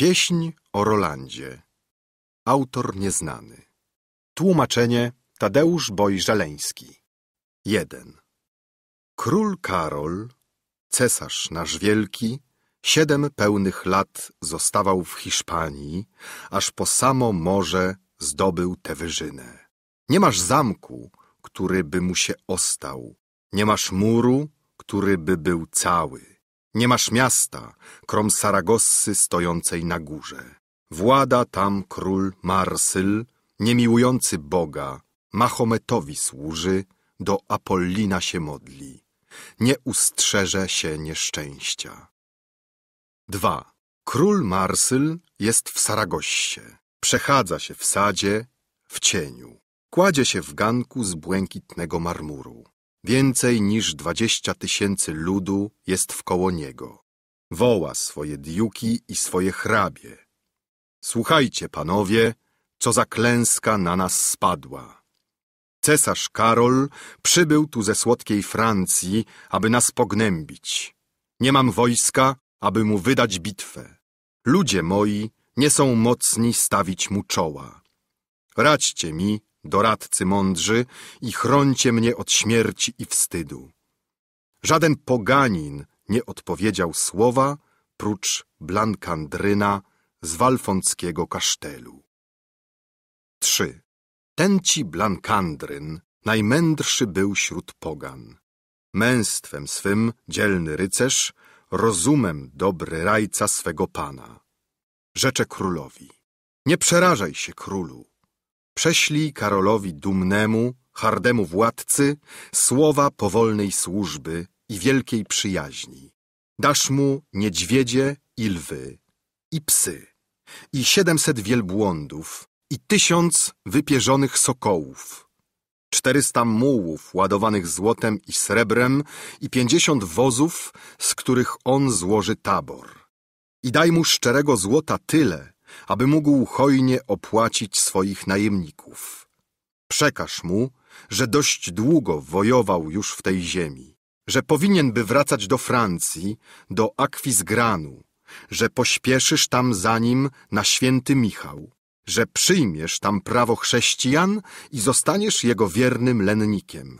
Pieśń o Rolandzie. Autor nieznany. Tłumaczenie Tadeusz Boj-Żaleński. 1. Król Karol, cesarz nasz wielki, siedem pełnych lat zostawał w Hiszpanii, aż po samo morze zdobył tę wyżynę. Nie masz zamku, który by mu się ostał, nie masz muru, który by był cały. Nie masz miasta, krom Saragossy stojącej na górze. Włada tam król Marsyl, niemiłujący Boga, Mahometowi służy, do Apollina się modli. Nie ustrzeże się nieszczęścia. 2. Król Marsyl jest w Saragoście. Przechadza się w sadzie, w cieniu. Kładzie się w ganku z błękitnego marmuru. Więcej niż dwadzieścia tysięcy ludu jest wkoło niego. Woła swoje diuki i swoje hrabie. Słuchajcie, panowie, co za klęska na nas spadła. Cesarz Karol przybył tu ze słodkiej Francji, aby nas pognębić. Nie mam wojska, aby mu wydać bitwę. Ludzie moi nie są mocni stawić mu czoła. Radźcie mi, doradcy mądrzy, i chrońcie mnie od śmierci i wstydu. Żaden poganin nie odpowiedział słowa, prócz Blankandryna z walfonckiego kasztelu. 3. ci Blankandryn najmędrszy był śród pogan. Męstwem swym dzielny rycerz, rozumem dobry rajca swego pana. Rzecze królowi. Nie przerażaj się, królu. Prześlij Karolowi Dumnemu, hardemu władcy, słowa powolnej służby i wielkiej przyjaźni. Dasz mu niedźwiedzie i lwy, i psy, i siedemset wielbłądów, i tysiąc wypierzonych sokołów, czterysta mułów ładowanych złotem i srebrem i pięćdziesiąt wozów, z których on złoży tabor. I daj mu szczerego złota tyle, aby mógł hojnie opłacić swoich najemników. Przekaż mu, że dość długo wojował już w tej ziemi, że powinien by wracać do Francji, do Akwizgranu, że pośpieszysz tam za nim na święty Michał, że przyjmiesz tam prawo chrześcijan i zostaniesz jego wiernym lennikiem.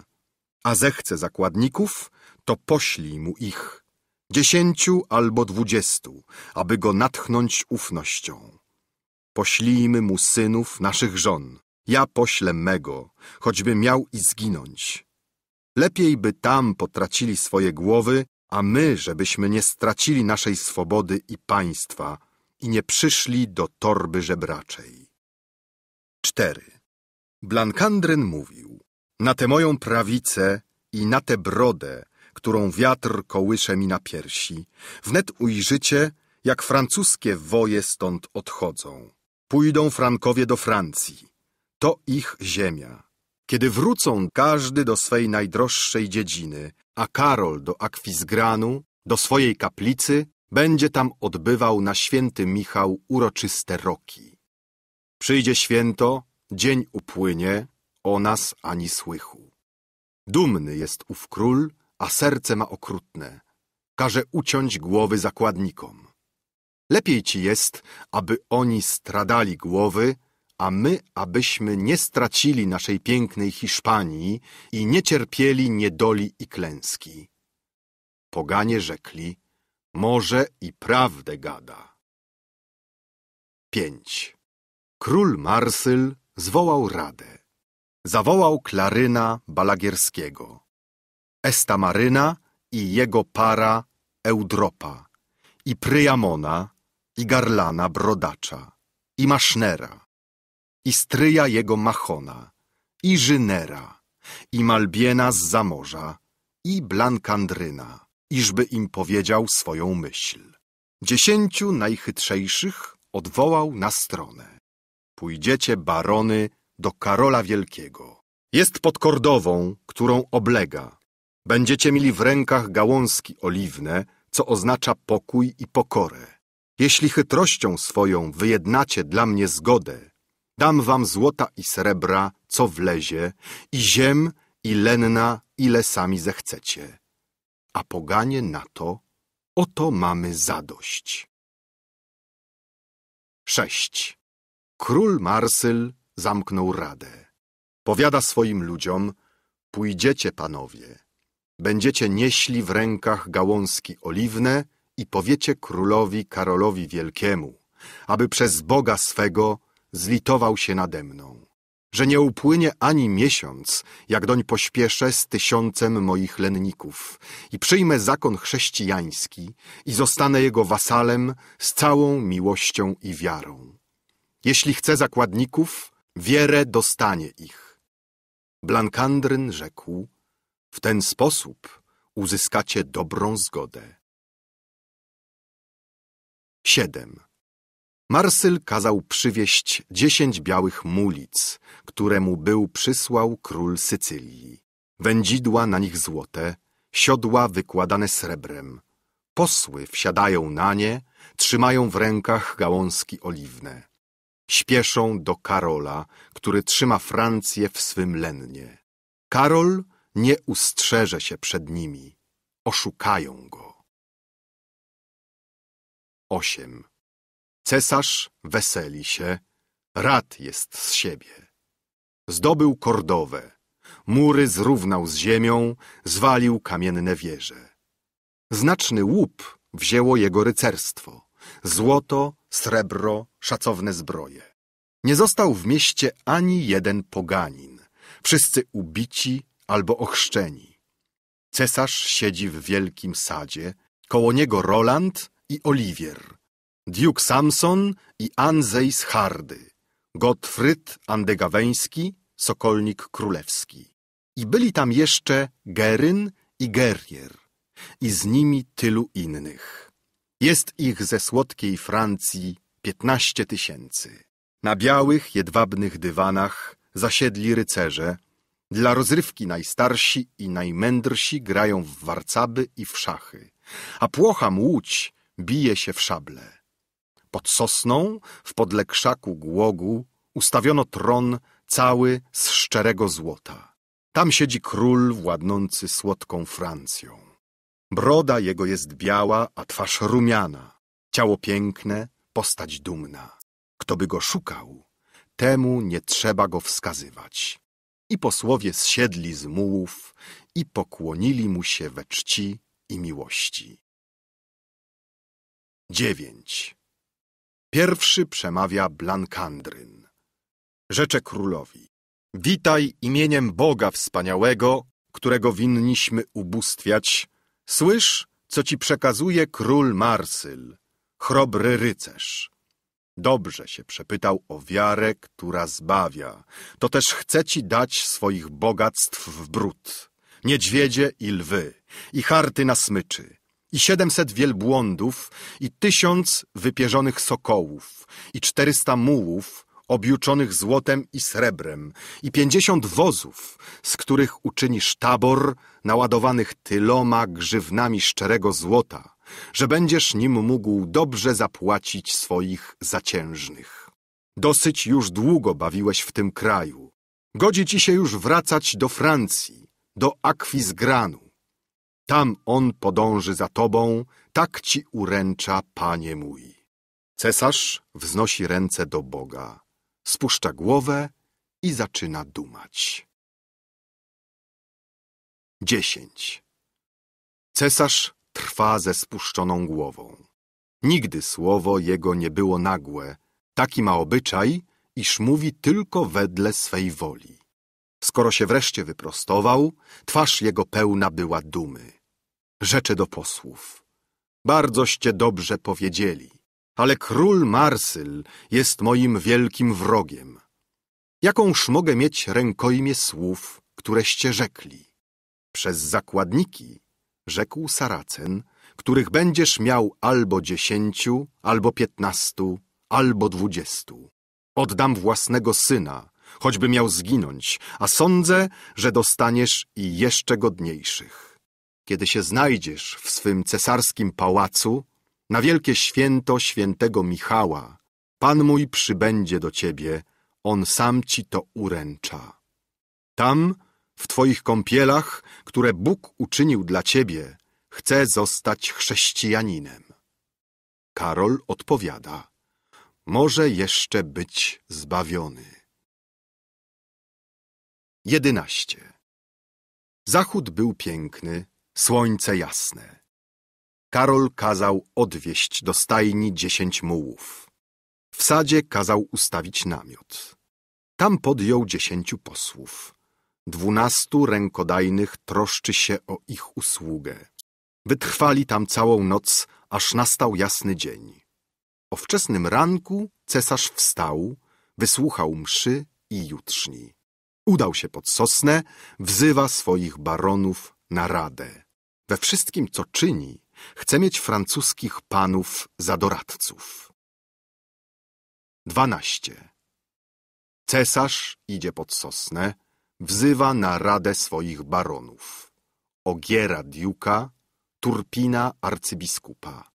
A zechce zakładników, to poślij mu ich, dziesięciu albo dwudziestu, aby go natchnąć ufnością. Poślijmy mu synów, naszych żon. Ja poślę mego, choćby miał i zginąć. Lepiej by tam potracili swoje głowy, a my, żebyśmy nie stracili naszej swobody i państwa i nie przyszli do torby żebraczej. 4. Blankandryn mówił, na tę moją prawicę i na tę brodę, którą wiatr kołysze mi na piersi, wnet ujrzycie, jak francuskie woje stąd odchodzą. Pójdą Frankowie do Francji. To ich ziemia. Kiedy wrócą każdy do swej najdroższej dziedziny, a Karol do Akwizgranu, do swojej kaplicy, będzie tam odbywał na święty Michał uroczyste roki. Przyjdzie święto, dzień upłynie, o nas ani słychu. Dumny jest ów król, a serce ma okrutne. Każe uciąć głowy zakładnikom. Lepiej ci jest, aby oni stradali głowy, a my, abyśmy nie stracili naszej pięknej Hiszpanii i nie cierpieli niedoli i klęski. Poganie rzekli, może i prawdę gada. 5. Król Marsyl zwołał radę. Zawołał Klaryna Balagierskiego, Estamaryna i jego para Eudropa i Pryjamona, i Garlana Brodacza, i Masznera, i stryja jego Machona, i Żynera, i Malbiena z Zamorza, i Blankandryna, iżby im powiedział swoją myśl. Dziesięciu najchytrzejszych odwołał na stronę. Pójdziecie, barony, do Karola Wielkiego. Jest pod Kordową, którą oblega. Będziecie mieli w rękach gałązki oliwne, co oznacza pokój i pokorę. Jeśli chytrością swoją wyjednacie dla mnie zgodę, dam wam złota i srebra, co wlezie, i ziem, i lenna, ile sami zechcecie. A poganie na to, oto mamy zadość. 6. Król Marsyl zamknął radę. Powiada swoim ludziom, pójdziecie panowie, będziecie nieśli w rękach gałązki oliwne, i powiecie królowi Karolowi Wielkiemu, aby przez Boga swego zlitował się nade mną, że nie upłynie ani miesiąc, jak doń pośpieszę z tysiącem moich lenników i przyjmę zakon chrześcijański i zostanę jego wasalem z całą miłością i wiarą. Jeśli chce zakładników, wierę dostanie ich. Blankandryn rzekł, w ten sposób uzyskacie dobrą zgodę. Siedem. Marsyl kazał przywieść dziesięć białych mulic, któremu był przysłał król Sycylii. Wędzidła na nich złote, siodła wykładane srebrem. Posły wsiadają na nie, trzymają w rękach gałązki oliwne. Śpieszą do Karola, który trzyma Francję w swym lennie. Karol nie ustrzeże się przed nimi. Oszukają go. 8. Cesarz weseli się, rad jest z siebie. Zdobył Kordowę, mury zrównał z ziemią, zwalił kamienne wieże. Znaczny łup wzięło jego rycerstwo, złoto, srebro, szacowne zbroje. Nie został w mieście ani jeden poganin, wszyscy ubici albo ochrzczeni. Cesarz siedzi w wielkim sadzie, koło niego Roland i Oliwier, Duke Samson i Anzej z Hardy, Gottfried Andegaweński, Sokolnik Królewski. I byli tam jeszcze Geryn i Gerrier i z nimi tylu innych. Jest ich ze słodkiej Francji piętnaście tysięcy. Na białych, jedwabnych dywanach zasiedli rycerze. Dla rozrywki najstarsi i najmędrsi grają w warcaby i w szachy. A płocha łódź bije się w szable. Pod sosną, w podlekszaku głogu, ustawiono tron cały z szczerego złota. Tam siedzi król władnący słodką Francją. Broda jego jest biała, a twarz rumiana. Ciało piękne, postać dumna. Kto by go szukał, temu nie trzeba go wskazywać. I posłowie zsiedli z mułów i pokłonili mu się we czci i miłości. 9. Pierwszy przemawia Blankandryn. Rzecze królowi. Witaj imieniem Boga wspaniałego, którego winniśmy ubóstwiać. Słysz, co ci przekazuje król Marsyl, chrobry rycerz. Dobrze się przepytał o wiarę, która zbawia. To też chce ci dać swoich bogactw w brud. Niedźwiedzie i lwy, i harty na smyczy, i siedemset wielbłądów, i tysiąc wypierzonych sokołów, i czterysta mułów, objuczonych złotem i srebrem, i pięćdziesiąt wozów, z których uczynisz tabor, naładowanych tyloma grzywnami szczerego złota, że będziesz nim mógł dobrze zapłacić swoich zaciężnych. Dosyć już długo bawiłeś w tym kraju. Godzi ci się już wracać do Francji, do Akwizgranu. Tam on podąży za tobą, tak ci uręcza Panie mój. Cesarz wznosi ręce do Boga, spuszcza głowę i zaczyna dumać. 10. Cesarz trwa ze spuszczoną głową. Nigdy słowo jego nie było nagłe, taki ma obyczaj, iż mówi tylko wedle swej woli. Skoro się wreszcie wyprostował, twarz jego pełna była dumy rzecze do posłów. Bardzoście dobrze powiedzieli, ale król Marsyl jest moim wielkim wrogiem. Jakąż mogę mieć rękojmie słów, któreście rzekli? Przez zakładniki, rzekł Saracen, których będziesz miał albo dziesięciu, albo piętnastu, albo dwudziestu. Oddam własnego syna, choćby miał zginąć, a sądzę, że dostaniesz i jeszcze godniejszych kiedy się znajdziesz w swym cesarskim pałacu, na wielkie święto świętego Michała, Pan mój przybędzie do ciebie, on sam ci to uręcza. Tam, w twoich kąpielach, które Bóg uczynił dla ciebie, chce zostać chrześcijaninem. Karol odpowiada, może jeszcze być zbawiony. 11. Zachód był piękny, słońce jasne. Karol kazał odwieźć do stajni dziesięć mułów. W sadzie kazał ustawić namiot. Tam podjął dziesięciu posłów. Dwunastu rękodajnych troszczy się o ich usługę. Wytrwali tam całą noc, aż nastał jasny dzień. O wczesnym ranku cesarz wstał, wysłuchał mszy i jutrzni. Udał się pod sosnę, wzywa swoich baronów na radę. We wszystkim, co czyni, chce mieć francuskich panów za doradców. 12. Cesarz idzie pod sosnę, wzywa na radę swoich baronów. Ogiera diuka, Turpina arcybiskupa,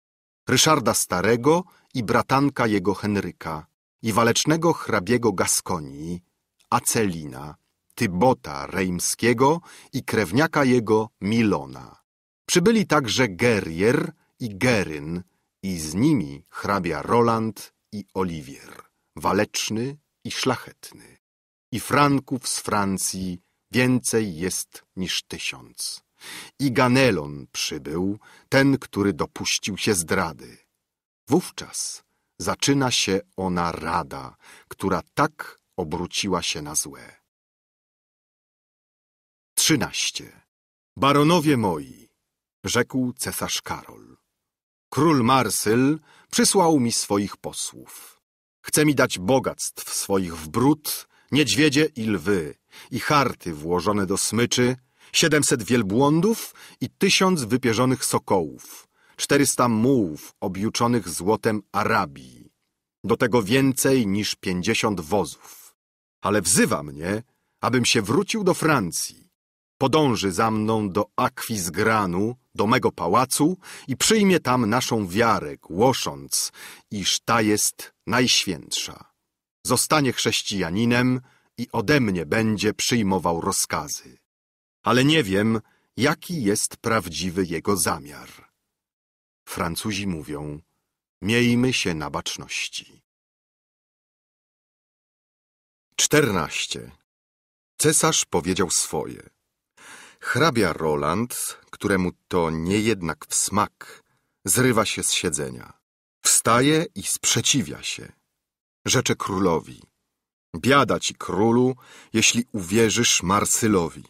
Ryszarda Starego i bratanka jego Henryka i walecznego hrabiego Gaskonii, Acelina, Tybota Reimskiego i krewniaka jego Milona. Przybyli także Gerier i Geryn i z nimi hrabia Roland i Oliwier, waleczny i szlachetny. I Franków z Francji więcej jest niż tysiąc. I Ganelon przybył, ten, który dopuścił się zdrady. Wówczas zaczyna się ona rada, która tak obróciła się na złe. Trzynaście. Baronowie moi, rzekł cesarz Karol. Król Marsyl przysłał mi swoich posłów. Chce mi dać bogactw swoich w brud, niedźwiedzie i lwy, i harty włożone do smyczy, siedemset wielbłądów i tysiąc wypierzonych sokołów, czterysta mułów objuczonych złotem Arabii, do tego więcej niż pięćdziesiąt wozów. Ale wzywa mnie, abym się wrócił do Francji, podąży za mną do Akwizgranu, do mego pałacu i przyjmie tam naszą wiarę, głosząc, iż ta jest najświętsza. Zostanie chrześcijaninem i ode mnie będzie przyjmował rozkazy. Ale nie wiem, jaki jest prawdziwy jego zamiar. Francuzi mówią, miejmy się na baczności. 14. Cesarz powiedział swoje. Hrabia Roland, któremu to nie jednak w smak, zrywa się z siedzenia. Wstaje i sprzeciwia się. Rzecze królowi. Biada ci, królu, jeśli uwierzysz Marsylowi.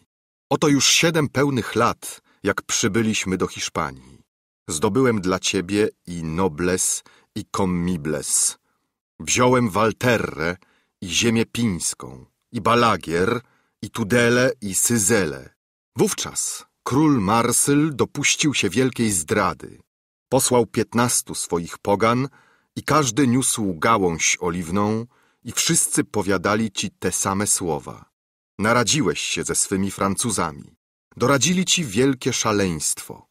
Oto już siedem pełnych lat, jak przybyliśmy do Hiszpanii. Zdobyłem dla ciebie i nobles, i commibles. Wziąłem Walterrę i ziemię pińską, i Balagier, i Tudele, i Syzele Wówczas król Marsyl dopuścił się wielkiej zdrady. Posłał piętnastu swoich pogan i każdy niósł gałąź oliwną i wszyscy powiadali ci te same słowa. Naradziłeś się ze swymi Francuzami. Doradzili ci wielkie szaleństwo.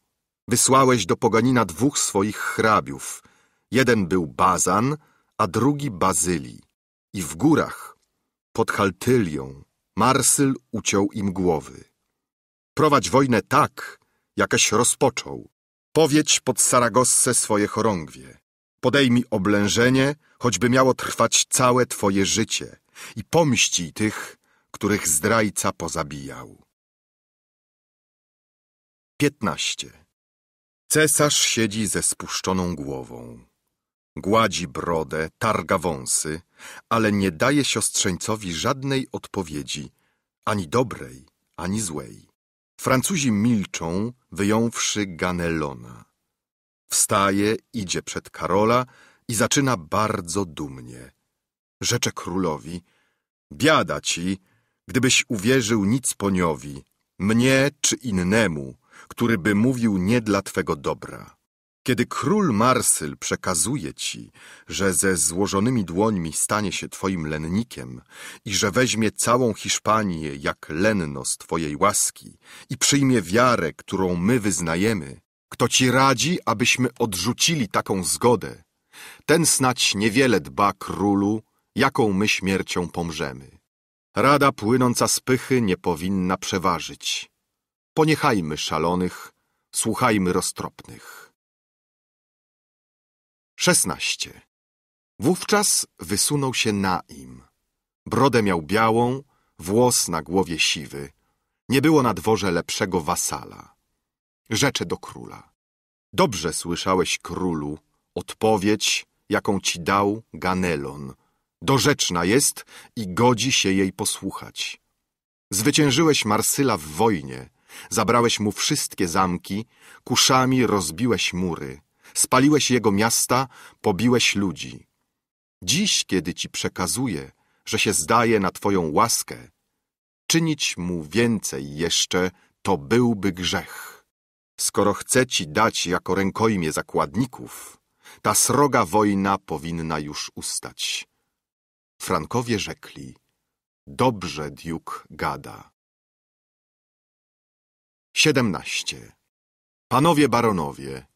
Wysłałeś do poganina dwóch swoich hrabiów. Jeden był Bazan, a drugi Bazylii. I w górach, pod Haltylią, Marsyl uciął im głowy. Prowadź wojnę tak, jakaś rozpoczął. Powiedź pod Saragosse swoje chorągwie. Podejmij oblężenie, choćby miało trwać całe twoje życie i pomścij tych, których zdrajca pozabijał. 15. Cesarz siedzi ze spuszczoną głową. Gładzi brodę, targa wąsy, ale nie daje siostrzeńcowi żadnej odpowiedzi, ani dobrej, ani złej. Francuzi milczą, wyjąwszy Ganelona. Wstaje, idzie przed Karola i zaczyna bardzo dumnie. Rzecze królowi, biada ci, gdybyś uwierzył nic poniowi, mnie czy innemu, który by mówił nie dla twego dobra. Kiedy król Marsyl przekazuje ci, że ze złożonymi dłońmi stanie się twoim lennikiem i że weźmie całą Hiszpanię jak lenno z twojej łaski i przyjmie wiarę, którą my wyznajemy, kto ci radzi, abyśmy odrzucili taką zgodę? Ten snać niewiele dba królu, jaką my śmiercią pomrzemy. Rada płynąca z pychy nie powinna przeważyć. Poniechajmy szalonych, słuchajmy roztropnych szesnaście. Wówczas wysunął się Naim. Brodę miał białą, włos na głowie siwy. Nie było na dworze lepszego wasala. Rzecze do króla. Dobrze słyszałeś, królu, odpowiedź, jaką ci dał Ganelon. Dorzeczna jest i godzi się jej posłuchać. Zwyciężyłeś Marsyla w wojnie, zabrałeś mu wszystkie zamki, kuszami rozbiłeś mury – Spaliłeś jego miasta, pobiłeś ludzi. Dziś, kiedy ci przekazuję, że się zdaje na twoją łaskę, czynić mu więcej jeszcze to byłby grzech. Skoro chce ci dać jako rękojmie zakładników, ta sroga wojna powinna już ustać. Frankowie rzekli, dobrze Diuk gada. 17. Panowie baronowie,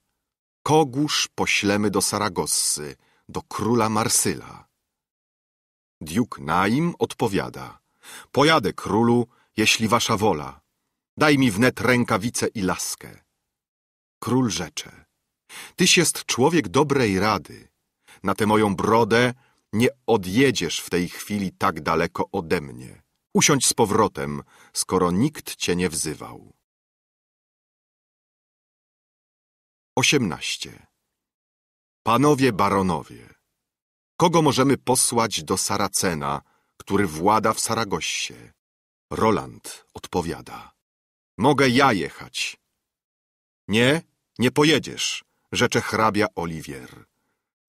Kogóż poślemy do Saragossy, do króla Marsyla? Diuk Naim odpowiada. Pojadę, królu, jeśli wasza wola. Daj mi wnet rękawice i laskę. Król rzecze. Tyś jest człowiek dobrej rady. Na tę moją brodę nie odjedziesz w tej chwili tak daleko ode mnie. Usiądź z powrotem, skoro nikt cię nie wzywał. 18. Panowie baronowie, kogo możemy posłać do Saracena, który włada w Saragosie Roland odpowiada. Mogę ja jechać. Nie, nie pojedziesz, rzecze hrabia Oliwier.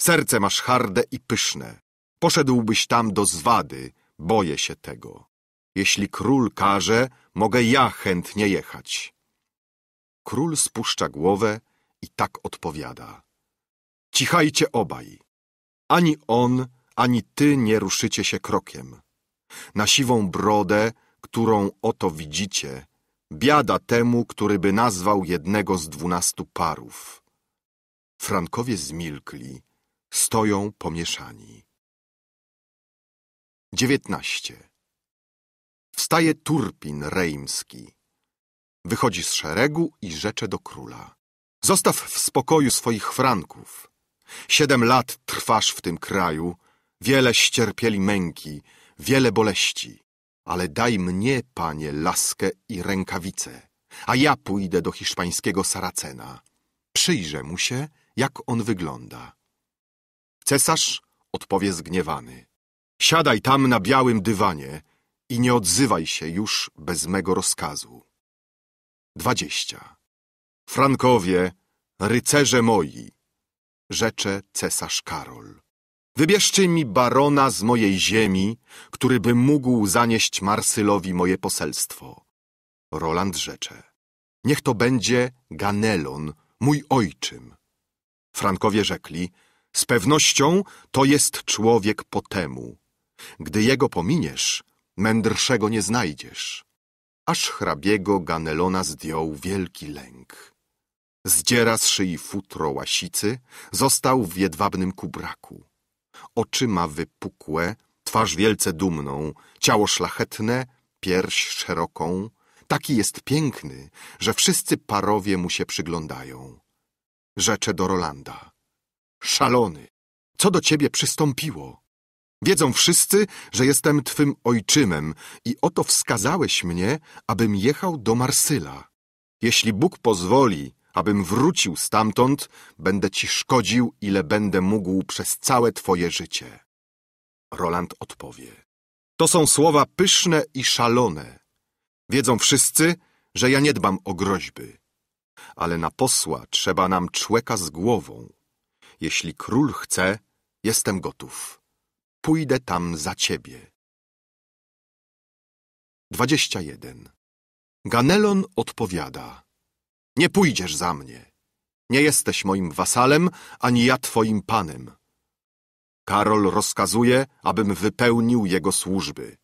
Serce masz harde i pyszne. Poszedłbyś tam do zwady, boję się tego. Jeśli król każe, mogę ja chętnie jechać. Król spuszcza głowę, i tak odpowiada. Cichajcie obaj. Ani on, ani ty nie ruszycie się krokiem. Na siwą brodę, którą oto widzicie, biada temu, który by nazwał jednego z dwunastu parów. Frankowie zmilkli, stoją pomieszani. 19. Wstaje Turpin Reimski. Wychodzi z szeregu i rzecze do króla. Zostaw w spokoju swoich franków. Siedem lat trwasz w tym kraju, wiele ścierpieli męki, wiele boleści. Ale daj mnie, panie, laskę i rękawice, a ja pójdę do hiszpańskiego Saracena. Przyjrzę mu się, jak on wygląda. Cesarz odpowie zgniewany. Siadaj tam na białym dywanie i nie odzywaj się już bez mego rozkazu. Dwadzieścia. Frankowie, rycerze moi, rzecze cesarz Karol. Wybierzcie mi barona z mojej ziemi, który by mógł zanieść Marsylowi moje poselstwo. Roland rzecze. Niech to będzie Ganelon, mój ojczym. Frankowie rzekli, z pewnością to jest człowiek potemu. Gdy jego pominiesz, mędrszego nie znajdziesz. Aż hrabiego Ganelona zdjął wielki lęk zdziera z szyi futro łasicy, został w jedwabnym kubraku. Oczy ma wypukłe, twarz wielce dumną, ciało szlachetne, pierś szeroką. Taki jest piękny, że wszyscy parowie mu się przyglądają. Rzecze do Rolanda. Szalony, co do ciebie przystąpiło? Wiedzą wszyscy, że jestem twym ojczymem i oto wskazałeś mnie, abym jechał do Marsyla. Jeśli Bóg pozwoli, Abym wrócił stamtąd, będę ci szkodził, ile będę mógł przez całe twoje życie. Roland odpowie. To są słowa pyszne i szalone. Wiedzą wszyscy, że ja nie dbam o groźby. Ale na posła trzeba nam człeka z głową. Jeśli król chce, jestem gotów. Pójdę tam za ciebie. 21. Ganelon odpowiada. Nie pójdziesz za mnie. Nie jesteś moim wasalem, ani ja twoim panem. Karol rozkazuje, abym wypełnił jego służby.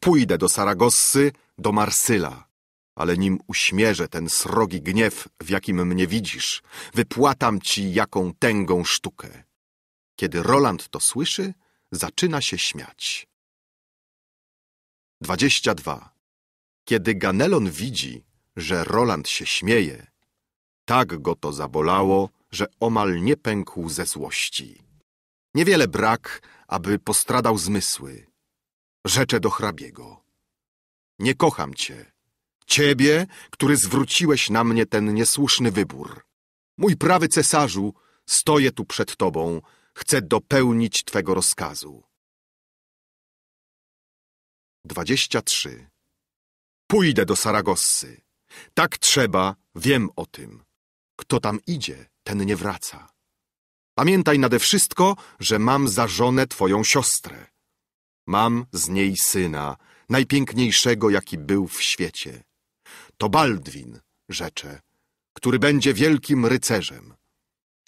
Pójdę do Saragossy, do Marsyla. Ale nim uśmierzę ten srogi gniew, w jakim mnie widzisz, wypłatam ci jaką tęgą sztukę. Kiedy Roland to słyszy, zaczyna się śmiać. 22. Kiedy Ganelon widzi, że Roland się śmieje, tak go to zabolało, że omal nie pękł ze złości. Niewiele brak, aby postradał zmysły. Rzeczę do hrabiego. Nie kocham cię. Ciebie, który zwróciłeś na mnie ten niesłuszny wybór. Mój prawy cesarzu, stoję tu przed tobą, chcę dopełnić twego rozkazu. 23. Pójdę do Saragossy. Tak trzeba, wiem o tym. Kto tam idzie, ten nie wraca. Pamiętaj nade wszystko, że mam za żonę twoją siostrę. Mam z niej syna, najpiękniejszego, jaki był w świecie. To Baldwin, rzecze, który będzie wielkim rycerzem.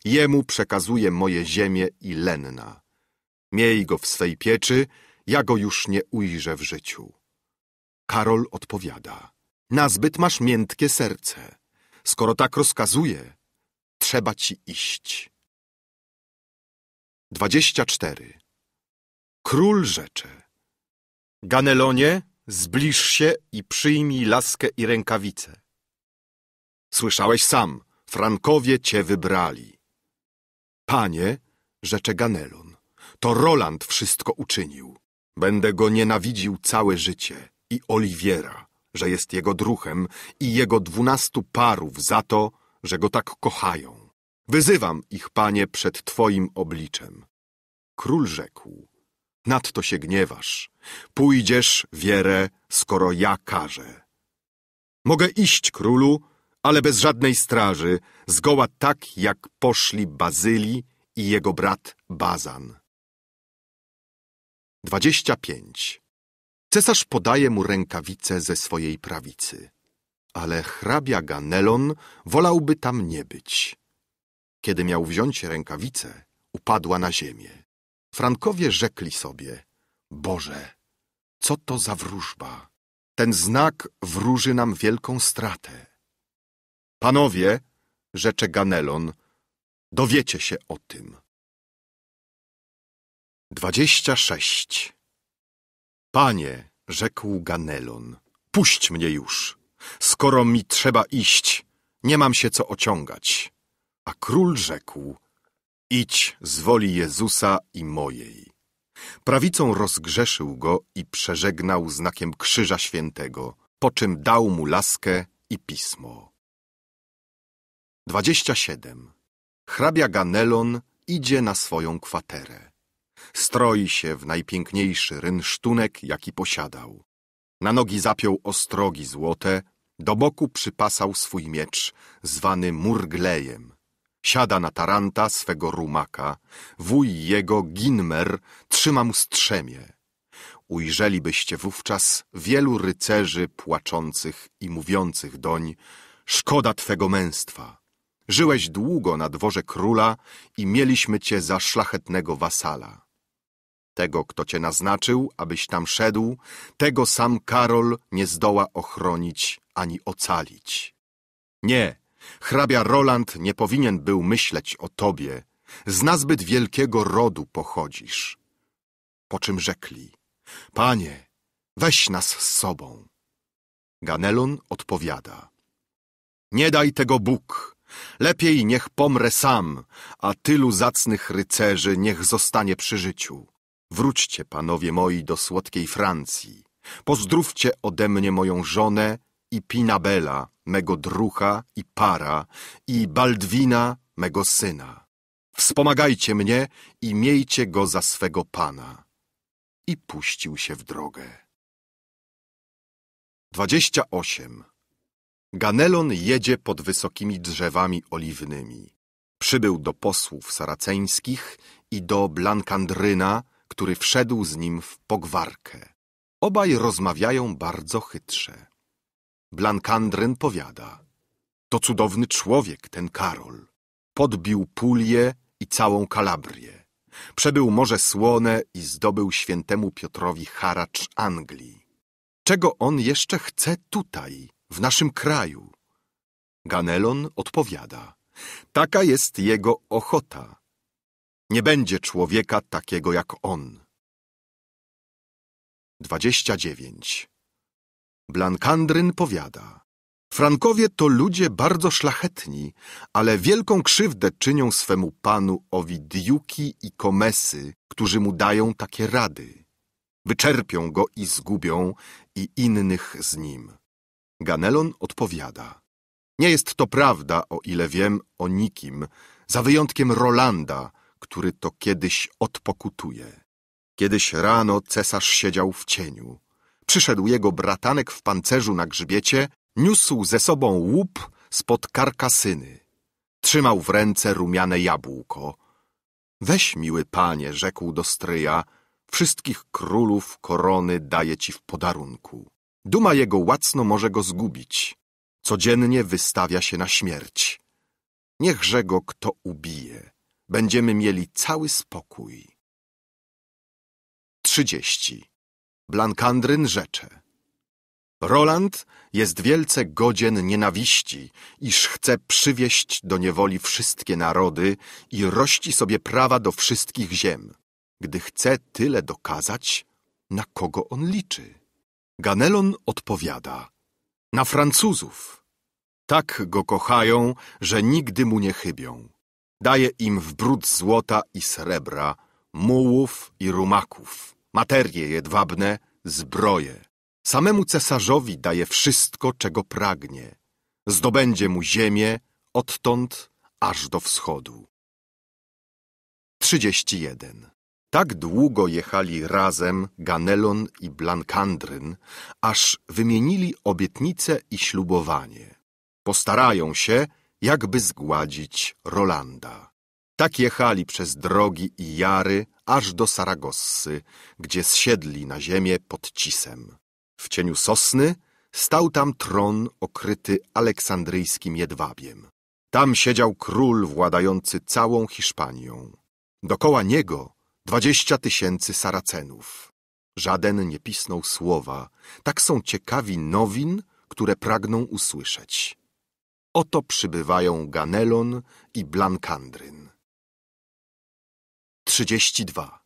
Jemu przekazuję moje ziemię i lenna. Miej go w swej pieczy, ja go już nie ujrzę w życiu. Karol odpowiada. Nazbyt masz miętkie serce. Skoro tak rozkazuje, trzeba ci iść. 24. Król rzecze. Ganelonie, zbliż się i przyjmij laskę i rękawice. Słyszałeś sam, Frankowie cię wybrali. Panie, rzecze Ganelon, to Roland wszystko uczynił. Będę go nienawidził całe życie i Oliwiera że jest jego druhem i jego dwunastu parów za to, że go tak kochają. Wyzywam ich, panie, przed twoim obliczem. Król rzekł, nadto się gniewasz. Pójdziesz, wierę, skoro ja każę. Mogę iść, królu, ale bez żadnej straży, zgoła tak, jak poszli Bazyli i jego brat Bazan. 25. Cesarz podaje mu rękawice ze swojej prawicy, ale hrabia Ganelon wolałby tam nie być. Kiedy miał wziąć rękawice, upadła na ziemię. Frankowie rzekli sobie, Boże, co to za wróżba? Ten znak wróży nam wielką stratę. Panowie, rzecze Ganelon, dowiecie się o tym. 26. Panie, rzekł Ganelon, puść mnie już. Skoro mi trzeba iść, nie mam się co ociągać. A król rzekł, idź z woli Jezusa i mojej. Prawicą rozgrzeszył go i przeżegnał znakiem krzyża świętego, po czym dał mu laskę i pismo. 27. Hrabia Ganelon idzie na swoją kwaterę stroi się w najpiękniejszy rynsztunek, jaki posiadał. Na nogi zapiął ostrogi złote, do boku przypasał swój miecz, zwany murglejem. Siada na taranta swego rumaka, wuj jego, Ginmer, trzyma mu strzemię. Ujrzelibyście wówczas wielu rycerzy płaczących i mówiących doń, szkoda twego męstwa. Żyłeś długo na dworze króla i mieliśmy cię za szlachetnego wasala. Tego, kto cię naznaczył, abyś tam szedł, tego sam Karol nie zdoła ochronić ani ocalić. Nie, hrabia Roland nie powinien był myśleć o tobie. Z nazbyt wielkiego rodu pochodzisz. Po czym rzekli, panie, weź nas z sobą. Ganelon odpowiada, nie daj tego Bóg. Lepiej niech pomrę sam, a tylu zacnych rycerzy niech zostanie przy życiu. Wróćcie, panowie moi, do słodkiej Francji. Pozdrówcie ode mnie moją żonę i Pinabela, mego drucha i para, i Baldwina, mego syna. Wspomagajcie mnie i miejcie go za swego pana. I puścił się w drogę. 28. Ganelon jedzie pod wysokimi drzewami oliwnymi. Przybył do posłów saraceńskich i do Blankandryna, który wszedł z nim w pogwarkę. Obaj rozmawiają bardzo chytrze. Blankandren powiada. To cudowny człowiek, ten Karol. Podbił Pulię i całą Kalabrię. Przebył Morze Słone i zdobył świętemu Piotrowi haracz Anglii. Czego on jeszcze chce tutaj, w naszym kraju? Ganelon odpowiada. Taka jest jego ochota. Nie będzie człowieka takiego jak on. 29. Blankandryn powiada. Frankowie to ludzie bardzo szlachetni, ale wielką krzywdę czynią swemu panu owi diuki i komesy, którzy mu dają takie rady. Wyczerpią go i zgubią i innych z nim. Ganelon odpowiada. Nie jest to prawda, o ile wiem, o nikim, za wyjątkiem Rolanda, który to kiedyś odpokutuje. Kiedyś rano cesarz siedział w cieniu. Przyszedł jego bratanek w pancerzu na grzbiecie, niósł ze sobą łup spod karkasyny. Trzymał w ręce rumiane jabłko. Weź, miły panie, rzekł do stryja, wszystkich królów korony daje ci w podarunku. Duma jego łacno może go zgubić. Codziennie wystawia się na śmierć. Niechże go kto ubije. Będziemy mieli cały spokój. 30. Blankandryn rzecze. Roland jest wielce godzien nienawiści, iż chce przywieść do niewoli wszystkie narody i rości sobie prawa do wszystkich ziem, gdy chce tyle dokazać, na kogo on liczy. Ganelon odpowiada – na Francuzów. Tak go kochają, że nigdy mu nie chybią. Daje im w brud złota i srebra, mułów i rumaków, materie jedwabne, zbroje. Samemu cesarzowi daje wszystko, czego pragnie. Zdobędzie mu ziemię odtąd aż do wschodu. 31. Tak długo jechali razem Ganelon i Blankandryn, aż wymienili obietnice i ślubowanie. Postarają się, jakby zgładzić Rolanda. Tak jechali przez drogi i jary, aż do Saragossy, gdzie zsiedli na ziemię pod cisem. W cieniu sosny stał tam tron okryty aleksandryjskim jedwabiem. Tam siedział król władający całą Hiszpanią. Dokoła niego dwadzieścia tysięcy Saracenów. Żaden nie pisnął słowa, tak są ciekawi nowin, które pragną usłyszeć. Oto przybywają Ganelon i Blankandryn. 32.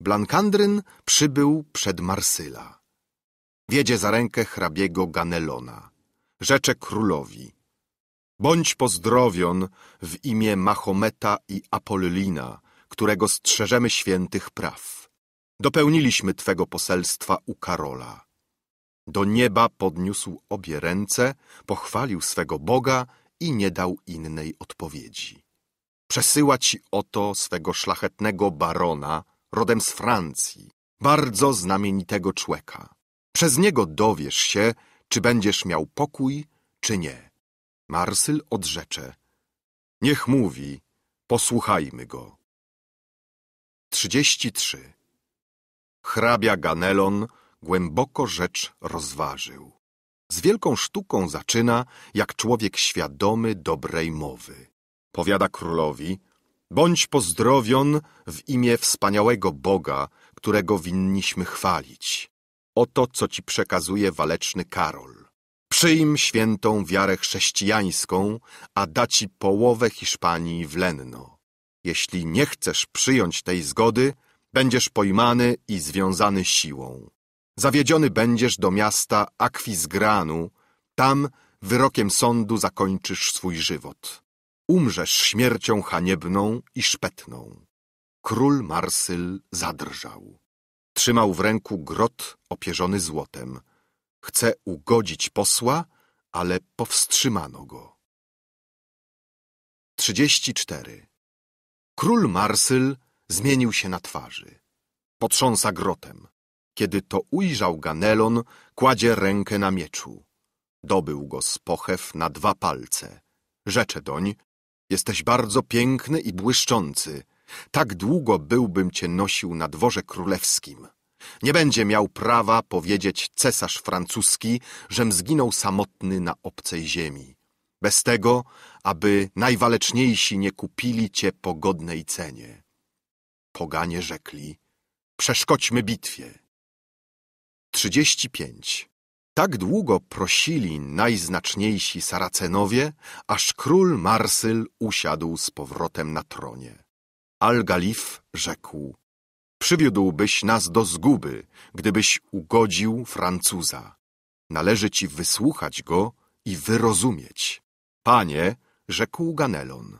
Blankandryn przybył przed Marsyla. Wiedzie za rękę hrabiego Ganelona. Rzecze królowi. Bądź pozdrowion w imię Mahometa i Apollina, którego strzeżemy świętych praw. Dopełniliśmy Twego poselstwa u Karola. Do nieba podniósł obie ręce, pochwalił swego Boga i nie dał innej odpowiedzi. Przesyła ci oto swego szlachetnego barona, rodem z Francji, bardzo znamienitego człeka. Przez niego dowiesz się, czy będziesz miał pokój, czy nie. Marsyl odrzecze. Niech mówi, posłuchajmy go. 33. Hrabia Ganelon głęboko rzecz rozważył. Z wielką sztuką zaczyna, jak człowiek świadomy dobrej mowy. Powiada królowi, bądź pozdrowion w imię wspaniałego Boga, którego winniśmy chwalić. Oto, co ci przekazuje waleczny Karol. Przyjm świętą wiarę chrześcijańską, a da ci połowę Hiszpanii w Lenno. Jeśli nie chcesz przyjąć tej zgody, będziesz pojmany i związany siłą. Zawiedziony będziesz do miasta Akwizgranu, tam wyrokiem sądu zakończysz swój żywot. Umrzesz śmiercią haniebną i szpetną. Król Marsyl zadrżał. Trzymał w ręku grot opierzony złotem. Chce ugodzić posła, ale powstrzymano go. 34. Król Marsyl zmienił się na twarzy. Potrząsa grotem. Kiedy to ujrzał Ganelon, kładzie rękę na mieczu. Dobył go z pochew na dwa palce. Rzecze doń, jesteś bardzo piękny i błyszczący. Tak długo byłbym cię nosił na dworze królewskim. Nie będzie miał prawa powiedzieć cesarz francuski, żem zginął samotny na obcej ziemi. Bez tego, aby najwaleczniejsi nie kupili cię po godnej cenie. Poganie rzekli, przeszkodźmy bitwie. 35. Tak długo prosili najznaczniejsi Saracenowie, aż król Marsyl usiadł z powrotem na tronie. Al-Galif rzekł Przywiódłbyś nas do zguby, gdybyś ugodził Francuza. Należy ci wysłuchać go i wyrozumieć. Panie, rzekł Ganelon,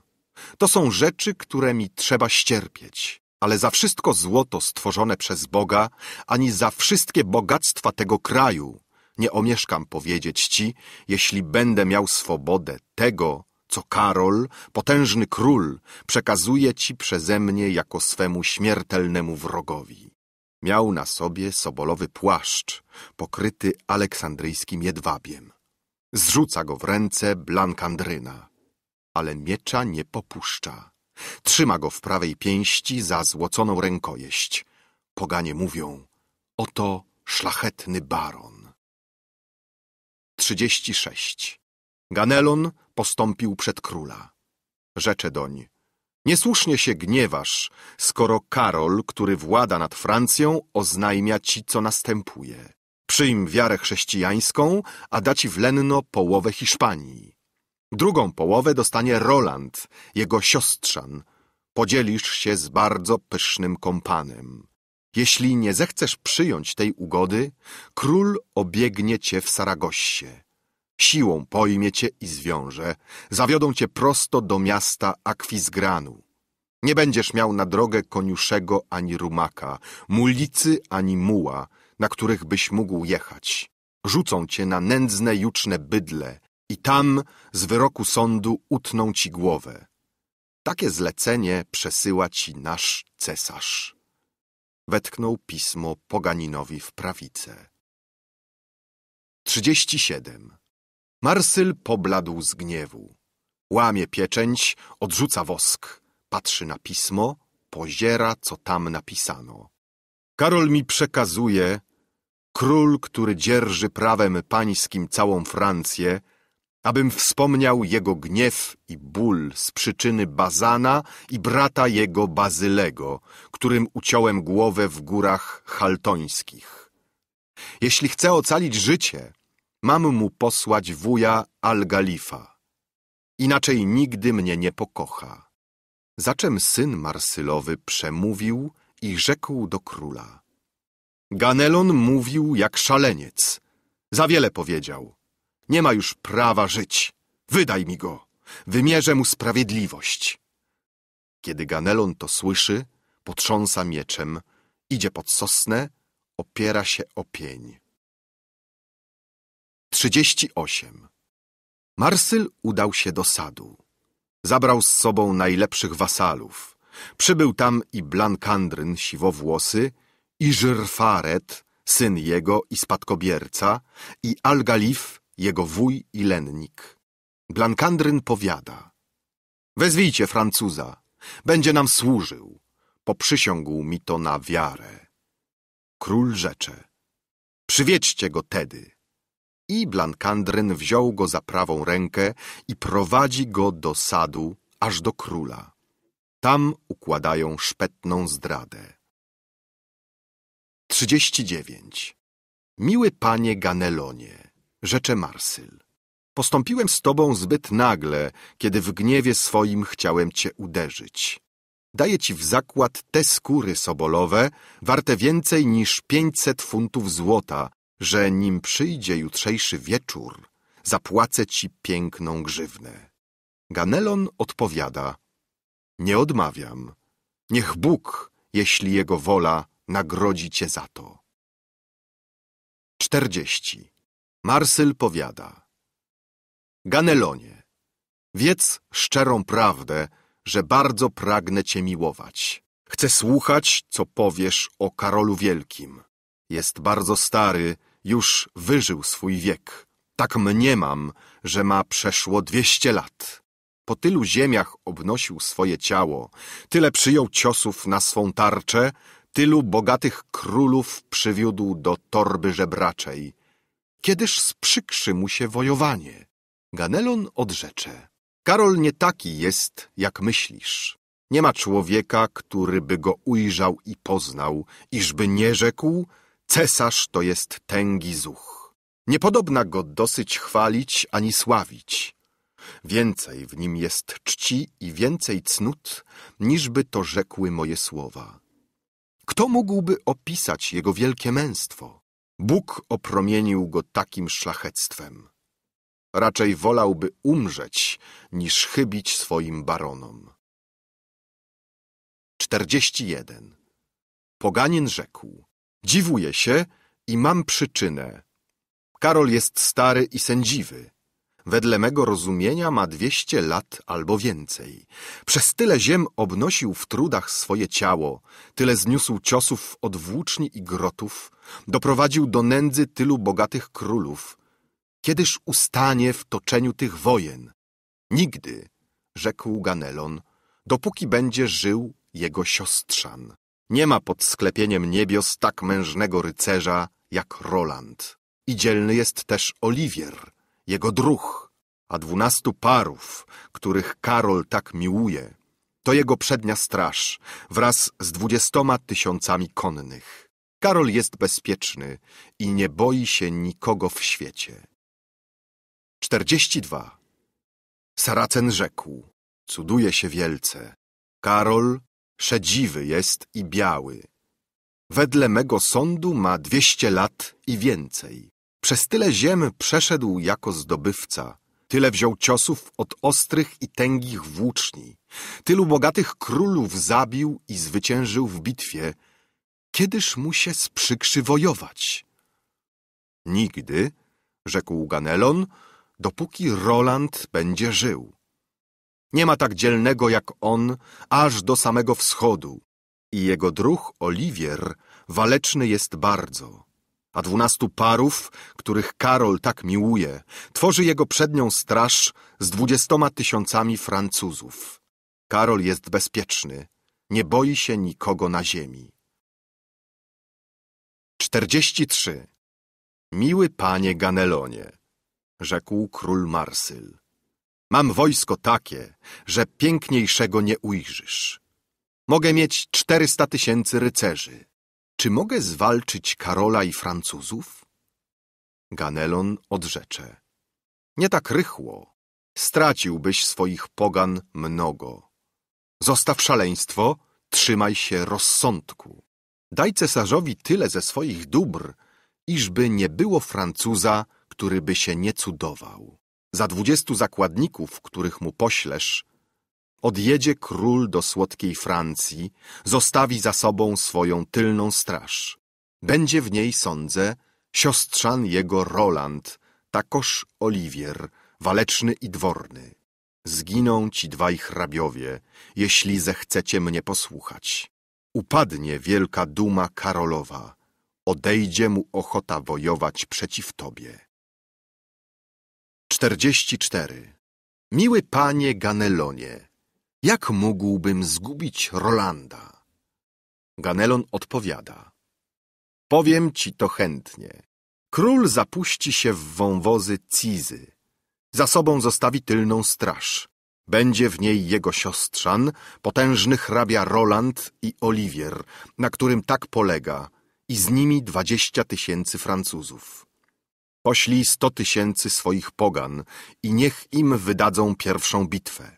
to są rzeczy, które mi trzeba ścierpieć ale za wszystko złoto stworzone przez Boga, ani za wszystkie bogactwa tego kraju nie omieszkam powiedzieć ci, jeśli będę miał swobodę tego, co Karol, potężny król, przekazuje ci przeze mnie jako swemu śmiertelnemu wrogowi. Miał na sobie sobolowy płaszcz, pokryty aleksandryjskim jedwabiem. Zrzuca go w ręce Blankandryna, ale miecza nie popuszcza. Trzyma go w prawej pięści za złoconą rękojeść. Poganie mówią, oto szlachetny baron. 36. Ganelon postąpił przed króla. Rzecze doń. Niesłusznie się gniewasz, skoro Karol, który włada nad Francją, oznajmia ci, co następuje. Przyjm wiarę chrześcijańską, a da ci wlenno połowę Hiszpanii. Drugą połowę dostanie Roland, jego siostrzan. Podzielisz się z bardzo pysznym kompanem. Jeśli nie zechcesz przyjąć tej ugody, król obiegnie cię w Saragoście. Siłą pojmie cię i zwiąże. Zawiodą cię prosto do miasta Akwizgranu. Nie będziesz miał na drogę koniuszego ani rumaka, mulicy ani muła, na których byś mógł jechać. Rzucą cię na nędzne juczne bydle, i tam z wyroku sądu utną ci głowę. Takie zlecenie przesyła ci nasz cesarz. Wetknął pismo poganinowi w prawicę. 37. Marsyl pobladł z gniewu. Łamie pieczęć, odrzuca wosk. Patrzy na pismo, poziera, co tam napisano. Karol mi przekazuje, król, który dzierży prawem pańskim całą Francję, abym wspomniał jego gniew i ból z przyczyny Bazana i brata jego Bazylego, którym uciąłem głowę w górach chaltońskich. Jeśli chcę ocalić życie, mam mu posłać wuja Al-Galifa. Inaczej nigdy mnie nie pokocha. Zaczem syn Marsylowy przemówił i rzekł do króla. Ganelon mówił jak szaleniec. Za wiele powiedział – nie ma już prawa żyć. Wydaj mi go. Wymierzę mu sprawiedliwość. Kiedy Ganelon to słyszy, potrząsa mieczem, idzie pod sosnę, opiera się o pień. 38. Marsyl udał się do sadu. Zabrał z sobą najlepszych wasalów. Przybył tam i Blankandryn, siwowłosy, i Żyrfaret, syn jego i spadkobierca, i Algalif, jego wuj i lennik. Blankandryn powiada. Wezwijcie Francuza, będzie nam służył. Poprzysiągł mi to na wiarę. Król rzecze. Przywiedźcie go tedy. I Blankandryn wziął go za prawą rękę i prowadzi go do sadu, aż do króla. Tam układają szpetną zdradę. 39. Miły panie Ganelonie, rzecze Marsyl. Postąpiłem z tobą zbyt nagle, kiedy w gniewie swoim chciałem cię uderzyć. Daję ci w zakład te skóry sobolowe, warte więcej niż pięćset funtów złota, że nim przyjdzie jutrzejszy wieczór, zapłacę ci piękną grzywnę. Ganelon odpowiada, nie odmawiam. Niech Bóg, jeśli Jego wola, nagrodzi cię za to. 40. Marsyl powiada Ganelonie, wiedz szczerą prawdę, że bardzo pragnę cię miłować. Chcę słuchać, co powiesz o Karolu Wielkim. Jest bardzo stary, już wyżył swój wiek. Tak mniemam, że ma przeszło dwieście lat. Po tylu ziemiach obnosił swoje ciało, tyle przyjął ciosów na swą tarczę, tylu bogatych królów przywiódł do torby żebraczej. Kiedyż sprzykrzy mu się wojowanie? Ganelon odrzecze. Karol nie taki jest, jak myślisz. Nie ma człowieka, który by go ujrzał i poznał, iżby nie rzekł, cesarz to jest tęgi zuch. Niepodobna go dosyć chwalić ani sławić. Więcej w nim jest czci i więcej cnót, niżby to rzekły moje słowa. Kto mógłby opisać jego wielkie męstwo? Bóg opromienił go takim szlachectwem. Raczej wolałby umrzeć, niż chybić swoim baronom. 41. Poganin rzekł. Dziwuję się i mam przyczynę. Karol jest stary i sędziwy. Wedle mego rozumienia ma dwieście lat albo więcej. Przez tyle ziem obnosił w trudach swoje ciało, tyle zniósł ciosów od włóczni i grotów, doprowadził do nędzy tylu bogatych królów. Kiedyż ustanie w toczeniu tych wojen? Nigdy, rzekł Ganelon, dopóki będzie żył jego siostrzan. Nie ma pod sklepieniem niebios tak mężnego rycerza jak Roland. I dzielny jest też Oliwier, jego druh, a dwunastu parów, których Karol tak miłuje, to jego przednia straż wraz z dwudziestoma tysiącami konnych. Karol jest bezpieczny i nie boi się nikogo w świecie. 42. Saracen rzekł, cuduje się wielce. Karol szedziwy jest i biały. Wedle mego sądu ma dwieście lat i więcej. Przez tyle ziem przeszedł jako zdobywca. Tyle wziął ciosów od ostrych i tęgich włóczni. Tylu bogatych królów zabił i zwyciężył w bitwie – kiedyż mu się sprzykrzy wojować? Nigdy, rzekł Ganelon, dopóki Roland będzie żył. Nie ma tak dzielnego jak on, aż do samego wschodu. I jego druh Oliwier waleczny jest bardzo. A dwunastu parów, których Karol tak miłuje, tworzy jego przednią straż z dwudziestoma tysiącami Francuzów. Karol jest bezpieczny, nie boi się nikogo na ziemi. 43. Miły panie Ganelonie, rzekł król Marsyl, mam wojsko takie, że piękniejszego nie ujrzysz. Mogę mieć czterysta tysięcy rycerzy. Czy mogę zwalczyć Karola i Francuzów? Ganelon odrzecze. Nie tak rychło. Straciłbyś swoich pogan mnogo. Zostaw szaleństwo, trzymaj się rozsądku. Daj cesarzowi tyle ze swoich dóbr, iżby nie było Francuza, który by się nie cudował. Za dwudziestu zakładników, których mu poślesz, odjedzie król do słodkiej Francji, zostawi za sobą swoją tylną straż. Będzie w niej, sądzę, siostrzan jego Roland, takoż Oliwier, waleczny i dworny. Zginą ci dwaj hrabiowie, jeśli zechcecie mnie posłuchać. Upadnie wielka duma Karolowa, odejdzie mu ochota wojować przeciw tobie. 44. Miły panie Ganelonie, jak mógłbym zgubić Rolanda? Ganelon odpowiada. Powiem ci to chętnie. Król zapuści się w wąwozy Cizy. Za sobą zostawi tylną straż. Będzie w niej jego siostrzan, potężny hrabia Roland i Oliwier, na którym tak polega, i z nimi dwadzieścia tysięcy Francuzów. Poślij sto tysięcy swoich pogan i niech im wydadzą pierwszą bitwę.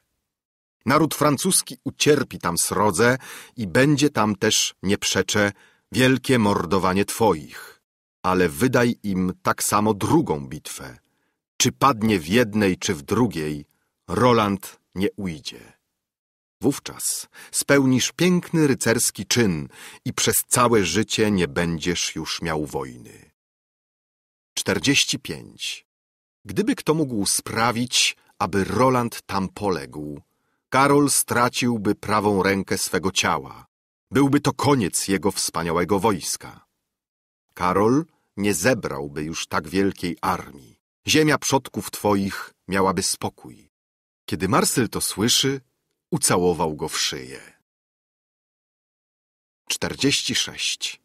Naród francuski ucierpi tam srodze i będzie tam też, nie przecze, wielkie mordowanie twoich. Ale wydaj im tak samo drugą bitwę. Czy padnie w jednej, czy w drugiej, Roland nie ujdzie. Wówczas spełnisz piękny rycerski czyn i przez całe życie nie będziesz już miał wojny. 45. Gdyby kto mógł sprawić, aby Roland tam poległ, Karol straciłby prawą rękę swego ciała. Byłby to koniec jego wspaniałego wojska. Karol nie zebrałby już tak wielkiej armii. Ziemia przodków twoich miałaby spokój. Kiedy Marsyl to słyszy, ucałował go w szyję. 46.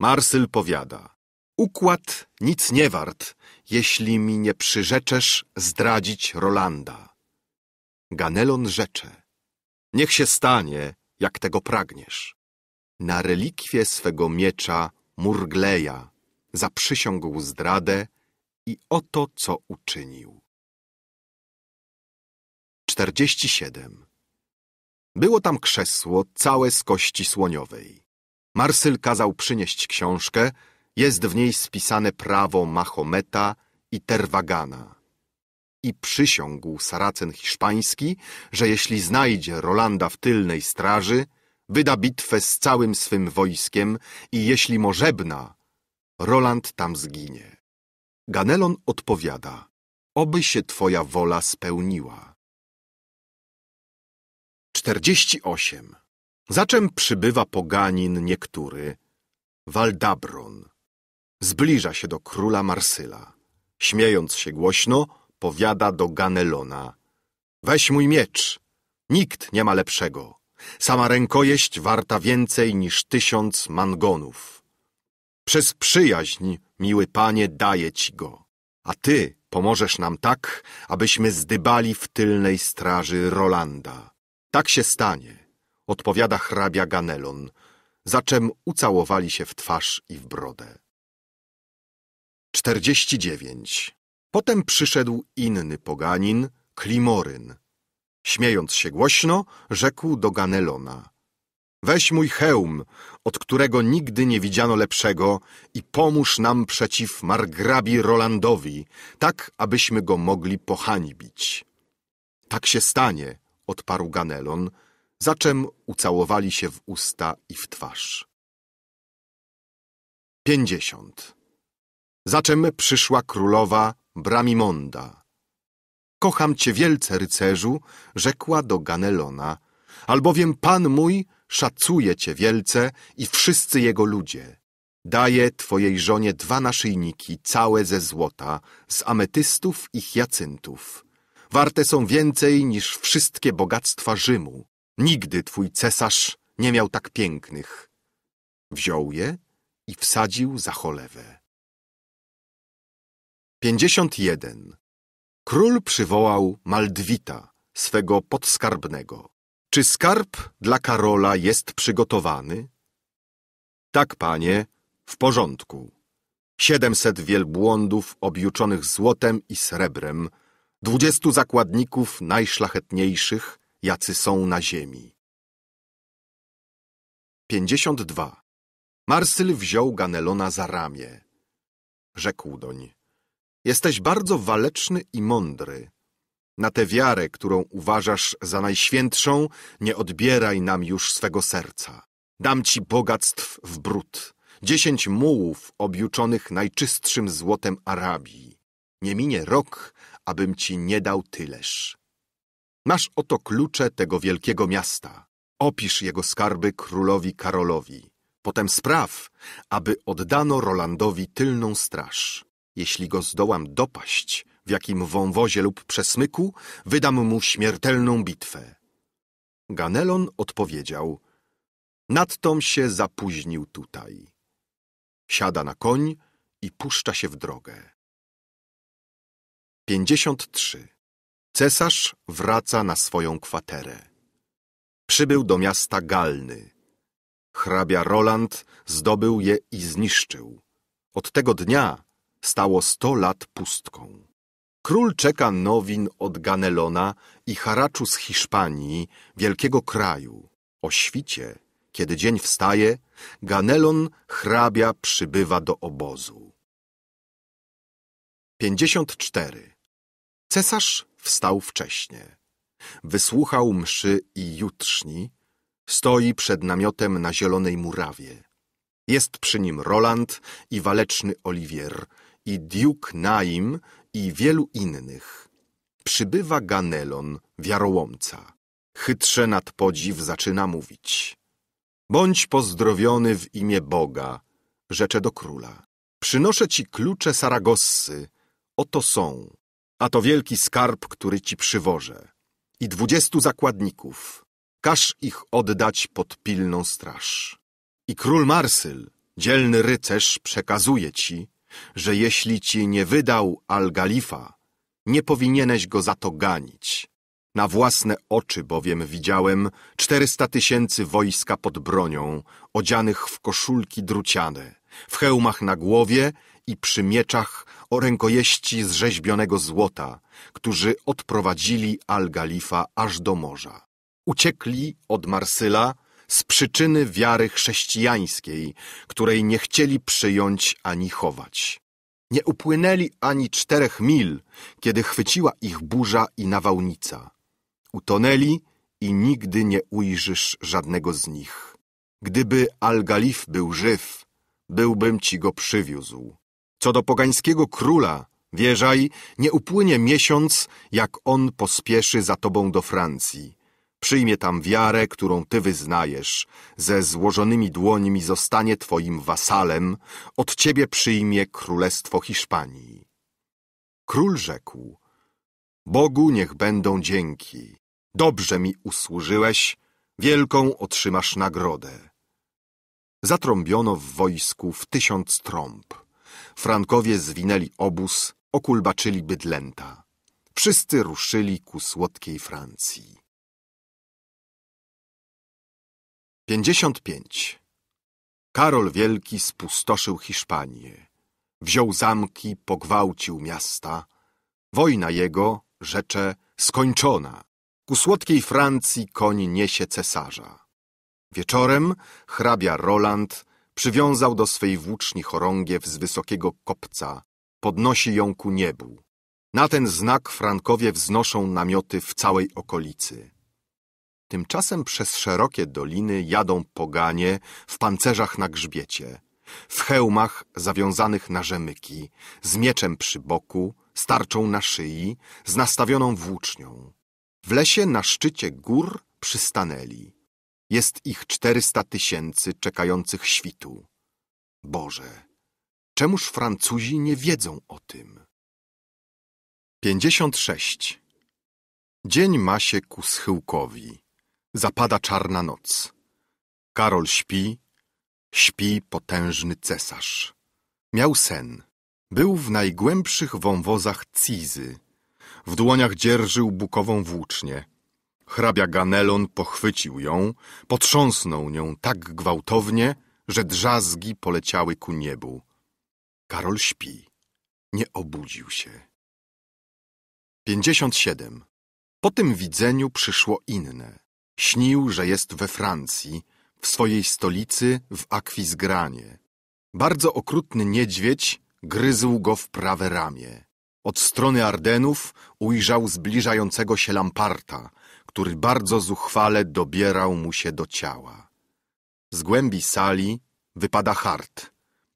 Marsyl powiada. Układ nic nie wart, jeśli mi nie przyrzeczesz zdradzić Rolanda. Ganelon rzecze. Niech się stanie, jak tego pragniesz. Na relikwie swego miecza Murgleja zaprzysiągł zdradę i oto co uczynił. 47. Było tam krzesło całe z kości słoniowej. Marsyl kazał przynieść książkę, jest w niej spisane prawo Mahometa i Terwagana. I przysiągł saracen hiszpański, że jeśli znajdzie Rolanda w tylnej straży, wyda bitwę z całym swym wojskiem i jeśli możebna, Roland tam zginie. Ganelon odpowiada, oby się twoja wola spełniła. 48. Zaczem przybywa poganin niektóry, Waldabron. Zbliża się do króla Marsyla. Śmiejąc się głośno, powiada do Ganelona. Weź mój miecz, nikt nie ma lepszego. Sama rękojeść warta więcej niż tysiąc mangonów. Przez przyjaźń, miły panie, daję ci go. A ty pomożesz nam tak, abyśmy zdybali w tylnej straży Rolanda. Tak się stanie, odpowiada hrabia Ganelon, za czym ucałowali się w twarz i w brodę. 49. Potem przyszedł inny poganin, Klimoryn. Śmiejąc się głośno, rzekł do Ganelona. Weź mój hełm, od którego nigdy nie widziano lepszego i pomóż nam przeciw margrabi Rolandowi, tak abyśmy go mogli pohańbić. Tak się stanie, odparł Ganelon, zaczem ucałowali się w usta i w twarz. Pięćdziesiąt. Zaczem przyszła królowa Bramimonda. Kocham cię wielce, rycerzu, rzekła do Ganelona, albowiem pan mój szacuje cię wielce i wszyscy jego ludzie. Daje twojej żonie dwa naszyjniki, całe ze złota, z ametystów i hiacyntów warte są więcej niż wszystkie bogactwa Rzymu. Nigdy twój cesarz nie miał tak pięknych. Wziął je i wsadził za cholewę. 51. Król przywołał Maldwita, swego podskarbnego. Czy skarb dla Karola jest przygotowany? Tak, panie, w porządku. Siedemset wielbłądów objuczonych złotem i srebrem, dwudziestu zakładników najszlachetniejszych, jacy są na ziemi. 52. Marsyl wziął Ganelona za ramię. Rzekł doń. Jesteś bardzo waleczny i mądry. Na tę wiarę, którą uważasz za najświętszą, nie odbieraj nam już swego serca. Dam ci bogactw w brud, dziesięć mułów objuczonych najczystszym złotem Arabii. Nie minie rok, abym ci nie dał tyleż. Masz oto klucze tego wielkiego miasta. Opisz jego skarby królowi Karolowi. Potem spraw, aby oddano Rolandowi tylną straż. Jeśli go zdołam dopaść w jakim wąwozie lub przesmyku, wydam mu śmiertelną bitwę. Ganelon odpowiedział, nad tom się zapóźnił tutaj. Siada na koń i puszcza się w drogę. 53. Cesarz wraca na swoją kwaterę. Przybył do miasta Galny. Hrabia Roland zdobył je i zniszczył. Od tego dnia stało sto lat pustką. Król czeka nowin od Ganelona i haraczu z Hiszpanii, wielkiego kraju. O świcie, kiedy dzień wstaje, Ganelon hrabia przybywa do obozu. 54. Cesarz wstał wcześnie. Wysłuchał mszy i jutrzni. Stoi przed namiotem na zielonej murawie. Jest przy nim Roland i waleczny Oliwier, i Duke Naim, i wielu innych. Przybywa Ganelon, wiarołomca. Chytrze nad podziw zaczyna mówić. Bądź pozdrowiony w imię Boga, rzecze do króla. Przynoszę ci klucze Saragossy, oto są a to wielki skarb, który ci przywożę, i dwudziestu zakładników. Każ ich oddać pod pilną straż. I król Marsyl, dzielny rycerz, przekazuje ci, że jeśli ci nie wydał Al-Galifa, nie powinieneś go za to ganić. Na własne oczy bowiem widziałem czterysta tysięcy wojska pod bronią, odzianych w koszulki druciane, w hełmach na głowie i przy mieczach o rękojeści z rzeźbionego złota, którzy odprowadzili Al-Galifa aż do morza. Uciekli od Marsyla z przyczyny wiary chrześcijańskiej, której nie chcieli przyjąć ani chować. Nie upłynęli ani czterech mil, kiedy chwyciła ich burza i nawałnica. Utonęli i nigdy nie ujrzysz żadnego z nich. Gdyby Al-Galif był żyw, byłbym ci go przywiózł. Co do pogańskiego króla, wierzaj, nie upłynie miesiąc, jak on pospieszy za tobą do Francji. Przyjmie tam wiarę, którą ty wyznajesz, ze złożonymi dłońmi zostanie twoim wasalem, od ciebie przyjmie królestwo Hiszpanii. Król rzekł, Bogu niech będą dzięki, dobrze mi usłużyłeś, wielką otrzymasz nagrodę. Zatrąbiono w wojsku w tysiąc trąb. Frankowie zwinęli obóz, okulbaczyli bydlęta. Wszyscy ruszyli ku słodkiej Francji. 55. Karol Wielki spustoszył Hiszpanię. Wziął zamki, pogwałcił miasta. Wojna jego, rzecze, skończona. Ku słodkiej Francji koń niesie cesarza. Wieczorem hrabia Roland Przywiązał do swej włóczni chorągiew z wysokiego kopca, podnosi ją ku niebu. Na ten znak Frankowie wznoszą namioty w całej okolicy. Tymczasem przez szerokie doliny jadą poganie w pancerzach na grzbiecie, w hełmach zawiązanych na rzemyki, z mieczem przy boku, starczą na szyi, z nastawioną włócznią. W lesie na szczycie gór przystanęli. Jest ich czterysta tysięcy czekających świtu. Boże, czemuż Francuzi nie wiedzą o tym? 56. Dzień ma się ku schyłkowi. Zapada czarna noc. Karol śpi, śpi potężny cesarz. Miał sen. Był w najgłębszych wąwozach Cizy. W dłoniach dzierżył bukową włócznię. Hrabia Ganelon pochwycił ją, potrząsnął nią tak gwałtownie, że drzazgi poleciały ku niebu. Karol śpi. Nie obudził się. 57. Po tym widzeniu przyszło inne. Śnił, że jest we Francji, w swojej stolicy w Akwizgranie. Bardzo okrutny niedźwiedź gryzł go w prawe ramię. Od strony Ardenów ujrzał zbliżającego się Lamparta – który bardzo zuchwale dobierał mu się do ciała. Z głębi sali wypada hart.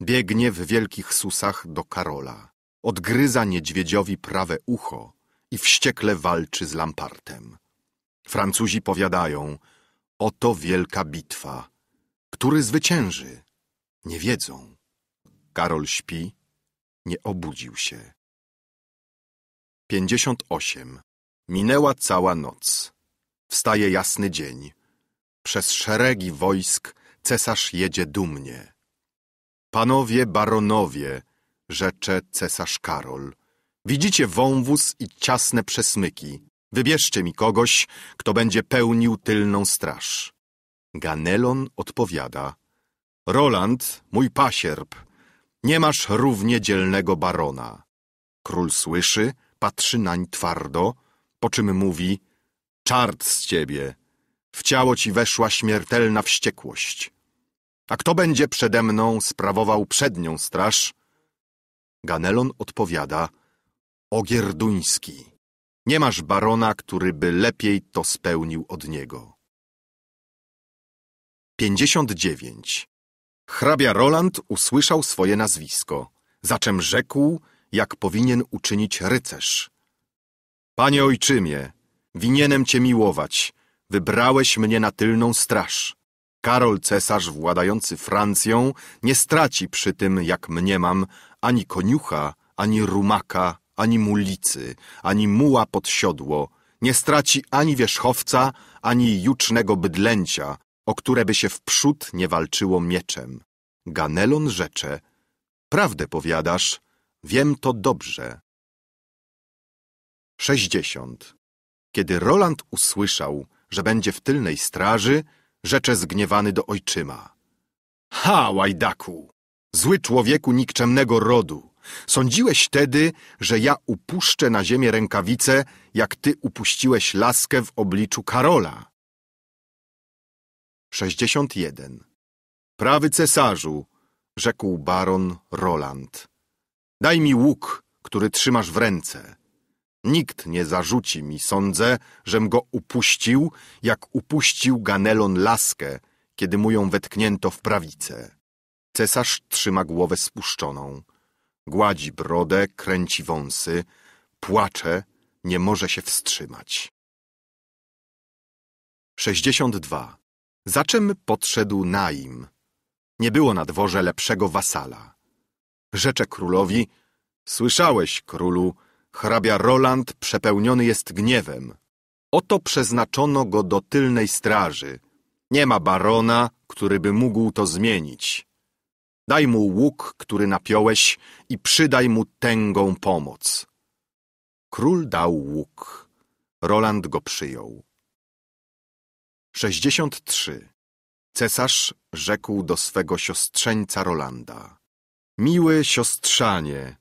Biegnie w wielkich susach do Karola. Odgryza niedźwiedziowi prawe ucho i wściekle walczy z Lampartem. Francuzi powiadają, oto wielka bitwa. Który zwycięży? Nie wiedzą. Karol śpi, nie obudził się. 58. Minęła cała noc. Wstaje jasny dzień. Przez szeregi wojsk cesarz jedzie dumnie. Panowie baronowie, rzecze cesarz Karol, widzicie wąwóz i ciasne przesmyki. Wybierzcie mi kogoś, kto będzie pełnił tylną straż. Ganelon odpowiada. Roland, mój pasierb, nie masz równie dzielnego barona. Król słyszy, patrzy nań twardo, po czym mówi – Czart z ciebie! W ciało ci weszła śmiertelna wściekłość. A kto będzie przede mną sprawował przednią straż? Ganelon odpowiada, Ogierduński. Nie masz barona, który by lepiej to spełnił od niego. 59. Hrabia Roland usłyszał swoje nazwisko, za rzekł, jak powinien uczynić rycerz. Panie ojczymie, Winienem cię miłować. Wybrałeś mnie na tylną straż. Karol cesarz władający Francją nie straci przy tym, jak mniemam, ani koniucha, ani rumaka, ani mulicy, ani muła pod siodło. Nie straci ani wierzchowca, ani jucznego bydlęcia, o które by się wprzód nie walczyło mieczem. Ganelon rzecze, prawdę powiadasz, wiem to dobrze. 60. Kiedy Roland usłyszał, że będzie w tylnej straży, rzecze zgniewany do ojczyma. Ha, łajdaku! Zły człowieku nikczemnego rodu! Sądziłeś tedy, że ja upuszczę na ziemię rękawice, jak ty upuściłeś laskę w obliczu Karola. 61. Prawy cesarzu, rzekł baron Roland. Daj mi łuk, który trzymasz w ręce. Nikt nie zarzuci mi, sądzę, żem go upuścił, jak upuścił Ganelon laskę, kiedy mu ją wetknięto w prawicę. Cesarz trzyma głowę spuszczoną. Gładzi brodę, kręci wąsy, płacze, nie może się wstrzymać. 62. Za czym podszedł Naim? Nie było na dworze lepszego wasala. Rzecze królowi, słyszałeś, królu, Hrabia Roland przepełniony jest gniewem. Oto przeznaczono go do tylnej straży. Nie ma barona, który by mógł to zmienić. Daj mu łuk, który napiąłeś i przydaj mu tęgą pomoc. Król dał łuk. Roland go przyjął. 63. Cesarz rzekł do swego siostrzeńca Rolanda. Miły siostrzanie,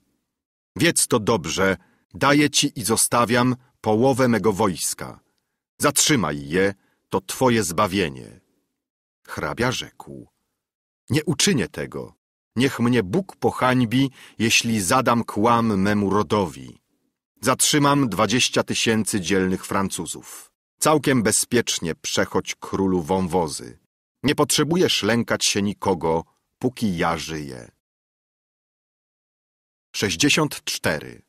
wiedz to dobrze, Daję ci i zostawiam połowę mego wojska. Zatrzymaj je, to twoje zbawienie. Hrabia rzekł. Nie uczynię tego. Niech mnie Bóg pohańbi, jeśli zadam kłam memu rodowi. Zatrzymam dwadzieścia tysięcy dzielnych Francuzów. Całkiem bezpiecznie przechodź królu wąwozy. Nie potrzebujesz lękać się nikogo, póki ja żyję. 64.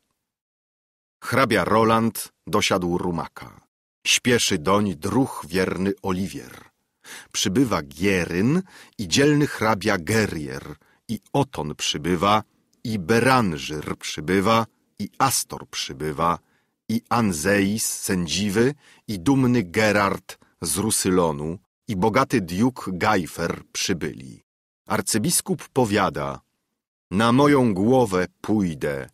Hrabia Roland dosiadł rumaka. Śpieszy doń druh wierny Oliwier. Przybywa Gieryn i dzielny hrabia Gerier I Oton przybywa, i Beranżyr przybywa, i Astor przybywa, i Anzeis sędziwy, i dumny Gerard z Rusylonu, i bogaty diuk Gajfer przybyli. Arcybiskup powiada, na moją głowę pójdę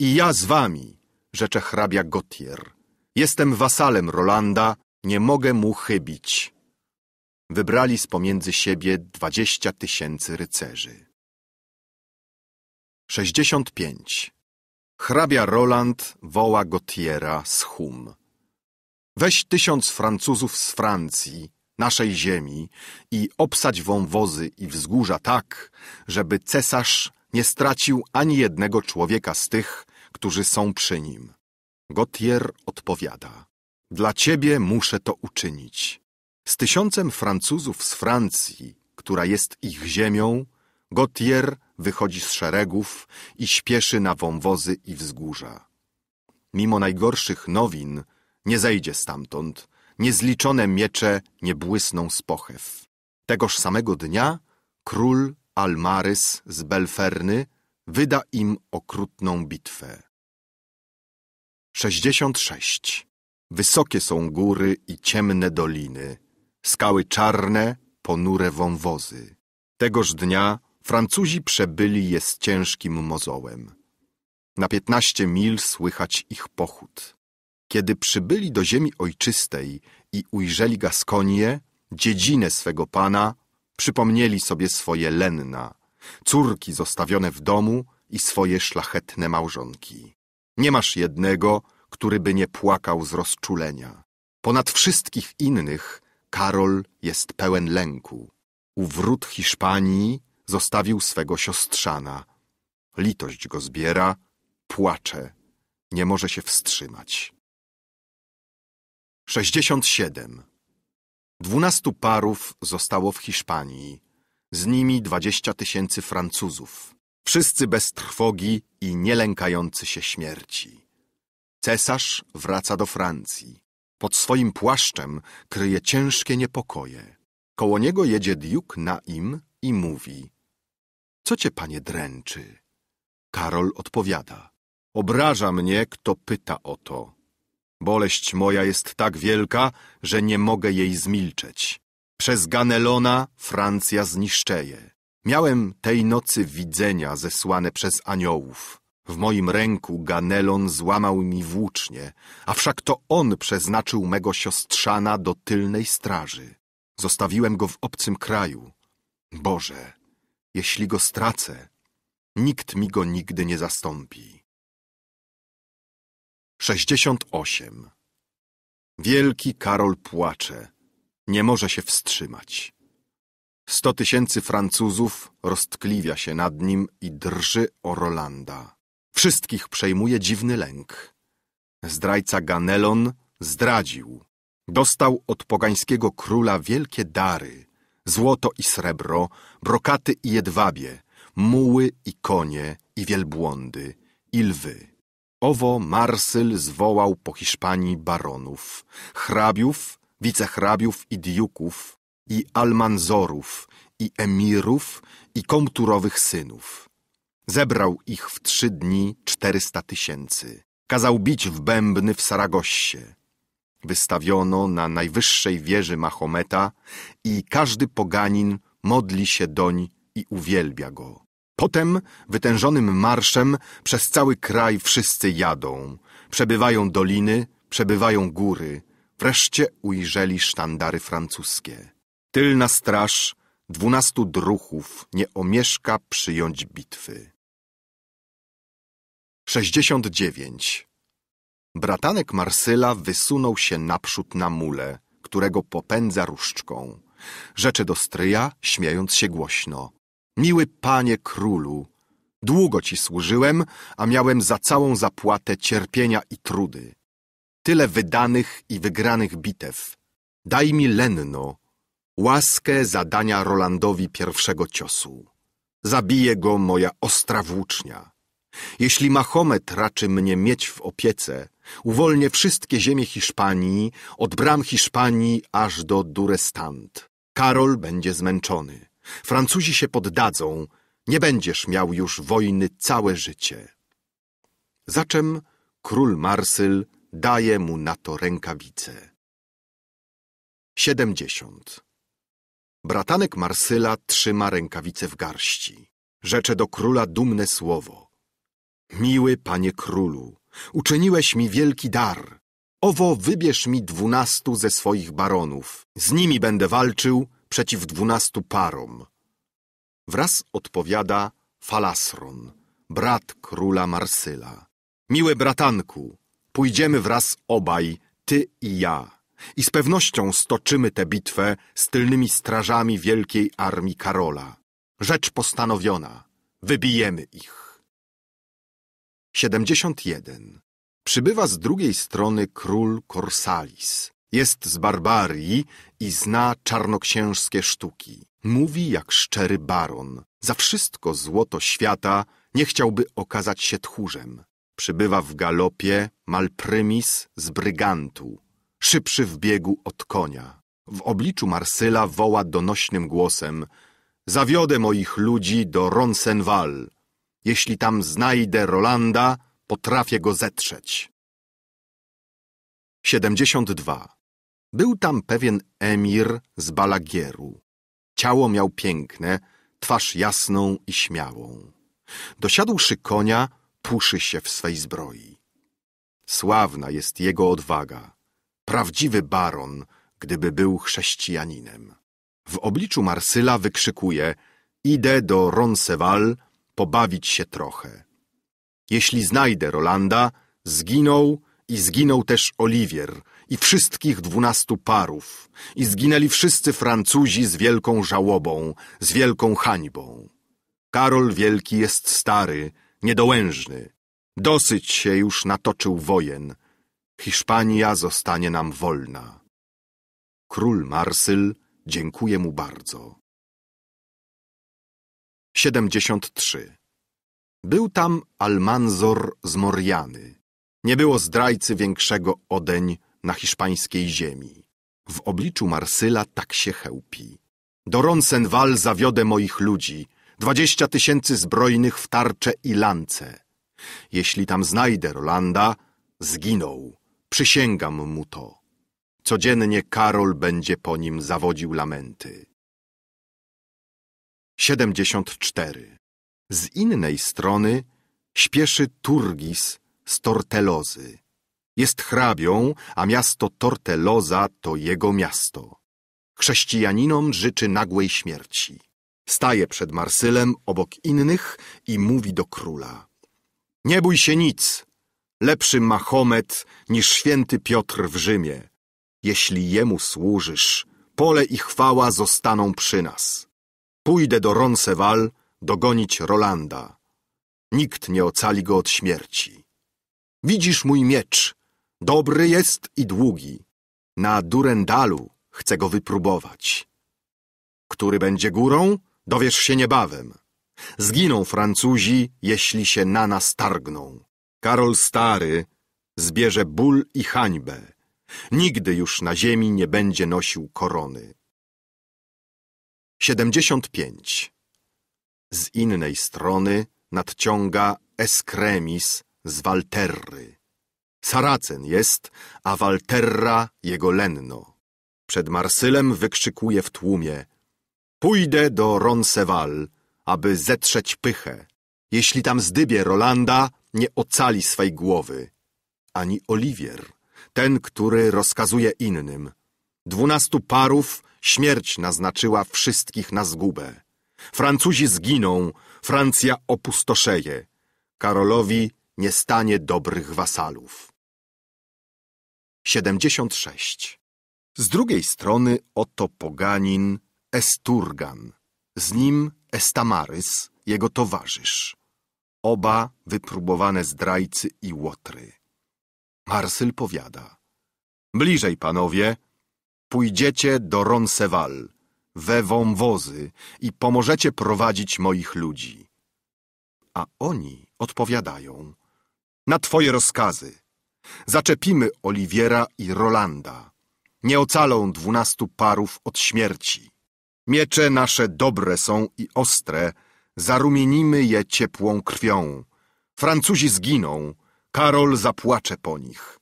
i ja z wami rzecze hrabia Gautier. Jestem wasalem Rolanda, nie mogę mu chybić. Wybrali z pomiędzy siebie dwadzieścia tysięcy rycerzy. 65. Hrabia Roland woła Gotiera z Hum. Weź tysiąc Francuzów z Francji, naszej ziemi, i obsadź wąwozy i wzgórza tak, żeby cesarz nie stracił ani jednego człowieka z tych, którzy są przy nim. Gautier odpowiada: Dla ciebie muszę to uczynić. Z tysiącem Francuzów z Francji, która jest ich ziemią, Gautier wychodzi z szeregów i śpieszy na wąwozy i wzgórza. Mimo najgorszych nowin nie zejdzie stamtąd, niezliczone miecze nie błysną z pochew. Tegoż samego dnia król Almarys z Belferny wyda im okrutną bitwę. 66. Wysokie są góry i ciemne doliny, skały czarne, ponure wąwozy. Tegoż dnia Francuzi przebyli je z ciężkim mozołem. Na piętnaście mil słychać ich pochód. Kiedy przybyli do ziemi ojczystej i ujrzeli Gaskonię, dziedzinę swego pana, przypomnieli sobie swoje lenna – córki zostawione w domu i swoje szlachetne małżonki. Nie masz jednego, który by nie płakał z rozczulenia. Ponad wszystkich innych Karol jest pełen lęku. U wrót Hiszpanii zostawił swego siostrzana. Litość go zbiera, płacze, nie może się wstrzymać. 67. Dwunastu parów zostało w Hiszpanii z nimi dwadzieścia tysięcy Francuzów, wszyscy bez trwogi i nie lękający się śmierci. Cesarz wraca do Francji. Pod swoim płaszczem kryje ciężkie niepokoje. Koło niego jedzie Duke im i mówi – Co cię, panie, dręczy? Karol odpowiada – Obraża mnie, kto pyta o to. Boleść moja jest tak wielka, że nie mogę jej zmilczeć. Przez Ganelona Francja zniszczeje. Miałem tej nocy widzenia zesłane przez aniołów. W moim ręku Ganelon złamał mi włócznie, a wszak to on przeznaczył mego siostrzana do tylnej straży. Zostawiłem go w obcym kraju. Boże, jeśli go stracę, nikt mi go nigdy nie zastąpi. 68. Wielki Karol płacze nie może się wstrzymać. Sto tysięcy Francuzów roztkliwia się nad nim i drży o Rolanda. Wszystkich przejmuje dziwny lęk. Zdrajca Ganelon zdradził. Dostał od pogańskiego króla wielkie dary. Złoto i srebro, brokaty i jedwabie, muły i konie i wielbłądy i lwy. Owo Marsyl zwołał po Hiszpanii baronów, hrabiów wicehrabiów i diuków, i almanzorów, i emirów, i komturowych synów. Zebrał ich w trzy dni czterysta tysięcy. Kazał bić w bębny w Saragoście. Wystawiono na najwyższej wieży Mahometa i każdy poganin modli się doń i uwielbia go. Potem wytężonym marszem przez cały kraj wszyscy jadą. Przebywają doliny, przebywają góry, Wreszcie ujrzeli sztandary francuskie. Tylna straż dwunastu druchów nie omieszka przyjąć bitwy. 69. Bratanek Marsyla wysunął się naprzód na mule, którego popędza różdżką. Rzeczy do stryja, śmiejąc się głośno. Miły panie królu, długo ci służyłem, a miałem za całą zapłatę cierpienia i trudy tyle wydanych i wygranych bitew. Daj mi lenno, łaskę zadania Rolandowi pierwszego ciosu. Zabije go moja ostra włócznia. Jeśli Mahomet raczy mnie mieć w opiece, uwolnię wszystkie ziemie Hiszpanii, od bram Hiszpanii aż do Durestant. Karol będzie zmęczony. Francuzi się poddadzą. Nie będziesz miał już wojny całe życie. Zaczem król Marsyl daje mu na to rękawice. 70. Bratanek Marsyla trzyma rękawice w garści. Rzecze do króla dumne słowo. Miły panie królu, uczyniłeś mi wielki dar. Owo wybierz mi dwunastu ze swoich baronów. Z nimi będę walczył przeciw dwunastu parom. Wraz odpowiada Falasron, brat króla Marsyla. Miły bratanku, Pójdziemy wraz obaj, ty i ja, i z pewnością stoczymy tę bitwę z tylnymi strażami wielkiej armii Karola. Rzecz postanowiona. Wybijemy ich. 71. Przybywa z drugiej strony król Korsalis. Jest z Barbarii i zna czarnoksiężskie sztuki. Mówi jak szczery baron. Za wszystko złoto świata nie chciałby okazać się tchórzem. Przybywa w galopie Malprymis z Brygantu, szybszy w biegu od konia. W obliczu Marsyla woła donośnym głosem Zawiodę moich ludzi do Ronsenval. Jeśli tam znajdę Rolanda, potrafię go zetrzeć. 72. Był tam pewien emir z Balagieru. Ciało miał piękne, twarz jasną i śmiałą. Dosiadłszy konia, puszy się w swej zbroi. Sławna jest jego odwaga, prawdziwy baron, gdyby był chrześcijaninem. W obliczu Marsyla wykrzykuje Idę do Ronceval pobawić się trochę. Jeśli znajdę Rolanda, zginął i zginął też Oliwier i wszystkich dwunastu parów i zginęli wszyscy Francuzi z wielką żałobą, z wielką hańbą. Karol Wielki jest stary, niedołężny. Dosyć się już natoczył wojen. Hiszpania zostanie nam wolna. Król Marsyl dziękuję mu bardzo. 73. Był tam Almanzor z Moriany. Nie było zdrajcy większego odeń na hiszpańskiej ziemi. W obliczu Marsyla tak się chełpi. Do Ronsenwal zawiodę moich ludzi, dwadzieścia tysięcy zbrojnych w tarcze i lance. Jeśli tam znajdę Rolanda, zginął. Przysięgam mu to. Codziennie Karol będzie po nim zawodził lamenty. 74. Z innej strony śpieszy Turgis z Tortelozy. Jest hrabią, a miasto Torteloza to jego miasto. Chrześcijaninom życzy nagłej śmierci. Staje przed Marsylem obok innych i mówi do króla. Nie bój się nic, lepszy Mahomet niż święty Piotr w Rzymie. Jeśli jemu służysz, pole i chwała zostaną przy nas. Pójdę do Ronceval dogonić Rolanda. Nikt nie ocali go od śmierci. Widzisz mój miecz, dobry jest i długi. Na Durendalu chcę go wypróbować. Który będzie górą? Dowiesz się niebawem. Zginą Francuzi, jeśli się na nas targną. Karol Stary zbierze ból i hańbę. Nigdy już na ziemi nie będzie nosił korony. 75. Z innej strony nadciąga Eskremis z Walterry. Saracen jest, a Walterra jego lenno. Przed Marsylem wykrzykuje w tłumie Pójdę do Ronseval, aby zetrzeć pychę. Jeśli tam zdybie Rolanda, nie ocali swej głowy. Ani Oliwier, ten, który rozkazuje innym. Dwunastu parów śmierć naznaczyła wszystkich na zgubę. Francuzi zginą, Francja opustoszeje. Karolowi nie stanie dobrych wasalów. 76. Z drugiej strony oto poganin Esturgan, z nim Estamarys, jego towarzysz. Oba wypróbowane zdrajcy i łotry. Marsyl powiada. Bliżej, panowie, pójdziecie do Ronceval, we wąwozy i pomożecie prowadzić moich ludzi. A oni odpowiadają. Na twoje rozkazy. Zaczepimy Oliwiera i Rolanda. Nie ocalą dwunastu parów od śmierci. Miecze nasze dobre są i ostre, zarumienimy je ciepłą krwią. Francuzi zginą, Karol zapłacze po nich.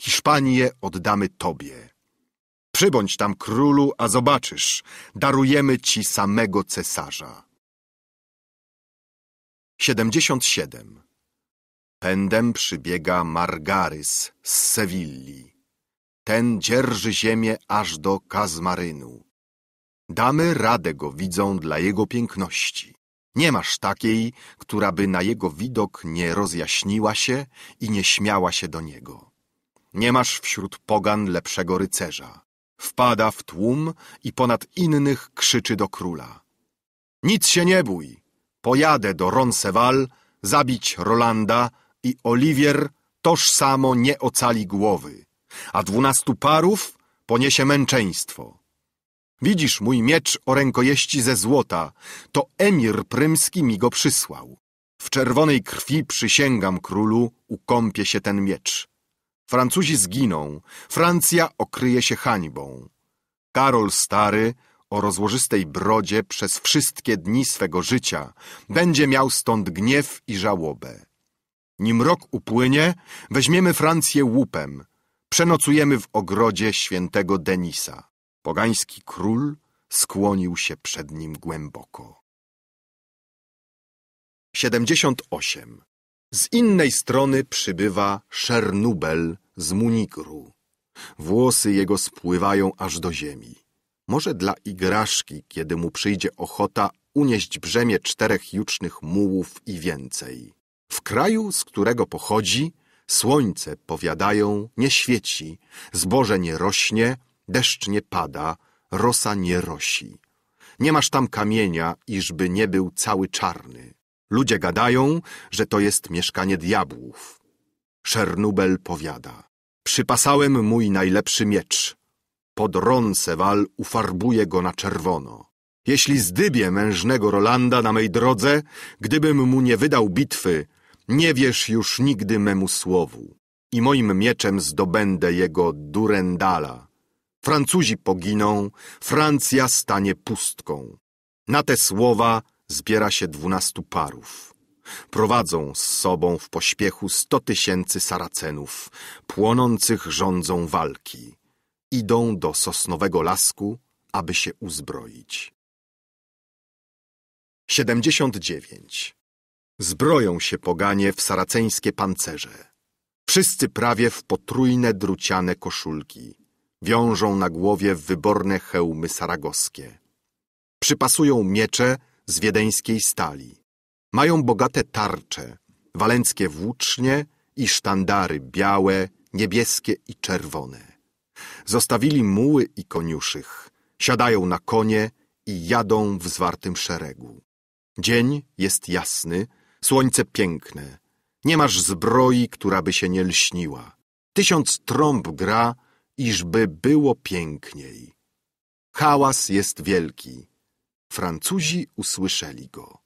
Hiszpanię oddamy Tobie. Przybądź tam królu, a zobaczysz, darujemy Ci samego cesarza. 77. Pędem przybiega Margarys z Sewilli. Ten dzierży ziemię aż do Kazmarynu. Damy radę go widzą dla jego piękności. Nie masz takiej, która by na jego widok nie rozjaśniła się i nie śmiała się do niego. Nie masz wśród pogan lepszego rycerza. Wpada w tłum i ponad innych krzyczy do króla. Nic się nie bój, pojadę do Ronseval zabić Rolanda i Oliwier toż samo nie ocali głowy, a dwunastu parów poniesie męczeństwo. Widzisz mój miecz o rękojeści ze złota, to emir prymski mi go przysłał. W czerwonej krwi przysięgam królu, ukąpie się ten miecz. Francuzi zginą, Francja okryje się hańbą. Karol Stary o rozłożystej brodzie przez wszystkie dni swego życia będzie miał stąd gniew i żałobę. Nim rok upłynie, weźmiemy Francję łupem, przenocujemy w ogrodzie świętego Denisa. Pogański król skłonił się przed nim głęboko. 78. Z innej strony przybywa Szernubel z Munigru. Włosy jego spływają aż do ziemi. Może dla igraszki, kiedy mu przyjdzie ochota, unieść brzemię czterech jucznych mułów i więcej. W kraju, z którego pochodzi, słońce, powiadają, nie świeci, zboże nie rośnie, Deszcz nie pada, rosa nie rosi. Nie masz tam kamienia, iżby nie był cały czarny. Ludzie gadają, że to jest mieszkanie diabłów. Szernubel powiada. Przypasałem mój najlepszy miecz. Pod wal ufarbuję go na czerwono. Jeśli zdybię mężnego Rolanda na mej drodze, gdybym mu nie wydał bitwy, nie wiesz już nigdy memu słowu. I moim mieczem zdobędę jego Durendala. Francuzi poginą, Francja stanie pustką. Na te słowa zbiera się dwunastu parów. Prowadzą z sobą w pośpiechu sto tysięcy Saracenów, płonących rządzą walki. Idą do Sosnowego Lasku, aby się uzbroić. 79. Zbroją się poganie w saraceńskie pancerze. Wszyscy prawie w potrójne druciane koszulki wiążą na głowie wyborne hełmy saragoskie. Przypasują miecze z wiedeńskiej stali. Mają bogate tarcze, walenckie włócznie i sztandary białe, niebieskie i czerwone. Zostawili muły i koniuszych, siadają na konie i jadą w zwartym szeregu. Dzień jest jasny, słońce piękne. Nie masz zbroi, która by się nie lśniła. Tysiąc trąb gra, iżby było piękniej. Hałas jest wielki. Francuzi usłyszeli go.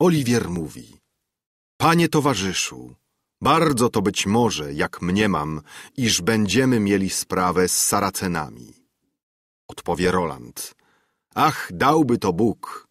Oliwier mówi. Panie towarzyszu, bardzo to być może, jak mniemam, iż będziemy mieli sprawę z Saracenami. Odpowie Roland. Ach, dałby to Bóg.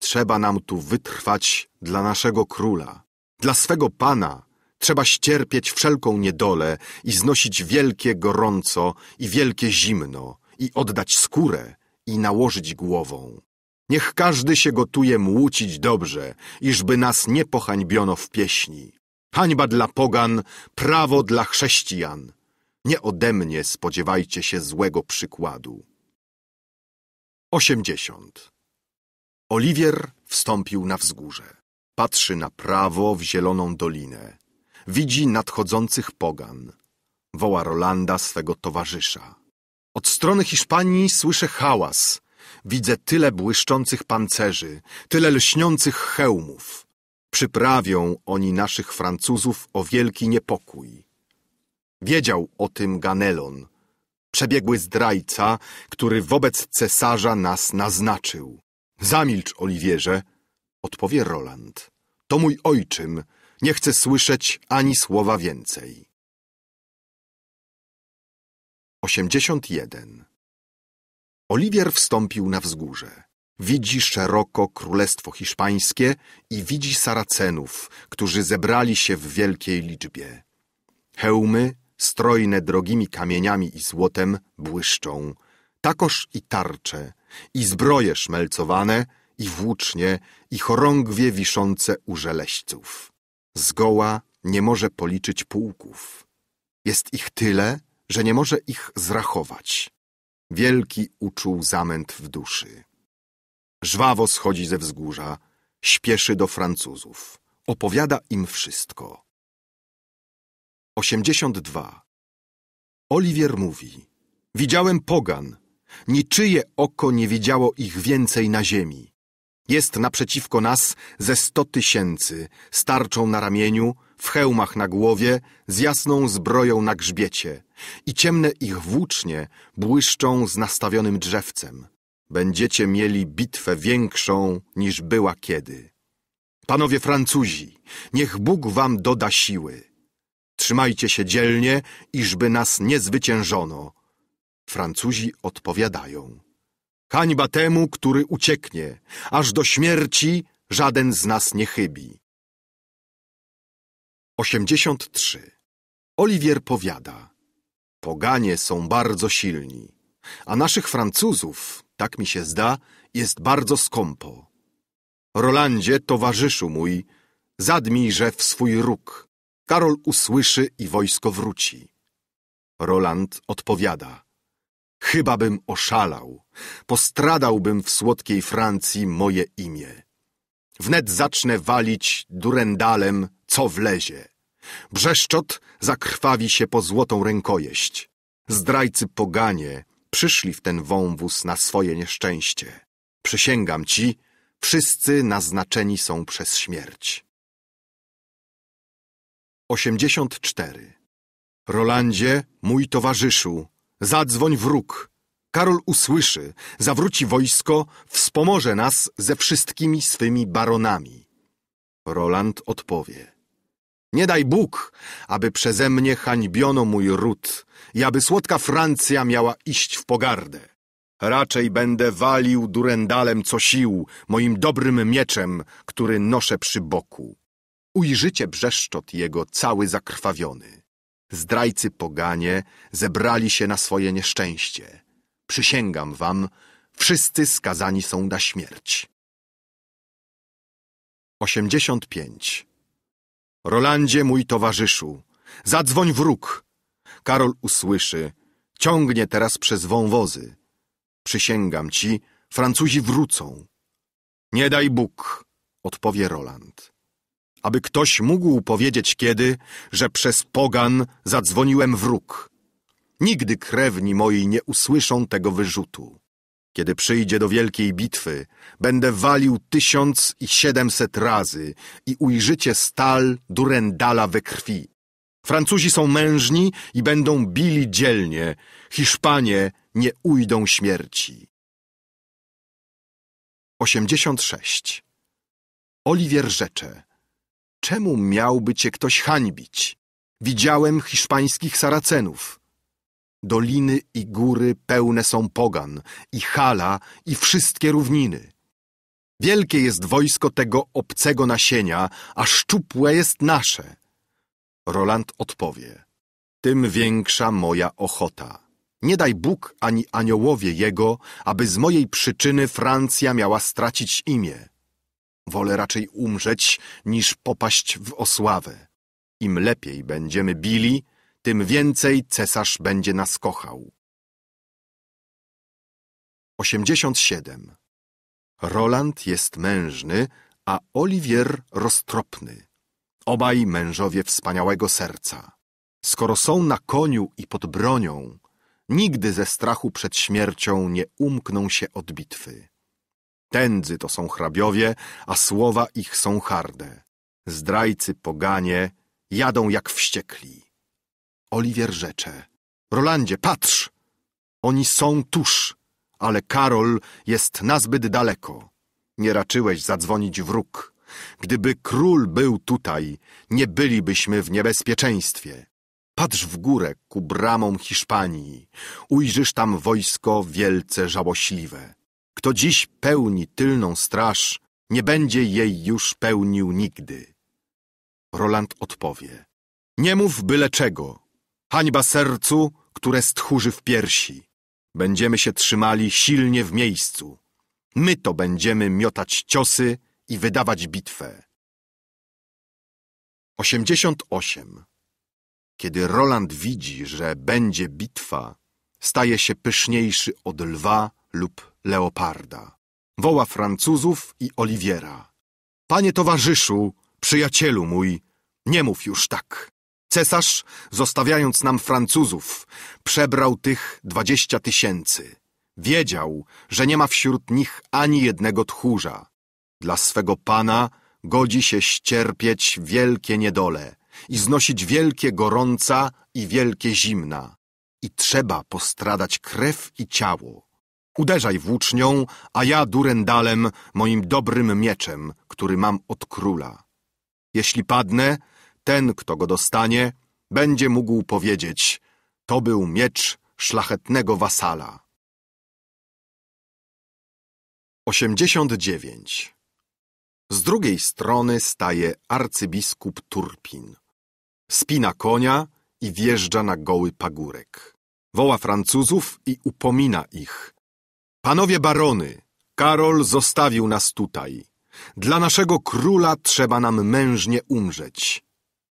Trzeba nam tu wytrwać dla naszego króla, dla swego pana, Trzeba ścierpieć wszelką niedolę i znosić wielkie gorąco i wielkie zimno i oddać skórę i nałożyć głową. Niech każdy się gotuje młócić dobrze, iżby nas nie pohańbiono w pieśni. Hańba dla pogan, prawo dla chrześcijan. Nie ode mnie spodziewajcie się złego przykładu. 80. Oliwier wstąpił na wzgórze. Patrzy na prawo w zieloną dolinę widzi nadchodzących pogan. Woła Rolanda swego towarzysza. Od strony Hiszpanii słyszę hałas. Widzę tyle błyszczących pancerzy, tyle lśniących hełmów. Przyprawią oni naszych Francuzów o wielki niepokój. Wiedział o tym Ganelon, przebiegły zdrajca, który wobec cesarza nas naznaczył. Zamilcz, Oliwierze, odpowie Roland. To mój ojczym, nie chcę słyszeć ani słowa więcej. 81. Oliwier wstąpił na wzgórze. Widzi szeroko Królestwo Hiszpańskie i widzi Saracenów, którzy zebrali się w wielkiej liczbie. Hełmy, strojne drogimi kamieniami i złotem, błyszczą. Takoż i tarcze, i zbroje szmelcowane, i włócznie, i chorągwie wiszące u żeleźców zgoła nie może policzyć pułków. Jest ich tyle, że nie może ich zrachować. Wielki uczuł zamęt w duszy. Żwawo schodzi ze wzgórza, śpieszy do Francuzów. Opowiada im wszystko. 82. Oliwier mówi: Widziałem pogan. Niczyje oko nie widziało ich więcej na ziemi. Jest naprzeciwko nas ze sto tysięcy, z tarczą na ramieniu, w hełmach na głowie, z jasną zbroją na grzbiecie i ciemne ich włócznie błyszczą z nastawionym drzewcem. Będziecie mieli bitwę większą niż była kiedy. Panowie Francuzi, niech Bóg wam doda siły. Trzymajcie się dzielnie, iżby nas nie zwyciężono. Francuzi odpowiadają. Hańba temu, który ucieknie, aż do śmierci żaden z nas nie chybi. 83. Oliwier powiada Poganie są bardzo silni, a naszych Francuzów, tak mi się zda, jest bardzo skąpo. Rolandzie, towarzyszu mój, zadmijże w swój róg. Karol usłyszy i wojsko wróci. Roland odpowiada. Chyba bym oszalał, postradałbym w słodkiej Francji moje imię. Wnet zacznę walić durendalem, co wlezie. Brzeszczot zakrwawi się po złotą rękojeść. Zdrajcy poganie przyszli w ten wąwóz na swoje nieszczęście. Przysięgam ci, wszyscy naznaczeni są przez śmierć. 84. Rolandzie, mój towarzyszu, Zadzwoń wróg. Karol usłyszy, zawróci wojsko, wspomoże nas ze wszystkimi swymi baronami. Roland odpowie. Nie daj Bóg, aby przeze mnie hańbiono mój ród i aby słodka Francja miała iść w pogardę. Raczej będę walił durendalem co sił, moim dobrym mieczem, który noszę przy boku. Ujrzycie brzeszczot jego cały zakrwawiony zdrajcy poganie, zebrali się na swoje nieszczęście. Przysięgam wam, wszyscy skazani są na śmierć. 85. Rolandzie, mój towarzyszu, zadzwoń w róg. Karol usłyszy, ciągnie teraz przez wąwozy. Przysięgam ci, Francuzi wrócą. Nie daj Bóg, odpowie Roland aby ktoś mógł powiedzieć kiedy, że przez pogan zadzwoniłem wróg. Nigdy krewni moi nie usłyszą tego wyrzutu. Kiedy przyjdzie do wielkiej bitwy, będę walił tysiąc i siedemset razy i ujrzycie stal Durendala we krwi. Francuzi są mężni i będą bili dzielnie. Hiszpanie nie ujdą śmierci. 86. Oliwier Rzecze Czemu miałby cię ktoś hańbić? Widziałem hiszpańskich Saracenów. Doliny i góry pełne są pogan, i hala, i wszystkie równiny. Wielkie jest wojsko tego obcego nasienia, a szczupłe jest nasze. Roland odpowie. Tym większa moja ochota. Nie daj Bóg ani aniołowie jego, aby z mojej przyczyny Francja miała stracić imię. Wolę raczej umrzeć, niż popaść w osławę. Im lepiej będziemy bili, tym więcej cesarz będzie nas kochał. 87. Roland jest mężny, a Oliwier roztropny. Obaj mężowie wspaniałego serca. Skoro są na koniu i pod bronią, nigdy ze strachu przed śmiercią nie umkną się od bitwy. Tędzy to są hrabiowie, a słowa ich są harde. Zdrajcy poganie jadą jak wściekli. Oliwier rzecze. Rolandzie, patrz! Oni są tuż, ale Karol jest nazbyt daleko. Nie raczyłeś zadzwonić w Gdyby król był tutaj, nie bylibyśmy w niebezpieczeństwie. Patrz w górę ku bramom Hiszpanii. Ujrzysz tam wojsko wielce żałośliwe. Kto dziś pełni tylną straż, nie będzie jej już pełnił nigdy. Roland odpowie. Nie mów byle czego. Hańba sercu, które stchórzy w piersi. Będziemy się trzymali silnie w miejscu. My to będziemy miotać ciosy i wydawać bitwę. 88. Kiedy Roland widzi, że będzie bitwa, staje się pyszniejszy od lwa lub Leoparda. Woła Francuzów i Oliwiera. Panie towarzyszu, przyjacielu mój, nie mów już tak. Cesarz, zostawiając nam Francuzów, przebrał tych dwadzieścia tysięcy. Wiedział, że nie ma wśród nich ani jednego tchórza. Dla swego pana godzi się ścierpieć wielkie niedole i znosić wielkie gorąca i wielkie zimna. I trzeba postradać krew i ciało. Uderzaj włócznią, a ja durendalem, moim dobrym mieczem, który mam od króla. Jeśli padnę, ten, kto go dostanie, będzie mógł powiedzieć, to był miecz szlachetnego wasala. 89. Z drugiej strony staje arcybiskup Turpin. Spina konia i wjeżdża na goły pagórek. Woła Francuzów i upomina ich – Panowie barony, Karol zostawił nas tutaj. Dla naszego króla trzeba nam mężnie umrzeć.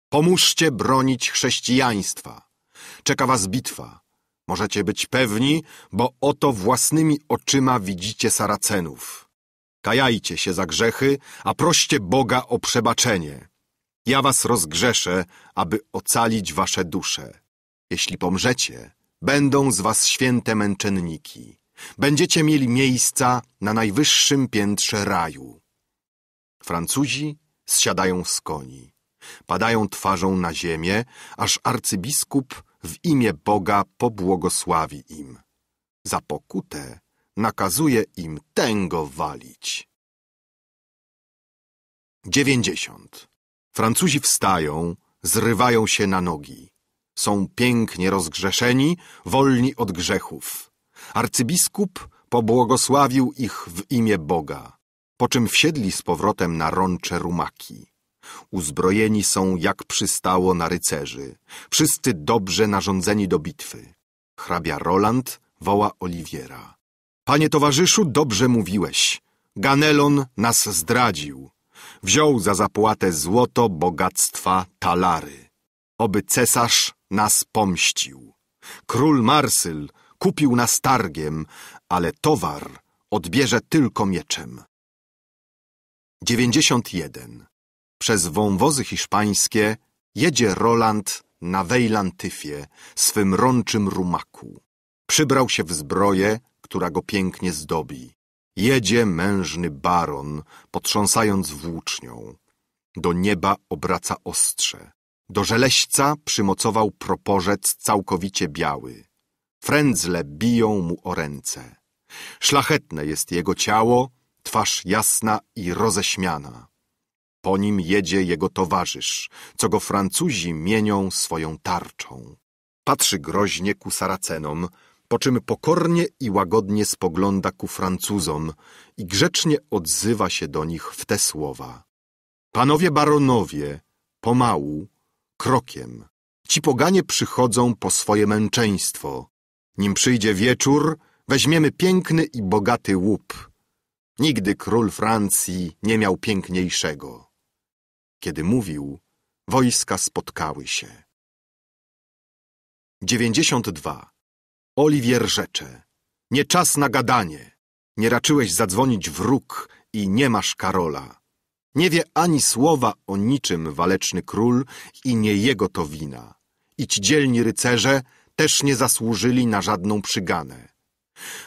Pomóżcie bronić chrześcijaństwa. Czeka was bitwa. Możecie być pewni, bo oto własnymi oczyma widzicie Saracenów. Kajajcie się za grzechy, a proście Boga o przebaczenie. Ja was rozgrzeszę, aby ocalić wasze dusze. Jeśli pomrzecie, będą z was święte męczenniki. Będziecie mieli miejsca na najwyższym piętrze raju. Francuzi zsiadają z koni. Padają twarzą na ziemię, aż arcybiskup w imię Boga pobłogosławi im. Za pokutę nakazuje im tęgo walić. 90. Francuzi wstają, zrywają się na nogi. Są pięknie rozgrzeszeni, wolni od grzechów. Arcybiskup pobłogosławił ich w imię Boga, po czym wsiedli z powrotem na rącze rumaki. Uzbrojeni są, jak przystało na rycerzy, wszyscy dobrze narządzeni do bitwy. Hrabia Roland woła Oliwiera. Panie towarzyszu, dobrze mówiłeś. Ganelon nas zdradził. Wziął za zapłatę złoto, bogactwa, talary. Oby cesarz nas pomścił. Król Marsyl kupił nas targiem, ale towar odbierze tylko mieczem. 91. Przez wąwozy hiszpańskie jedzie Roland na Wejlantyfie, swym rączym rumaku. Przybrał się w zbroję, która go pięknie zdobi. Jedzie mężny baron, potrząsając włócznią. Do nieba obraca ostrze. Do żeleśca przymocował proporzec całkowicie biały frędzle biją mu o ręce. Szlachetne jest jego ciało, twarz jasna i roześmiana. Po nim jedzie jego towarzysz, co go Francuzi mienią swoją tarczą. Patrzy groźnie ku Saracenom, po czym pokornie i łagodnie spogląda ku Francuzom i grzecznie odzywa się do nich w te słowa. Panowie baronowie, pomału, krokiem, ci poganie przychodzą po swoje męczeństwo, nim przyjdzie wieczór, weźmiemy piękny i bogaty łup. Nigdy król Francji nie miał piękniejszego. Kiedy mówił, wojska spotkały się. 92. Oliwier rzecze. Nie czas na gadanie. Nie raczyłeś zadzwonić wróg i nie masz Karola. Nie wie ani słowa o niczym waleczny król i nie jego to wina. Idź dzielni rycerze, też nie zasłużyli na żadną przyganę.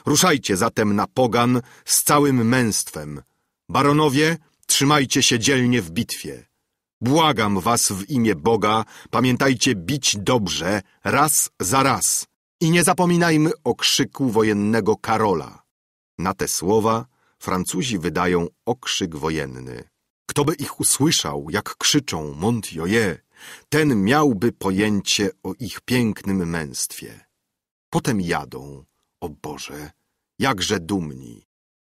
Ruszajcie zatem na pogan z całym męstwem. Baronowie, trzymajcie się dzielnie w bitwie. Błagam was w imię Boga, pamiętajcie bić dobrze, raz za raz. I nie zapominajmy o krzyku wojennego Karola. Na te słowa Francuzi wydają okrzyk wojenny. Kto by ich usłyszał, jak krzyczą Montjoie, ten miałby pojęcie o ich pięknym męstwie. Potem jadą, o Boże, jakże dumni.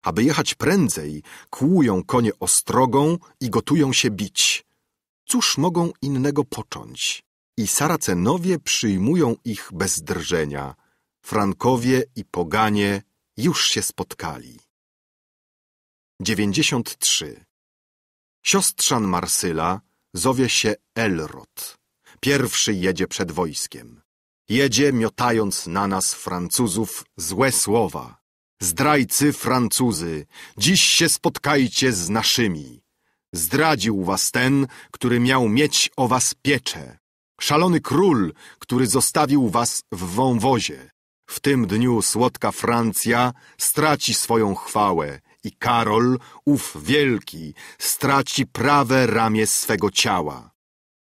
Aby jechać prędzej, kłują konie ostrogą i gotują się bić. Cóż mogą innego począć? I Saracenowie przyjmują ich bez drżenia. Frankowie i poganie już się spotkali. 93. Siostrzan Marsyla Zowie się Elrod. Pierwszy jedzie przed wojskiem. Jedzie, miotając na nas Francuzów złe słowa. Zdrajcy Francuzy, dziś się spotkajcie z naszymi. Zdradził was ten, który miał mieć o was piecze. Szalony król, który zostawił was w wąwozie. W tym dniu słodka Francja straci swoją chwałę i Karol, ów wielki, straci prawe ramię swego ciała.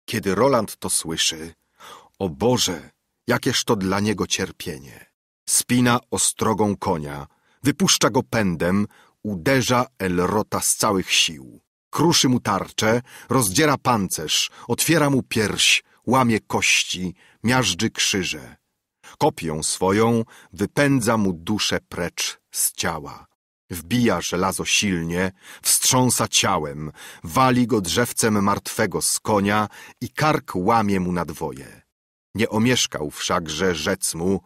Kiedy Roland to słyszy, o Boże, jakież to dla niego cierpienie. Spina ostrogą konia, wypuszcza go pędem, uderza Elrota z całych sił. Kruszy mu tarczę, rozdziera pancerz, otwiera mu pierś, łamie kości, miażdży krzyże. Kopią swoją wypędza mu duszę precz z ciała. Wbija żelazo silnie, wstrząsa ciałem, wali go drzewcem martwego z konia i kark łamie mu na dwoje. Nie omieszkał wszakże rzec mu,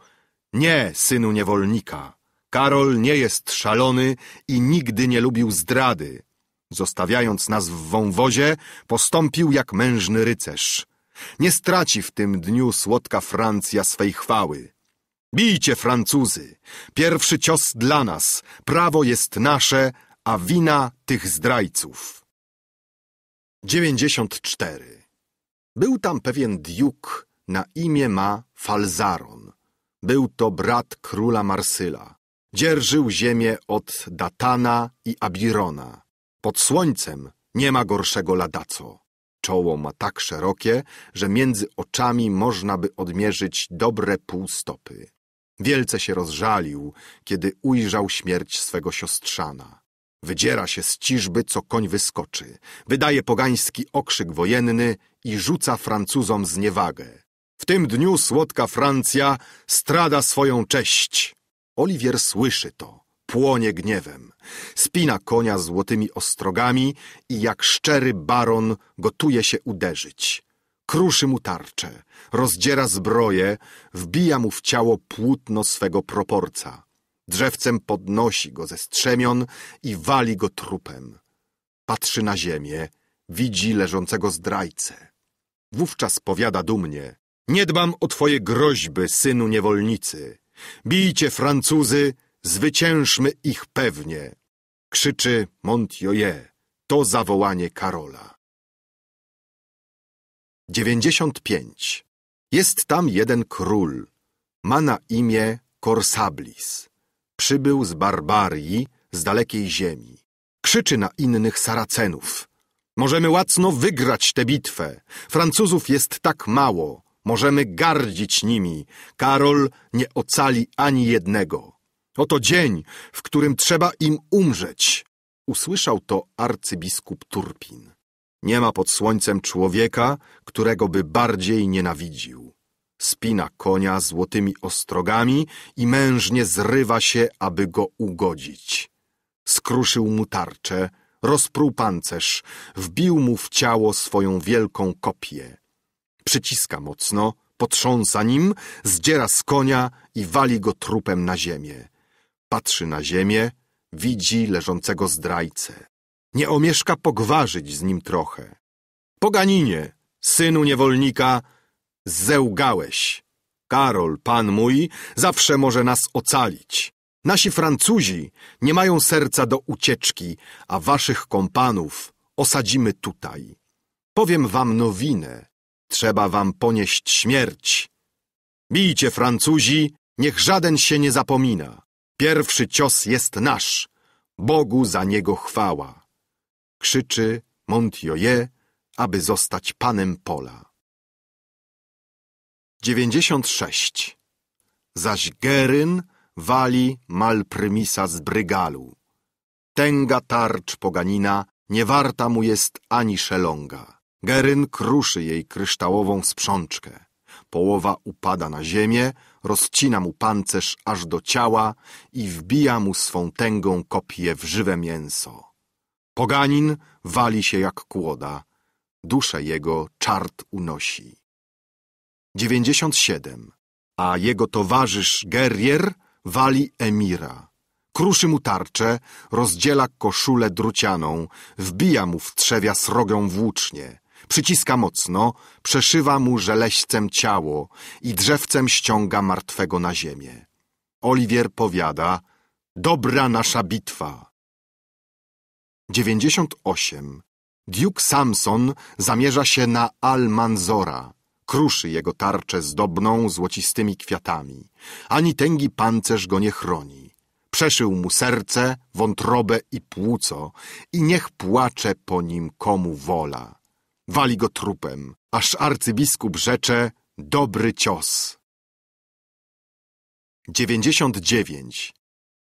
nie, synu niewolnika, Karol nie jest szalony i nigdy nie lubił zdrady. Zostawiając nas w wąwozie, postąpił jak mężny rycerz. Nie straci w tym dniu słodka Francja swej chwały. Bijcie, Francuzy! Pierwszy cios dla nas, prawo jest nasze, a wina tych zdrajców. 94. Był tam pewien diuk, na imię ma Falzaron. Był to brat króla Marsyla. Dzierżył ziemię od Datana i Abirona. Pod słońcem nie ma gorszego ladaco. Czoło ma tak szerokie, że między oczami można by odmierzyć dobre półstopy. Wielce się rozżalił, kiedy ujrzał śmierć swego siostrzana. Wydziera się z ciżby, co koń wyskoczy. Wydaje pogański okrzyk wojenny i rzuca Francuzom zniewagę. W tym dniu słodka Francja strada swoją cześć. Oliwier słyszy to, płonie gniewem. Spina konia złotymi ostrogami i jak szczery baron gotuje się uderzyć kruszy mu tarczę, rozdziera zbroję, wbija mu w ciało płótno swego proporca. Drzewcem podnosi go ze strzemion i wali go trupem. Patrzy na ziemię, widzi leżącego zdrajcę. Wówczas powiada dumnie, nie dbam o twoje groźby, synu niewolnicy. Bijcie Francuzy, zwyciężmy ich pewnie. Krzyczy Montjoie, to zawołanie Karola. 95. Jest tam jeden król. Ma na imię Korsablis. Przybył z Barbarii, z dalekiej ziemi. Krzyczy na innych Saracenów. Możemy łacno wygrać tę bitwę. Francuzów jest tak mało. Możemy gardzić nimi. Karol nie ocali ani jednego. Oto dzień, w którym trzeba im umrzeć. Usłyszał to arcybiskup Turpin. Nie ma pod słońcem człowieka, którego by bardziej nienawidził. Spina konia złotymi ostrogami i mężnie zrywa się, aby go ugodzić. Skruszył mu tarczę, rozpruł pancerz, wbił mu w ciało swoją wielką kopię. Przyciska mocno, potrząsa nim, zdziera z konia i wali go trupem na ziemię. Patrzy na ziemię, widzi leżącego zdrajcę nie omieszka pogwarzyć z nim trochę. Poganinie, synu niewolnika, zełgałeś. Karol, pan mój, zawsze może nas ocalić. Nasi Francuzi nie mają serca do ucieczki, a waszych kompanów osadzimy tutaj. Powiem wam nowinę. Trzeba wam ponieść śmierć. Bijcie, Francuzi, niech żaden się nie zapomina. Pierwszy cios jest nasz. Bogu za niego chwała. Krzyczy Montjoie, aby zostać panem pola. 96. Zaś Geryn wali Malprymisa z Brygalu. Tęga tarcz poganina nie warta mu jest ani szelonga. Geryn kruszy jej kryształową sprzączkę. Połowa upada na ziemię, rozcina mu pancerz aż do ciała i wbija mu swą tęgą kopię w żywe mięso. Poganin wali się jak kłoda, duszę jego czart unosi. 97. A jego towarzysz Gerrier wali emira. Kruszy mu tarczę, rozdziela koszulę drucianą, wbija mu w trzewia srogą włócznie, przyciska mocno, przeszywa mu żeleścem ciało i drzewcem ściąga martwego na ziemię. Oliwier powiada, dobra nasza bitwa. 98. Duke Samson zamierza się na Almanzora, Kruszy jego tarczę zdobną złocistymi kwiatami. Ani tęgi pancerz go nie chroni. Przeszył mu serce, wątrobę i płuco i niech płacze po nim komu wola. Wali go trupem, aż arcybiskup rzecze dobry cios. 99.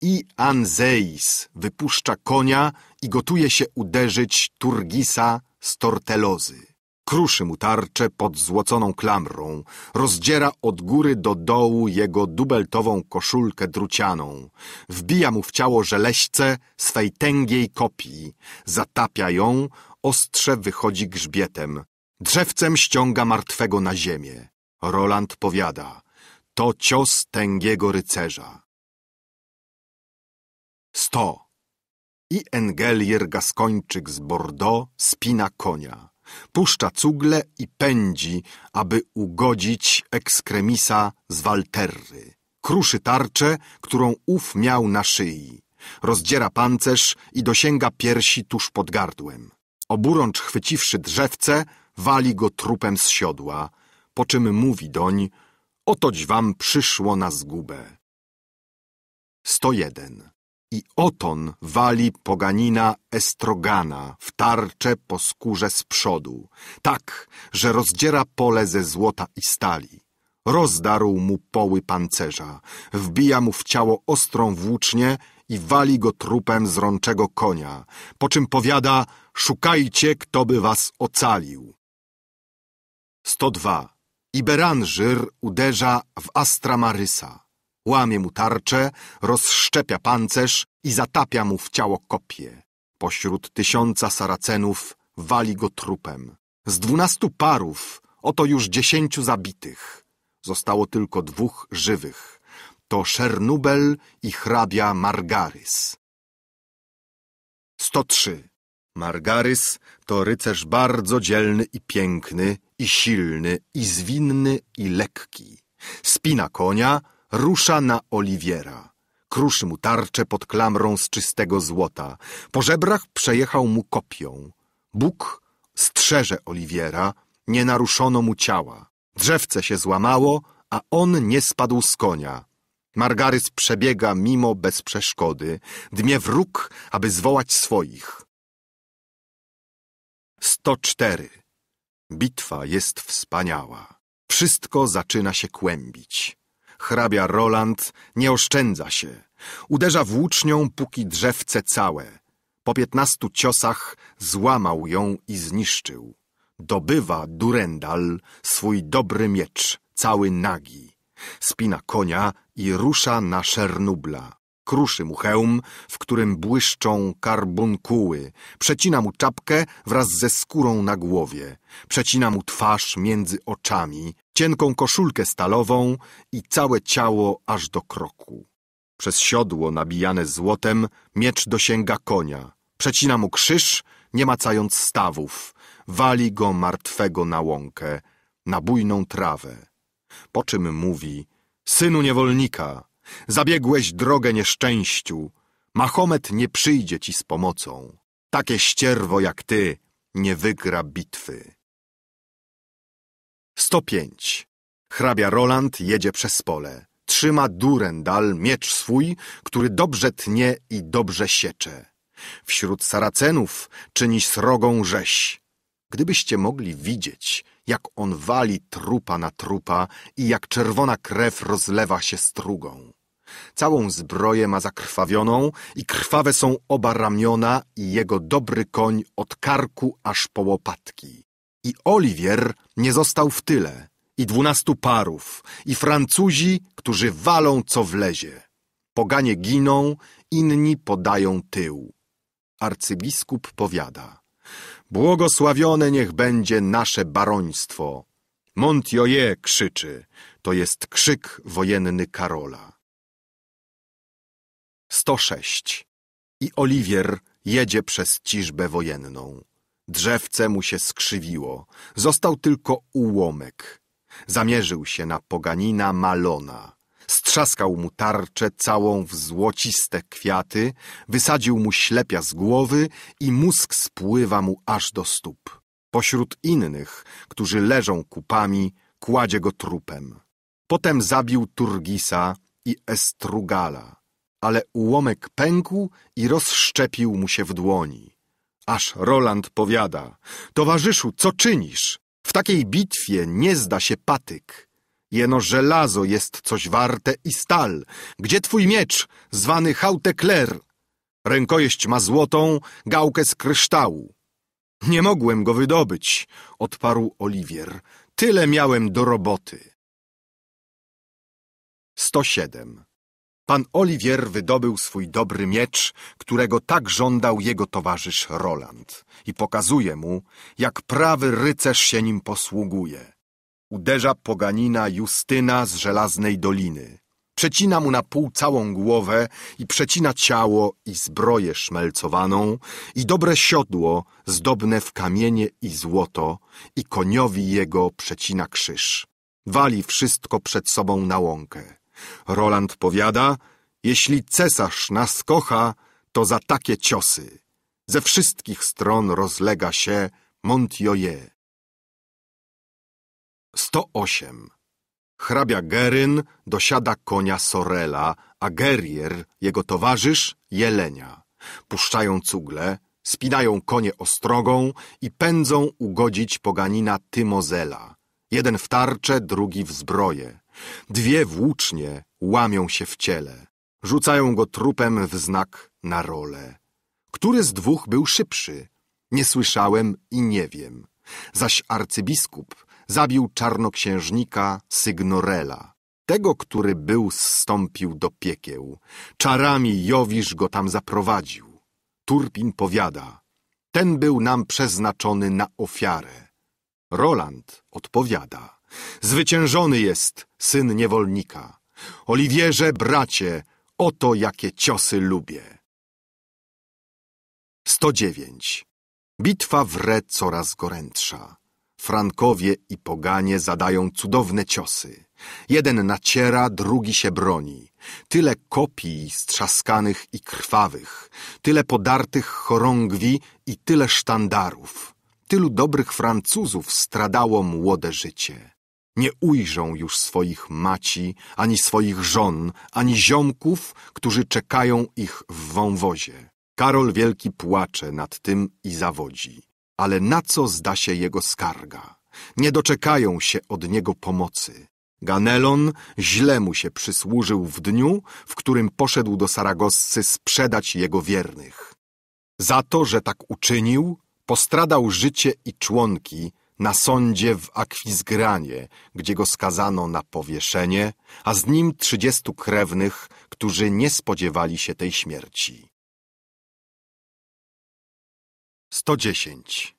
I Anzeis wypuszcza konia i gotuje się uderzyć Turgisa z tortelozy. Kruszy mu tarczę pod złoconą klamrą, rozdziera od góry do dołu jego dubeltową koszulkę drucianą, wbija mu w ciało żeleśce swej tęgiej kopii, zatapia ją, ostrze wychodzi grzbietem, drzewcem ściąga martwego na ziemię. Roland powiada, to cios tęgiego rycerza sto. I Engelier Gaskończyk z Bordeaux spina konia. Puszcza cugle i pędzi, aby ugodzić ekskremisa z Walterry. Kruszy tarczę, którą ów miał na szyi. Rozdziera pancerz i dosięga piersi tuż pod gardłem. Oburącz chwyciwszy drzewce, wali go trupem z siodła, po czym mówi doń, otoć wam przyszło na zgubę. 101. I Oton wali poganina Estrogana w tarczę po skórze z przodu, tak, że rozdziera pole ze złota i stali. Rozdarł mu poły pancerza, wbija mu w ciało ostrą włócznię i wali go trupem z rączego konia, po czym powiada szukajcie, kto by was ocalił. 102. Iberanżyr uderza w Astramarysa. Łamie mu tarczę, rozszczepia pancerz i zatapia mu w ciało kopie. Pośród tysiąca saracenów wali go trupem. Z dwunastu parów, oto już dziesięciu zabitych. Zostało tylko dwóch żywych. To Szernubel i hrabia Margarys. 103. Margarys to rycerz bardzo dzielny i piękny, i silny, i zwinny, i lekki. Spina konia, rusza na Oliwiera. Kruszy mu tarczę pod klamrą z czystego złota. Po żebrach przejechał mu kopią. Bóg strzeże Oliwiera, nie naruszono mu ciała. Drzewce się złamało, a on nie spadł z konia. Margarys przebiega mimo bez przeszkody, dmie w aby zwołać swoich. 104. Bitwa jest wspaniała. Wszystko zaczyna się kłębić hrabia Roland, nie oszczędza się. Uderza włócznią, póki drzewce całe. Po piętnastu ciosach złamał ją i zniszczył. Dobywa Durendal swój dobry miecz, cały nagi. Spina konia i rusza na Szernubla kruszy mu hełm, w którym błyszczą karbunkuły, przecina mu czapkę wraz ze skórą na głowie, przecina mu twarz między oczami, cienką koszulkę stalową i całe ciało aż do kroku. Przez siodło nabijane złotem miecz dosięga konia, przecina mu krzyż, nie macając stawów, wali go martwego na łąkę, na bujną trawę. Po czym mówi, synu niewolnika, Zabiegłeś drogę nieszczęściu. Mahomet nie przyjdzie ci z pomocą. Takie ścierwo jak ty nie wygra bitwy. 105. Hrabia Roland jedzie przez pole. Trzyma Durendal miecz swój, który dobrze tnie i dobrze siecze. Wśród Saracenów czyni srogą rzeź. Gdybyście mogli widzieć, jak on wali trupa na trupa i jak czerwona krew rozlewa się strugą. Całą zbroję ma zakrwawioną i krwawe są oba ramiona i jego dobry koń od karku aż po łopatki. I Oliwier nie został w tyle, i dwunastu parów, i Francuzi, którzy walą co wlezie. Poganie giną, inni podają tył. Arcybiskup powiada. Błogosławione niech będzie nasze baroństwo. Montjoie krzyczy. To jest krzyk wojenny Karola. 106. I Oliwier jedzie przez ciżbę wojenną. Drzewce mu się skrzywiło, został tylko ułomek. Zamierzył się na poganina Malona. Strzaskał mu tarczę całą w złociste kwiaty, wysadził mu ślepia z głowy i mózg spływa mu aż do stóp. Pośród innych, którzy leżą kupami, kładzie go trupem. Potem zabił Turgisa i Estrugala ale ułomek pękł i rozszczepił mu się w dłoni. Aż Roland powiada, towarzyszu, co czynisz? W takiej bitwie nie zda się patyk. Jeno żelazo jest coś warte i stal. Gdzie twój miecz, zwany Hautekler? Rękojeść ma złotą, gałkę z kryształu. Nie mogłem go wydobyć, odparł Oliwier. Tyle miałem do roboty. 107. Pan Oliwier wydobył swój dobry miecz, którego tak żądał jego towarzysz Roland i pokazuje mu, jak prawy rycerz się nim posługuje. Uderza poganina Justyna z Żelaznej Doliny. Przecina mu na pół całą głowę i przecina ciało i zbroję szmelcowaną i dobre siodło zdobne w kamienie i złoto i koniowi jego przecina krzyż. Wali wszystko przed sobą na łąkę. Roland powiada, jeśli cesarz nas kocha, to za takie ciosy. Ze wszystkich stron rozlega się Montjoie. 108. Hrabia Geryn dosiada konia Sorela, a Gerier, jego towarzysz, jelenia. Puszczają cugle, spinają konie ostrogą i pędzą ugodzić poganina Tymozela. Jeden w tarczę, drugi w zbroję. Dwie włócznie łamią się w ciele, rzucają go trupem w znak na rolę. Który z dwóch był szybszy? Nie słyszałem i nie wiem. Zaś arcybiskup zabił czarnoksiężnika Signorela, tego, który był zstąpił do piekieł. Czarami Jowisz go tam zaprowadził. Turpin powiada, ten był nam przeznaczony na ofiarę. Roland odpowiada. Zwyciężony jest syn niewolnika. Oliwierze, bracie, oto jakie ciosy lubię. 109. Bitwa wre coraz gorętsza. Frankowie i poganie zadają cudowne ciosy. Jeden naciera, drugi się broni. Tyle kopii strzaskanych i krwawych, tyle podartych chorągwi i tyle sztandarów. Tylu dobrych Francuzów stradało młode życie nie ujrzą już swoich maci, ani swoich żon, ani ziomków, którzy czekają ich w wąwozie. Karol Wielki płacze nad tym i zawodzi. Ale na co zda się jego skarga? Nie doczekają się od niego pomocy. Ganelon źle mu się przysłużył w dniu, w którym poszedł do Saragossy sprzedać jego wiernych. Za to, że tak uczynił, postradał życie i członki, na sądzie w Akwizgranie, gdzie go skazano na powieszenie, a z nim trzydziestu krewnych, którzy nie spodziewali się tej śmierci. 110.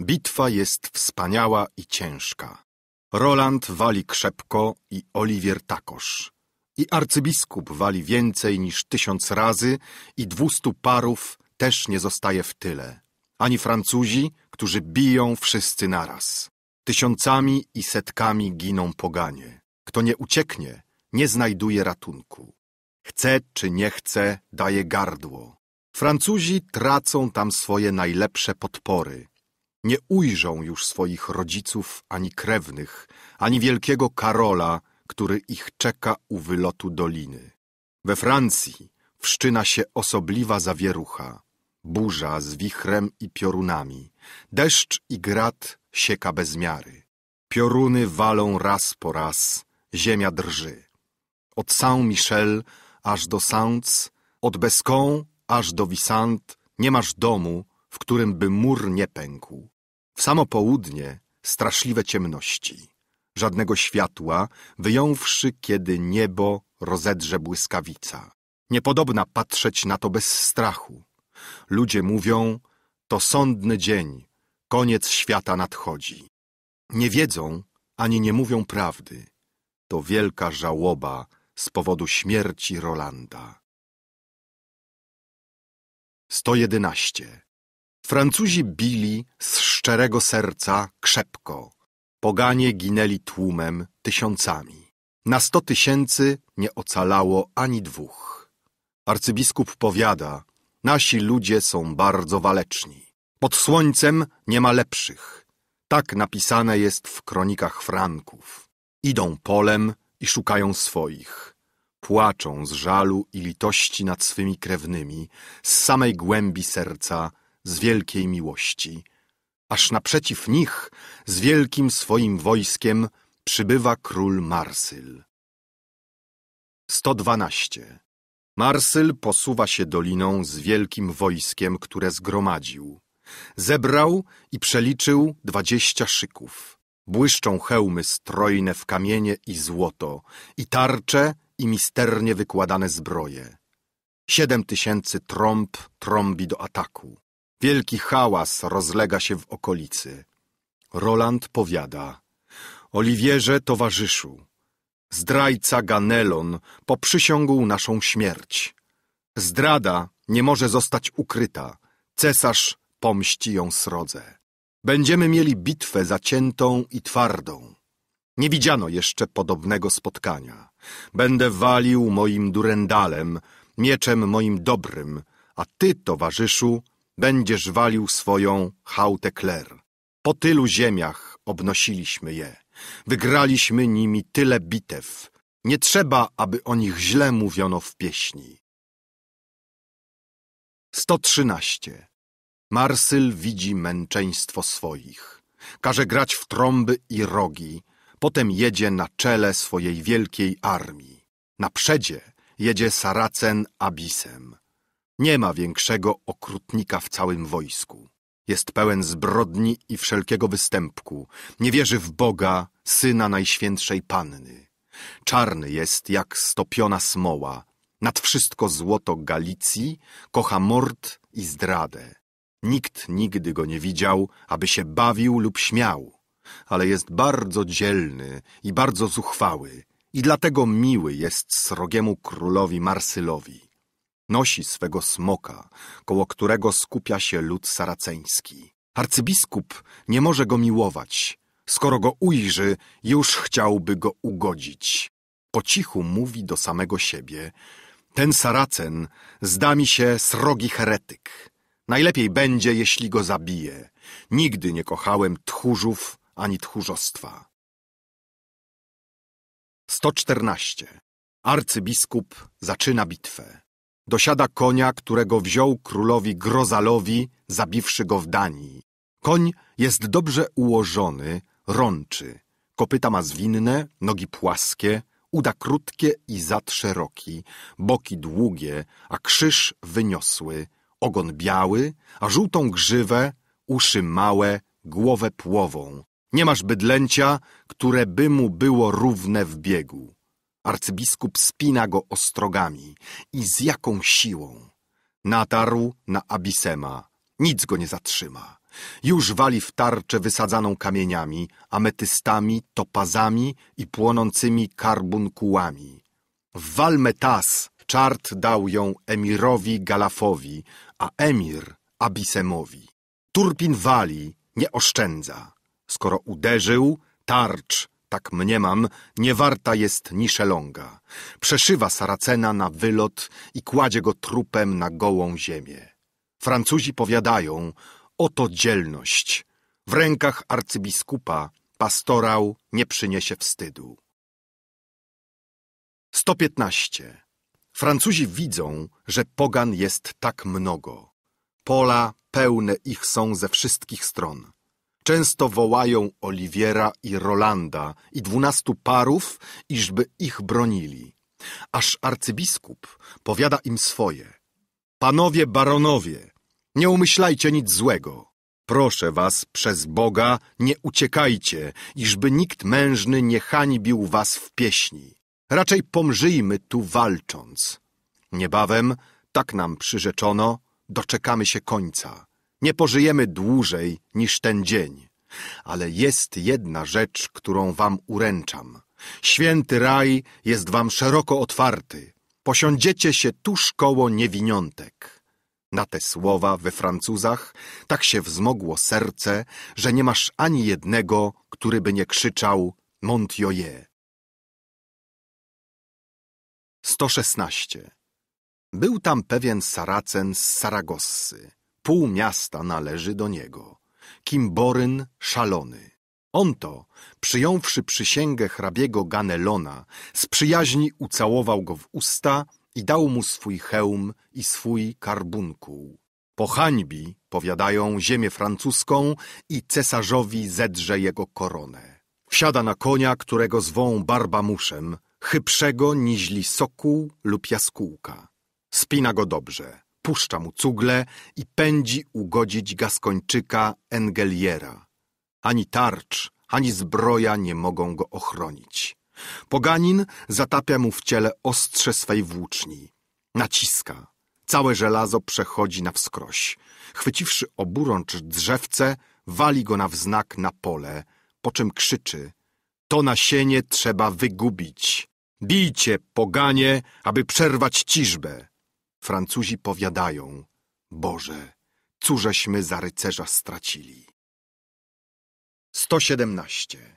Bitwa jest wspaniała i ciężka. Roland wali krzepko i Oliwier takoż. I arcybiskup wali więcej niż tysiąc razy i dwustu parów też nie zostaje w tyle. Ani Francuzi, którzy biją wszyscy naraz. Tysiącami i setkami giną poganie. Kto nie ucieknie, nie znajduje ratunku. Chce czy nie chce, daje gardło. Francuzi tracą tam swoje najlepsze podpory. Nie ujrzą już swoich rodziców ani krewnych, ani wielkiego Karola, który ich czeka u wylotu doliny. We Francji wszczyna się osobliwa zawierucha burza z wichrem i piorunami, deszcz i grat sieka bez miary. Pioruny walą raz po raz, ziemia drży. Od Saint-Michel aż do Saints, od Bescon aż do Visant, nie masz domu, w którym by mur nie pękł. W samo południe straszliwe ciemności. Żadnego światła, wyjąwszy, kiedy niebo rozedrze błyskawica. Niepodobna patrzeć na to bez strachu ludzie mówią, to sądny dzień, koniec świata nadchodzi. Nie wiedzą ani nie mówią prawdy. To wielka żałoba z powodu śmierci Rolanda. 111. Francuzi bili z szczerego serca krzepko. Poganie ginęli tłumem, tysiącami. Na sto tysięcy nie ocalało ani dwóch. Arcybiskup powiada, Nasi ludzie są bardzo waleczni. Pod słońcem nie ma lepszych. Tak napisane jest w kronikach Franków. Idą polem i szukają swoich. Płaczą z żalu i litości nad swymi krewnymi, z samej głębi serca, z wielkiej miłości. Aż naprzeciw nich, z wielkim swoim wojskiem, przybywa król Marsyl. 112. Marsyl posuwa się doliną z wielkim wojskiem, które zgromadził. Zebrał i przeliczył dwadzieścia szyków. Błyszczą hełmy strojne w kamienie i złoto, i tarcze, i misternie wykładane zbroje. Siedem tysięcy trąb trąbi do ataku. Wielki hałas rozlega się w okolicy. Roland powiada. Oliwierze, towarzyszu, Zdrajca Ganelon poprzysiągł naszą śmierć. Zdrada nie może zostać ukryta. Cesarz pomści ją srodze. Będziemy mieli bitwę zaciętą i twardą. Nie widziano jeszcze podobnego spotkania. Będę walił moim durendalem, mieczem moim dobrym, a ty, towarzyszu, będziesz walił swoją hautę kler. Po tylu ziemiach obnosiliśmy je. Wygraliśmy nimi tyle bitew. Nie trzeba, aby o nich źle mówiono w pieśni. 113. Marsyl widzi męczeństwo swoich. Każe grać w trąby i rogi, potem jedzie na czele swojej wielkiej armii. Na przedzie jedzie Saracen Abisem. Nie ma większego okrutnika w całym wojsku jest pełen zbrodni i wszelkiego występku. Nie wierzy w Boga, Syna Najświętszej Panny. Czarny jest jak stopiona smoła. Nad wszystko złoto Galicji kocha mord i zdradę. Nikt nigdy go nie widział, aby się bawił lub śmiał, ale jest bardzo dzielny i bardzo zuchwały i dlatego miły jest srogiemu królowi Marsylowi. Nosi swego smoka, koło którego skupia się lud saraceński. Arcybiskup nie może go miłować. Skoro go ujrzy, już chciałby go ugodzić. Po cichu mówi do samego siebie, ten Saracen zda mi się srogi heretyk. Najlepiej będzie, jeśli go zabije. Nigdy nie kochałem tchórzów ani tchórzostwa. 114. Arcybiskup zaczyna bitwę dosiada konia, którego wziął królowi Grozalowi, zabiwszy go w Danii. Koń jest dobrze ułożony, rączy. Kopyta ma zwinne, nogi płaskie, uda krótkie i zad szeroki, boki długie, a krzyż wyniosły, ogon biały, a żółtą grzywę, uszy małe, głowę płową. Nie masz bydlęcia, które by mu było równe w biegu. Arcybiskup spina go ostrogami i z jaką siłą. Natarł na Abisema. Nic go nie zatrzyma. Już wali w tarczę wysadzaną kamieniami, ametystami, topazami i płonącymi karbunkułami. W Walmetas czart dał ją emirowi Galafowi, a emir Abisemowi. Turpin wali, nie oszczędza. Skoro uderzył, tarcz tak mniemam, nie warta jest niszelonga. Przeszywa Saracena na wylot i kładzie go trupem na gołą ziemię. Francuzi powiadają, oto dzielność. W rękach arcybiskupa pastorał nie przyniesie wstydu. 115. Francuzi widzą, że pogan jest tak mnogo. Pola pełne ich są ze wszystkich stron często wołają Oliwiera i Rolanda i dwunastu parów, iżby ich bronili. Aż arcybiskup powiada im swoje. Panowie baronowie, nie umyślajcie nic złego. Proszę was, przez Boga, nie uciekajcie, iżby nikt mężny nie hańbił was w pieśni. Raczej pomrzyjmy tu walcząc. Niebawem, tak nam przyrzeczono, doczekamy się końca. Nie pożyjemy dłużej niż ten dzień. Ale jest jedna rzecz, którą wam uręczam. Święty raj jest wam szeroko otwarty. Posiądziecie się tuż koło niewiniątek. Na te słowa we Francuzach tak się wzmogło serce, że nie masz ani jednego, który by nie krzyczał Montjoie. 116. Był tam pewien Saracen z Saragossy pół miasta należy do niego. Kimboryn szalony. On to, przyjąwszy przysięgę hrabiego Ganelona, z przyjaźni ucałował go w usta i dał mu swój hełm i swój karbunkuł. hańbi, powiadają, ziemię francuską i cesarzowi zedrze jego koronę. Wsiada na konia, którego zwą Barbamuszem, chybszego niźli sokół lub jaskółka. Spina go dobrze puszcza mu cugle i pędzi ugodzić Gaskończyka Engeliera. Ani tarcz, ani zbroja nie mogą go ochronić. Poganin zatapia mu w ciele ostrze swej włóczni. Naciska. Całe żelazo przechodzi na wskroś. Chwyciwszy oburącz drzewce, wali go na wznak na pole, po czym krzyczy. To nasienie trzeba wygubić. Bijcie, poganie, aby przerwać ciżbę. Francuzi powiadają, Boże, cóżeśmy za rycerza stracili. 117.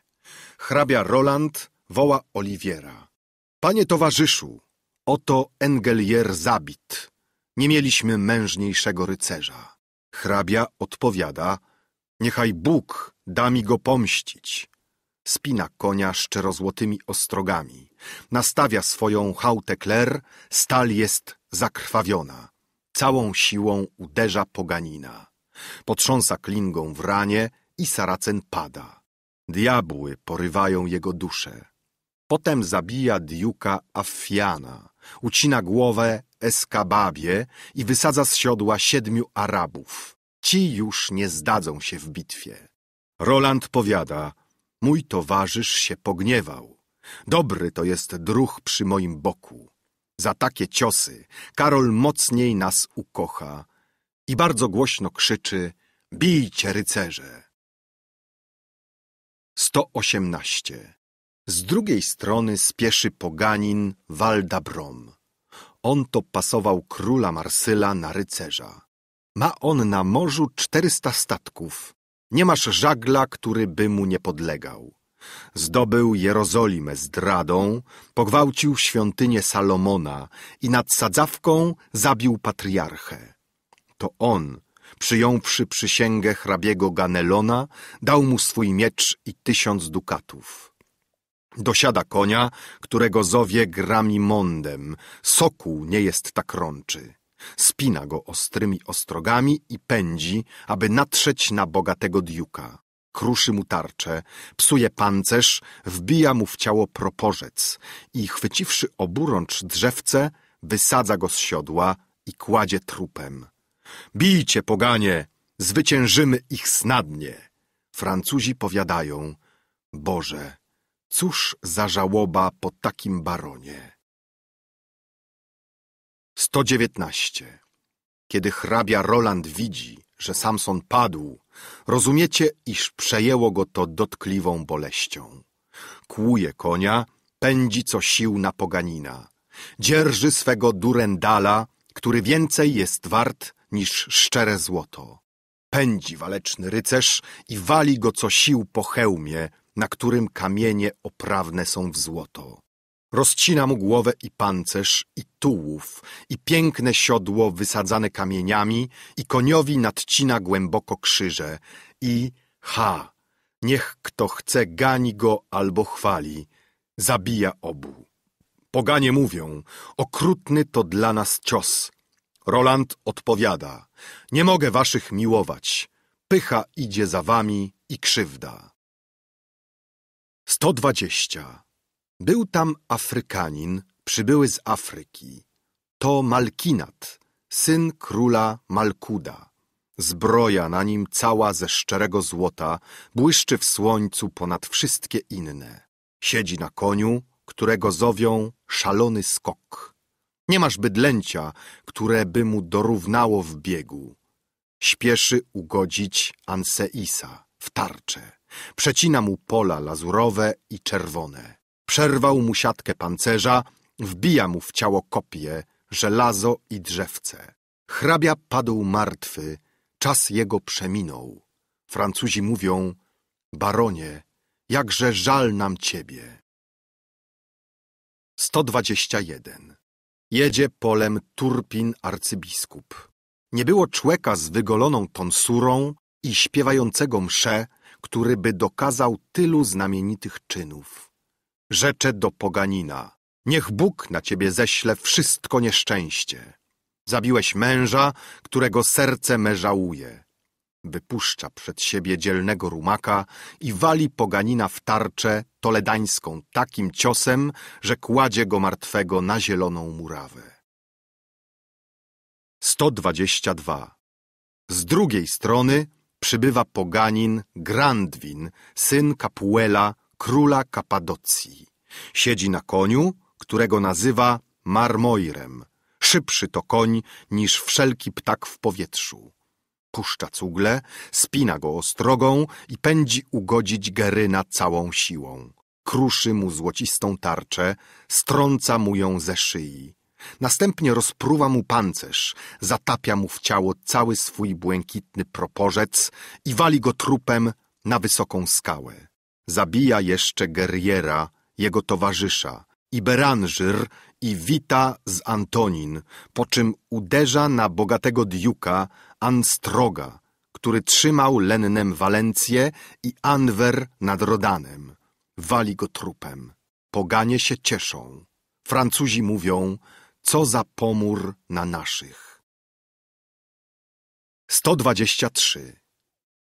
Hrabia Roland woła Oliwiera. Panie towarzyszu, oto Engelier zabit. Nie mieliśmy mężniejszego rycerza. Hrabia odpowiada, niechaj Bóg da mi go pomścić. Spina konia szczerozłotymi ostrogami. Nastawia swoją hautę kler, stal jest zakrwawiona. Całą siłą uderza poganina. Potrząsa klingą w ranie i Saracen pada. Diabły porywają jego duszę. Potem zabija Diuka Affiana, ucina głowę Eskababie i wysadza z siodła siedmiu Arabów. Ci już nie zdadzą się w bitwie. Roland powiada, mój towarzysz się pogniewał. Dobry to jest druh przy moim boku. Za takie ciosy Karol mocniej nas ukocha i bardzo głośno krzyczy Bijcie rycerze! 118. Z drugiej strony spieszy poganin Waldabrom. On to pasował króla Marsyla na rycerza. Ma on na morzu czterysta statków. Nie masz żagla, który by mu nie podlegał. Zdobył Jerozolimę zdradą, pogwałcił świątynię Salomona i nad Sadzawką zabił patriarchę. To on, przyjąwszy przysięgę hrabiego Ganelona, dał mu swój miecz i tysiąc dukatów. Dosiada konia, którego zowie Gramimondem. Sokół nie jest tak rączy. Spina go ostrymi ostrogami i pędzi, aby natrzeć na bogatego diuka kruszy mu tarczę, psuje pancerz, wbija mu w ciało proporzec i chwyciwszy oburącz drzewce, wysadza go z siodła i kładzie trupem. Bijcie, poganie, zwyciężymy ich snadnie. Francuzi powiadają, Boże, cóż za żałoba po takim baronie. 119. Kiedy hrabia Roland widzi, że Samson padł, Rozumiecie, iż przejęło go to dotkliwą boleścią. Kłuje konia, pędzi co sił na poganina. Dzierży swego durendala, który więcej jest wart niż szczere złoto. Pędzi waleczny rycerz i wali go co sił po hełmie, na którym kamienie oprawne są w złoto. Rozcina mu głowę i pancerz, i tułów, i piękne siodło wysadzane kamieniami, i koniowi nadcina głęboko krzyże, i ha, niech kto chce gani go albo chwali, zabija obu. Poganie mówią, okrutny to dla nas cios. Roland odpowiada, nie mogę waszych miłować, pycha idzie za wami i krzywda. 120. Był tam Afrykanin, przybyły z Afryki. To Malkinat, syn króla Malkuda. Zbroja na nim cała ze szczerego złota błyszczy w słońcu ponad wszystkie inne. Siedzi na koniu, którego zowią szalony skok. Nie masz bydlęcia, które by mu dorównało w biegu. Śpieszy ugodzić Anseisa w tarczę. Przecina mu pola lazurowe i czerwone. Przerwał mu siatkę pancerza, wbija mu w ciało kopie, żelazo i drzewce. Hrabia padł martwy, czas jego przeminął. Francuzi mówią, baronie, jakże żal nam ciebie. 121. Jedzie polem Turpin arcybiskup. Nie było człeka z wygoloną tonsurą i śpiewającego msze, który by dokazał tylu znamienitych czynów rzecze do poganina. Niech Bóg na ciebie ześle wszystko nieszczęście. Zabiłeś męża, którego serce me żałuje. Wypuszcza przed siebie dzielnego rumaka i wali poganina w tarczę toledańską takim ciosem, że kładzie go martwego na zieloną murawę. 122. Z drugiej strony przybywa poganin Grandwin, syn Kapuela, króla Kapadocji. Siedzi na koniu, którego nazywa marmoirem. Szybszy to koń niż wszelki ptak w powietrzu. Puszcza cugle, spina go ostrogą i pędzi ugodzić Geryna całą siłą. Kruszy mu złocistą tarczę, strąca mu ją ze szyi. Następnie rozpruwa mu pancerz, zatapia mu w ciało cały swój błękitny proporzec i wali go trupem na wysoką skałę zabija jeszcze geriera, jego towarzysza, i Beranżyr, i wita z Antonin, po czym uderza na bogatego diuka Anstroga, który trzymał lennem Walencję i Anwer nad Rodanem. Wali go trupem. Poganie się cieszą. Francuzi mówią, co za pomór na naszych. 123.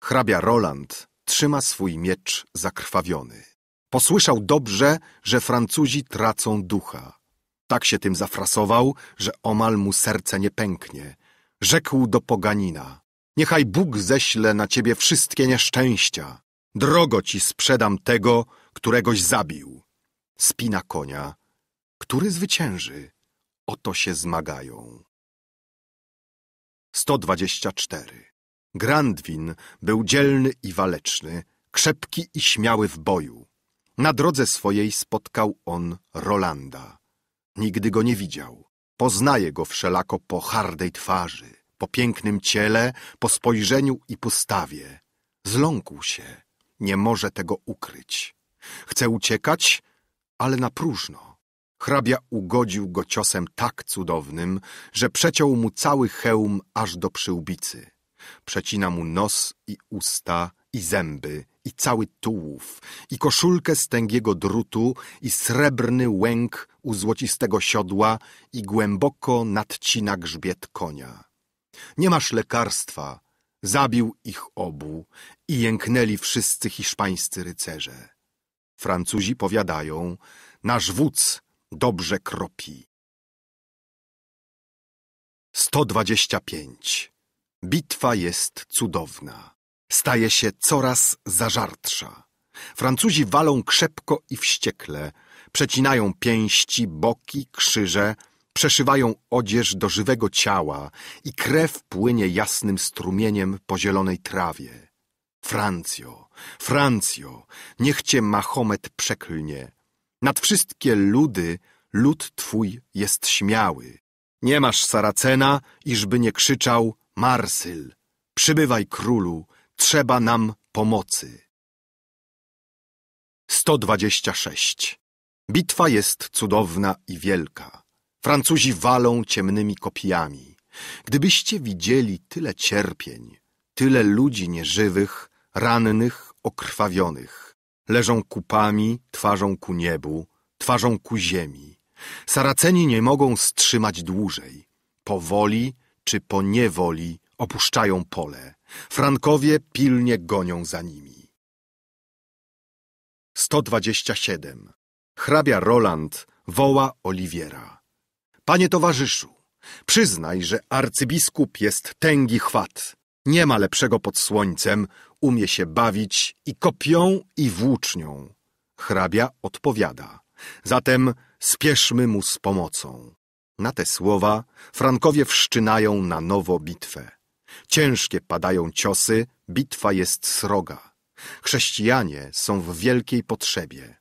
Hrabia Roland trzyma swój miecz zakrwawiony. Posłyszał dobrze, że Francuzi tracą ducha. Tak się tym zafrasował, że omal mu serce nie pęknie. Rzekł do poganina, niechaj Bóg ześle na ciebie wszystkie nieszczęścia. Drogo ci sprzedam tego, któregoś zabił. Spina konia. Który zwycięży? Oto się zmagają. 124 Grandwin był dzielny i waleczny, krzepki i śmiały w boju. Na drodze swojej spotkał on Rolanda. Nigdy go nie widział. Poznaje go wszelako po hardej twarzy, po pięknym ciele, po spojrzeniu i postawie. Zląkł się, nie może tego ukryć. Chce uciekać, ale na próżno. Hrabia ugodził go ciosem tak cudownym, że przeciął mu cały hełm aż do przyłbicy przecina mu nos i usta i zęby i cały tułów i koszulkę z tęgiego drutu i srebrny łęk u złocistego siodła i głęboko nadcina grzbiet konia. Nie masz lekarstwa, zabił ich obu i jęknęli wszyscy hiszpańscy rycerze. Francuzi powiadają, nasz wódz dobrze kropi. 125 Bitwa jest cudowna. Staje się coraz zażartsza. Francuzi walą krzepko i wściekle, przecinają pięści, boki, krzyże, przeszywają odzież do żywego ciała i krew płynie jasnym strumieniem po zielonej trawie. Francjo, Francjo, niech cię Mahomet przeklnie. Nad wszystkie ludy lud twój jest śmiały. Nie masz Saracena, iżby nie krzyczał Marsyl, przybywaj królu, trzeba nam pomocy. 126. Bitwa jest cudowna i wielka. Francuzi walą ciemnymi kopijami. Gdybyście widzieli tyle cierpień, tyle ludzi nieżywych, rannych, okrwawionych. Leżą kupami, twarzą ku niebu, twarzą ku ziemi. Saraceni nie mogą strzymać dłużej. Powoli, czy po niewoli opuszczają pole. Frankowie pilnie gonią za nimi. 127. Hrabia Roland woła Oliwiera. Panie towarzyszu, przyznaj, że arcybiskup jest tęgi chwat. Nie ma lepszego pod słońcem, umie się bawić i kopią i włócznią. Hrabia odpowiada. Zatem spieszmy mu z pomocą. Na te słowa Frankowie wszczynają na nowo bitwę. Ciężkie padają ciosy, bitwa jest sroga. Chrześcijanie są w wielkiej potrzebie.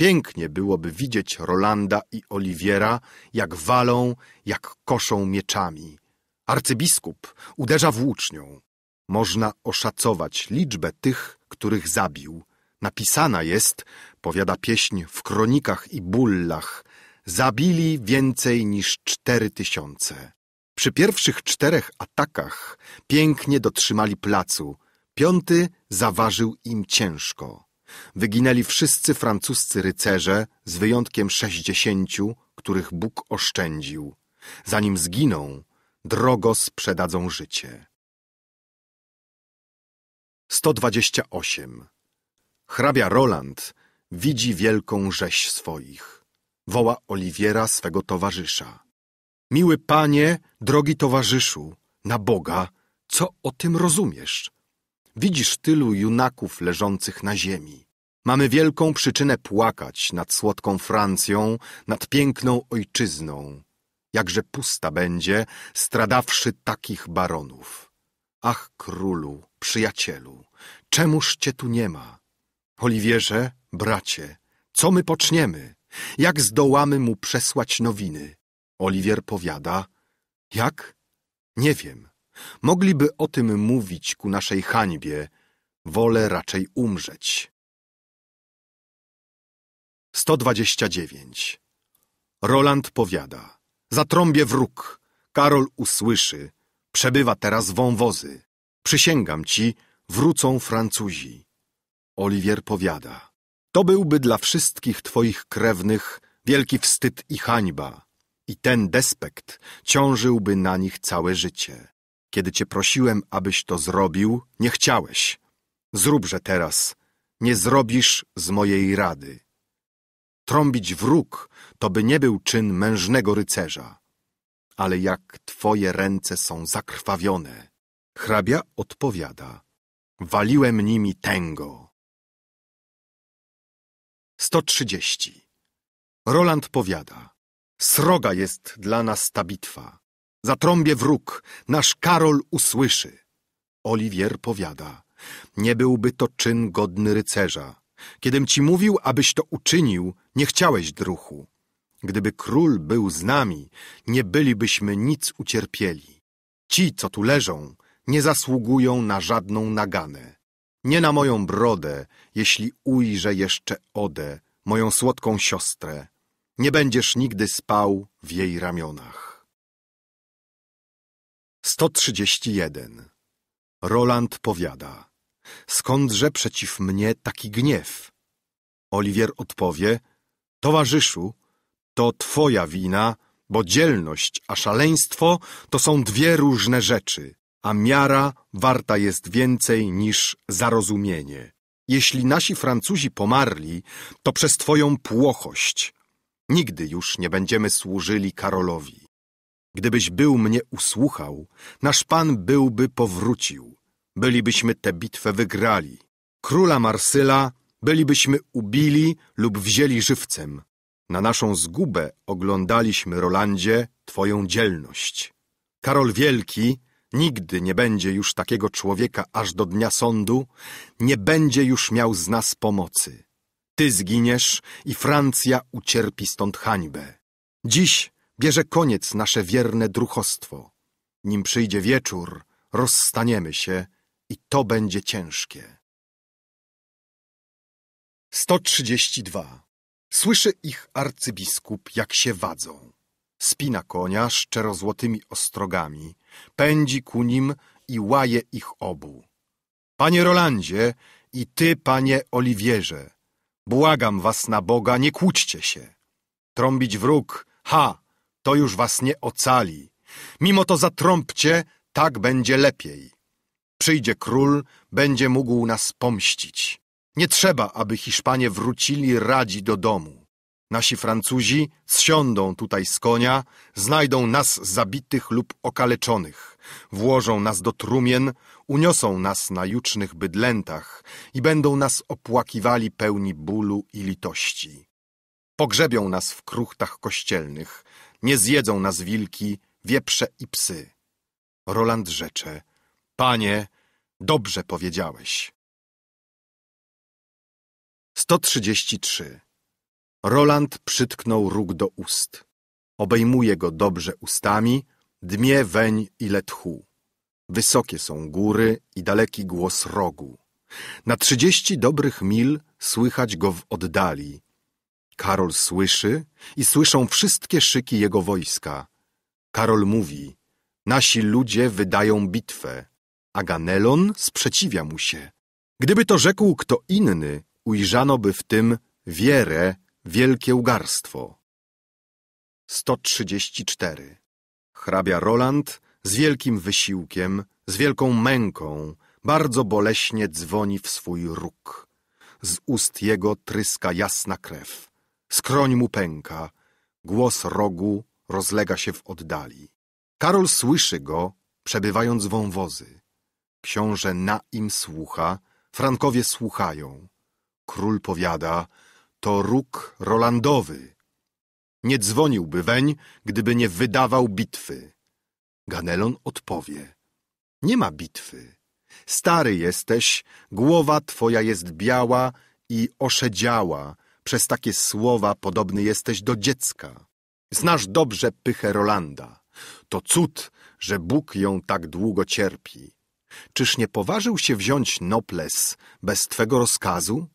Pięknie byłoby widzieć Rolanda i Oliwiera, jak walą, jak koszą mieczami. Arcybiskup uderza włócznią. Można oszacować liczbę tych, których zabił. Napisana jest, powiada pieśń w kronikach i bullach, Zabili więcej niż cztery tysiące. Przy pierwszych czterech atakach pięknie dotrzymali placu. Piąty zaważył im ciężko. Wyginęli wszyscy francuscy rycerze, z wyjątkiem sześćdziesięciu, których Bóg oszczędził. Zanim zginą, drogo sprzedadzą życie. 128. Hrabia Roland widzi wielką rzeź swoich woła Oliwiera swego towarzysza. Miły panie, drogi towarzyszu, na Boga, co o tym rozumiesz? Widzisz tylu junaków leżących na ziemi. Mamy wielką przyczynę płakać nad słodką Francją, nad piękną ojczyzną. Jakże pusta będzie, stradawszy takich baronów. Ach, królu, przyjacielu, czemuż cię tu nie ma? Oliwierze, bracie, co my poczniemy? Jak zdołamy mu przesłać nowiny? Oliwier powiada. Jak? Nie wiem. Mogliby o tym mówić ku naszej hańbie. Wolę raczej umrzeć. 129. Roland powiada. Zatrąbie wróg. Karol usłyszy. Przebywa teraz wąwozy. Przysięgam ci, wrócą Francuzi. Oliwier powiada. To byłby dla wszystkich twoich krewnych wielki wstyd i hańba. I ten despekt ciążyłby na nich całe życie. Kiedy cię prosiłem, abyś to zrobił, nie chciałeś. Zróbże teraz. Nie zrobisz z mojej rady. Trąbić wróg to by nie był czyn mężnego rycerza. Ale jak twoje ręce są zakrwawione. Hrabia odpowiada. Waliłem nimi tęgo. 130. Roland powiada. Sroga jest dla nas ta bitwa. Zatrąbie wróg, nasz Karol usłyszy. Oliwier powiada. Nie byłby to czyn godny rycerza. Kiedym ci mówił, abyś to uczynił, nie chciałeś druchu. Gdyby król był z nami, nie bylibyśmy nic ucierpieli. Ci, co tu leżą, nie zasługują na żadną naganę. Nie na moją brodę, jeśli ujrzę jeszcze Odę, moją słodką siostrę. Nie będziesz nigdy spał w jej ramionach. 131. Roland powiada. Skądże przeciw mnie taki gniew? Oliwier odpowie. Towarzyszu, to twoja wina, bo dzielność a szaleństwo to są dwie różne rzeczy a miara warta jest więcej niż zarozumienie. Jeśli nasi Francuzi pomarli, to przez twoją płochość. Nigdy już nie będziemy służyli Karolowi. Gdybyś był mnie usłuchał, nasz pan byłby powrócił. Bylibyśmy tę bitwę wygrali. Króla Marsyla bylibyśmy ubili lub wzięli żywcem. Na naszą zgubę oglądaliśmy, Rolandzie, twoją dzielność. Karol Wielki Nigdy nie będzie już takiego człowieka aż do dnia sądu, nie będzie już miał z nas pomocy. Ty zginiesz i Francja ucierpi stąd hańbę. Dziś bierze koniec nasze wierne druchostwo. Nim przyjdzie wieczór, rozstaniemy się i to będzie ciężkie. 132. Słyszy ich arcybiskup, jak się wadzą. Spina konia szczerozłotymi ostrogami, Pędzi ku nim i łaje ich obu. Panie Rolandzie i ty, panie Oliwierze, błagam was na Boga, nie kłóćcie się. Trąbić wróg, ha, to już was nie ocali. Mimo to zatrąbcie, tak będzie lepiej. Przyjdzie król, będzie mógł nas pomścić. Nie trzeba, aby Hiszpanie wrócili radzi do domu. Nasi Francuzi zsiądą tutaj z konia, znajdą nas zabitych lub okaleczonych, włożą nas do trumien, uniosą nas na jucznych bydlętach i będą nas opłakiwali pełni bólu i litości. Pogrzebią nas w kruchtach kościelnych, nie zjedzą nas wilki, wieprze i psy. Roland rzecze, panie, dobrze powiedziałeś. 133 Roland przytknął róg do ust. Obejmuje go dobrze ustami, dmie weń ile tchu. Wysokie są góry i daleki głos rogu. Na trzydzieści dobrych mil słychać go w oddali. Karol słyszy i słyszą wszystkie szyki jego wojska. Karol mówi, nasi ludzie wydają bitwę, a Ganelon sprzeciwia mu się. Gdyby to rzekł kto inny, ujrzano by w tym wierę Wielkie ugarstwo. 134. Hrabia Roland z wielkim wysiłkiem, z wielką męką, bardzo boleśnie dzwoni w swój róg. Z ust jego tryska jasna krew. Skroń mu pęka. Głos rogu rozlega się w oddali. Karol słyszy go, przebywając wąwozy. Książę na im słucha, Frankowie słuchają. Król powiada, to róg Rolandowy. Nie dzwoniłby weń, gdyby nie wydawał bitwy. Ganelon odpowie. Nie ma bitwy. Stary jesteś, głowa twoja jest biała i oszedziała. Przez takie słowa podobny jesteś do dziecka. Znasz dobrze pychę Rolanda. To cud, że Bóg ją tak długo cierpi. Czyż nie poważył się wziąć Noples bez twego rozkazu?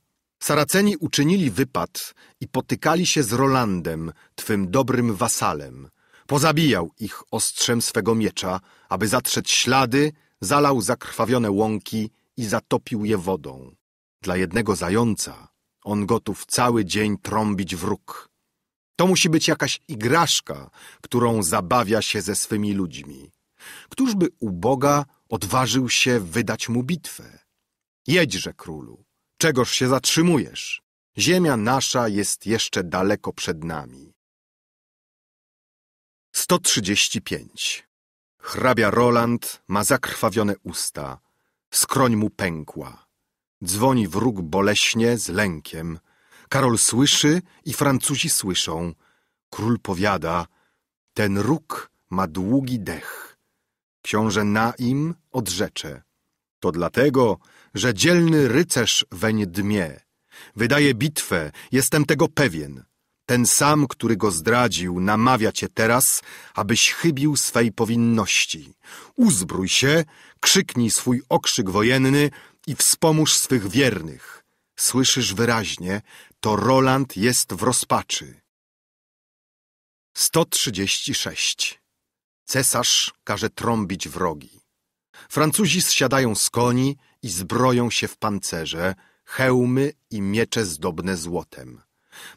Saraceni uczynili wypad i potykali się z Rolandem, twym dobrym wasalem. Pozabijał ich ostrzem swego miecza, aby zatrzeć ślady, zalał zakrwawione łąki i zatopił je wodą. Dla jednego zająca on gotów cały dzień trąbić wróg. To musi być jakaś igraszka, którą zabawia się ze swymi ludźmi. Któż by u Boga odważył się wydać mu bitwę? Jedźże, królu, Czegoż się zatrzymujesz? Ziemia nasza jest jeszcze daleko przed nami. 135. Hrabia Roland ma zakrwawione usta, skroń mu pękła. Dzwoni wróg boleśnie z lękiem. Karol słyszy i Francuzi słyszą. Król powiada, ten róg ma długi dech. Książę im odrzecze. To dlatego, że dzielny rycerz weń dmie. Wydaje bitwę, jestem tego pewien. Ten sam, który go zdradził, namawia cię teraz, abyś chybił swej powinności. Uzbrój się, krzyknij swój okrzyk wojenny i wspomóż swych wiernych. Słyszysz wyraźnie, to Roland jest w rozpaczy. 136. Cesarz każe trąbić wrogi. Francuzi zsiadają z koni i zbroją się w pancerze, hełmy i miecze zdobne złotem.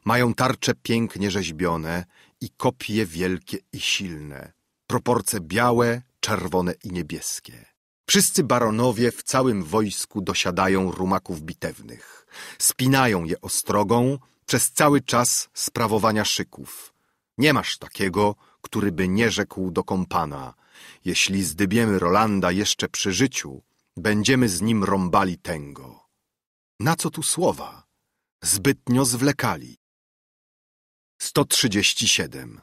Mają tarcze pięknie rzeźbione i kopie wielkie i silne, proporce białe, czerwone i niebieskie. Wszyscy baronowie w całym wojsku dosiadają rumaków bitewnych. Spinają je ostrogą przez cały czas sprawowania szyków. Nie masz takiego, który by nie rzekł do kompana. Jeśli zdybiemy Rolanda jeszcze przy życiu, Będziemy z nim rąbali tęgo. Na co tu słowa? Zbytnio zwlekali. 137.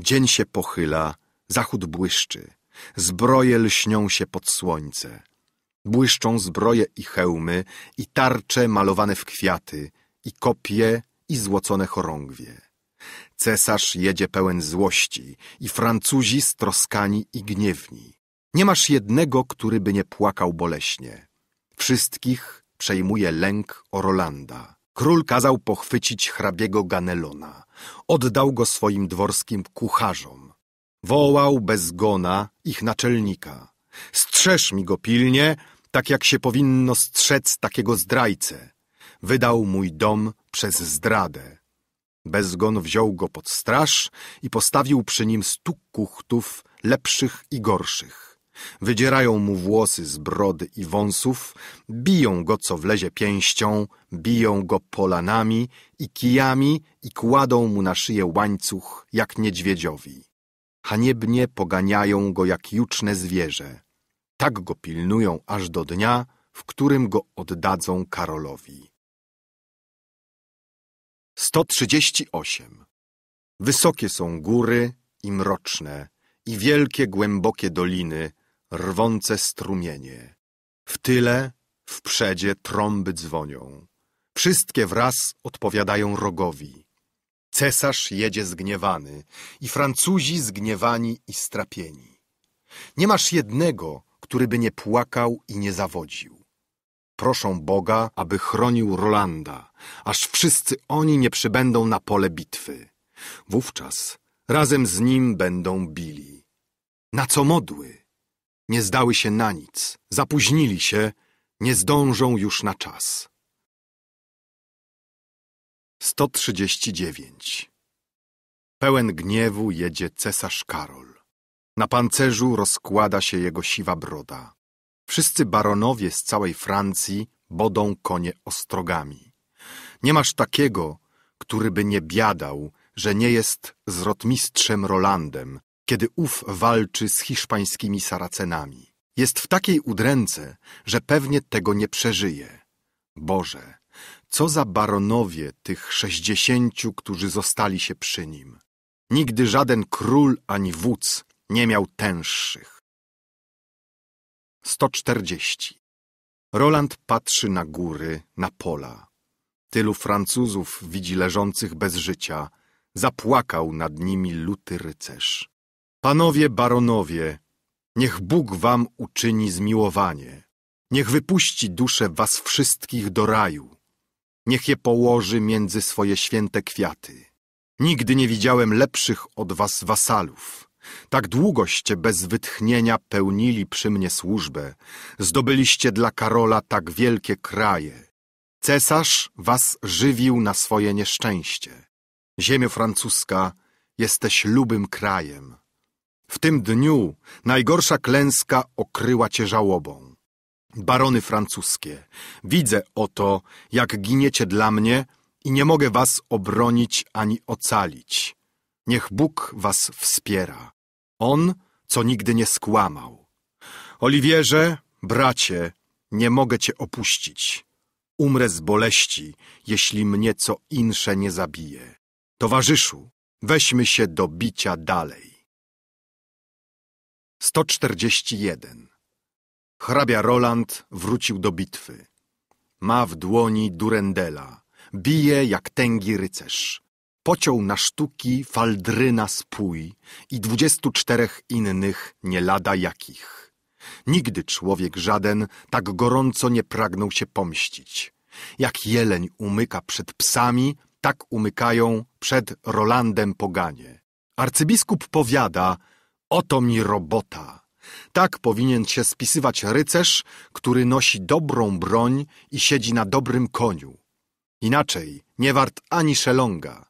Dzień się pochyla, zachód błyszczy. Zbroje lśnią się pod słońce. Błyszczą zbroje i hełmy, i tarcze malowane w kwiaty, i kopie, i złocone chorągwie. Cesarz jedzie pełen złości, i Francuzi stroskani i gniewni. Nie masz jednego, który by nie płakał boleśnie. Wszystkich przejmuje lęk o Rolanda. Król kazał pochwycić hrabiego Ganelona. Oddał go swoim dworskim kucharzom. Wołał bez gona ich naczelnika. Strzeż mi go pilnie, tak jak się powinno strzec takiego zdrajcę. Wydał mój dom przez zdradę. Bezgon wziął go pod straż i postawił przy nim stu kuchtów lepszych i gorszych. Wydzierają mu włosy z brody i wąsów, biją go co wlezie pięścią, biją go polanami i kijami i kładą mu na szyję łańcuch jak niedźwiedziowi. Haniebnie poganiają go jak juczne zwierzę. Tak go pilnują aż do dnia, w którym go oddadzą Karolowi. 138. Wysokie są góry i mroczne, i wielkie, głębokie doliny, rwące strumienie. W tyle, w przedzie trąby dzwonią. Wszystkie wraz odpowiadają rogowi. Cesarz jedzie zgniewany i Francuzi zgniewani i strapieni. Nie masz jednego, któryby nie płakał i nie zawodził. Proszą Boga, aby chronił Rolanda, aż wszyscy oni nie przybędą na pole bitwy. Wówczas razem z nim będą bili. Na co modły? nie zdały się na nic, zapóźnili się, nie zdążą już na czas. 139. Pełen gniewu jedzie cesarz Karol. Na pancerzu rozkłada się jego siwa broda. Wszyscy baronowie z całej Francji bodą konie ostrogami. Nie masz takiego, który by nie biadał, że nie jest z rotmistrzem Rolandem, kiedy ów walczy z hiszpańskimi saracenami. Jest w takiej udręce, że pewnie tego nie przeżyje. Boże, co za baronowie tych sześćdziesięciu, którzy zostali się przy nim. Nigdy żaden król ani wódz nie miał tęższych. 140. Roland patrzy na góry, na pola. Tylu Francuzów widzi leżących bez życia. Zapłakał nad nimi luty rycerz. Panowie baronowie, niech Bóg wam uczyni zmiłowanie. Niech wypuści dusze was wszystkich do raju. Niech je położy między swoje święte kwiaty. Nigdy nie widziałem lepszych od was wasalów. Tak długoście bez wytchnienia pełnili przy mnie służbę. Zdobyliście dla Karola tak wielkie kraje. Cesarz was żywił na swoje nieszczęście. Ziemia francuska jesteś lubym krajem. W tym dniu najgorsza klęska okryła cię żałobą. Barony francuskie, widzę oto, jak giniecie dla mnie i nie mogę was obronić ani ocalić. Niech Bóg was wspiera. On, co nigdy nie skłamał. Oliwierze, bracie, nie mogę cię opuścić. Umrę z boleści, jeśli mnie co insze nie zabije. Towarzyszu, weźmy się do bicia dalej. 141. Hrabia Roland wrócił do bitwy. Ma w dłoni durendela. Bije jak tęgi rycerz. Pociął na sztuki faldryna spój i dwudziestu czterech innych nie lada jakich. Nigdy człowiek żaden tak gorąco nie pragnął się pomścić. Jak jeleń umyka przed psami, tak umykają przed Rolandem poganie. Arcybiskup powiada, Oto mi robota. Tak powinien się spisywać rycerz, który nosi dobrą broń i siedzi na dobrym koniu. Inaczej nie wart ani szelonga.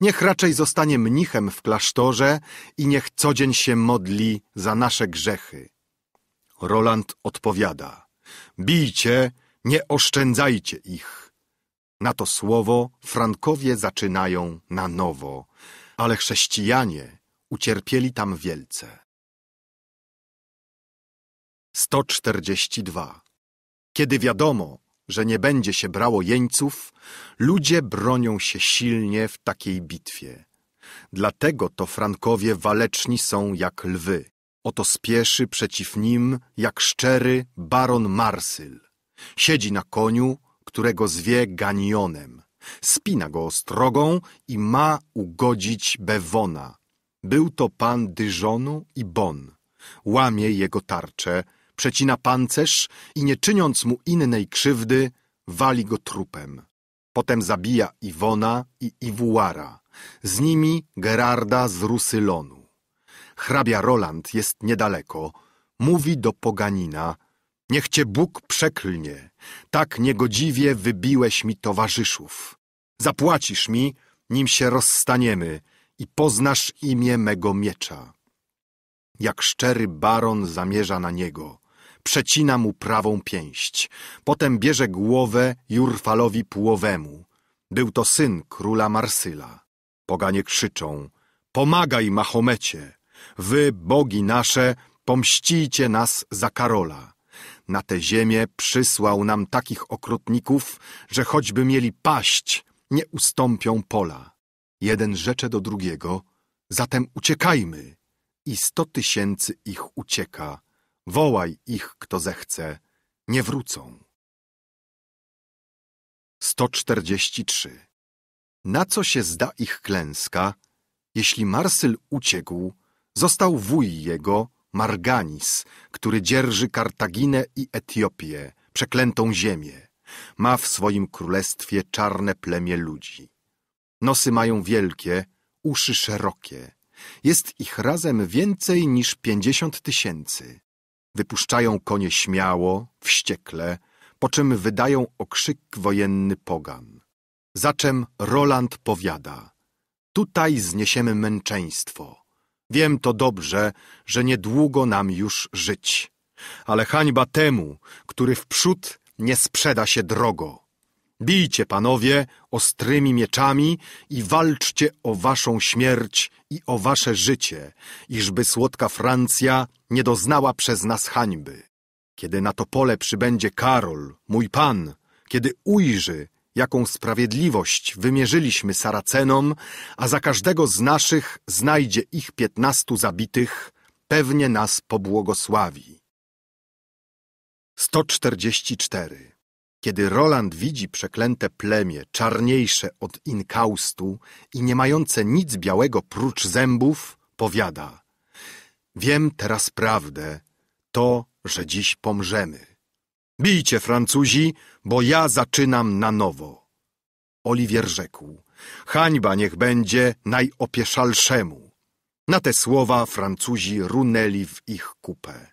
Niech raczej zostanie mnichem w klasztorze i niech codzień się modli za nasze grzechy. Roland odpowiada: Bijcie, nie oszczędzajcie ich. Na to słowo Frankowie zaczynają na nowo, ale chrześcijanie Ucierpieli tam wielce. 142. Kiedy wiadomo, że nie będzie się brało jeńców, ludzie bronią się silnie w takiej bitwie. Dlatego to Frankowie waleczni są jak lwy. Oto spieszy przeciw nim jak szczery baron Marsyl. Siedzi na koniu, którego zwie ganionem. Spina go ostrogą i ma ugodzić Bewona, był to pan Dyżonu i Bon. Łamie jego tarczę, przecina pancerz i nie czyniąc mu innej krzywdy, wali go trupem. Potem zabija Iwona i Iwuara, z nimi Gerarda z Rusylonu. Hrabia Roland jest niedaleko, mówi do poganina, niech cię Bóg przeklnie, tak niegodziwie wybiłeś mi towarzyszów. Zapłacisz mi, nim się rozstaniemy, i poznasz imię mego miecza. Jak szczery baron zamierza na niego, przecina mu prawą pięść, potem bierze głowę Jurfalowi Płowemu. Był to syn króla Marsyla. Poganie krzyczą, pomagaj Mahomecie, wy, bogi nasze, pomścijcie nas za Karola. Na tę ziemię przysłał nam takich okrutników, że choćby mieli paść, nie ustąpią pola. Jeden rzecze do drugiego, zatem uciekajmy. I sto tysięcy ich ucieka. Wołaj ich, kto zechce, nie wrócą. 143. Na co się zda ich klęska, jeśli Marsyl uciekł, został wuj jego, Marganis, który dzierży Kartaginę i Etiopię, przeklętą ziemię. Ma w swoim królestwie czarne plemię ludzi. Nosy mają wielkie, uszy szerokie. Jest ich razem więcej niż pięćdziesiąt tysięcy. Wypuszczają konie śmiało, wściekle, po czym wydają okrzyk wojenny pogan. Zaczem Roland powiada – tutaj zniesiemy męczeństwo. Wiem to dobrze, że niedługo nam już żyć. Ale hańba temu, który wprzód nie sprzeda się drogo. Bijcie, panowie, ostrymi mieczami i walczcie o waszą śmierć i o wasze życie, iżby słodka Francja nie doznała przez nas hańby. Kiedy na to pole przybędzie Karol, mój pan, kiedy ujrzy, jaką sprawiedliwość wymierzyliśmy Saracenom, a za każdego z naszych znajdzie ich piętnastu zabitych, pewnie nas pobłogosławi. 144 kiedy Roland widzi przeklęte plemię, czarniejsze od inkaustu i nie mające nic białego prócz zębów, powiada Wiem teraz prawdę, to, że dziś pomrzemy. Bijcie, Francuzi, bo ja zaczynam na nowo. Oliwier rzekł, hańba niech będzie najopieszalszemu. Na te słowa Francuzi runęli w ich kupę.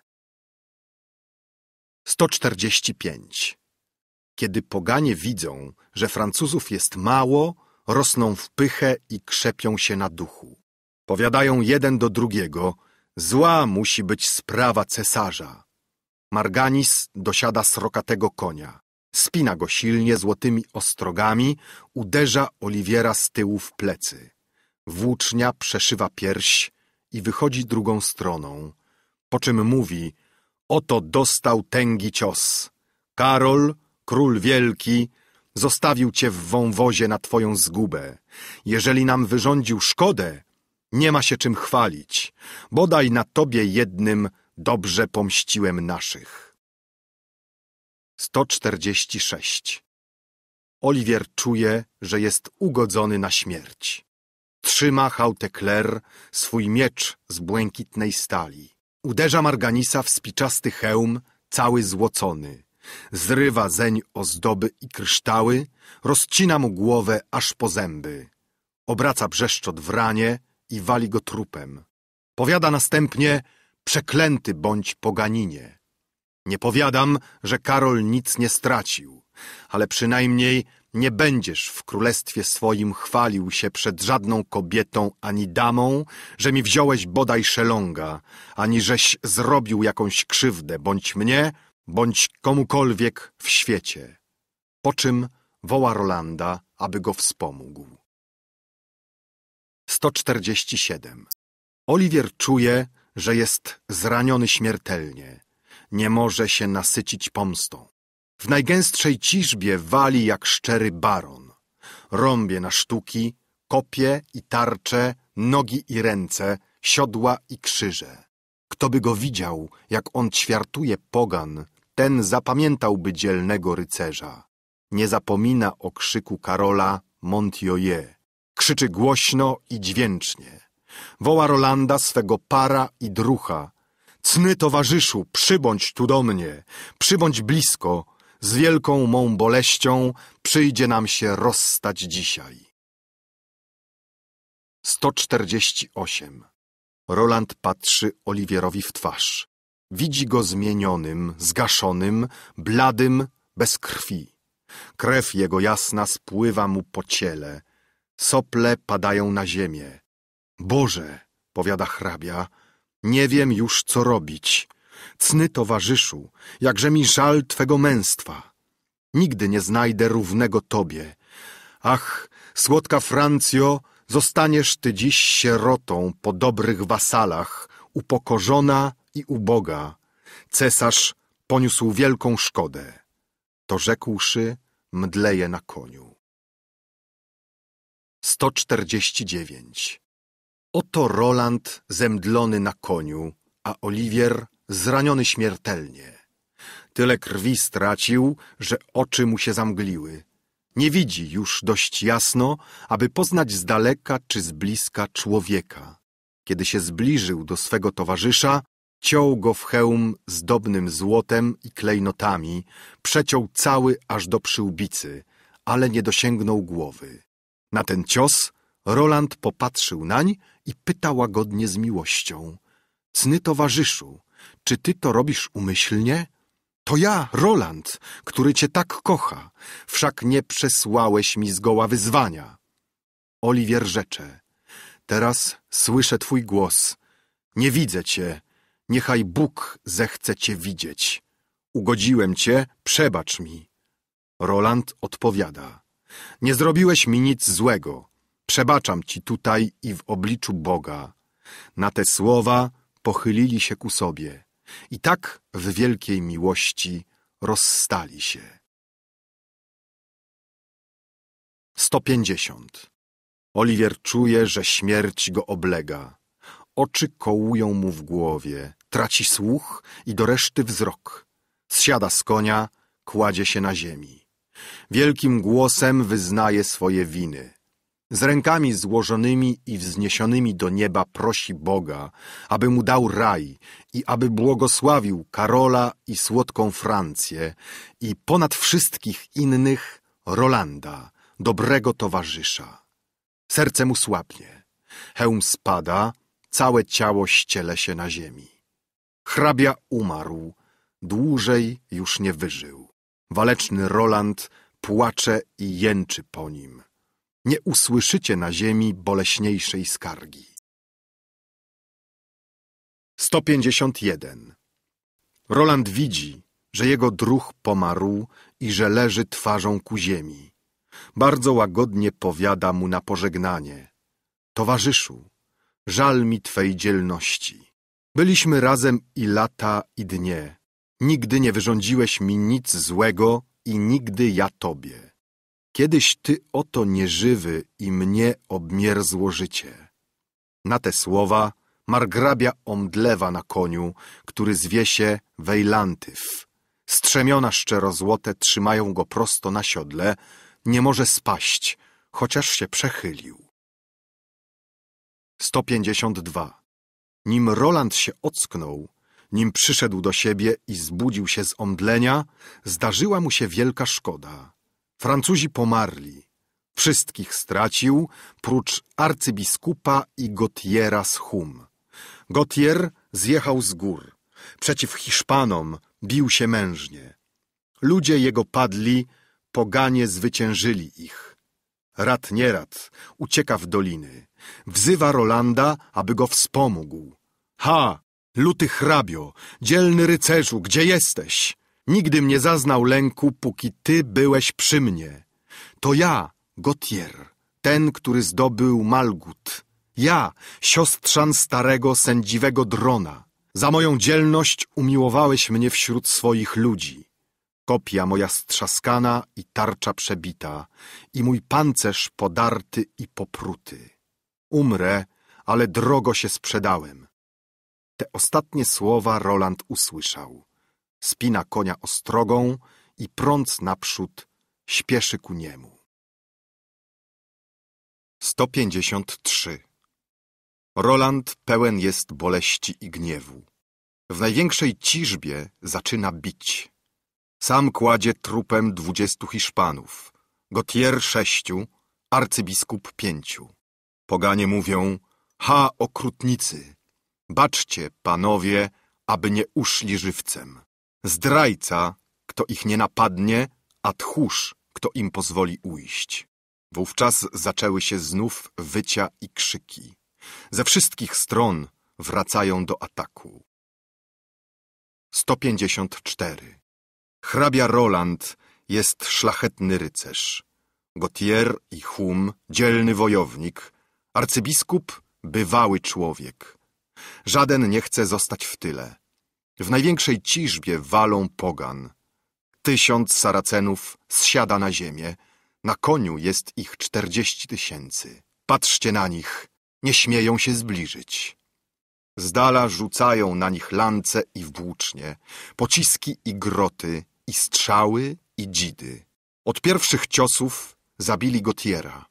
145 kiedy poganie widzą, że Francuzów jest mało, rosną w pychę i krzepią się na duchu. Powiadają jeden do drugiego, zła musi być sprawa cesarza. Marganis dosiada srokatego konia. Spina go silnie złotymi ostrogami, uderza Oliwiera z tyłu w plecy. Włócznia przeszywa pierś i wychodzi drugą stroną, po czym mówi – oto dostał tęgi cios. Karol król wielki, zostawił cię w wąwozie na twoją zgubę. Jeżeli nam wyrządził szkodę, nie ma się czym chwalić. Bodaj na tobie jednym dobrze pomściłem naszych. 146. Oliwier czuje, że jest ugodzony na śmierć. Trzyma Hautekler swój miecz z błękitnej stali. Uderza Marganisa w spiczasty hełm, cały złocony. Zrywa zeń ozdoby i kryształy, rozcina mu głowę aż po zęby. Obraca brzeszczot w ranie i wali go trupem. Powiada następnie, przeklęty bądź poganinie. Nie powiadam, że Karol nic nie stracił, ale przynajmniej nie będziesz w królestwie swoim chwalił się przed żadną kobietą ani damą, że mi wziąłeś bodaj szelonga, ani żeś zrobił jakąś krzywdę, bądź mnie, bądź komukolwiek w świecie, po czym woła Rolanda, aby go wspomógł. 147. Oliwier czuje, że jest zraniony śmiertelnie. Nie może się nasycić pomstą. W najgęstszej ciżbie wali jak szczery baron. Rąbie na sztuki, kopie i tarcze, nogi i ręce, siodła i krzyże. Kto by go widział, jak on ćwiartuje pogan, ten zapamiętałby dzielnego rycerza. Nie zapomina o krzyku Karola Montjoie. Krzyczy głośno i dźwięcznie. Woła Rolanda swego para i drucha. Cny towarzyszu, przybądź tu do mnie, przybądź blisko, z wielką mą boleścią przyjdzie nam się rozstać dzisiaj. 148. Roland patrzy Oliwierowi w twarz. Widzi go zmienionym, zgaszonym, bladym, bez krwi. Krew jego jasna spływa mu po ciele. Sople padają na ziemię. Boże, powiada hrabia, nie wiem już, co robić. Cny towarzyszu, jakże mi żal Twego męstwa. Nigdy nie znajdę równego Tobie. Ach, słodka Francjo, zostaniesz Ty dziś sierotą po dobrych wasalach, upokorzona i uboga, cesarz poniósł wielką szkodę. To rzekłszy, mdleje na koniu. 149. Oto Roland zemdlony na koniu, a Oliwier zraniony śmiertelnie. Tyle krwi stracił, że oczy mu się zamgliły. Nie widzi już dość jasno, aby poznać z daleka czy z bliska człowieka. Kiedy się zbliżył do swego towarzysza, Ciął go w hełm zdobnym złotem i klejnotami, przeciął cały aż do przyłbicy, ale nie dosięgnął głowy. Na ten cios Roland popatrzył nań i pyta łagodnie z miłością. Cny towarzyszu, czy ty to robisz umyślnie? To ja, Roland, który cię tak kocha, wszak nie przesłałeś mi zgoła wyzwania. Oliwier rzecze, teraz słyszę twój głos. Nie widzę cię, niechaj Bóg zechce cię widzieć. Ugodziłem cię, przebacz mi. Roland odpowiada. Nie zrobiłeś mi nic złego. Przebaczam ci tutaj i w obliczu Boga. Na te słowa pochylili się ku sobie i tak w wielkiej miłości rozstali się. 150. Oliwier czuje, że śmierć go oblega. Oczy kołują mu w głowie traci słuch i do reszty wzrok. Zsiada z konia, kładzie się na ziemi. Wielkim głosem wyznaje swoje winy. Z rękami złożonymi i wzniesionymi do nieba prosi Boga, aby mu dał raj i aby błogosławił Karola i słodką Francję i ponad wszystkich innych Rolanda, dobrego towarzysza. Serce mu słabnie, hełm spada, całe ciało ściele się na ziemi. Hrabia umarł. Dłużej już nie wyżył. Waleczny Roland płacze i jęczy po nim. Nie usłyszycie na ziemi boleśniejszej skargi. 151. Roland widzi, że jego druh pomarł i że leży twarzą ku ziemi. Bardzo łagodnie powiada mu na pożegnanie. Towarzyszu, żal mi Twej dzielności. Byliśmy razem i lata, i dnie. Nigdy nie wyrządziłeś mi nic złego i nigdy ja tobie. Kiedyś ty oto nieżywy i mnie obmierzło życie. Na te słowa margrabia omdlewa na koniu, który zwie się Wejlantyw. Strzemiona szczerozłote trzymają go prosto na siodle, nie może spaść, chociaż się przechylił. 152. Nim Roland się ocknął, nim przyszedł do siebie i zbudził się z omdlenia, zdarzyła mu się wielka szkoda. Francuzi pomarli. Wszystkich stracił, prócz arcybiskupa i Gotiera z Hum. Gotier zjechał z gór. Przeciw Hiszpanom bił się mężnie. Ludzie jego padli, poganie zwyciężyli ich. Rad nierad ucieka w doliny. Wzywa Rolanda, aby go wspomógł. Ha, luty hrabio, dzielny rycerzu, gdzie jesteś? Nigdy mnie zaznał lęku, póki ty byłeś przy mnie. To ja, Gotier, ten, który zdobył Malgut. Ja, siostrzan starego, sędziwego drona. Za moją dzielność umiłowałeś mnie wśród swoich ludzi. Kopia moja strzaskana i tarcza przebita i mój pancerz podarty i popruty. Umrę, ale drogo się sprzedałem. Te ostatnie słowa Roland usłyszał. Spina konia ostrogą i prąd naprzód śpieszy ku niemu. 153. Roland pełen jest boleści i gniewu. W największej ciżbie zaczyna bić. Sam kładzie trupem dwudziestu Hiszpanów, Gotier sześciu, arcybiskup pięciu. Poganie mówią, ha okrutnicy, Baczcie, panowie, aby nie uszli żywcem. Zdrajca, kto ich nie napadnie, a tchórz, kto im pozwoli ujść. Wówczas zaczęły się znów wycia i krzyki. Ze wszystkich stron wracają do ataku. 154. Hrabia Roland jest szlachetny rycerz. Gautier i Hum, dzielny wojownik. Arcybiskup, bywały człowiek. Żaden nie chce zostać w tyle. W największej ciżbie walą pogan. Tysiąc Saracenów zsiada na ziemię. Na koniu jest ich czterdzieści tysięcy. Patrzcie na nich, nie śmieją się zbliżyć. Z dala rzucają na nich lance i włócznie, pociski i groty, i strzały i dzidy. Od pierwszych ciosów zabili Gotiera.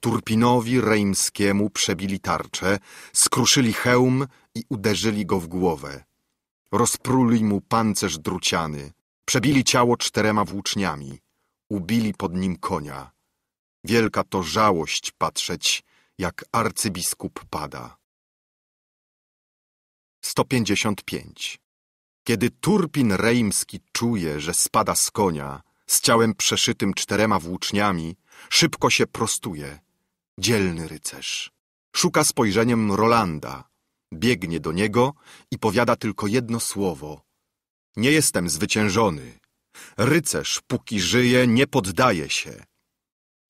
Turpinowi Reimskiemu przebili tarczę, skruszyli hełm i uderzyli go w głowę. Rozpruli mu pancerz druciany, przebili ciało czterema włóczniami, ubili pod nim konia. Wielka to żałość patrzeć, jak arcybiskup pada. 155. Kiedy Turpin Reimski czuje, że spada z konia, z ciałem przeszytym czterema włóczniami, Szybko się prostuje. Dzielny rycerz. Szuka spojrzeniem Rolanda. Biegnie do niego i powiada tylko jedno słowo. Nie jestem zwyciężony. Rycerz, póki żyje, nie poddaje się.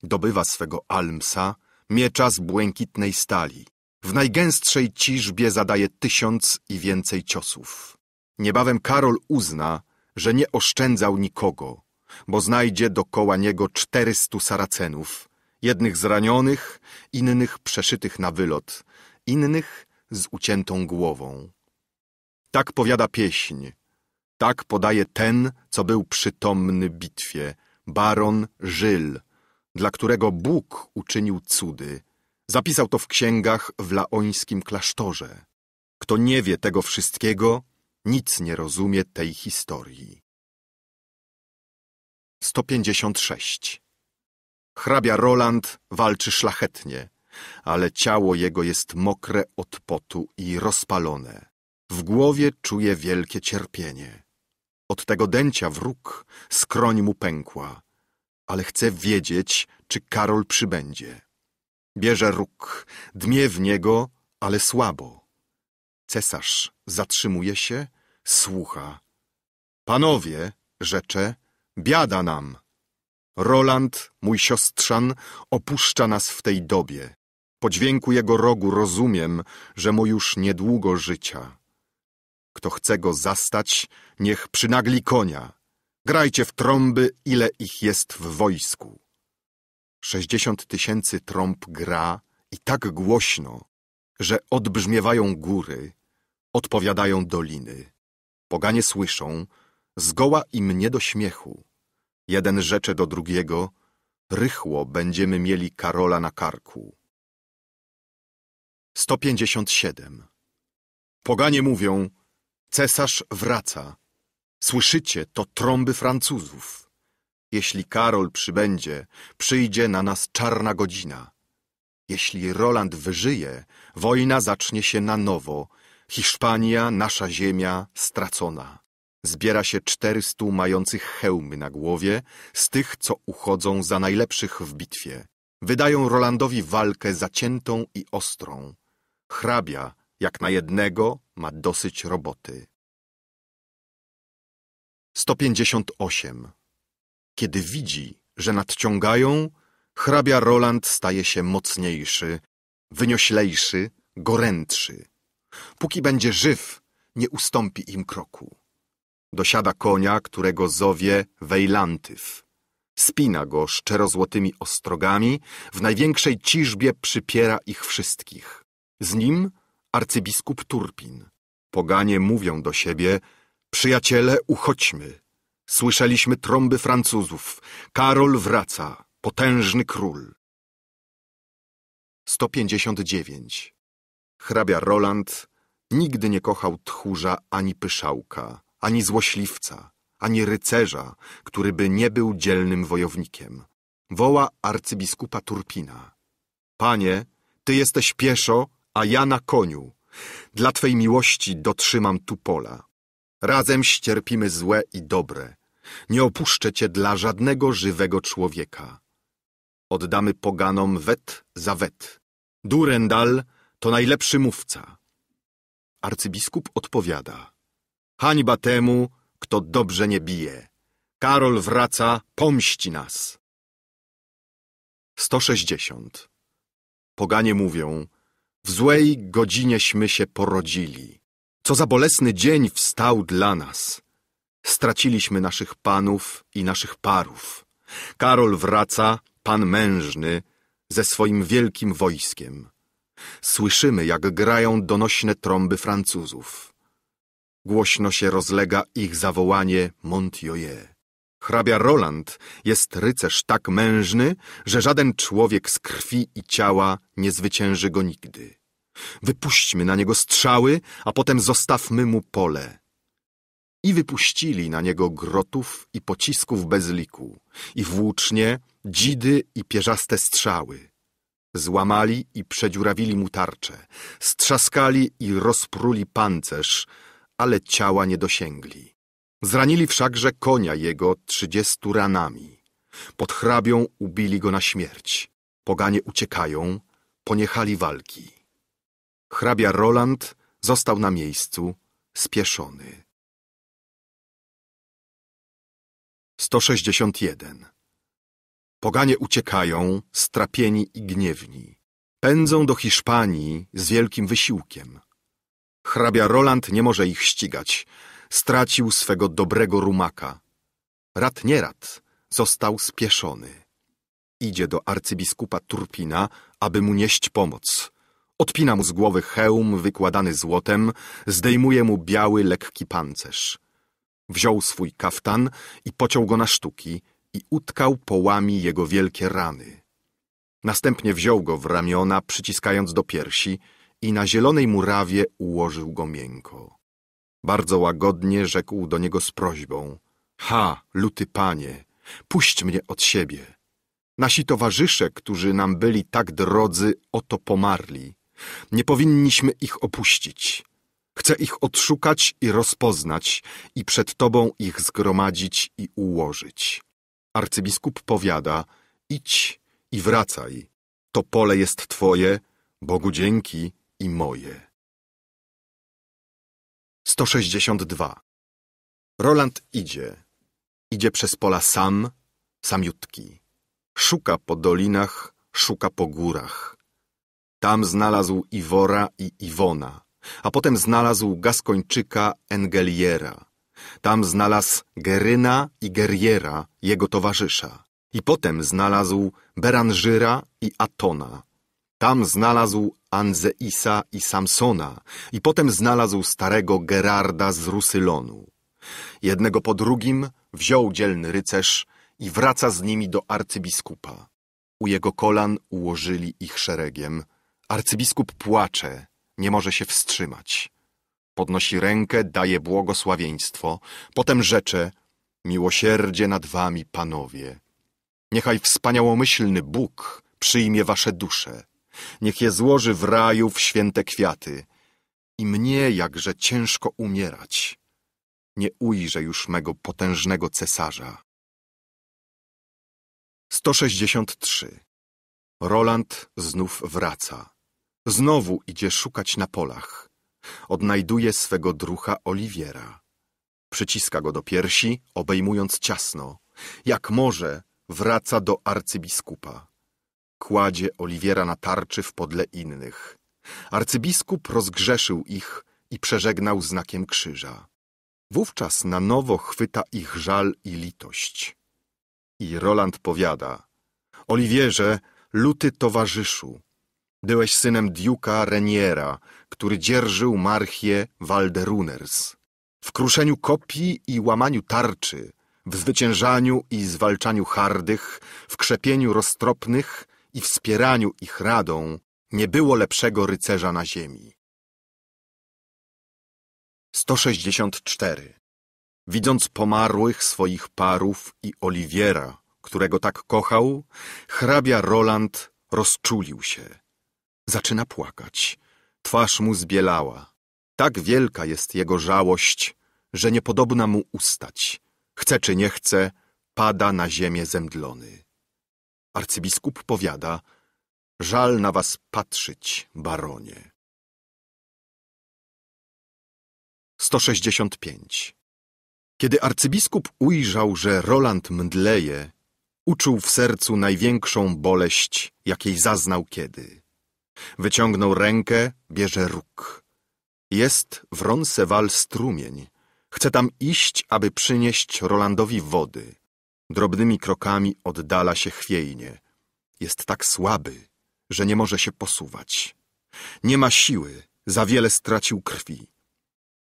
Dobywa swego almsa, miecza z błękitnej stali. W najgęstszej ciżbie zadaje tysiąc i więcej ciosów. Niebawem Karol uzna, że nie oszczędzał nikogo bo znajdzie dokoła niego czterystu Saracenów, jednych zranionych, innych przeszytych na wylot, innych z uciętą głową. Tak powiada pieśń, tak podaje ten, co był przytomny bitwie, baron Żyl, dla którego Bóg uczynił cudy. Zapisał to w księgach w laońskim klasztorze. Kto nie wie tego wszystkiego, nic nie rozumie tej historii. 156. Hrabia Roland walczy szlachetnie, ale ciało jego jest mokre od potu i rozpalone. W głowie czuje wielkie cierpienie. Od tego dęcia wróg skroń mu pękła, ale chce wiedzieć, czy Karol przybędzie. Bierze róg, dmie w niego, ale słabo. Cesarz zatrzymuje się, słucha. Panowie, rzecze, Biada nam! Roland, mój siostrzan, opuszcza nas w tej dobie. Po dźwięku jego rogu rozumiem, że mu już niedługo życia. Kto chce go zastać, niech przynagli konia. Grajcie w trąby, ile ich jest w wojsku. Sześćdziesiąt tysięcy trąb gra i tak głośno, że odbrzmiewają góry, odpowiadają doliny. Poganie słyszą, zgoła i mnie do śmiechu. Jeden rzecze do drugiego, rychło będziemy mieli Karola na karku. 157. Poganie mówią, cesarz wraca. Słyszycie, to trąby Francuzów. Jeśli Karol przybędzie, przyjdzie na nas czarna godzina. Jeśli Roland wyżyje, wojna zacznie się na nowo. Hiszpania, nasza ziemia, stracona zbiera się czterystu mających hełmy na głowie, z tych, co uchodzą za najlepszych w bitwie. Wydają Rolandowi walkę zaciętą i ostrą. Hrabia, jak na jednego, ma dosyć roboty. 158. Kiedy widzi, że nadciągają, hrabia Roland staje się mocniejszy, wynioślejszy, gorętszy. Póki będzie żyw, nie ustąpi im kroku. Dosiada konia, którego zowie Wejlantyw. Spina go szczerozłotymi ostrogami, w największej ciżbie przypiera ich wszystkich. Z nim arcybiskup Turpin. Poganie mówią do siebie, przyjaciele, uchodźmy. Słyszeliśmy trąby Francuzów. Karol wraca, potężny król. 159. Hrabia Roland nigdy nie kochał tchórza ani pyszałka ani złośliwca, ani rycerza, który by nie był dzielnym wojownikiem. Woła arcybiskupa Turpina. Panie, Ty jesteś pieszo, a ja na koniu. Dla Twej miłości dotrzymam tu pola. Razem ścierpimy złe i dobre. Nie opuszczę Cię dla żadnego żywego człowieka. Oddamy poganom wet za wet. Durendal to najlepszy mówca. Arcybiskup odpowiada. Hańba temu, kto dobrze nie bije. Karol wraca, pomści nas. 160. Poganie mówią, w złej godzinieśmy się porodzili. Co za bolesny dzień wstał dla nas. Straciliśmy naszych panów i naszych parów. Karol wraca, pan mężny, ze swoim wielkim wojskiem. Słyszymy, jak grają donośne trąby Francuzów. Głośno się rozlega ich zawołanie Montjoie. Hrabia Roland jest rycerz tak mężny, że żaden człowiek z krwi i ciała nie zwycięży go nigdy. Wypuśćmy na niego strzały, a potem zostawmy mu pole. I wypuścili na niego grotów i pocisków bez liku, i włócznie, dzidy i pierzaste strzały. Złamali i przedziurawili mu tarcze, strzaskali i rozpruli pancerz, ale ciała nie dosięgli. Zranili wszakże konia jego trzydziestu ranami. Pod hrabią ubili go na śmierć. Poganie uciekają, poniechali walki. Hrabia Roland został na miejscu, spieszony. 161. Poganie uciekają, strapieni i gniewni. Pędzą do Hiszpanii z wielkim wysiłkiem. Hrabia Roland nie może ich ścigać. Stracił swego dobrego rumaka. Rad nie rad, został spieszony. Idzie do arcybiskupa Turpina, aby mu nieść pomoc. Odpina mu z głowy hełm wykładany złotem, zdejmuje mu biały, lekki pancerz. Wziął swój kaftan i pociął go na sztuki i utkał połami jego wielkie rany. Następnie wziął go w ramiona, przyciskając do piersi, i na zielonej murawie ułożył go miękko. Bardzo łagodnie rzekł do niego z prośbą – Ha, luty panie, puść mnie od siebie. Nasi towarzysze, którzy nam byli tak drodzy, oto pomarli. Nie powinniśmy ich opuścić. Chcę ich odszukać i rozpoznać i przed Tobą ich zgromadzić i ułożyć. Arcybiskup powiada, idź i wracaj. To pole jest Twoje, Bogu dzięki, i moje. 162. Roland idzie. Idzie przez pola sam, samiutki. Szuka po dolinach, szuka po górach. Tam znalazł Iwora i Iwona, a potem znalazł Gaskończyka Engeliera. Tam znalazł Geryna i Geriera, jego towarzysza. I potem znalazł Beranżyra i Atona, tam znalazł Anzeisa i Samsona i potem znalazł starego Gerarda z Rusylonu. Jednego po drugim wziął dzielny rycerz i wraca z nimi do arcybiskupa. U jego kolan ułożyli ich szeregiem. Arcybiskup płacze, nie może się wstrzymać. Podnosi rękę, daje błogosławieństwo, potem rzecze Miłosierdzie nad wami, panowie. Niechaj wspaniałomyślny Bóg przyjmie wasze dusze Niech je złoży w raju w święte kwiaty. I mnie jakże ciężko umierać. Nie ujrzę już mego potężnego cesarza. 163. Roland znów wraca. Znowu idzie szukać na polach. Odnajduje swego drucha Oliwiera. Przyciska go do piersi, obejmując ciasno. Jak może, wraca do arcybiskupa kładzie Oliwiera na tarczy w podle innych. Arcybiskup rozgrzeszył ich i przeżegnał znakiem krzyża. Wówczas na nowo chwyta ich żal i litość. I Roland powiada: Oliwierze, luty towarzyszu, byłeś synem diuka Reniera, który dzierżył marchię Walderuners. W kruszeniu kopii i łamaniu tarczy, w zwyciężaniu i zwalczaniu hardych, w krzepieniu roztropnych i wspieraniu ich radą nie było lepszego rycerza na ziemi. 164. Widząc pomarłych swoich parów i Oliwiera, którego tak kochał, hrabia Roland rozczulił się. Zaczyna płakać. Twarz mu zbielała. Tak wielka jest jego żałość, że niepodobna mu ustać. Chce czy nie chce, pada na ziemię zemdlony. Arcybiskup powiada, żal na was patrzeć, baronie. 165. Kiedy arcybiskup ujrzał, że Roland mdleje, uczuł w sercu największą boleść, jakiej zaznał kiedy. Wyciągnął rękę, bierze róg. Jest w Ronseval strumień. Chce tam iść, aby przynieść Rolandowi wody drobnymi krokami oddala się chwiejnie. Jest tak słaby, że nie może się posuwać. Nie ma siły, za wiele stracił krwi.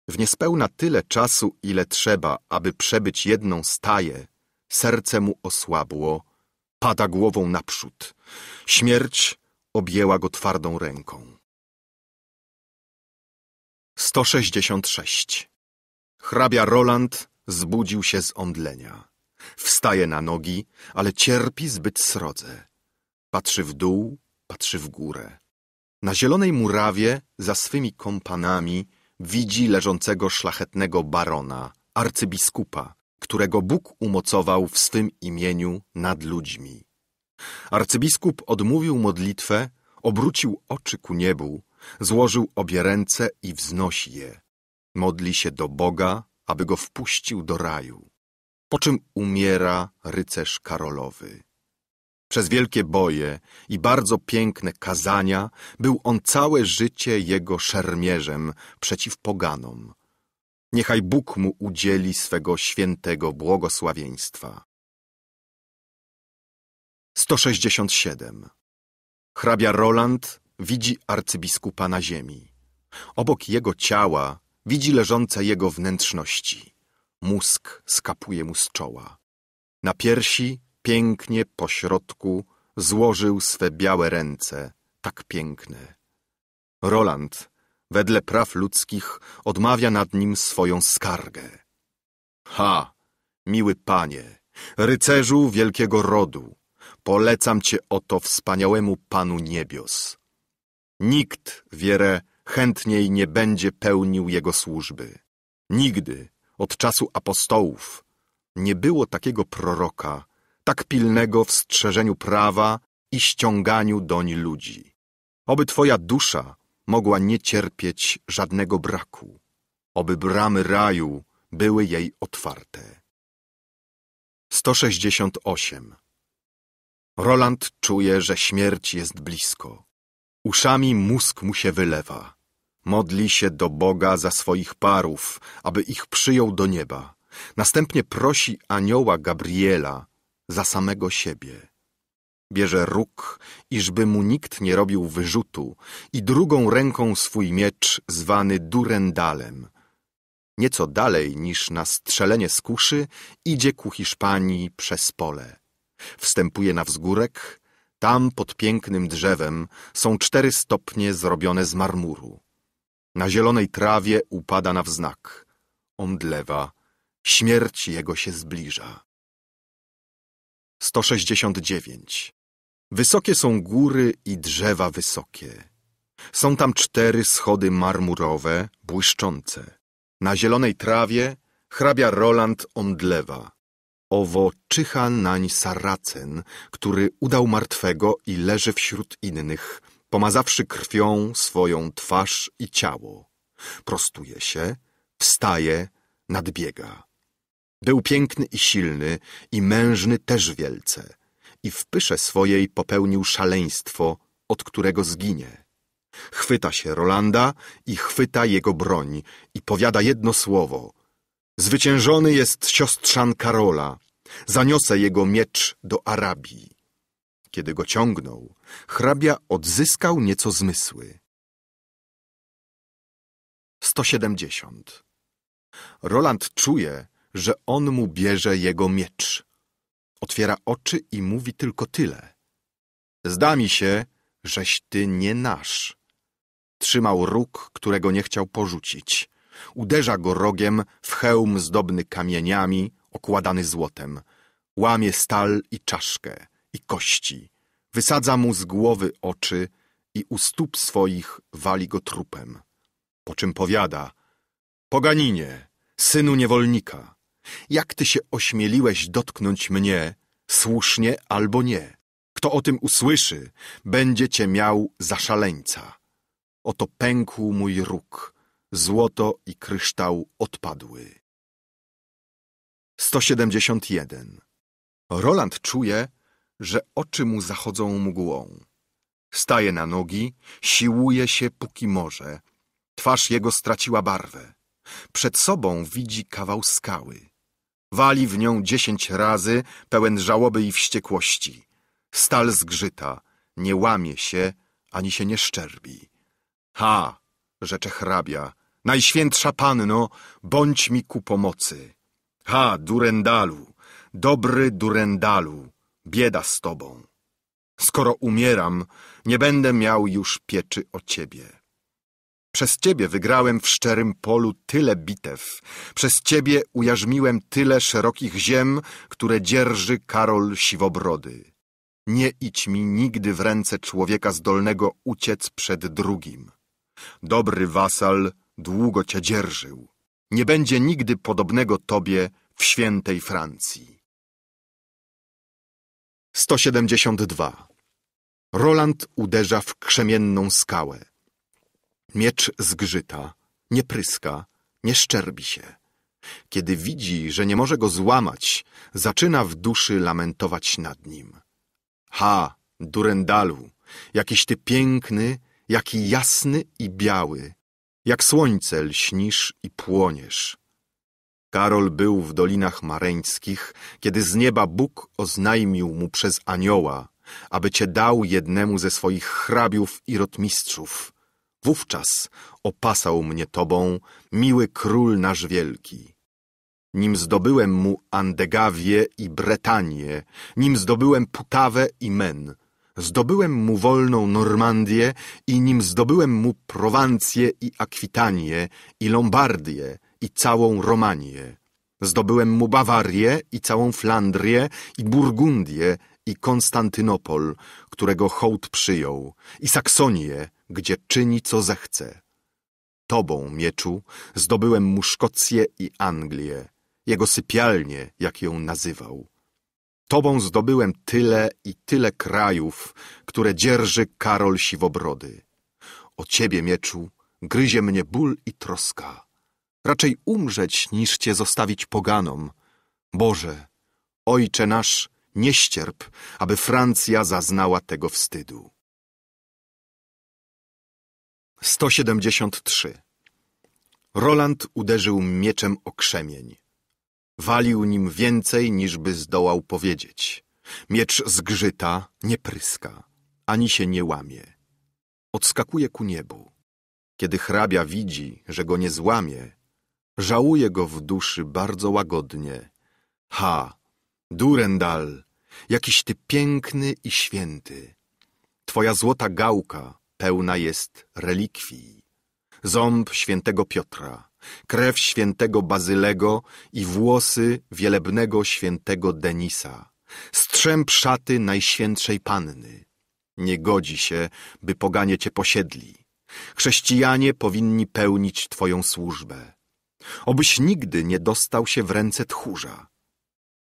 W niespełna tyle czasu, ile trzeba, aby przebyć jedną staję, serce mu osłabło, pada głową naprzód. Śmierć objęła go twardą ręką. 166. Hrabia Roland zbudził się z omdlenia. Wstaje na nogi, ale cierpi zbyt srodze. Patrzy w dół, patrzy w górę. Na zielonej murawie, za swymi kompanami, widzi leżącego szlachetnego barona, arcybiskupa, którego Bóg umocował w swym imieniu nad ludźmi. Arcybiskup odmówił modlitwę, obrócił oczy ku niebu, złożył obie ręce i wznosi je. Modli się do Boga, aby go wpuścił do raju po czym umiera rycerz Karolowy. Przez wielkie boje i bardzo piękne kazania był on całe życie jego szermierzem przeciw poganom. Niechaj Bóg mu udzieli swego świętego błogosławieństwa. 167. Hrabia Roland widzi arcybiskupa na ziemi. Obok jego ciała widzi leżące jego wnętrzności. Mózg skapuje mu z czoła. Na piersi, pięknie pośrodku, złożył swe białe ręce, tak piękne. Roland, wedle praw ludzkich, odmawia nad nim swoją skargę. Ha, miły panie, rycerzu wielkiego rodu, polecam cię oto wspaniałemu panu niebios. Nikt, wierę, chętniej nie będzie pełnił jego służby. Nigdy od czasu apostołów nie było takiego proroka, tak pilnego w strzeżeniu prawa i ściąganiu doń ludzi. Oby Twoja dusza mogła nie cierpieć żadnego braku, oby bramy raju były jej otwarte. 168. Roland czuje, że śmierć jest blisko. Uszami mózg mu się wylewa. Modli się do Boga za swoich parów, aby ich przyjął do nieba. Następnie prosi anioła Gabriela za samego siebie. Bierze róg, iżby mu nikt nie robił wyrzutu, i drugą ręką swój miecz zwany Durendalem. Nieco dalej niż na strzelenie z kuszy idzie ku Hiszpanii przez pole. Wstępuje na wzgórek, tam pod pięknym drzewem są cztery stopnie zrobione z marmuru. Na zielonej trawie upada na wznak. Omdlewa. Śmierć jego się zbliża. 169. Wysokie są góry i drzewa wysokie. Są tam cztery schody marmurowe, błyszczące. Na zielonej trawie hrabia Roland omdlewa. Owo czyha nań saracen, który udał martwego i leży wśród innych, pomazawszy krwią swoją twarz i ciało. Prostuje się, wstaje, nadbiega. Był piękny i silny, i mężny też wielce, i w pysze swojej popełnił szaleństwo, od którego zginie. Chwyta się Rolanda i chwyta jego broń i powiada jedno słowo. Zwyciężony jest siostrzan Karola. Zaniosę jego miecz do Arabii. Kiedy go ciągnął, hrabia odzyskał nieco zmysły. 170. Roland czuje, że on mu bierze jego miecz. Otwiera oczy i mówi tylko tyle. Zda mi się, żeś ty nie nasz. Trzymał róg, którego nie chciał porzucić. Uderza go rogiem w hełm zdobny kamieniami, okładany złotem. Łamie stal i czaszkę i kości, wysadza mu z głowy oczy i u stóp swoich wali go trupem. Po czym powiada, poganinie, synu niewolnika, jak ty się ośmieliłeś dotknąć mnie, słusznie albo nie. Kto o tym usłyszy, będzie cię miał za szaleńca. Oto pękł mój róg, złoto i kryształ odpadły. 171. Roland czuje, że oczy mu zachodzą mgłą. Staje na nogi, siłuje się póki może. Twarz jego straciła barwę. Przed sobą widzi kawał skały. Wali w nią dziesięć razy, pełen żałoby i wściekłości. Stal zgrzyta, nie łamie się, ani się nie szczerbi. Ha! rzecze hrabia, najświętsza panno, bądź mi ku pomocy. Ha, Durendalu, dobry Durendalu, bieda z Tobą. Skoro umieram, nie będę miał już pieczy o Ciebie. Przez Ciebie wygrałem w szczerym polu tyle bitew, przez Ciebie ujarzmiłem tyle szerokich ziem, które dzierży Karol Siwobrody. Nie idź mi nigdy w ręce człowieka zdolnego uciec przed drugim. Dobry wasal długo Cię dzierżył. Nie będzie nigdy podobnego Tobie w świętej Francji. 172. Roland uderza w krzemienną skałę. Miecz zgrzyta, nie pryska, nie szczerbi się. Kiedy widzi, że nie może go złamać, zaczyna w duszy lamentować nad nim. Ha, durendalu, jakiś ty piękny, jaki jasny i biały, jak słońce lśnisz i płoniesz, Karol był w dolinach mareńskich, kiedy z nieba Bóg oznajmił mu przez anioła, aby cię dał jednemu ze swoich hrabiów i rotmistrzów. Wówczas opasał mnie tobą miły król nasz wielki. Nim zdobyłem mu Andegawię i Bretanię, nim zdobyłem Putawę i Men, zdobyłem mu wolną Normandię i nim zdobyłem mu Prowancję i Akwitanię i Lombardię, i całą Romanię. Zdobyłem mu Bawarię i całą Flandrię i Burgundię i Konstantynopol, którego hołd przyjął, i Saksonię, gdzie czyni co zechce. Tobą, mieczu, zdobyłem mu Szkocję i Anglię, jego sypialnię, jak ją nazywał. Tobą zdobyłem tyle i tyle krajów, które dzierży Karol Siwobrody. O ciebie, mieczu, gryzie mnie ból i troska raczej umrzeć niż Cię zostawić poganom. Boże, Ojcze nasz, nie ścierp, aby Francja zaznała tego wstydu. 173. Roland uderzył mieczem o krzemień. Walił nim więcej, niż by zdołał powiedzieć. Miecz zgrzyta, nie pryska, ani się nie łamie. Odskakuje ku niebu. Kiedy hrabia widzi, że go nie złamie, Żałuje go w duszy bardzo łagodnie. Ha, Durendal, jakiś ty piękny i święty. Twoja złota gałka pełna jest relikwii. Ząb świętego Piotra, krew świętego Bazylego i włosy wielebnego świętego Denisa, strzęp szaty Najświętszej Panny. Nie godzi się, by poganie cię posiedli. Chrześcijanie powinni pełnić twoją służbę. Obyś nigdy nie dostał się w ręce tchórza.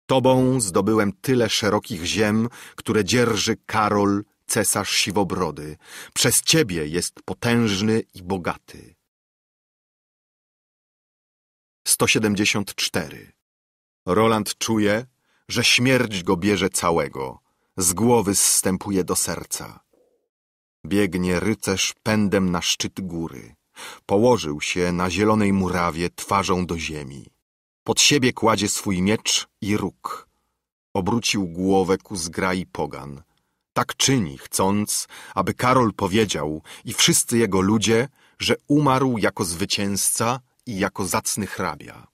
Tobą zdobyłem tyle szerokich ziem, które dzierży Karol, cesarz siwobrody. Przez ciebie jest potężny i bogaty. 174. Roland czuje, że śmierć go bierze całego, z głowy zstępuje do serca. Biegnie rycerz pędem na szczyt góry. Położył się na zielonej murawie twarzą do ziemi. Pod siebie kładzie swój miecz i róg. Obrócił głowę ku zgrai pogan. Tak czyni, chcąc, aby Karol powiedział i wszyscy jego ludzie, że umarł jako zwycięzca i jako zacny hrabia.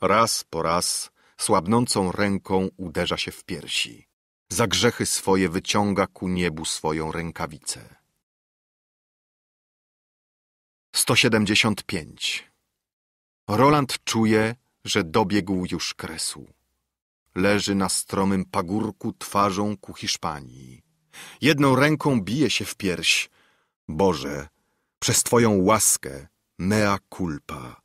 Raz po raz słabnącą ręką uderza się w piersi. Za grzechy swoje wyciąga ku niebu swoją rękawicę. 175. Roland czuje, że dobiegł już kresu. Leży na stromym pagórku twarzą ku Hiszpanii. Jedną ręką bije się w pierś. Boże, przez Twoją łaskę, mea culpa.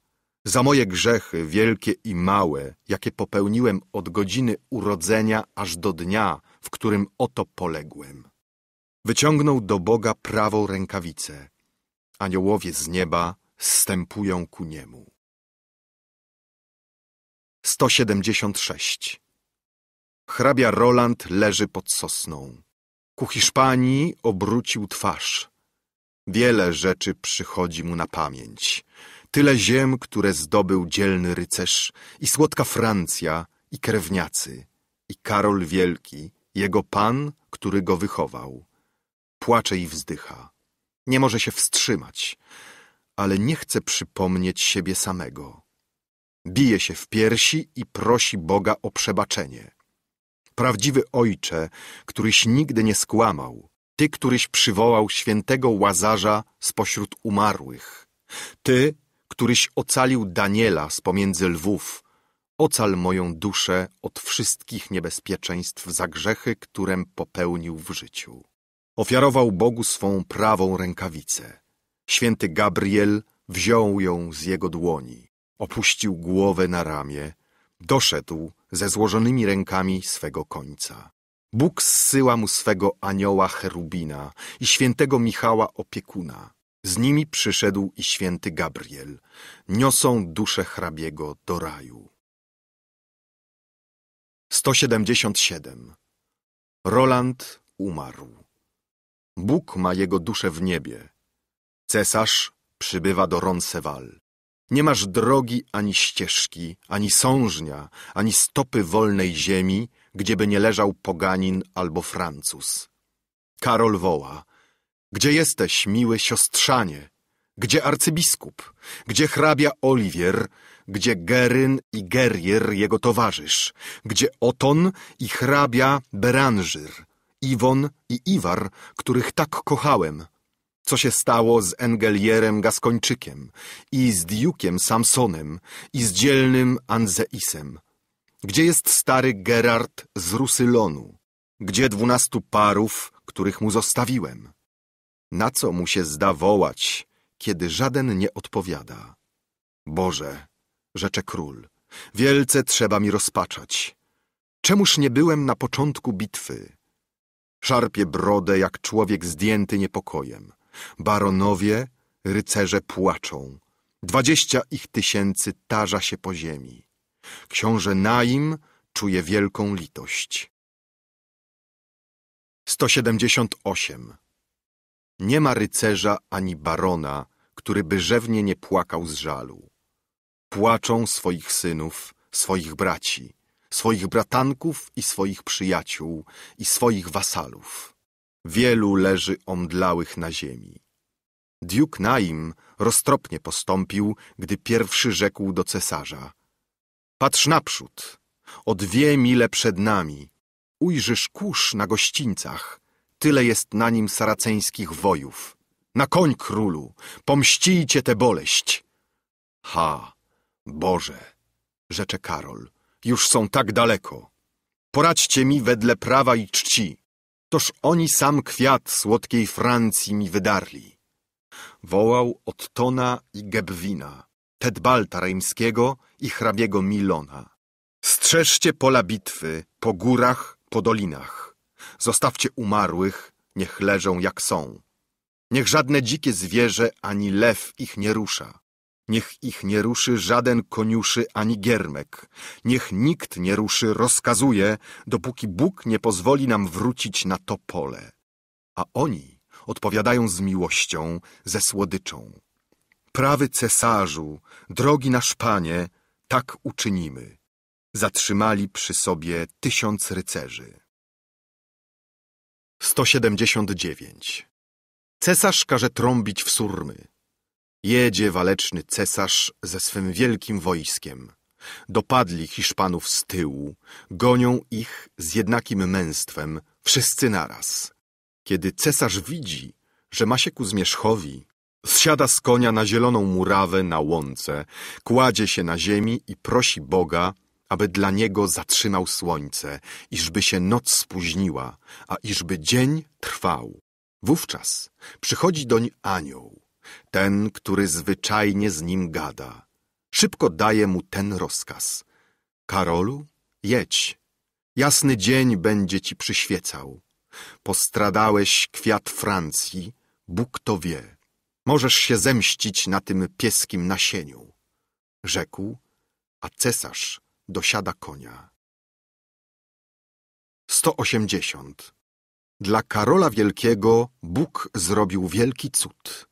Za moje grzechy, wielkie i małe, jakie popełniłem od godziny urodzenia aż do dnia, w którym oto poległem. Wyciągnął do Boga prawą rękawicę – aniołowie z nieba stępują ku niemu. 176. Hrabia Roland leży pod sosną. Ku Hiszpanii obrócił twarz. Wiele rzeczy przychodzi mu na pamięć. Tyle ziem, które zdobył dzielny rycerz i słodka Francja i krewniacy i Karol Wielki, jego pan, który go wychował. Płacze i wzdycha. Nie może się wstrzymać, ale nie chce przypomnieć siebie samego. Bije się w piersi i prosi Boga o przebaczenie. Prawdziwy Ojcze, któryś nigdy nie skłamał, Ty, któryś przywołał świętego Łazarza spośród umarłych, Ty, któryś ocalił Daniela z pomiędzy lwów, ocal moją duszę od wszystkich niebezpieczeństw za grzechy, którem popełnił w życiu. Ofiarował Bogu swą prawą rękawicę. Święty Gabriel wziął ją z jego dłoni, opuścił głowę na ramię, doszedł ze złożonymi rękami swego końca. Bóg zsyła mu swego anioła Cherubina i świętego Michała opiekuna. Z nimi przyszedł i święty Gabriel. Niosą duszę hrabiego do raju. 177. Roland umarł. Bóg ma jego duszę w niebie. Cesarz przybywa do Ronceval. Nie masz drogi ani ścieżki, ani sążnia, ani stopy wolnej ziemi, gdzieby nie leżał poganin albo Francuz. Karol woła. Gdzie jesteś, miły siostrzanie? Gdzie arcybiskup? Gdzie hrabia Oliwier? Gdzie Geryn i Gerier jego towarzysz? Gdzie Oton i hrabia Beranżyr? Iwon i Iwar, których tak kochałem. Co się stało z Engelierem Gaskończykiem i z Diukiem Samsonem i z dzielnym Anzeisem? Gdzie jest stary Gerard z Rusylonu? Gdzie dwunastu parów, których mu zostawiłem? Na co mu się zda wołać, kiedy żaden nie odpowiada? Boże, rzecze król, wielce trzeba mi rozpaczać. Czemuż nie byłem na początku bitwy? Szarpie brodę jak człowiek zdjęty niepokojem. Baronowie, rycerze płaczą. Dwadzieścia ich tysięcy tarza się po ziemi. Książę Naim czuje wielką litość. 178. Nie ma rycerza ani barona, który by rzewnie nie płakał z żalu. Płaczą swoich synów, swoich braci swoich bratanków i swoich przyjaciół i swoich wasalów. Wielu leży omdlałych na ziemi. Duke Naim roztropnie postąpił, gdy pierwszy rzekł do cesarza Patrz naprzód, o dwie mile przed nami. Ujrzysz kurz na gościńcach, tyle jest na nim saraceńskich wojów. Na koń królu, pomścijcie tę boleść. Ha, Boże, rzecze Karol, już są tak daleko. Poradźcie mi wedle prawa i czci. Toż oni sam kwiat słodkiej Francji mi wydarli. Wołał od Tona i Gebwina, Tedbalta Reimskiego i hrabiego Milona. Strzeżcie pola bitwy, po górach, po dolinach. Zostawcie umarłych, niech leżą jak są. Niech żadne dzikie zwierzę ani lew ich nie rusza. Niech ich nie ruszy żaden koniuszy ani giermek. Niech nikt nie ruszy, rozkazuje, dopóki Bóg nie pozwoli nam wrócić na to pole. A oni odpowiadają z miłością, ze słodyczą. Prawy cesarzu, drogi nasz panie, tak uczynimy. Zatrzymali przy sobie tysiąc rycerzy. 179. Cesarz każe trąbić w surmy. Jedzie waleczny cesarz ze swym wielkim wojskiem. Dopadli Hiszpanów z tyłu, gonią ich z jednakim męstwem, wszyscy naraz. Kiedy cesarz widzi, że ma się ku zmierzchowi, zsiada z konia na zieloną murawę na łące, kładzie się na ziemi i prosi Boga, aby dla niego zatrzymał słońce, iżby się noc spóźniła, a iżby dzień trwał. Wówczas przychodzi doń anioł, ten, który zwyczajnie z nim gada. Szybko daje mu ten rozkaz. Karolu, jedź. Jasny dzień będzie ci przyświecał. Postradałeś kwiat Francji, Bóg to wie. Możesz się zemścić na tym pieskim nasieniu. Rzekł, a cesarz dosiada konia. 180. Dla Karola Wielkiego Bóg zrobił wielki cud.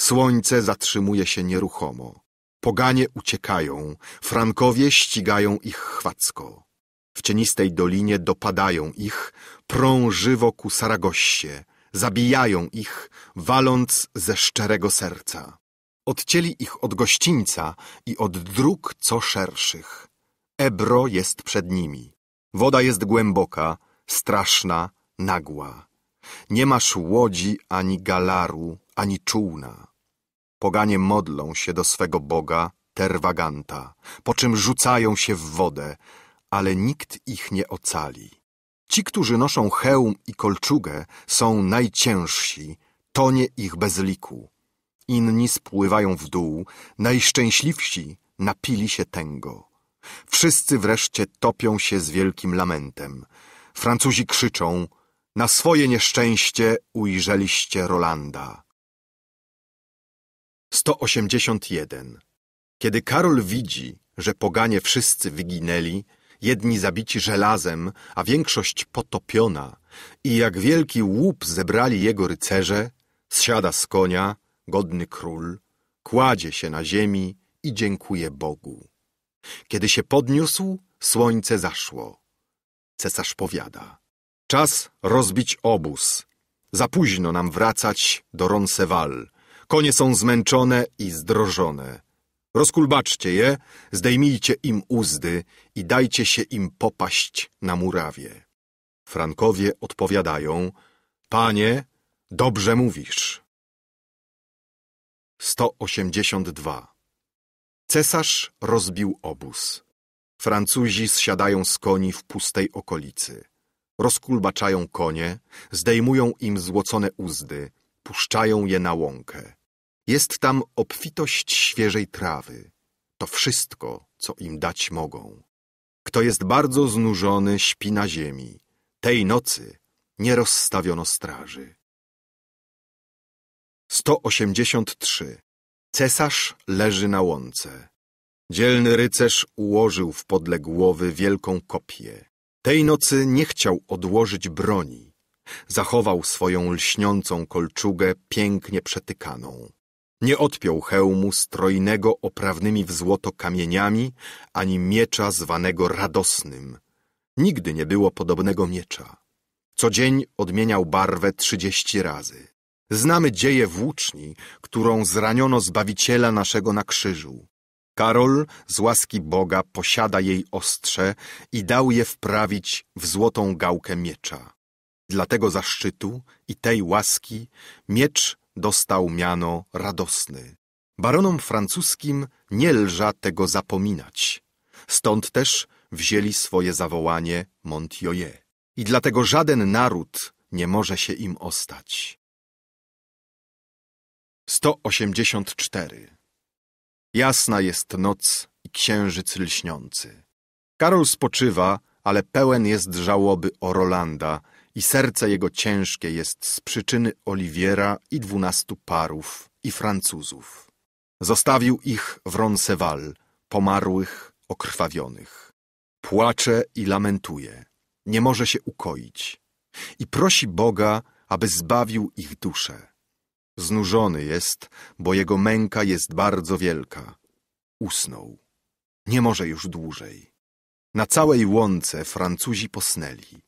Słońce zatrzymuje się nieruchomo. Poganie uciekają, Frankowie ścigają ich chwacko. W cienistej dolinie dopadają ich, prą żywo ku Saragoście, zabijają ich, waląc ze szczerego serca. Odcięli ich od gościńca i od dróg co szerszych. Ebro jest przed nimi. Woda jest głęboka, straszna, nagła. Nie masz łodzi ani galaru, ani czółna. Poganie modlą się do swego Boga, Terwaganta, po czym rzucają się w wodę, ale nikt ich nie ocali. Ci, którzy noszą hełm i kolczugę, są najciężsi, tonie ich bez liku. Inni spływają w dół, najszczęśliwsi napili się tęgo. Wszyscy wreszcie topią się z wielkim lamentem. Francuzi krzyczą – na swoje nieszczęście ujrzeliście Rolanda. 181. Kiedy Karol widzi, że poganie wszyscy wyginęli, jedni zabici żelazem, a większość potopiona, i jak wielki łup zebrali jego rycerze, zsiada z konia, godny król, kładzie się na ziemi i dziękuje Bogu. Kiedy się podniósł, słońce zaszło. Cesarz powiada, czas rozbić obóz. Za późno nam wracać do Roncewal, Konie są zmęczone i zdrożone. Rozkulbaczcie je, zdejmijcie im uzdy i dajcie się im popaść na murawie. Frankowie odpowiadają, Panie, dobrze mówisz. 182. Cesarz rozbił obóz. Francuzi zsiadają z koni w pustej okolicy. Rozkulbaczają konie, zdejmują im złocone uzdy, puszczają je na łąkę. Jest tam obfitość świeżej trawy. To wszystko, co im dać mogą. Kto jest bardzo znużony, śpi na ziemi. Tej nocy nie rozstawiono straży. 183. Cesarz leży na łące. Dzielny rycerz ułożył w podle głowy wielką kopię. Tej nocy nie chciał odłożyć broni. Zachował swoją lśniącą kolczugę pięknie przetykaną. Nie odpiął hełmu strojnego oprawnymi w złoto kamieniami, ani miecza zwanego radosnym. Nigdy nie było podobnego miecza. Co dzień odmieniał barwę trzydzieści razy. Znamy dzieje włóczni, którą zraniono Zbawiciela naszego na krzyżu. Karol z łaski Boga posiada jej ostrze i dał je wprawić w złotą gałkę miecza. Dlatego zaszczytu i tej łaski miecz dostał miano radosny. Baronom francuskim nie lża tego zapominać. Stąd też wzięli swoje zawołanie Montjoie. I dlatego żaden naród nie może się im ostać. 184. Jasna jest noc i księżyc lśniący. Karol spoczywa, ale pełen jest żałoby o Rolanda, i serce jego ciężkie jest z przyczyny Oliwiera i dwunastu parów i Francuzów. Zostawił ich w Ronceval, pomarłych, okrwawionych. Płacze i lamentuje, nie może się ukoić i prosi Boga, aby zbawił ich duszę. Znużony jest, bo jego męka jest bardzo wielka. Usnął. Nie może już dłużej. Na całej łące Francuzi posnęli.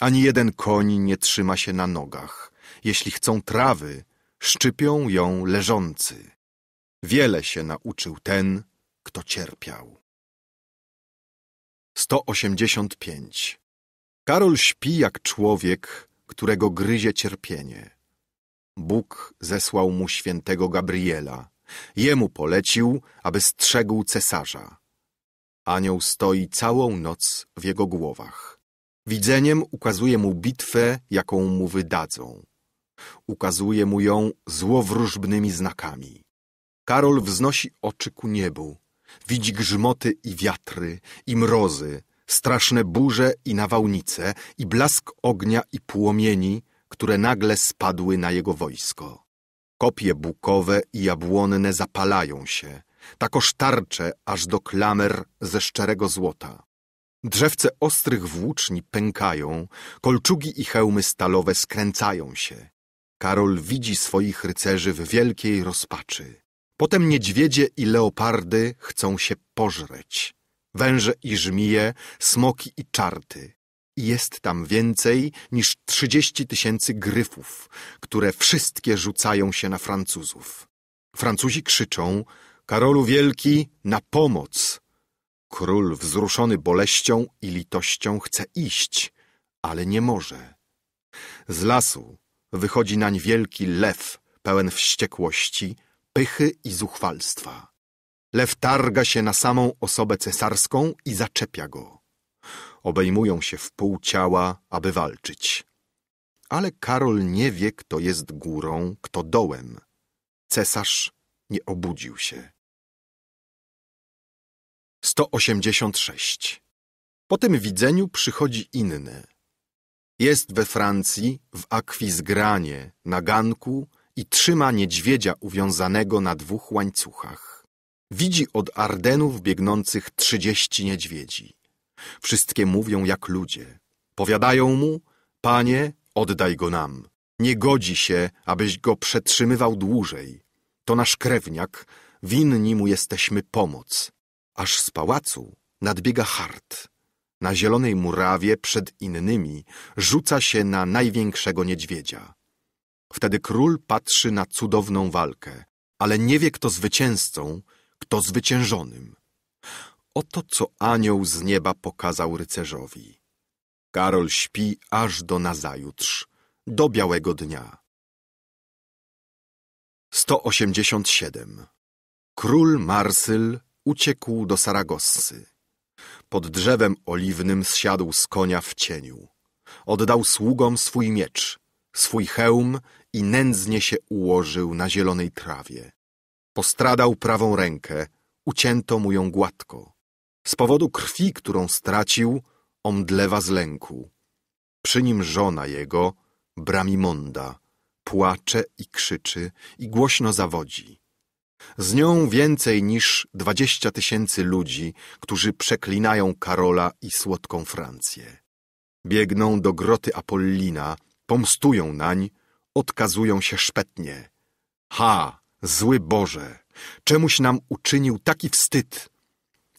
Ani jeden koń nie trzyma się na nogach. Jeśli chcą trawy, szczypią ją leżący. Wiele się nauczył ten, kto cierpiał. 185. Karol śpi jak człowiek, którego gryzie cierpienie. Bóg zesłał mu świętego Gabriela. Jemu polecił, aby strzegł cesarza. Anioł stoi całą noc w jego głowach. Widzeniem ukazuje mu bitwę, jaką mu wydadzą. Ukazuje mu ją złowróżbnymi znakami. Karol wznosi oczy ku niebu. Widzi grzmoty i wiatry, i mrozy, straszne burze i nawałnice, i blask ognia i płomieni, które nagle spadły na jego wojsko. Kopie bukowe i jabłonne zapalają się, tak tarcze aż do klamer ze szczerego złota. Drzewce ostrych włóczni pękają, kolczugi i hełmy stalowe skręcają się. Karol widzi swoich rycerzy w wielkiej rozpaczy. Potem niedźwiedzie i leopardy chcą się pożreć. Węże i żmije, smoki i czarty. I jest tam więcej niż trzydzieści tysięcy gryfów, które wszystkie rzucają się na Francuzów. Francuzi krzyczą, Karolu Wielki, na pomoc! Król wzruszony boleścią i litością chce iść, ale nie może. Z lasu wychodzi nań wielki lew, pełen wściekłości, pychy i zuchwalstwa. Lew targa się na samą osobę cesarską i zaczepia go. Obejmują się w pół ciała, aby walczyć. Ale Karol nie wie, kto jest górą, kto dołem. Cesarz nie obudził się. 186. Po tym widzeniu przychodzi inny. Jest we Francji, w akwizgranie, na ganku i trzyma niedźwiedzia uwiązanego na dwóch łańcuchach. Widzi od Ardenów biegnących trzydzieści niedźwiedzi. Wszystkie mówią jak ludzie. Powiadają mu, panie, oddaj go nam. Nie godzi się, abyś go przetrzymywał dłużej. To nasz krewniak, winni mu jesteśmy pomoc aż z pałacu nadbiega hart. Na zielonej murawie przed innymi rzuca się na największego niedźwiedzia. Wtedy król patrzy na cudowną walkę, ale nie wie, kto zwycięzcą, kto zwyciężonym. Oto co anioł z nieba pokazał rycerzowi. Karol śpi aż do nazajutrz, do białego dnia. 187. Król Marsyl uciekł do Saragossy. Pod drzewem oliwnym zsiadł z konia w cieniu. Oddał sługom swój miecz, swój hełm i nędznie się ułożył na zielonej trawie. Postradał prawą rękę, ucięto mu ją gładko. Z powodu krwi, którą stracił, omdlewa z lęku. Przy nim żona jego, Bramimonda, płacze i krzyczy i głośno zawodzi. Z nią więcej niż dwadzieścia tysięcy ludzi, którzy przeklinają Karola i słodką Francję. Biegną do groty Apollina, pomstują nań, odkazują się szpetnie. Ha, zły Boże, czemuś nam uczynił taki wstyd?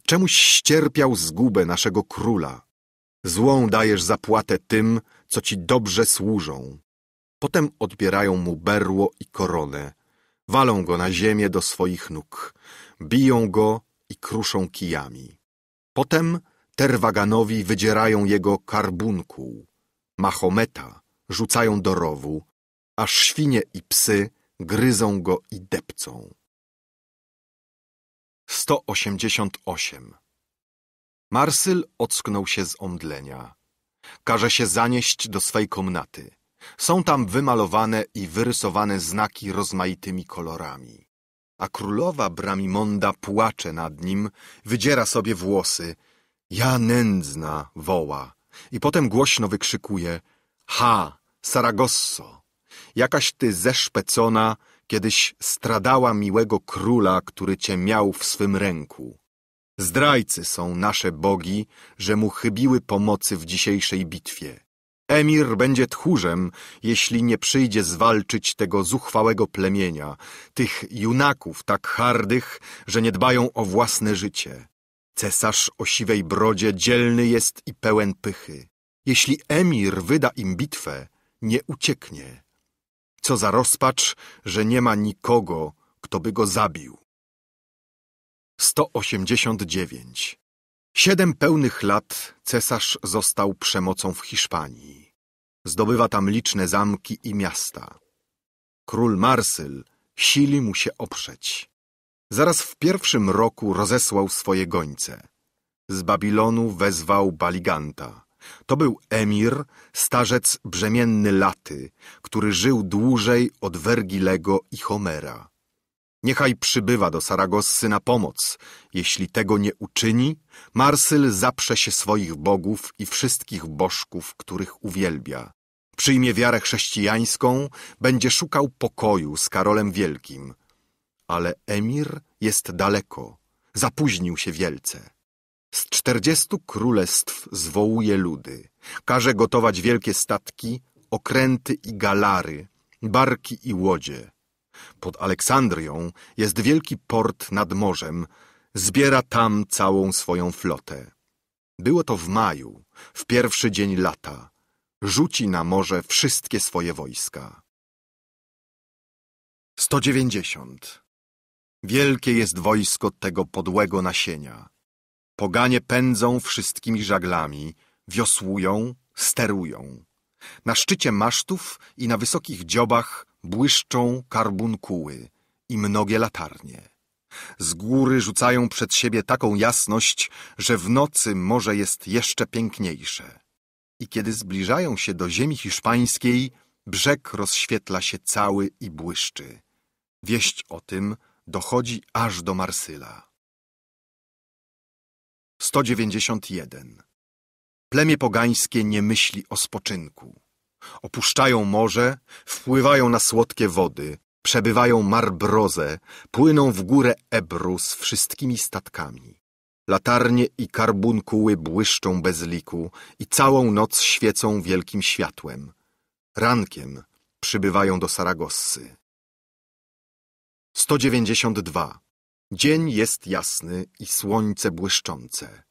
Czemuś ścierpiał zgubę naszego króla? Złą dajesz zapłatę tym, co ci dobrze służą. Potem odbierają mu berło i koronę, Walą go na ziemię do swoich nóg, biją go i kruszą kijami. Potem terwaganowi wydzierają jego karbunkuł, Mahometa rzucają do rowu, a świnie i psy gryzą go i depcą. 188 Marsyl ocknął się z omdlenia. Każe się zanieść do swej komnaty. Są tam wymalowane i wyrysowane znaki rozmaitymi kolorami. A królowa Bramimonda płacze nad nim, wydziera sobie włosy. Ja nędzna woła. I potem głośno wykrzykuje Ha, Saragosso! Jakaś ty zeszpecona kiedyś stradała miłego króla, który cię miał w swym ręku. Zdrajcy są nasze bogi, że mu chybiły pomocy w dzisiejszej bitwie. Emir będzie tchórzem, jeśli nie przyjdzie zwalczyć tego zuchwałego plemienia, tych junaków tak hardych, że nie dbają o własne życie. Cesarz o siwej brodzie dzielny jest i pełen pychy. Jeśli emir wyda im bitwę, nie ucieknie. Co za rozpacz, że nie ma nikogo, kto by go zabił. 189 Siedem pełnych lat cesarz został przemocą w Hiszpanii. Zdobywa tam liczne zamki i miasta. Król Marsyl sili mu się oprzeć. Zaraz w pierwszym roku rozesłał swoje gońce. Z Babilonu wezwał Baliganta. To był emir, starzec brzemienny Laty, który żył dłużej od Wergilego i Homera. Niechaj przybywa do Saragossy na pomoc. Jeśli tego nie uczyni, Marsyl zaprze się swoich bogów i wszystkich bożków, których uwielbia. Przyjmie wiarę chrześcijańską, będzie szukał pokoju z Karolem Wielkim. Ale Emir jest daleko, zapóźnił się wielce. Z czterdziestu królestw zwołuje ludy, każe gotować wielkie statki, okręty i galary, barki i łodzie pod Aleksandrią jest wielki port nad morzem, zbiera tam całą swoją flotę. Było to w maju, w pierwszy dzień lata. Rzuci na morze wszystkie swoje wojska. 190. Wielkie jest wojsko tego podłego nasienia. Poganie pędzą wszystkimi żaglami, wiosłują, sterują. Na szczycie masztów i na wysokich dziobach błyszczą karbunkuły i mnogie latarnie. Z góry rzucają przed siebie taką jasność, że w nocy morze jest jeszcze piękniejsze. I kiedy zbliżają się do ziemi hiszpańskiej, brzeg rozświetla się cały i błyszczy. Wieść o tym dochodzi aż do Marsyla. 191. Plemię pogańskie nie myśli o spoczynku. Opuszczają morze, wpływają na słodkie wody, przebywają marbrozę, płyną w górę Ebru z wszystkimi statkami. Latarnie i karbunkuły błyszczą bez liku i całą noc świecą wielkim światłem. Rankiem przybywają do Saragossy. 192. Dzień jest jasny i słońce błyszczące.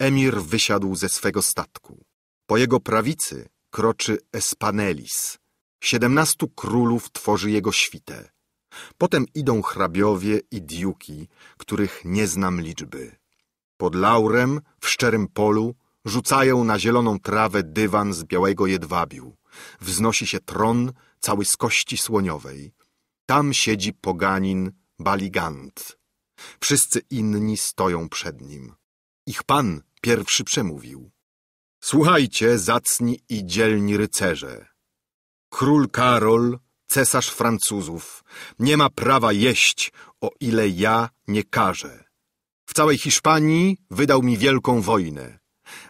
Emir wysiadł ze swego statku. Po jego prawicy kroczy Espanelis. Siedemnastu królów tworzy jego świtę. Potem idą hrabiowie i diuki, których nie znam liczby. Pod laurem, w szczerym polu, rzucają na zieloną trawę dywan z białego jedwabiu. Wznosi się tron cały z kości słoniowej. Tam siedzi poganin Baligant. Wszyscy inni stoją przed nim. Ich pan pierwszy przemówił. Słuchajcie, zacni i dzielni rycerze. Król Karol, cesarz Francuzów, nie ma prawa jeść, o ile ja nie każę. W całej Hiszpanii wydał mi wielką wojnę.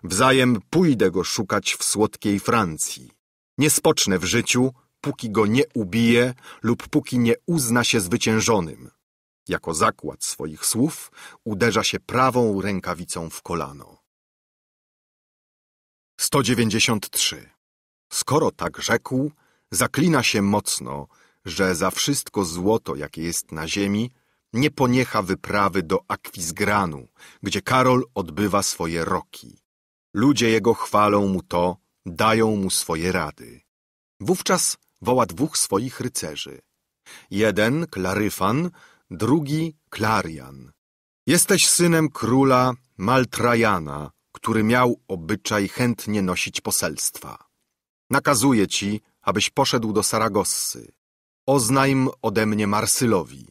Wzajem pójdę go szukać w słodkiej Francji. Nie spocznę w życiu, póki go nie ubije lub póki nie uzna się zwyciężonym. Jako zakład swoich słów uderza się prawą rękawicą w kolano. 193. Skoro tak rzekł, zaklina się mocno, że za wszystko złoto, jakie jest na ziemi, nie poniecha wyprawy do Akwizgranu, gdzie Karol odbywa swoje roki. Ludzie jego chwalą mu to, dają mu swoje rady. Wówczas woła dwóch swoich rycerzy. Jeden Klaryfan, drugi Klarian. Jesteś synem króla Maltrajana, który miał obyczaj chętnie nosić poselstwa. Nakazuję ci, abyś poszedł do Saragossy. Oznajm ode mnie Marsylowi.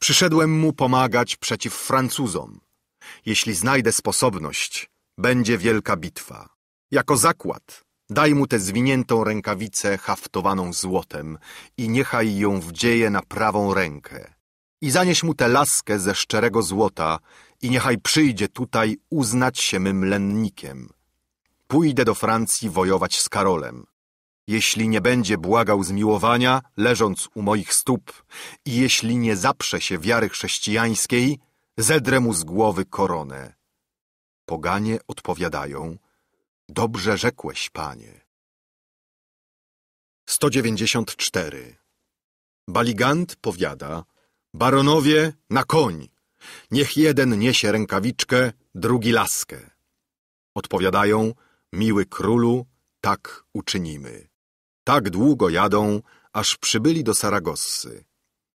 Przyszedłem mu pomagać przeciw Francuzom. Jeśli znajdę sposobność, będzie wielka bitwa. Jako zakład daj mu tę zwiniętą rękawicę haftowaną złotem i niechaj ją wdzieje na prawą rękę. I zanieś mu tę laskę ze szczerego złota, i niechaj przyjdzie tutaj uznać się mym lennikiem. Pójdę do Francji wojować z Karolem. Jeśli nie będzie błagał zmiłowania, leżąc u moich stóp, i jeśli nie zaprze się wiary chrześcijańskiej, zedrę mu z głowy koronę. Poganie odpowiadają, dobrze rzekłeś, panie. 194. Baligant powiada, baronowie na koń. Niech jeden niesie rękawiczkę, drugi laskę. Odpowiadają, miły królu, tak uczynimy. Tak długo jadą, aż przybyli do Saragossy.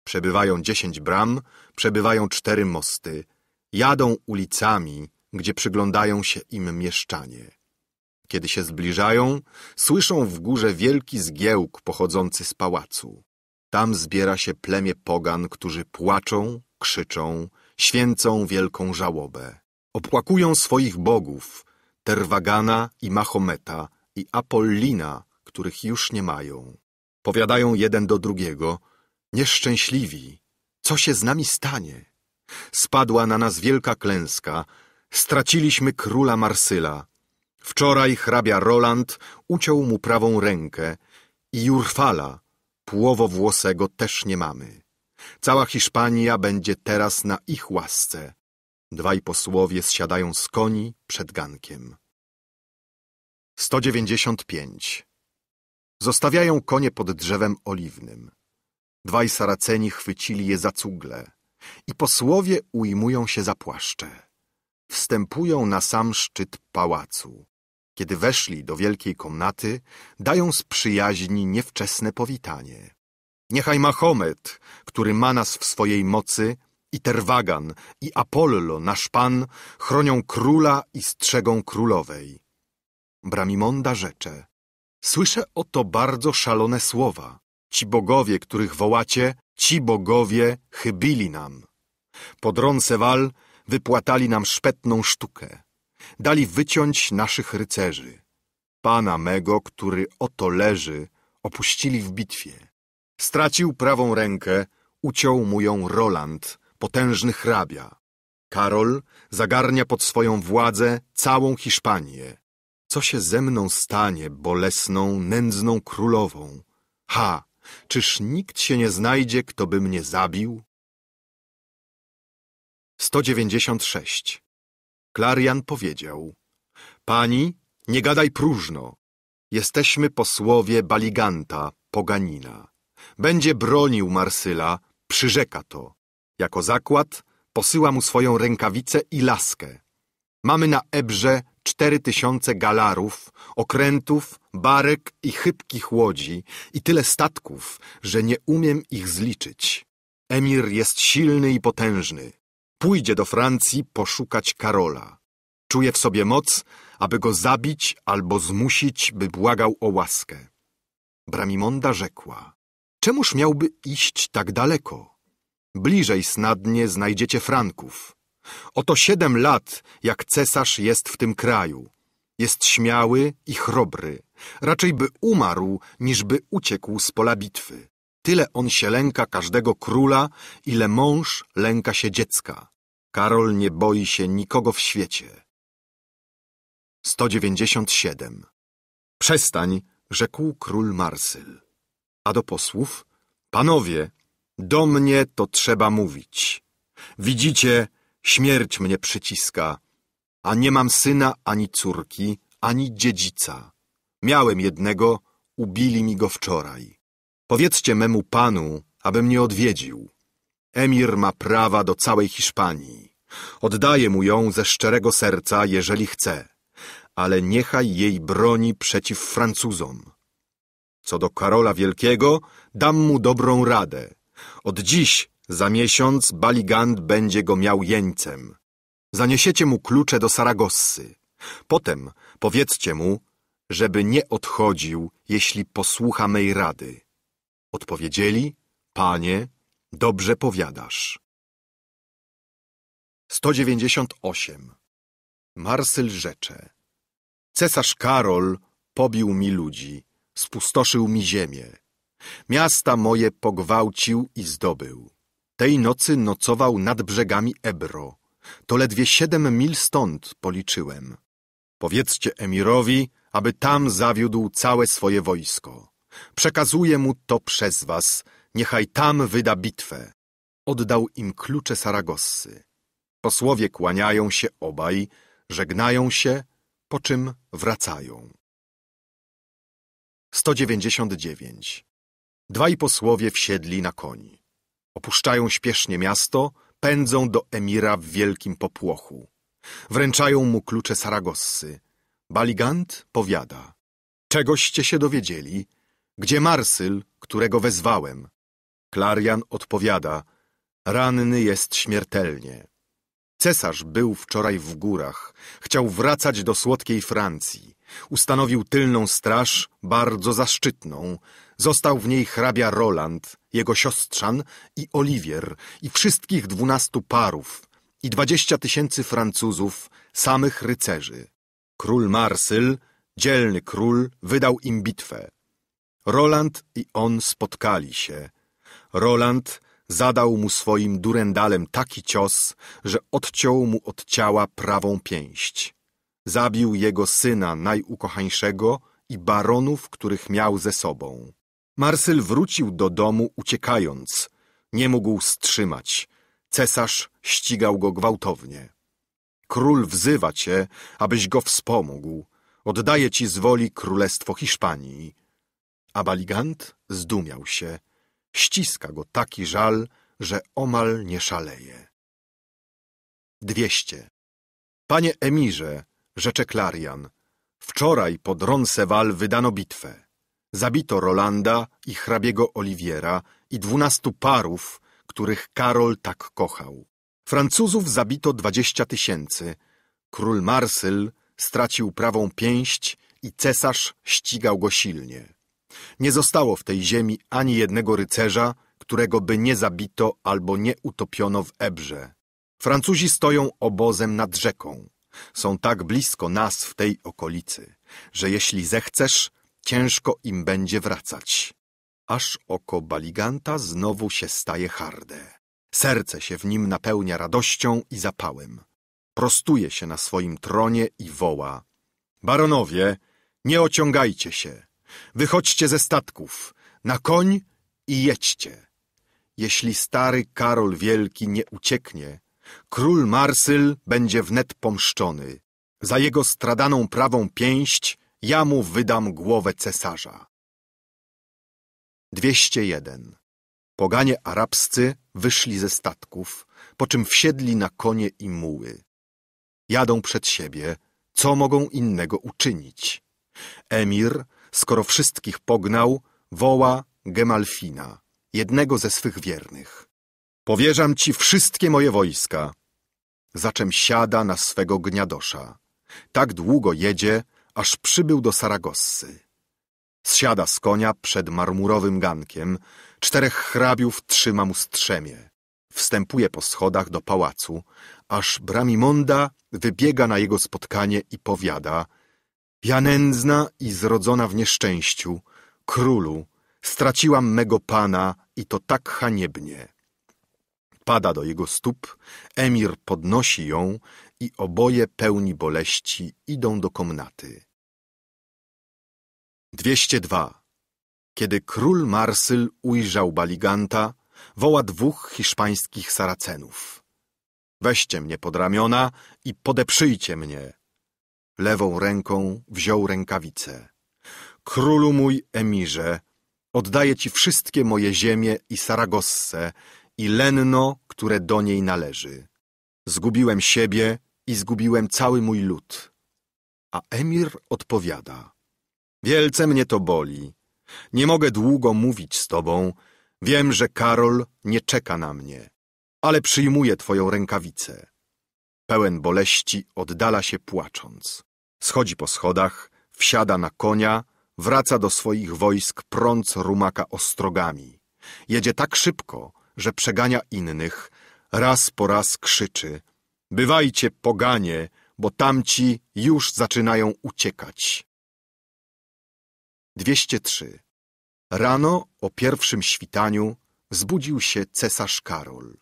Przebywają dziesięć bram, przebywają cztery mosty. Jadą ulicami, gdzie przyglądają się im mieszczanie. Kiedy się zbliżają, słyszą w górze wielki zgiełk pochodzący z pałacu. Tam zbiera się plemię pogan, którzy płaczą, krzyczą, święcą wielką żałobę. Opłakują swoich bogów, Terwagana i Mahometa i Apollina, których już nie mają. Powiadają jeden do drugiego, nieszczęśliwi, co się z nami stanie? Spadła na nas wielka klęska, straciliśmy króla Marsyla. Wczoraj hrabia Roland uciął mu prawą rękę i Jurfala, płowowłosego, też nie mamy. Cała Hiszpania będzie teraz na ich łasce. Dwaj posłowie zsiadają z koni przed gankiem. 195. Zostawiają konie pod drzewem oliwnym. Dwaj Saraceni chwycili je za cugle i posłowie ujmują się za płaszcze. Wstępują na sam szczyt pałacu. Kiedy weszli do wielkiej komnaty, dają z przyjaźni niewczesne powitanie. Niechaj Mahomet, który ma nas w swojej mocy, i Terwagan, i Apollo, nasz Pan, chronią króla i strzegą królowej. Bramimonda rzecze. Słyszę oto bardzo szalone słowa. Ci bogowie, których wołacie, ci bogowie chybili nam. Pod Ronsewal wypłatali nam szpetną sztukę. Dali wyciąć naszych rycerzy. Pana mego, który oto leży, opuścili w bitwie. Stracił prawą rękę, uciął mu ją Roland, potężny hrabia. Karol zagarnia pod swoją władzę całą Hiszpanię. Co się ze mną stanie, bolesną, nędzną królową? Ha! Czyż nikt się nie znajdzie, kto by mnie zabił? 196. Klarian powiedział Pani, nie gadaj próżno. Jesteśmy posłowie Baliganta, poganina. Będzie bronił Marsyla, przyrzeka to. Jako zakład posyła mu swoją rękawicę i laskę. Mamy na Ebrze cztery tysiące galarów, okrętów, barek i chybkich łodzi i tyle statków, że nie umiem ich zliczyć. Emir jest silny i potężny. Pójdzie do Francji poszukać Karola. Czuje w sobie moc, aby go zabić albo zmusić, by błagał o łaskę. Bramimonda rzekła. Czemuż miałby iść tak daleko? Bliżej snadnie znajdziecie Franków. Oto siedem lat, jak cesarz jest w tym kraju. Jest śmiały i chrobry. Raczej by umarł, niż by uciekł z pola bitwy. Tyle on się lęka każdego króla, ile mąż lęka się dziecka. Karol nie boi się nikogo w świecie. 197. Przestań, rzekł król Marsyl a do posłów: Panowie, do mnie to trzeba mówić. Widzicie, śmierć mnie przyciska, a nie mam syna ani córki, ani dziedzica. Miałem jednego, ubili mi go wczoraj. Powiedzcie memu panu, aby mnie odwiedził. Emir ma prawa do całej Hiszpanii. Oddaję mu ją ze szczerego serca, jeżeli chce, ale niechaj jej broni przeciw Francuzom. Co do Karola Wielkiego, dam mu dobrą radę. Od dziś, za miesiąc, Baligant będzie go miał jeńcem. Zaniesiecie mu klucze do Saragossy. Potem powiedzcie mu, żeby nie odchodził, jeśli posłucha mej rady. Odpowiedzieli, panie, dobrze powiadasz. 198. Marsyl rzecze. Cesarz Karol pobił mi ludzi spustoszył mi ziemię. Miasta moje pogwałcił i zdobył. Tej nocy nocował nad brzegami Ebro. To ledwie siedem mil stąd policzyłem. Powiedzcie emirowi, aby tam zawiódł całe swoje wojsko. Przekazuję mu to przez was, niechaj tam wyda bitwę. Oddał im klucze Saragossy. Posłowie kłaniają się obaj, żegnają się, po czym wracają. 199. Dwaj posłowie wsiedli na koni. Opuszczają śpiesznie miasto, pędzą do emira w wielkim popłochu. Wręczają mu klucze Saragossy. Baligant powiada. Czegoście się dowiedzieli? Gdzie Marsyl, którego wezwałem? Klarian odpowiada. Ranny jest śmiertelnie. Cesarz był wczoraj w górach, chciał wracać do słodkiej Francji. Ustanowił tylną straż, bardzo zaszczytną. Został w niej hrabia Roland, jego siostrzan i Oliwier i wszystkich dwunastu parów i dwadzieścia tysięcy Francuzów, samych rycerzy. Król Marsyl, dzielny król, wydał im bitwę. Roland i on spotkali się. Roland Zadał mu swoim durendalem taki cios, że odciął mu od ciała prawą pięść. Zabił jego syna najukochańszego i baronów, których miał ze sobą. Marsyl wrócił do domu uciekając. Nie mógł strzymać. Cesarz ścigał go gwałtownie. Król wzywa cię, abyś go wspomógł. Oddaję ci z woli królestwo Hiszpanii. A Baligant zdumiał się – Ściska go taki żal, że omal nie szaleje. 200. Panie Emirze, rzecze Klarian, wczoraj pod Ronceval wydano bitwę. Zabito Rolanda i hrabiego Oliviera i dwunastu parów, których Karol tak kochał. Francuzów zabito dwadzieścia tysięcy. Król Marsyl stracił prawą pięść i cesarz ścigał go silnie. Nie zostało w tej ziemi ani jednego rycerza, którego by nie zabito albo nie utopiono w Ebrze. Francuzi stoją obozem nad rzeką. Są tak blisko nas w tej okolicy, że jeśli zechcesz, ciężko im będzie wracać. Aż oko Baliganta znowu się staje harde. Serce się w nim napełnia radością i zapałem. Prostuje się na swoim tronie i woła. Baronowie, nie ociągajcie się. Wychodźcie ze statków, na koń i jedźcie. Jeśli stary Karol Wielki nie ucieknie, król Marsyl będzie wnet pomszczony. Za jego stradaną prawą pięść ja mu wydam głowę cesarza. 201. Poganie arabscy wyszli ze statków, po czym wsiedli na konie i muły. Jadą przed siebie, co mogą innego uczynić. Emir skoro wszystkich pognał, woła Gemalfina, jednego ze swych wiernych. Powierzam ci wszystkie moje wojska. Zaczem siada na swego gniadosza. Tak długo jedzie, aż przybył do Saragossy. Zsiada z konia przed marmurowym gankiem, czterech hrabiów trzyma mu strzemie. Wstępuje po schodach do pałacu, aż Bramimonda wybiega na jego spotkanie i powiada – ja nędzna i zrodzona w nieszczęściu, królu, straciłam mego pana i to tak haniebnie. Pada do jego stóp, emir podnosi ją i oboje pełni boleści idą do komnaty. 202. Kiedy król Marsyl ujrzał Baliganta, woła dwóch hiszpańskich Saracenów. Weźcie mnie pod ramiona i podeprzyjcie mnie Lewą ręką wziął rękawicę. Królu mój Emirze, oddaję ci wszystkie moje ziemie i Saragosse i lenno, które do niej należy. Zgubiłem siebie i zgubiłem cały mój lud. A Emir odpowiada. Wielce mnie to boli. Nie mogę długo mówić z tobą. Wiem, że Karol nie czeka na mnie, ale przyjmuję twoją rękawicę. Pełen boleści oddala się płacząc. Schodzi po schodach, wsiada na konia, wraca do swoich wojsk prąc rumaka ostrogami. Jedzie tak szybko, że przegania innych, raz po raz krzyczy Bywajcie poganie, bo tamci już zaczynają uciekać. 203. Rano o pierwszym świtaniu zbudził się cesarz Karol.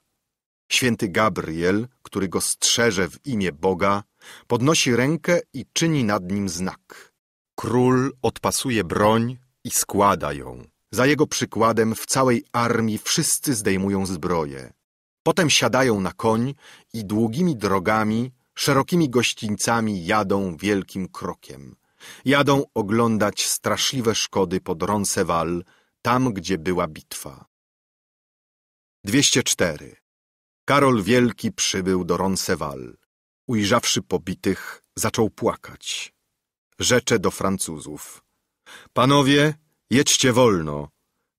Święty Gabriel, który go strzeże w imię Boga, Podnosi rękę i czyni nad nim znak. Król odpasuje broń i składa ją. Za jego przykładem w całej armii wszyscy zdejmują zbroje. Potem siadają na koń i długimi drogami, szerokimi gościńcami jadą wielkim krokiem. Jadą oglądać straszliwe szkody pod Ronceval, tam gdzie była bitwa. 204. Karol Wielki przybył do Ronceval ujrzawszy pobitych, zaczął płakać. Rzecze do Francuzów. Panowie, jedźcie wolno.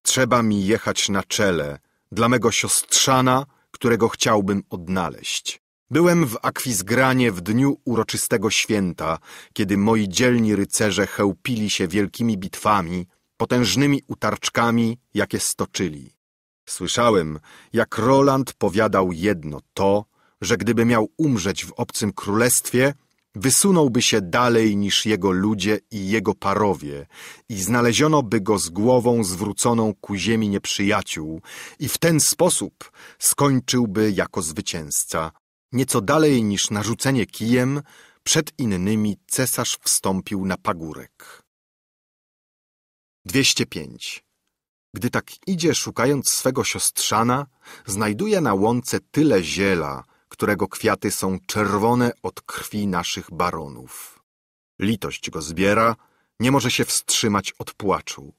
Trzeba mi jechać na czele, dla mego siostrzana, którego chciałbym odnaleźć. Byłem w Akwizgranie w dniu uroczystego święta, kiedy moi dzielni rycerze chełpili się wielkimi bitwami, potężnymi utarczkami, jakie stoczyli. Słyszałem, jak Roland powiadał jedno to, że gdyby miał umrzeć w obcym królestwie, wysunąłby się dalej niż jego ludzie i jego parowie i znaleziono by go z głową zwróconą ku ziemi nieprzyjaciół i w ten sposób skończyłby jako zwycięzca. Nieco dalej niż narzucenie kijem, przed innymi cesarz wstąpił na pagórek. 205. Gdy tak idzie szukając swego siostrzana, znajduje na łące tyle ziela, którego kwiaty są czerwone od krwi naszych baronów. Litość go zbiera, nie może się wstrzymać od płaczu.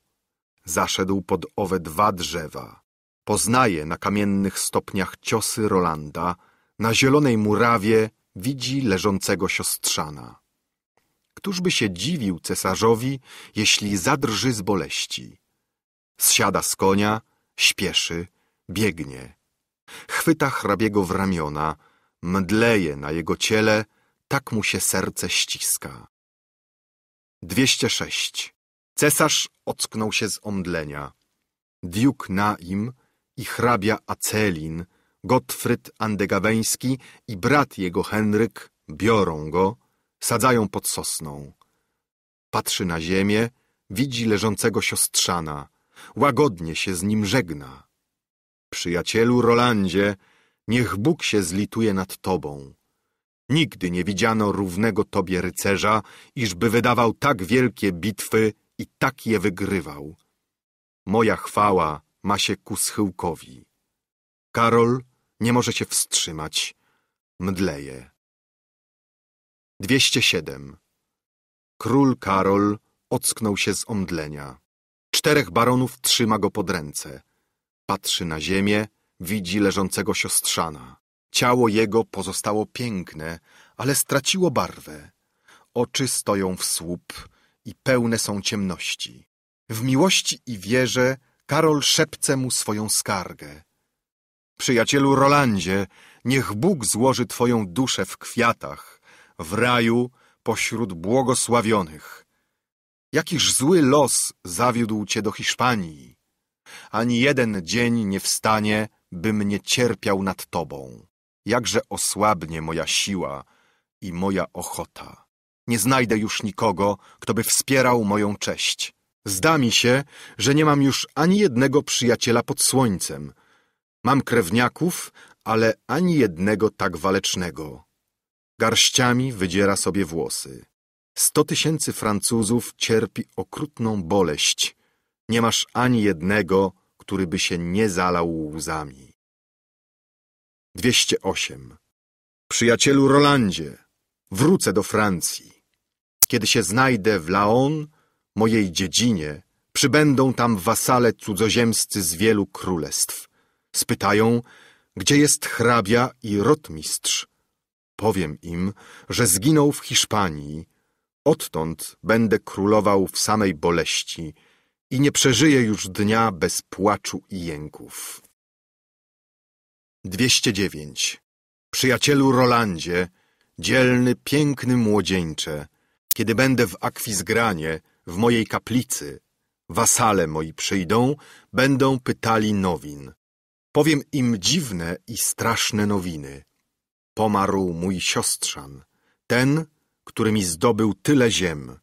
Zaszedł pod owe dwa drzewa. Poznaje na kamiennych stopniach ciosy Rolanda, na zielonej murawie widzi leżącego siostrzana. Któż by się dziwił cesarzowi, jeśli zadrży z boleści? Zsiada z konia, śpieszy, biegnie. Chwyta hrabiego w ramiona, mdleje na jego ciele, tak mu się serce ściska. 206. Cesarz ocknął się z omdlenia. Diuk Naim i hrabia Acelin, Gottfried Andegaweński i brat jego Henryk biorą go, sadzają pod sosną. Patrzy na ziemię, widzi leżącego siostrzana, łagodnie się z nim żegna. Przyjacielu Rolandzie, niech Bóg się zlituje nad Tobą. Nigdy nie widziano równego Tobie rycerza, iżby wydawał tak wielkie bitwy i tak je wygrywał. Moja chwała ma się ku schyłkowi. Karol nie może się wstrzymać. Mdleje. 207. Król Karol ocknął się z omdlenia. Czterech baronów trzyma go pod ręce. Patrzy na ziemię, widzi leżącego siostrzana. Ciało jego pozostało piękne, ale straciło barwę. Oczy stoją w słup i pełne są ciemności. W miłości i wierze Karol szepce mu swoją skargę. Przyjacielu Rolandzie, niech Bóg złoży twoją duszę w kwiatach, w raju pośród błogosławionych. Jakiż zły los zawiódł cię do Hiszpanii. Ani jeden dzień nie wstanie, bym nie cierpiał nad Tobą. Jakże osłabnie moja siła i moja ochota. Nie znajdę już nikogo, kto by wspierał moją cześć. Zda mi się, że nie mam już ani jednego przyjaciela pod słońcem. Mam krewniaków, ale ani jednego tak walecznego. Garściami wydziera sobie włosy. Sto tysięcy Francuzów cierpi okrutną boleść. Nie masz ani jednego, który by się nie zalał łzami. 208. Przyjacielu Rolandzie, wrócę do Francji. Kiedy się znajdę w Laon, mojej dziedzinie, przybędą tam wasale cudzoziemscy z wielu królestw. Spytają, gdzie jest hrabia i rotmistrz. Powiem im, że zginął w Hiszpanii. Odtąd będę królował w samej boleści – i nie przeżyje już dnia bez płaczu i jęków. 209. Przyjacielu Rolandzie, dzielny, piękny młodzieńcze, kiedy będę w akwizgranie, w mojej kaplicy, wasale moi przyjdą, będą pytali nowin. Powiem im dziwne i straszne nowiny. Pomarł mój siostrzan, ten, który mi zdobył tyle ziem.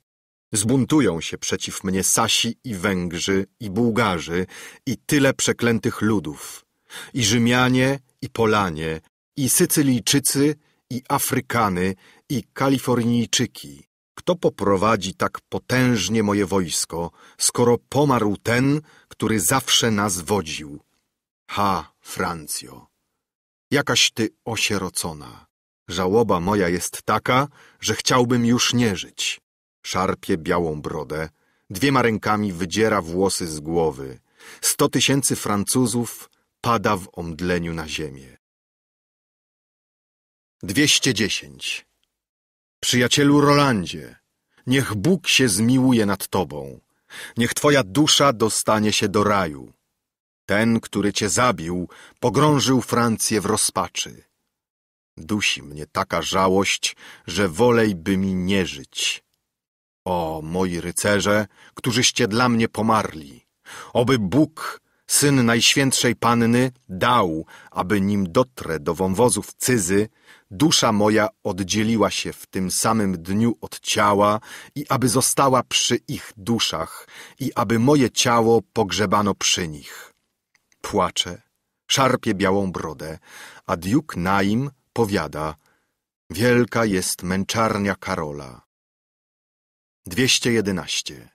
Zbuntują się przeciw mnie Sasi i Węgrzy i Bułgarzy i tyle przeklętych ludów, i Rzymianie i Polanie, i Sycylijczycy i Afrykany i Kalifornijczyki. Kto poprowadzi tak potężnie moje wojsko, skoro pomarł ten, który zawsze nas wodził? Ha, Francjo! Jakaś ty osierocona! Żałoba moja jest taka, że chciałbym już nie żyć szarpie białą brodę, dwiema rękami wydziera włosy z głowy. Sto tysięcy Francuzów pada w omdleniu na ziemię. 210. Przyjacielu Rolandzie, niech Bóg się zmiłuje nad tobą. Niech twoja dusza dostanie się do raju. Ten, który cię zabił, pogrążył Francję w rozpaczy. Dusi mnie taka żałość, że wolej by mi nie żyć. O moi rycerze, którzyście dla mnie pomarli, oby Bóg, Syn Najświętszej Panny, dał, aby nim dotrę do wąwozów cyzy, dusza moja oddzieliła się w tym samym dniu od ciała i aby została przy ich duszach i aby moje ciało pogrzebano przy nich. Płacze, szarpie białą brodę, a diuk Naim powiada – Wielka jest męczarnia Karola. 211.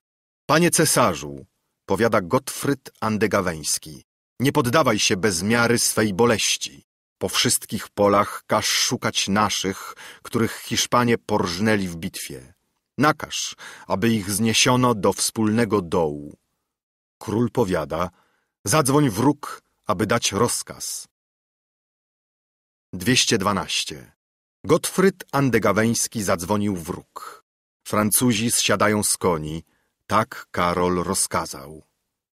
Panie cesarzu, powiada Gottfried Andegaweński, nie poddawaj się bez miary swej boleści. Po wszystkich polach każ szukać naszych, których Hiszpanie porżnęli w bitwie. Nakaż, aby ich zniesiono do wspólnego dołu. Król powiada, zadzwoń wróg, aby dać rozkaz. 212. Gottfried Andegaweński zadzwonił wróg. Francuzi zsiadają z koni, tak Karol rozkazał.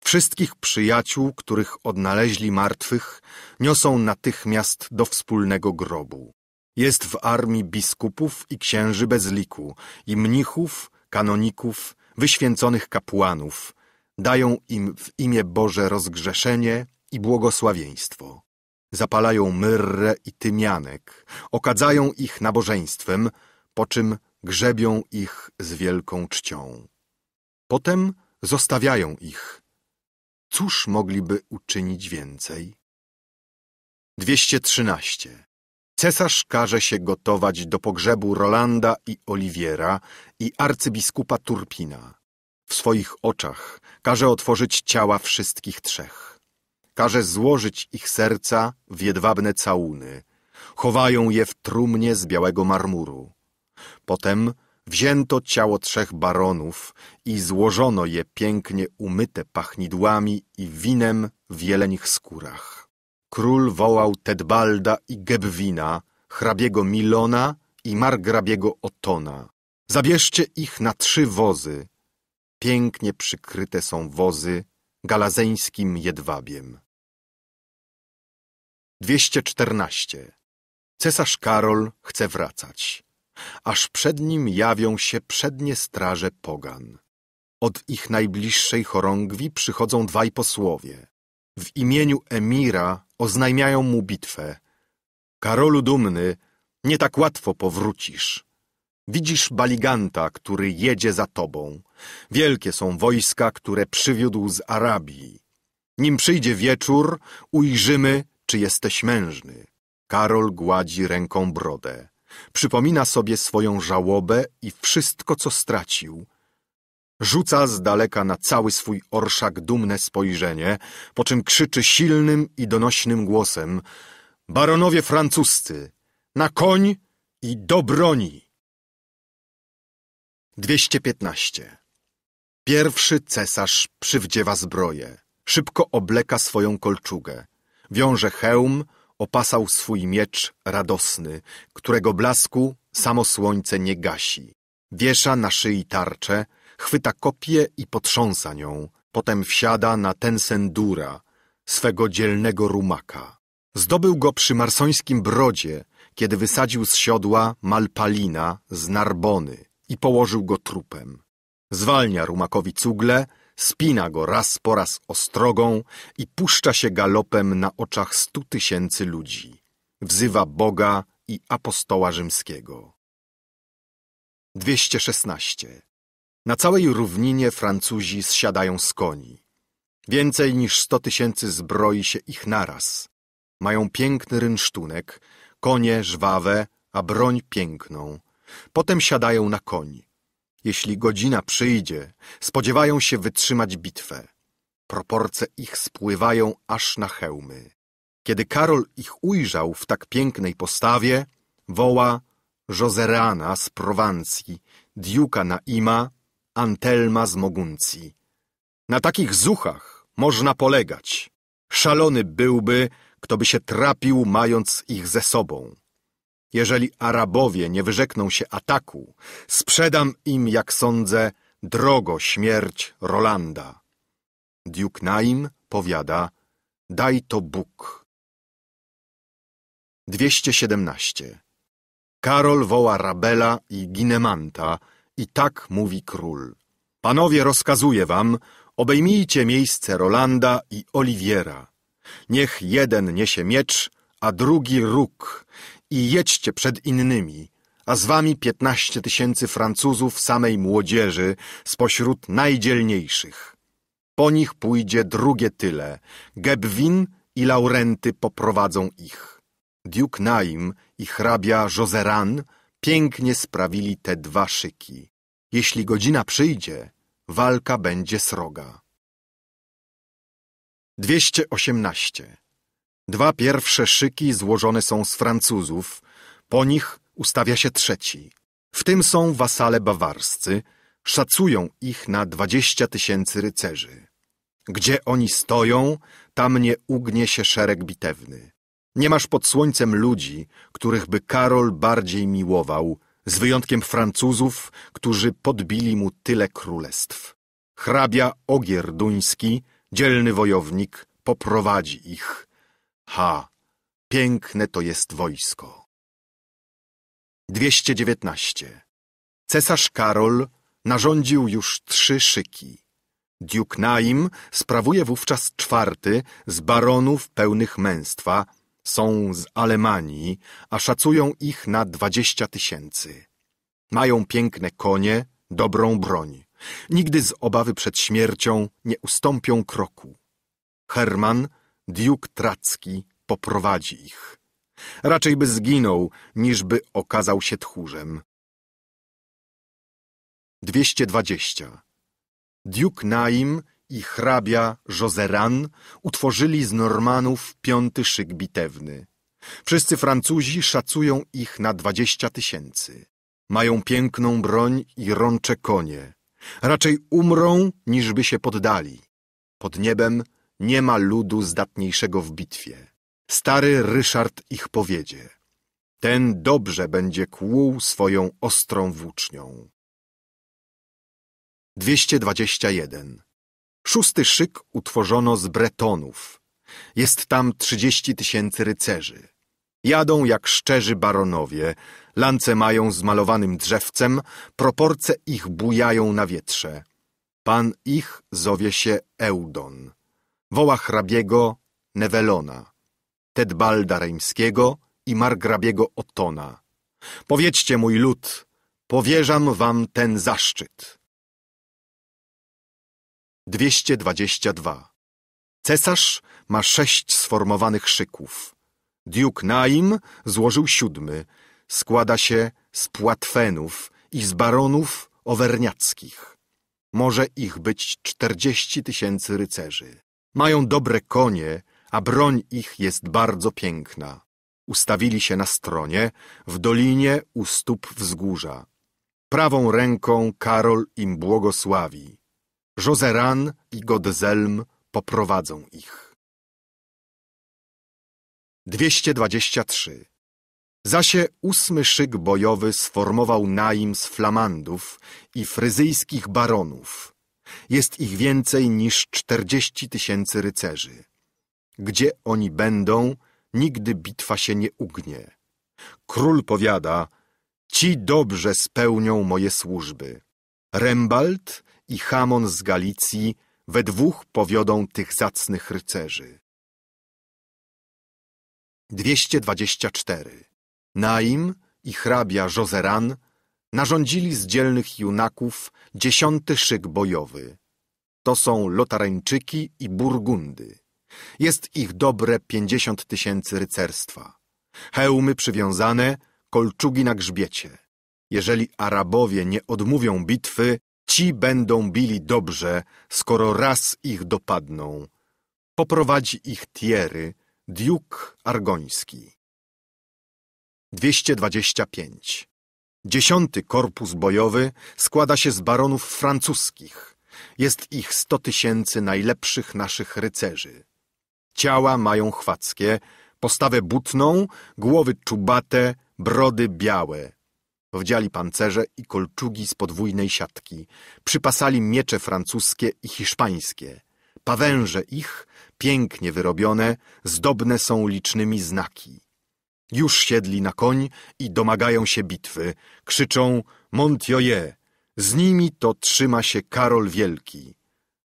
Wszystkich przyjaciół, których odnaleźli martwych, niosą natychmiast do wspólnego grobu. Jest w armii biskupów i księży bez liku, i mnichów, kanoników, wyświęconych kapłanów. Dają im w imię Boże rozgrzeszenie i błogosławieństwo. Zapalają myrrę i tymianek, okadzają ich nabożeństwem, po czym grzebią ich z wielką czcią. Potem zostawiają ich. Cóż mogliby uczynić więcej? 213. Cesarz każe się gotować do pogrzebu Rolanda i Oliwiera i arcybiskupa Turpina. W swoich oczach każe otworzyć ciała wszystkich trzech. Każe złożyć ich serca w jedwabne całuny. Chowają je w trumnie z białego marmuru. Potem wzięto ciało trzech baronów i złożono je pięknie umyte pachnidłami i winem w jelenich skórach. Król wołał Tedbalda i Gebwina, hrabiego Milona i margrabiego Otona. Zabierzcie ich na trzy wozy. Pięknie przykryte są wozy galazeńskim jedwabiem. 214. Cesarz Karol chce wracać aż przed nim jawią się przednie straże pogan. Od ich najbliższej chorągwi przychodzą dwaj posłowie. W imieniu emira oznajmiają mu bitwę. Karolu dumny, nie tak łatwo powrócisz. Widzisz baliganta, który jedzie za tobą. Wielkie są wojska, które przywiódł z Arabii. Nim przyjdzie wieczór, ujrzymy, czy jesteś mężny. Karol gładzi ręką brodę. Przypomina sobie swoją żałobę i wszystko, co stracił. Rzuca z daleka na cały swój orszak dumne spojrzenie, po czym krzyczy silnym i donośnym głosem Baronowie francuscy, na koń i do broni! 215. Pierwszy cesarz przywdziewa zbroję. Szybko obleka swoją kolczugę. Wiąże hełm, opasał swój miecz radosny, którego blasku samo słońce nie gasi. Wiesza na szyi tarczę, chwyta kopię i potrząsa nią, potem wsiada na ten sendura, swego dzielnego rumaka. Zdobył go przy marsońskim brodzie, kiedy wysadził z siodła Malpalina z Narbony i położył go trupem. Zwalnia rumakowi cugle, spina go raz po raz ostrogą i puszcza się galopem na oczach stu tysięcy ludzi. Wzywa Boga i apostoła rzymskiego. 216. Na całej równinie Francuzi zsiadają z koni. Więcej niż sto tysięcy zbroi się ich naraz. Mają piękny rynsztunek, konie żwawe, a broń piękną. Potem siadają na koń jeśli godzina przyjdzie, spodziewają się wytrzymać bitwę. Proporcje ich spływają aż na hełmy. Kiedy Karol ich ujrzał w tak pięknej postawie, woła Joserana z Prowancji, Diuka Naima, Antelma z Moguncji. Na takich zuchach można polegać. Szalony byłby, kto by się trapił, mając ich ze sobą. Jeżeli Arabowie nie wyrzekną się ataku, sprzedam im, jak sądzę, drogo śmierć Rolanda. Duke Naim powiada, daj to Bóg. 217. Karol woła Rabela i Ginemanta i tak mówi król. Panowie, rozkazuję wam, obejmijcie miejsce Rolanda i Oliwiera. Niech jeden niesie miecz, a drugi róg i jedźcie przed innymi, a z wami piętnaście tysięcy Francuzów samej młodzieży spośród najdzielniejszych. Po nich pójdzie drugie tyle. Gebwin i Laurenty poprowadzą ich. Duke Naim i hrabia Joseran pięknie sprawili te dwa szyki. Jeśli godzina przyjdzie, walka będzie sroga. 218 Dwa pierwsze szyki złożone są z Francuzów, po nich ustawia się trzeci. W tym są wasale bawarscy, szacują ich na dwadzieścia tysięcy rycerzy. Gdzie oni stoją, tam nie ugnie się szereg bitewny. Nie masz pod słońcem ludzi, których by Karol bardziej miłował, z wyjątkiem Francuzów, którzy podbili mu tyle królestw. Hrabia Ogierduński, dzielny wojownik, poprowadzi ich – Ha! Piękne to jest wojsko. 219. Cesarz Karol narządził już trzy szyki. Duke Naim sprawuje wówczas czwarty z baronów pełnych męstwa. Są z Alemanii, a szacują ich na dwadzieścia tysięcy. Mają piękne konie, dobrą broń. Nigdy z obawy przed śmiercią nie ustąpią kroku. Herman Diuk Tracki poprowadzi ich. Raczej by zginął, niż by okazał się tchórzem. 220. Diuk Naim i hrabia Jozeran utworzyli z Normanów piąty szyk bitewny. Wszyscy Francuzi szacują ich na dwadzieścia tysięcy. Mają piękną broń i rącze konie. Raczej umrą, niż by się poddali. Pod niebem nie ma ludu zdatniejszego w bitwie. Stary Ryszard ich powiedzie. Ten dobrze będzie kłuł swoją ostrą włócznią. 221. Szósty szyk utworzono z Bretonów. Jest tam trzydzieści tysięcy rycerzy. Jadą jak szczerzy baronowie, lance mają z malowanym drzewcem, proporce ich bujają na wietrze. Pan ich zowie się Eudon woła hrabiego Nevelona, Tedbalda Reimskiego i margrabiego Ottona. Powiedzcie, mój lud, powierzam wam ten zaszczyt. 222. Cesarz ma sześć sformowanych szyków. Duke Naim złożył siódmy. Składa się z płatwenów i z baronów owerniackich. Może ich być czterdzieści tysięcy rycerzy. Mają dobre konie, a broń ich jest bardzo piękna. Ustawili się na stronie, w dolinie u stóp wzgórza. Prawą ręką Karol im błogosławi. Jozeran i Godzelm poprowadzą ich. 223 Zasie ósmy szyk bojowy sformował Naim z Flamandów i fryzyjskich baronów – jest ich więcej niż czterdzieści tysięcy rycerzy. Gdzie oni będą, nigdy bitwa się nie ugnie. Król powiada, ci dobrze spełnią moje służby. Rembald i Hamon z Galicji we dwóch powiodą tych zacnych rycerzy. 224. Naim i hrabia Jozeran narządzili z dzielnych junaków dziesiąty szyk bojowy. To są Lotarańczyki i Burgundy. Jest ich dobre pięćdziesiąt tysięcy rycerstwa. Hełmy przywiązane, kolczugi na grzbiecie. Jeżeli Arabowie nie odmówią bitwy, ci będą bili dobrze, skoro raz ich dopadną. Poprowadzi ich Tiery, diuk argoński. 225 Dziesiąty korpus bojowy składa się z baronów francuskich. Jest ich sto tysięcy najlepszych naszych rycerzy. Ciała mają chwackie, postawę butną, głowy czubate, brody białe. Wdziali pancerze i kolczugi z podwójnej siatki. Przypasali miecze francuskie i hiszpańskie. Pawęże ich, pięknie wyrobione, zdobne są licznymi znaki. Już siedli na koń i domagają się bitwy. Krzyczą Montjoje. Z nimi to trzyma się Karol Wielki.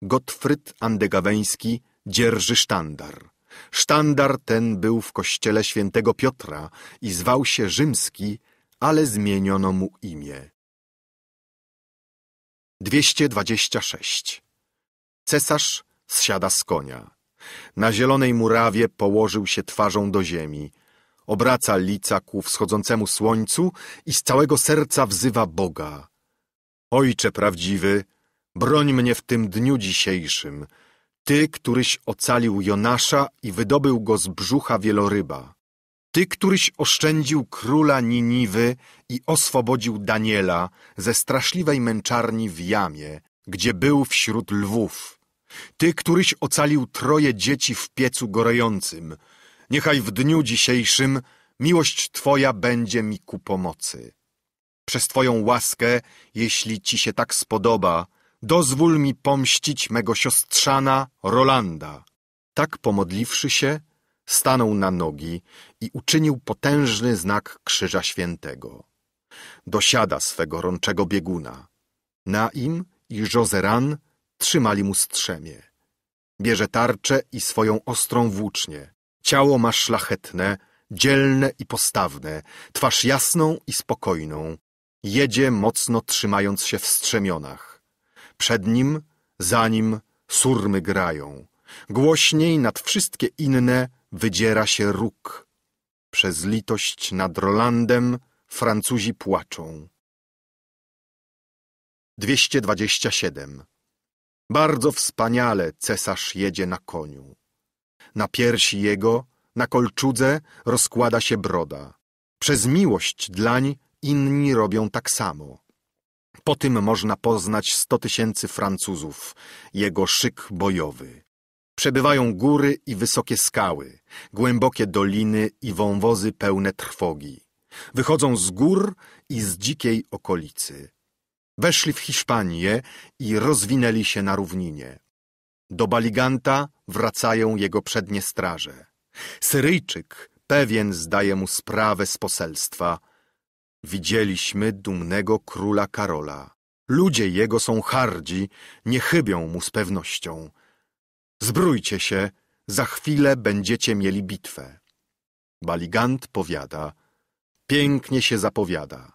Gottfried Andegaweński dzierży sztandar. Sztandar ten był w kościele świętego Piotra i zwał się Rzymski, ale zmieniono mu imię. 226. Cesarz zsiada z konia. Na zielonej murawie położył się twarzą do ziemi obraca lica ku wschodzącemu słońcu i z całego serca wzywa Boga. Ojcze prawdziwy, broń mnie w tym dniu dzisiejszym, Ty, któryś ocalił Jonasza i wydobył go z brzucha wieloryba. Ty, któryś oszczędził króla Niniwy i oswobodził Daniela ze straszliwej męczarni w jamie, gdzie był wśród lwów. Ty, któryś ocalił troje dzieci w piecu gorejącym, Niechaj w dniu dzisiejszym miłość Twoja będzie mi ku pomocy. Przez Twoją łaskę, jeśli Ci się tak spodoba, dozwól mi pomścić mego siostrzana Rolanda. Tak pomodliwszy się, stanął na nogi i uczynił potężny znak Krzyża Świętego. Dosiada swego rączego bieguna. Naim i Jozeran trzymali mu strzemię. Bierze tarczę i swoją ostrą włócznię. Ciało ma szlachetne, dzielne i postawne, twarz jasną i spokojną. Jedzie mocno trzymając się w strzemionach. Przed nim, za nim surmy grają. Głośniej nad wszystkie inne wydziera się róg. Przez litość nad Rolandem Francuzi płaczą. 227. Bardzo wspaniale cesarz jedzie na koniu na piersi jego, na kolczudze rozkłada się broda. Przez miłość dlań inni robią tak samo. Po tym można poznać sto tysięcy Francuzów, jego szyk bojowy. Przebywają góry i wysokie skały, głębokie doliny i wąwozy pełne trwogi. Wychodzą z gór i z dzikiej okolicy. Weszli w Hiszpanię i rozwinęli się na równinie. Do Baliganta wracają jego przednie straże. Syryjczyk pewien zdaje mu sprawę z poselstwa. Widzieliśmy dumnego króla Karola. Ludzie jego są hardzi, nie chybią mu z pewnością. Zbrójcie się, za chwilę będziecie mieli bitwę. Baligant powiada, pięknie się zapowiada.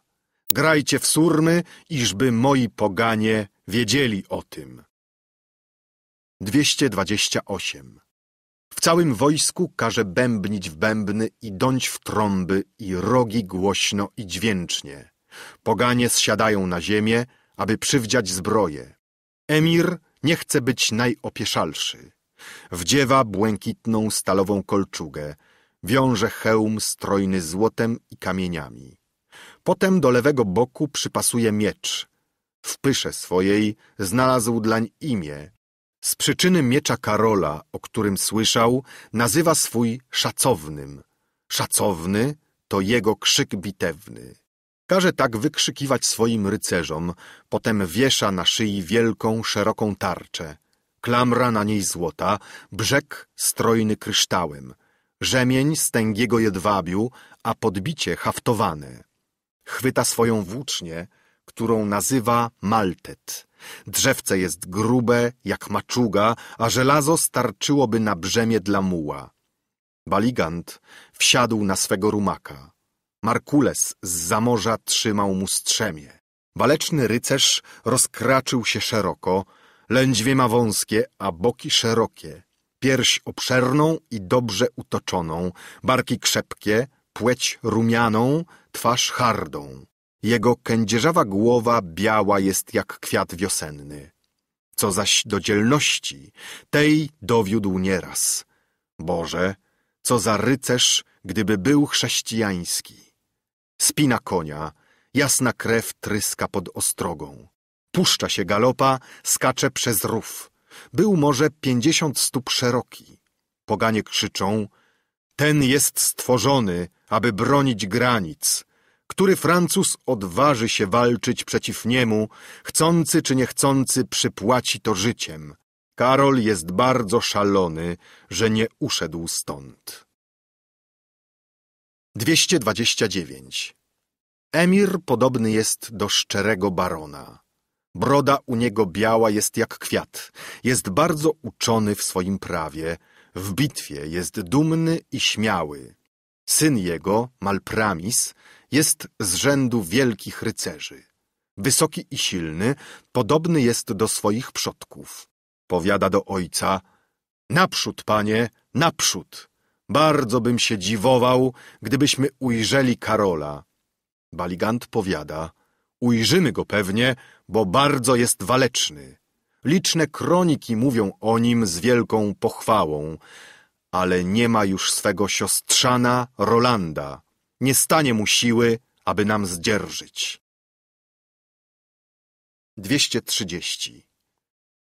Grajcie w surmy, iżby moi poganie wiedzieli o tym. 228. W całym wojsku każe bębnić w bębny i dąć w trąby i rogi głośno i dźwięcznie. Poganie zsiadają na ziemię, aby przywdziać zbroje. Emir nie chce być najopieszalszy. Wdziewa błękitną stalową kolczugę, wiąże hełm strojny złotem i kamieniami. Potem do lewego boku przypasuje miecz. W pysze swojej znalazł dlań imię, z przyczyny miecza Karola, o którym słyszał, nazywa swój szacownym. Szacowny to jego krzyk bitewny. Każe tak wykrzykiwać swoim rycerzom, potem wiesza na szyi wielką, szeroką tarczę. Klamra na niej złota, brzeg strojny kryształem, rzemień z tęgiego jedwabiu, a podbicie haftowane. Chwyta swoją włócznię, którą nazywa maltet. Drzewce jest grube jak maczuga, a żelazo starczyłoby na brzemię dla muła. Baligant wsiadł na swego rumaka. Markules z zamorza trzymał mu strzemię. Waleczny rycerz rozkraczył się szeroko, lędźwie ma wąskie, a boki szerokie, pierś obszerną i dobrze utoczoną, barki krzepkie, płeć rumianą, twarz hardą. Jego kędzierzawa głowa biała jest jak kwiat wiosenny. Co zaś do dzielności, tej dowiódł nieraz. Boże, co za rycerz, gdyby był chrześcijański. Spina konia, jasna krew tryska pod ostrogą. Puszcza się galopa, skacze przez rów. Był może pięćdziesiąt stóp szeroki. Poganie krzyczą, ten jest stworzony, aby bronić granic który Francuz odważy się walczyć przeciw niemu, chcący czy niechcący przypłaci to życiem. Karol jest bardzo szalony, że nie uszedł stąd. 229. Emir podobny jest do szczerego barona. Broda u niego biała jest jak kwiat. Jest bardzo uczony w swoim prawie. W bitwie jest dumny i śmiały. Syn jego, Malpramis, jest z rzędu wielkich rycerzy. Wysoki i silny, podobny jest do swoich przodków. Powiada do ojca, naprzód, panie, naprzód. Bardzo bym się dziwował, gdybyśmy ujrzeli Karola. Baligant powiada, ujrzymy go pewnie, bo bardzo jest waleczny. Liczne kroniki mówią o nim z wielką pochwałą, ale nie ma już swego siostrzana Rolanda, nie stanie mu siły, aby nam zdzierżyć. 230.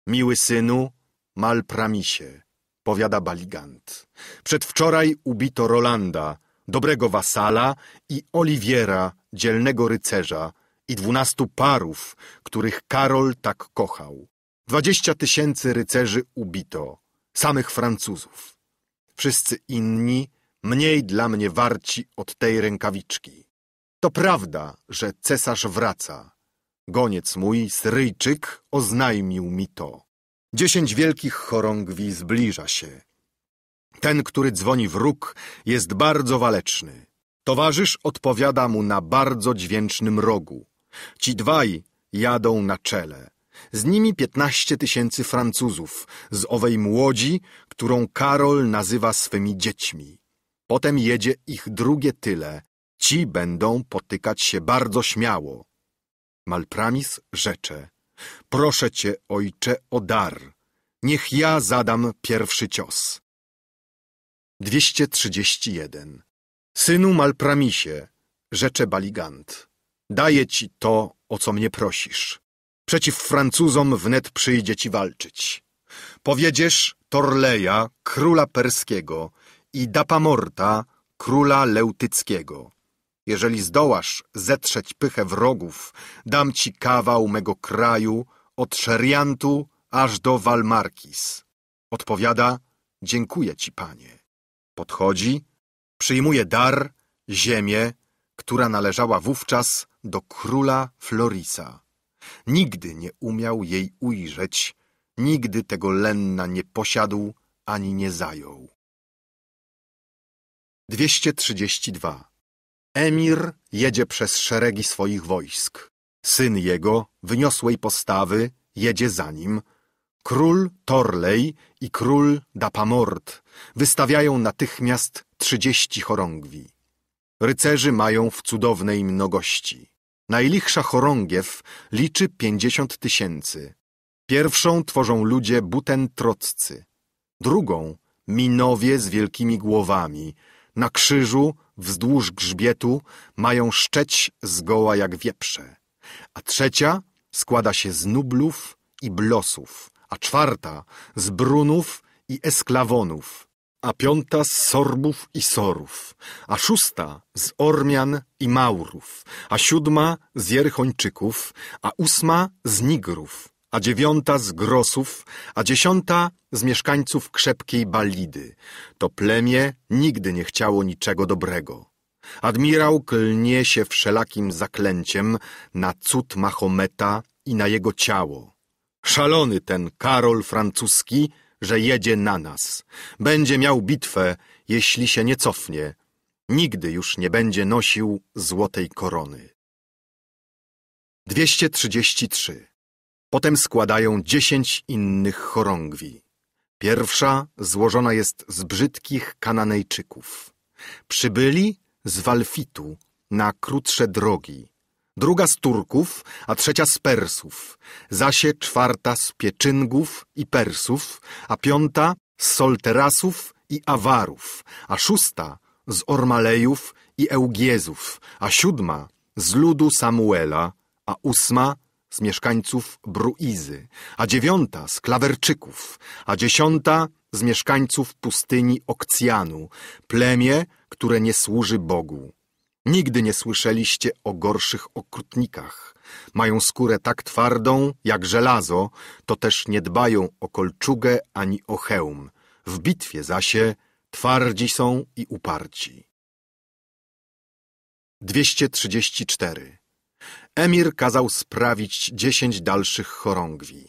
Miły synu, mal pramisie, powiada Baligant. Przedwczoraj ubito Rolanda, dobrego wasala i Oliwiera, dzielnego rycerza i dwunastu parów, których Karol tak kochał. Dwadzieścia tysięcy rycerzy ubito, samych Francuzów. Wszyscy inni mniej dla mnie warci od tej rękawiczki. To prawda, że cesarz wraca. Goniec mój, Syryjczyk, oznajmił mi to. Dziesięć wielkich chorągwi zbliża się. Ten, który dzwoni w róg, jest bardzo waleczny. Towarzysz odpowiada mu na bardzo dźwięcznym rogu. Ci dwaj jadą na czele. Z nimi piętnaście tysięcy Francuzów z owej młodzi, którą Karol nazywa swymi dziećmi. Potem jedzie ich drugie tyle. Ci będą potykać się bardzo śmiało. Malpramis rzecze. Proszę cię, ojcze, o dar. Niech ja zadam pierwszy cios. 231. Synu Malpramisie, rzecze Baligant, daję ci to, o co mnie prosisz. Przeciw Francuzom wnet przyjdzie ci walczyć. Powiedziesz Torleja, króla perskiego, i Dapamorta, króla Leutyckiego. Jeżeli zdołasz zetrzeć pychę wrogów, dam ci kawał mego kraju od Szeriantu aż do Walmarkis. Odpowiada, dziękuję ci, panie. Podchodzi, przyjmuje dar, ziemię, która należała wówczas do króla Florisa. Nigdy nie umiał jej ujrzeć, nigdy tego lenna nie posiadł ani nie zajął. 232. Emir jedzie przez szeregi swoich wojsk. Syn jego, wyniosłej postawy, jedzie za nim. Król Torlej i król Dapamort wystawiają natychmiast trzydzieści chorągwi. Rycerzy mają w cudownej mnogości. Najlichsza chorągiew liczy pięćdziesiąt tysięcy. Pierwszą tworzą ludzie butentroccy, drugą – minowie z wielkimi głowami – na krzyżu, wzdłuż grzbietu, mają szczeć zgoła jak wieprze, a trzecia składa się z nublów i blosów, a czwarta z brunów i esklawonów, a piąta z sorbów i sorów, a szósta z Ormian i Maurów, a siódma z Jerchończyków, a ósma z Nigrów, a dziewiąta z Grosów, a dziesiąta z mieszkańców krzepkiej Balidy. To plemię nigdy nie chciało niczego dobrego. Admirał klnie się wszelakim zaklęciem na cud Mahometa i na jego ciało. Szalony ten Karol francuski, że jedzie na nas. Będzie miał bitwę, jeśli się nie cofnie. Nigdy już nie będzie nosił złotej korony. 233 Potem składają dziesięć innych chorągwi. Pierwsza złożona jest z brzydkich Kananejczyków. Przybyli z Walfitu na krótsze drogi. Druga z Turków, a trzecia z Persów. Zasie czwarta z Pieczyngów i Persów, a piąta z Solterasów i Awarów, a szósta z Ormalejów i Eugiezów, a siódma z ludu Samuela, a ósma z mieszkańców Bruizy, a dziewiąta z Klawerczyków, a dziesiąta z mieszkańców pustyni Okcjanu, plemię, które nie służy Bogu. Nigdy nie słyszeliście o gorszych okrutnikach. Mają skórę tak twardą jak żelazo, to też nie dbają o kolczugę ani o hełm. W bitwie zasie twardzi są i uparci. 234 Emir kazał sprawić dziesięć dalszych chorągwi.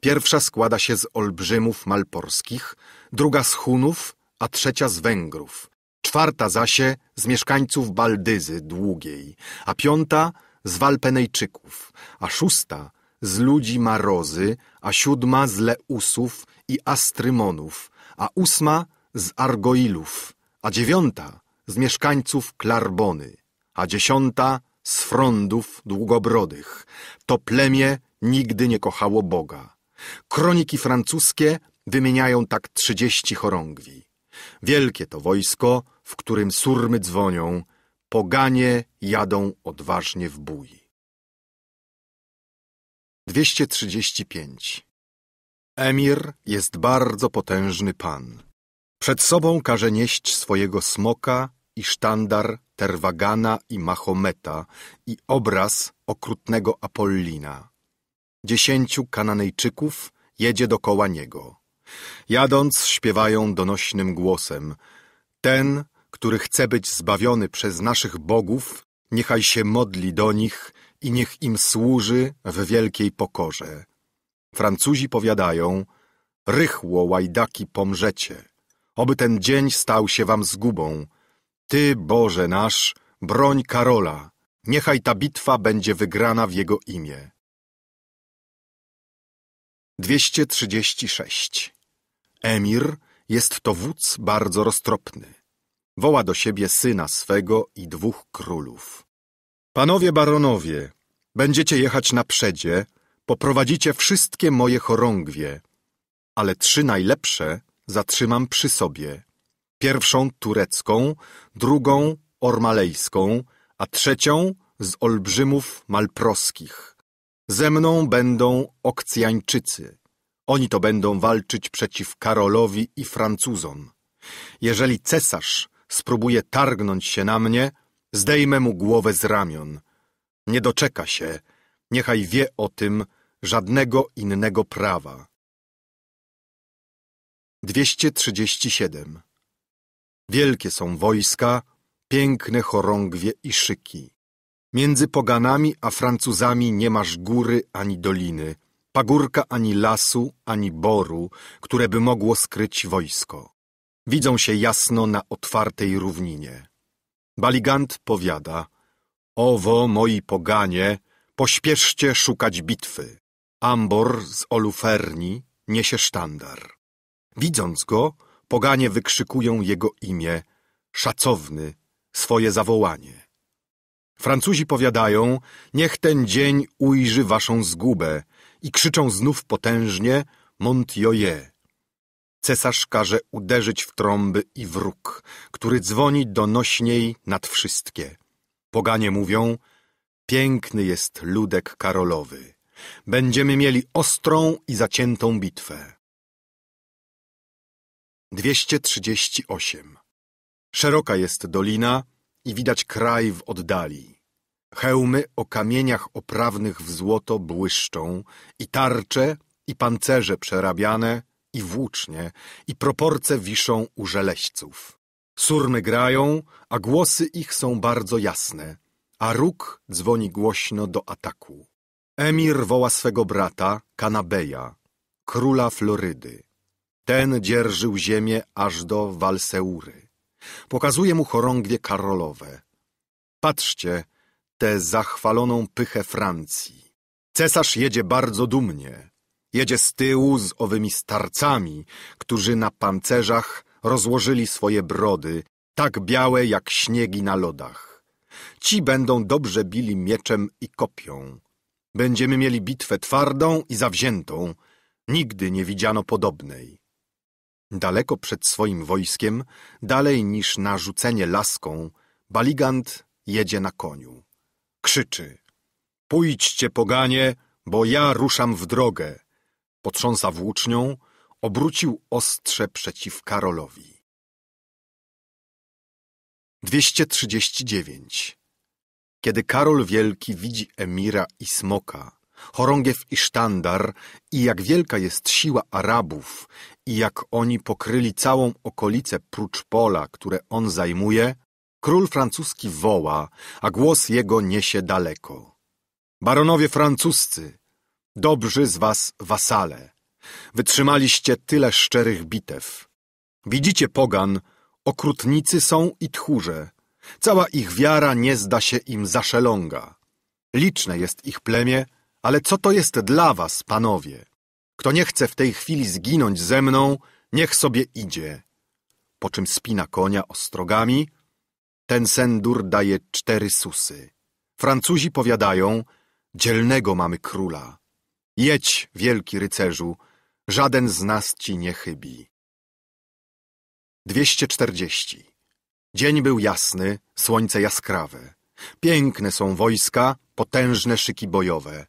Pierwsza składa się z olbrzymów malporskich, druga z Hunów, a trzecia z Węgrów. Czwarta zasie z mieszkańców Baldyzy Długiej, a piąta z Walpenejczyków, a szósta z ludzi Marozy, a siódma z Leusów i Astrymonów, a ósma z Argoilów, a dziewiąta z mieszkańców Klarbony, a dziesiąta z frondów długobrodych. To plemię nigdy nie kochało Boga. Kroniki francuskie wymieniają tak trzydzieści chorągwi. Wielkie to wojsko, w którym surmy dzwonią, poganie jadą odważnie w bój. 235. Emir jest bardzo potężny pan. Przed sobą każe nieść swojego smoka i sztandar Terwagana i Mahometa i obraz okrutnego Apollina. Dziesięciu Kananejczyków jedzie dokoła niego. Jadąc śpiewają donośnym głosem Ten, który chce być zbawiony przez naszych bogów, niechaj się modli do nich i niech im służy w wielkiej pokorze. Francuzi powiadają Rychło, łajdaki, pomrzecie. Oby ten dzień stał się wam zgubą, ty, Boże nasz, broń Karola, niechaj ta bitwa będzie wygrana w jego imię. 236. Emir jest to wódz bardzo roztropny. Woła do siebie syna swego i dwóch królów. Panowie baronowie, będziecie jechać na przedzie, poprowadzicie wszystkie moje chorągwie, ale trzy najlepsze zatrzymam przy sobie pierwszą turecką, drugą ormalejską, a trzecią z olbrzymów malproskich. Ze mną będą Okcjańczycy. Oni to będą walczyć przeciw Karolowi i Francuzom. Jeżeli cesarz spróbuje targnąć się na mnie, zdejmę mu głowę z ramion. Nie doczeka się, niechaj wie o tym żadnego innego prawa. 237 Wielkie są wojska, piękne chorągwie i szyki. Między poganami a Francuzami nie masz góry ani doliny, pagórka ani lasu, ani boru, które by mogło skryć wojsko. Widzą się jasno na otwartej równinie. Baligant powiada, owo moi poganie, pośpieszcie szukać bitwy. Ambor z Oluferni niesie sztandar. Widząc go, Poganie wykrzykują jego imię, szacowny, swoje zawołanie. Francuzi powiadają, niech ten dzień ujrzy waszą zgubę i krzyczą znów potężnie Montjoie. Cesarz każe uderzyć w trąby i w róg, który dzwoni donośniej nad wszystkie. Poganie mówią, piękny jest ludek karolowy. Będziemy mieli ostrą i zaciętą bitwę. 238. Szeroka jest dolina i widać kraj w oddali. Hełmy o kamieniach oprawnych w złoto błyszczą i tarcze i pancerze przerabiane i włócznie i proporce wiszą u żeleźców. Surmy grają, a głosy ich są bardzo jasne, a róg dzwoni głośno do ataku. Emir woła swego brata, Kanabeja, króla Florydy. Ten dzierżył ziemię aż do Walseury. Pokazuje mu chorągwie karolowe. Patrzcie, tę zachwaloną pychę Francji. Cesarz jedzie bardzo dumnie. Jedzie z tyłu z owymi starcami, którzy na pancerzach rozłożyli swoje brody, tak białe jak śniegi na lodach. Ci będą dobrze bili mieczem i kopią. Będziemy mieli bitwę twardą i zawziętą. Nigdy nie widziano podobnej. Daleko przed swoim wojskiem, dalej niż na rzucenie laską, Baligant jedzie na koniu. Krzyczy. Pójdźcie, poganie, bo ja ruszam w drogę. Potrząsa włócznią, obrócił ostrze przeciw Karolowi. 239. Kiedy Karol Wielki widzi Emira i Smoka, chorągiew i sztandar i jak wielka jest siła Arabów i jak oni pokryli całą okolicę prócz pola, które on zajmuje, król francuski woła, a głos jego niesie daleko. Baronowie francuscy, dobrzy z was wasale, wytrzymaliście tyle szczerych bitew. Widzicie pogan, okrutnicy są i tchórze, cała ich wiara nie zda się im zaszelonga. Liczne jest ich plemię, ale co to jest dla was, panowie? Kto nie chce w tej chwili zginąć ze mną, niech sobie idzie. Po czym spina konia ostrogami. Ten sendur daje cztery susy. Francuzi powiadają, dzielnego mamy króla. Jedź, wielki rycerzu, żaden z nas ci nie chybi. 240. Dzień był jasny, słońce jaskrawe. Piękne są wojska, potężne szyki bojowe.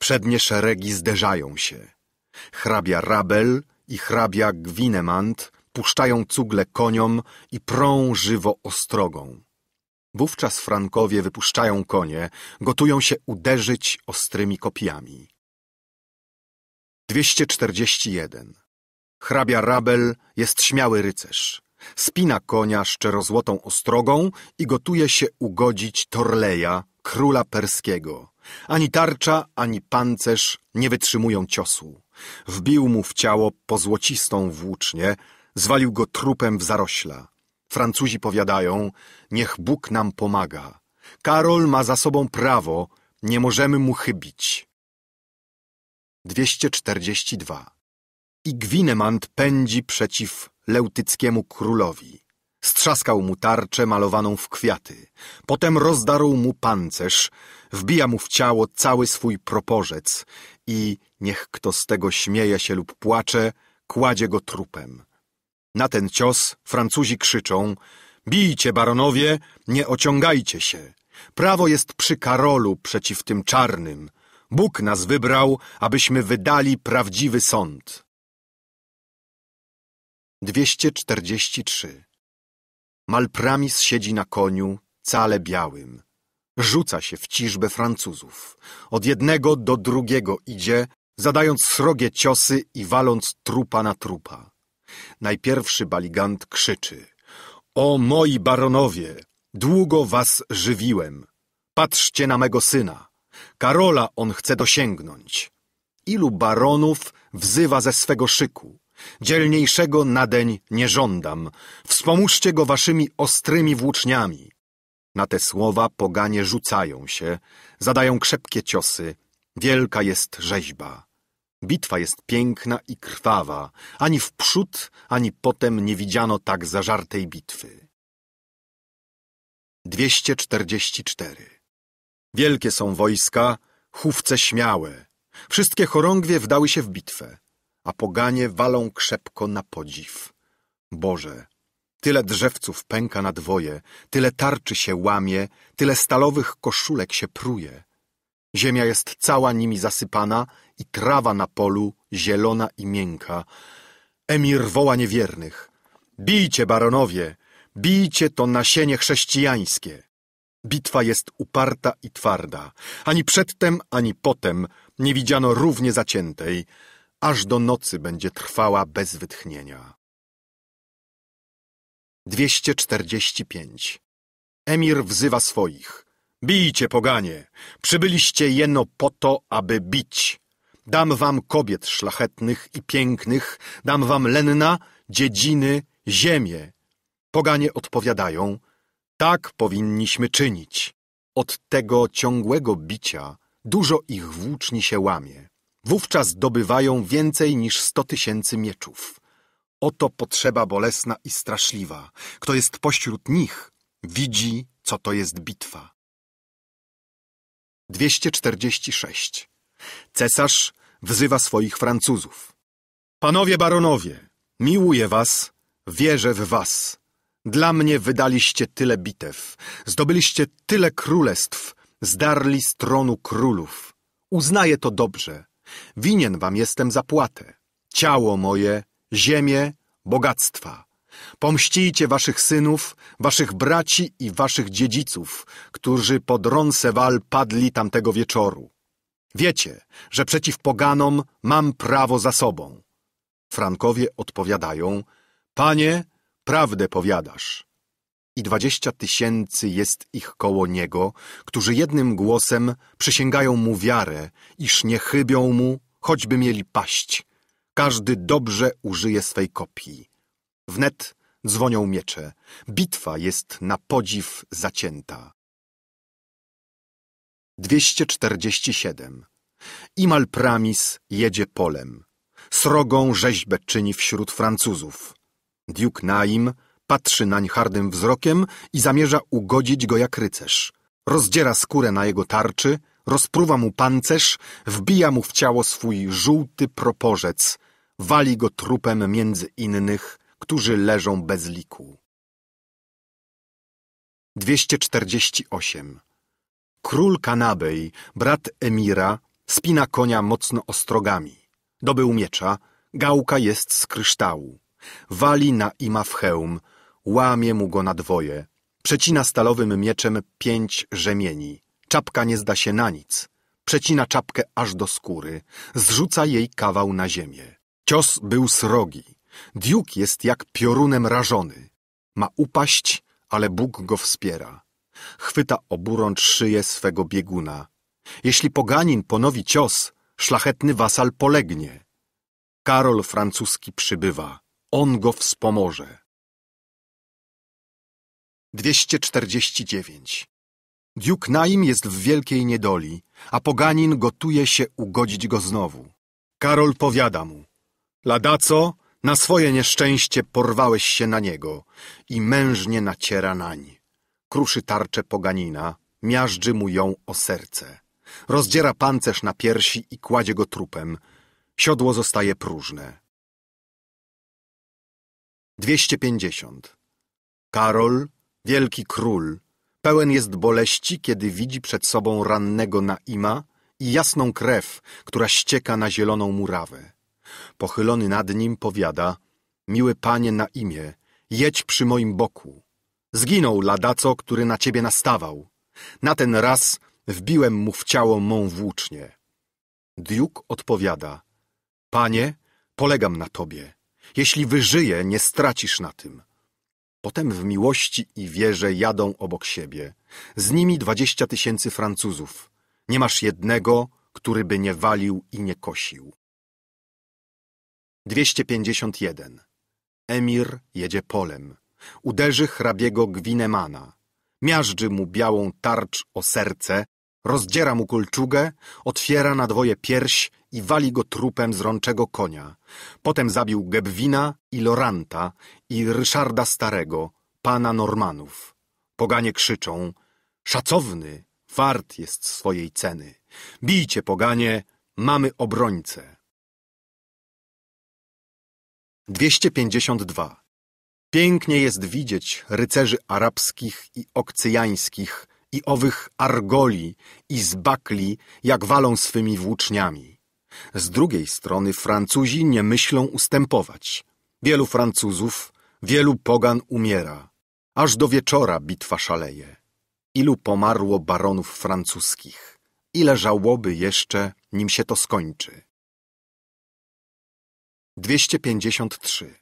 Przednie szeregi zderzają się. Hrabia Rabel i hrabia Gwinemant puszczają cugle koniom i prą żywo ostrogą. Wówczas Frankowie wypuszczają konie, gotują się uderzyć ostrymi kopiami. 241. Hrabia Rabel jest śmiały rycerz. Spina konia szczerozłotą ostrogą i gotuje się ugodzić Torleja, króla perskiego. Ani tarcza, ani pancerz nie wytrzymują ciosu. Wbił mu w ciało pozłocistą włócznię, zwalił go trupem w zarośla. Francuzi powiadają, niech Bóg nam pomaga. Karol ma za sobą prawo, nie możemy mu chybić. 242. I Gwinemant pędzi przeciw leutyckiemu królowi. Strzaskał mu tarczę malowaną w kwiaty. Potem rozdarł mu pancerz, wbija mu w ciało cały swój proporzec i, niech kto z tego śmieje się lub płacze, kładzie go trupem. Na ten cios Francuzi krzyczą Bijcie, baronowie, nie ociągajcie się. Prawo jest przy Karolu przeciw tym czarnym. Bóg nas wybrał, abyśmy wydali prawdziwy sąd. 243 Malpramis siedzi na koniu, cale białym. Rzuca się w ciżbę Francuzów. Od jednego do drugiego idzie, zadając srogie ciosy i waląc trupa na trupa. Najpierwszy baligant krzyczy. O moi baronowie, długo was żywiłem. Patrzcie na mego syna. Karola on chce dosięgnąć. Ilu baronów wzywa ze swego szyku. Dzielniejszego nadeń nie żądam. Wspomóżcie go waszymi ostrymi włóczniami. Na te słowa poganie rzucają się, zadają krzepkie ciosy. Wielka jest rzeźba. Bitwa jest piękna i krwawa. Ani wprzód, ani potem nie widziano tak zażartej bitwy. 244 Wielkie są wojska, chówce śmiałe. Wszystkie chorągwie wdały się w bitwę a poganie walą krzepko na podziw. Boże, tyle drzewców pęka na dwoje, tyle tarczy się łamie, tyle stalowych koszulek się pruje. Ziemia jest cała nimi zasypana i trawa na polu zielona i miękka. Emir woła niewiernych. Bijcie, baronowie, bijcie to nasienie chrześcijańskie. Bitwa jest uparta i twarda. Ani przedtem, ani potem nie widziano równie zaciętej aż do nocy będzie trwała bez wytchnienia. 245. Emir wzywa swoich. Bijcie, poganie! Przybyliście jeno po to, aby bić. Dam wam kobiet szlachetnych i pięknych, dam wam lenna, dziedziny, ziemię. Poganie odpowiadają, tak powinniśmy czynić. Od tego ciągłego bicia dużo ich włóczni się łamie. Wówczas dobywają więcej niż sto tysięcy mieczów. Oto potrzeba bolesna i straszliwa. Kto jest pośród nich, widzi, co to jest bitwa. 246. Cesarz wzywa swoich Francuzów. Panowie baronowie, miłuję was, wierzę w was. Dla mnie wydaliście tyle bitew, zdobyliście tyle królestw, zdarli z tronu królów. Uznaję to dobrze, Winien wam jestem zapłatę, ciało moje, ziemię, bogactwa. Pomścijcie waszych synów, waszych braci i waszych dziedziców, którzy pod Ronsewal padli tamtego wieczoru. Wiecie, że przeciw poganom mam prawo za sobą. Frankowie odpowiadają, panie, prawdę powiadasz i dwadzieścia tysięcy jest ich koło niego, którzy jednym głosem przysięgają mu wiarę, iż nie chybią mu, choćby mieli paść. Każdy dobrze użyje swej kopii. Wnet dzwonią miecze. Bitwa jest na podziw zacięta. 247. Imal Pramis jedzie polem. Srogą rzeźbę czyni wśród Francuzów. Duke Naim Patrzy nań hardym wzrokiem i zamierza ugodzić go jak rycerz. Rozdziera skórę na jego tarczy, rozpruwa mu pancerz, wbija mu w ciało swój żółty proporzec, wali go trupem między innych, którzy leżą bez liku. 248. Król Kanabej, brat Emira, spina konia mocno ostrogami. Dobył miecza, gałka jest z kryształu. Wali na ima w hełm, łamie mu go na dwoje, przecina stalowym mieczem pięć rzemieni. Czapka nie zda się na nic. Przecina czapkę aż do skóry, zrzuca jej kawał na ziemię. Cios był srogi. Duke jest jak piorunem rażony. Ma upaść, ale Bóg go wspiera. Chwyta oburącz szyję swego bieguna. Jeśli poganin ponowi cios, szlachetny wasal polegnie. Karol francuski przybywa. On go wspomoże. 249. Duke Naim jest w wielkiej niedoli, a poganin gotuje się ugodzić go znowu. Karol powiada mu, ladaco, na swoje nieszczęście porwałeś się na niego i mężnie naciera nań. Kruszy tarczę poganina, miażdży mu ją o serce. Rozdziera pancerz na piersi i kładzie go trupem. Siodło zostaje próżne. 250. Karol Wielki król pełen jest boleści, kiedy widzi przed sobą rannego Naima i jasną krew, która ścieka na zieloną murawę. Pochylony nad nim powiada, miły panie Naimie, jedź przy moim boku. Zginął ladaco, który na ciebie nastawał. Na ten raz wbiłem mu w ciało mą włócznie. Diuk odpowiada, panie, polegam na tobie. Jeśli wyżyję, nie stracisz na tym. Potem w miłości i wierze jadą obok siebie. Z nimi dwadzieścia tysięcy Francuzów. Nie masz jednego, który by nie walił i nie kosił. 251. Emir jedzie polem. Uderzy hrabiego Gwinemana. Miażdży mu białą tarcz o serce, Rozdziera mu kulczugę, otwiera na dwoje pierś i wali go trupem z rączego konia. Potem zabił Gebwina i Loranta i Ryszarda Starego, pana Normanów. Poganie krzyczą, szacowny, wart jest swojej ceny. Bijcie, poganie, mamy obrońcę. 252. Pięknie jest widzieć rycerzy arabskich i okcyjańskich, i owych argoli i zbakli jak walą swymi włóczniami. Z drugiej strony Francuzi nie myślą ustępować. Wielu Francuzów, wielu pogan umiera. Aż do wieczora bitwa szaleje. Ilu pomarło baronów francuskich? Ile żałoby jeszcze, nim się to skończy? 253.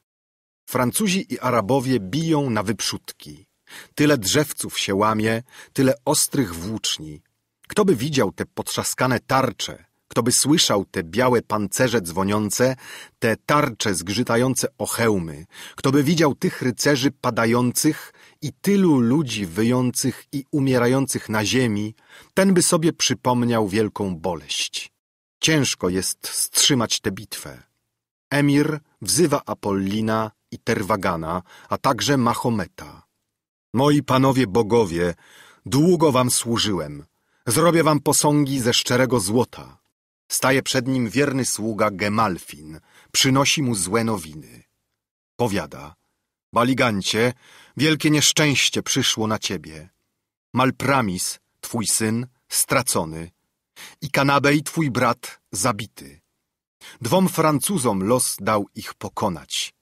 Francuzi i Arabowie biją na wyprzódki. Tyle drzewców się łamie, tyle ostrych włóczni. Kto by widział te potrzaskane tarcze, kto by słyszał te białe pancerze dzwoniące, te tarcze zgrzytające o hełmy, kto by widział tych rycerzy padających i tylu ludzi wyjących i umierających na ziemi, ten by sobie przypomniał wielką boleść. Ciężko jest strzymać tę bitwę. Emir wzywa Apollina i Terwagana, a także Mahometa. Moi panowie bogowie, długo wam służyłem. Zrobię wam posągi ze szczerego złota. Staje przed nim wierny sługa Gemalfin. Przynosi mu złe nowiny. Powiada. Baligancie, wielkie nieszczęście przyszło na ciebie. Malpramis, twój syn, stracony. I Kanabej, twój brat, zabity. Dwom Francuzom los dał ich pokonać.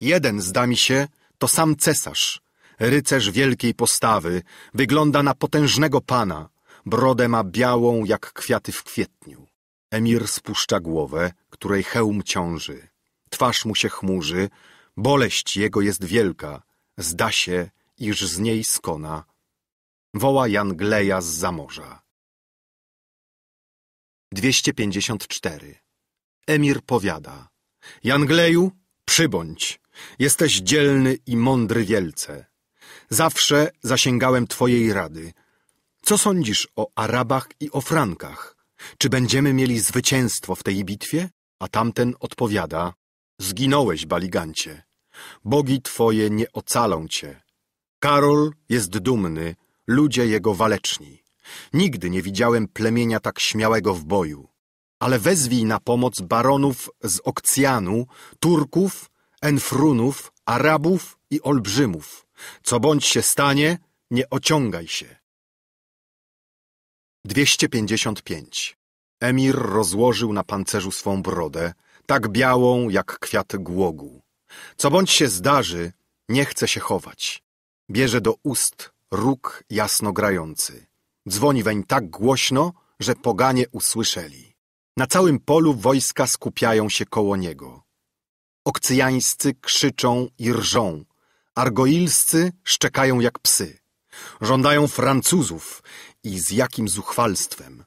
Jeden, zda mi się, to sam cesarz, rycerz wielkiej postawy, wygląda na potężnego pana, brodę ma białą jak kwiaty w kwietniu. Emir spuszcza głowę, której hełm ciąży. Twarz mu się chmurzy, boleść jego jest wielka, zda się, iż z niej skona. Woła Jan Gleja z zamorza. 254. Emir powiada. Jangleju, przybądź. Jesteś dzielny i mądry wielce. Zawsze zasięgałem Twojej rady. Co sądzisz o Arabach i o Frankach? Czy będziemy mieli zwycięstwo w tej bitwie? A tamten odpowiada, zginąłeś, Baligancie. Bogi Twoje nie ocalą Cię. Karol jest dumny, ludzie jego waleczni. Nigdy nie widziałem plemienia tak śmiałego w boju. Ale wezwij na pomoc baronów z Okcjanu, Turków, Enfrunów, Arabów i Olbrzymów. Co bądź się stanie, nie ociągaj się. 255. Emir rozłożył na pancerzu swą brodę, tak białą jak kwiat głogu. Co bądź się zdarzy, nie chce się chować. Bierze do ust róg jasno grający. Dzwoni weń tak głośno, że poganie usłyszeli. Na całym polu wojska skupiają się koło niego. Okcyjańscy krzyczą i rżą, Argoilscy szczekają jak psy. Żądają Francuzów i z jakim zuchwalstwem.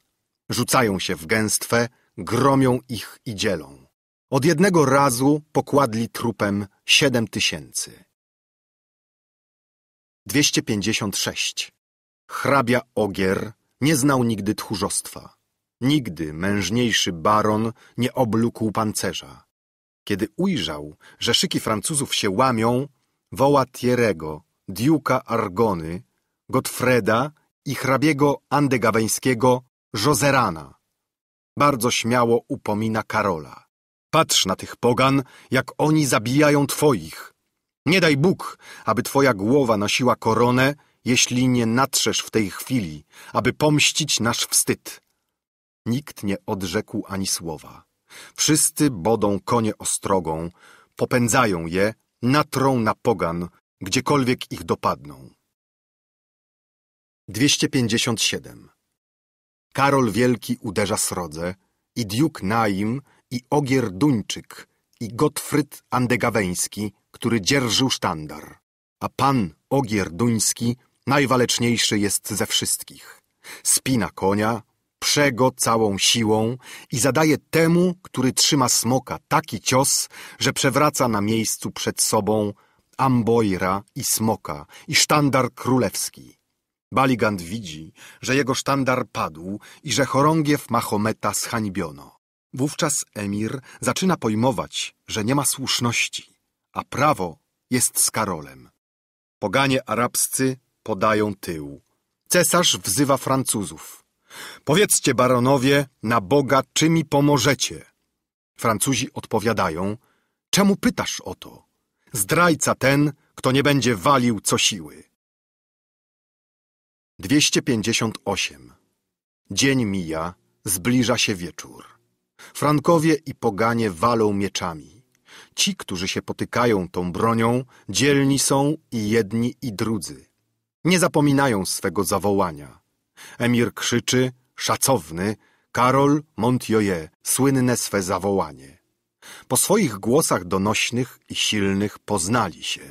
Rzucają się w gęstwę, gromią ich i dzielą. Od jednego razu pokładli trupem siedem tysięcy. 256. Hrabia Ogier nie znał nigdy tchórzostwa. Nigdy mężniejszy baron nie oblókł pancerza. Kiedy ujrzał, że szyki Francuzów się łamią, woła Tierego, Diuka Argony, Gottfreda i hrabiego andegaweńskiego Jozerana. Bardzo śmiało upomina Karola. Patrz na tych pogan, jak oni zabijają twoich. Nie daj Bóg, aby twoja głowa nosiła koronę, jeśli nie natrzesz w tej chwili, aby pomścić nasz wstyd. Nikt nie odrzekł ani słowa. Wszyscy bodą konie ostrogą, popędzają je, natrą na pogan, gdziekolwiek ich dopadną. 257. Karol Wielki uderza Srodze i Diuk Naim i Ogier Duńczyk i Gottfryd Andegaweński, który dzierżył sztandar, a pan Ogier Duński najwaleczniejszy jest ze wszystkich. Spina konia, przego całą siłą i zadaje temu, który trzyma smoka, taki cios, że przewraca na miejscu przed sobą Ambojra i smoka i sztandar królewski. Baligant widzi, że jego sztandar padł i że chorągiew Mahometa zhańbiono. Wówczas emir zaczyna pojmować, że nie ma słuszności, a prawo jest z Karolem. Poganie arabscy podają tył. Cesarz wzywa Francuzów. Powiedzcie, baronowie, na Boga, czy mi pomożecie? Francuzi odpowiadają, czemu pytasz o to? Zdrajca ten, kto nie będzie walił co siły. 258. Dzień mija, zbliża się wieczór. Frankowie i poganie walą mieczami. Ci, którzy się potykają tą bronią, dzielni są i jedni i drudzy. Nie zapominają swego zawołania. Emir krzyczy, szacowny, Karol Montjoie, słynne swe zawołanie. Po swoich głosach donośnych i silnych poznali się.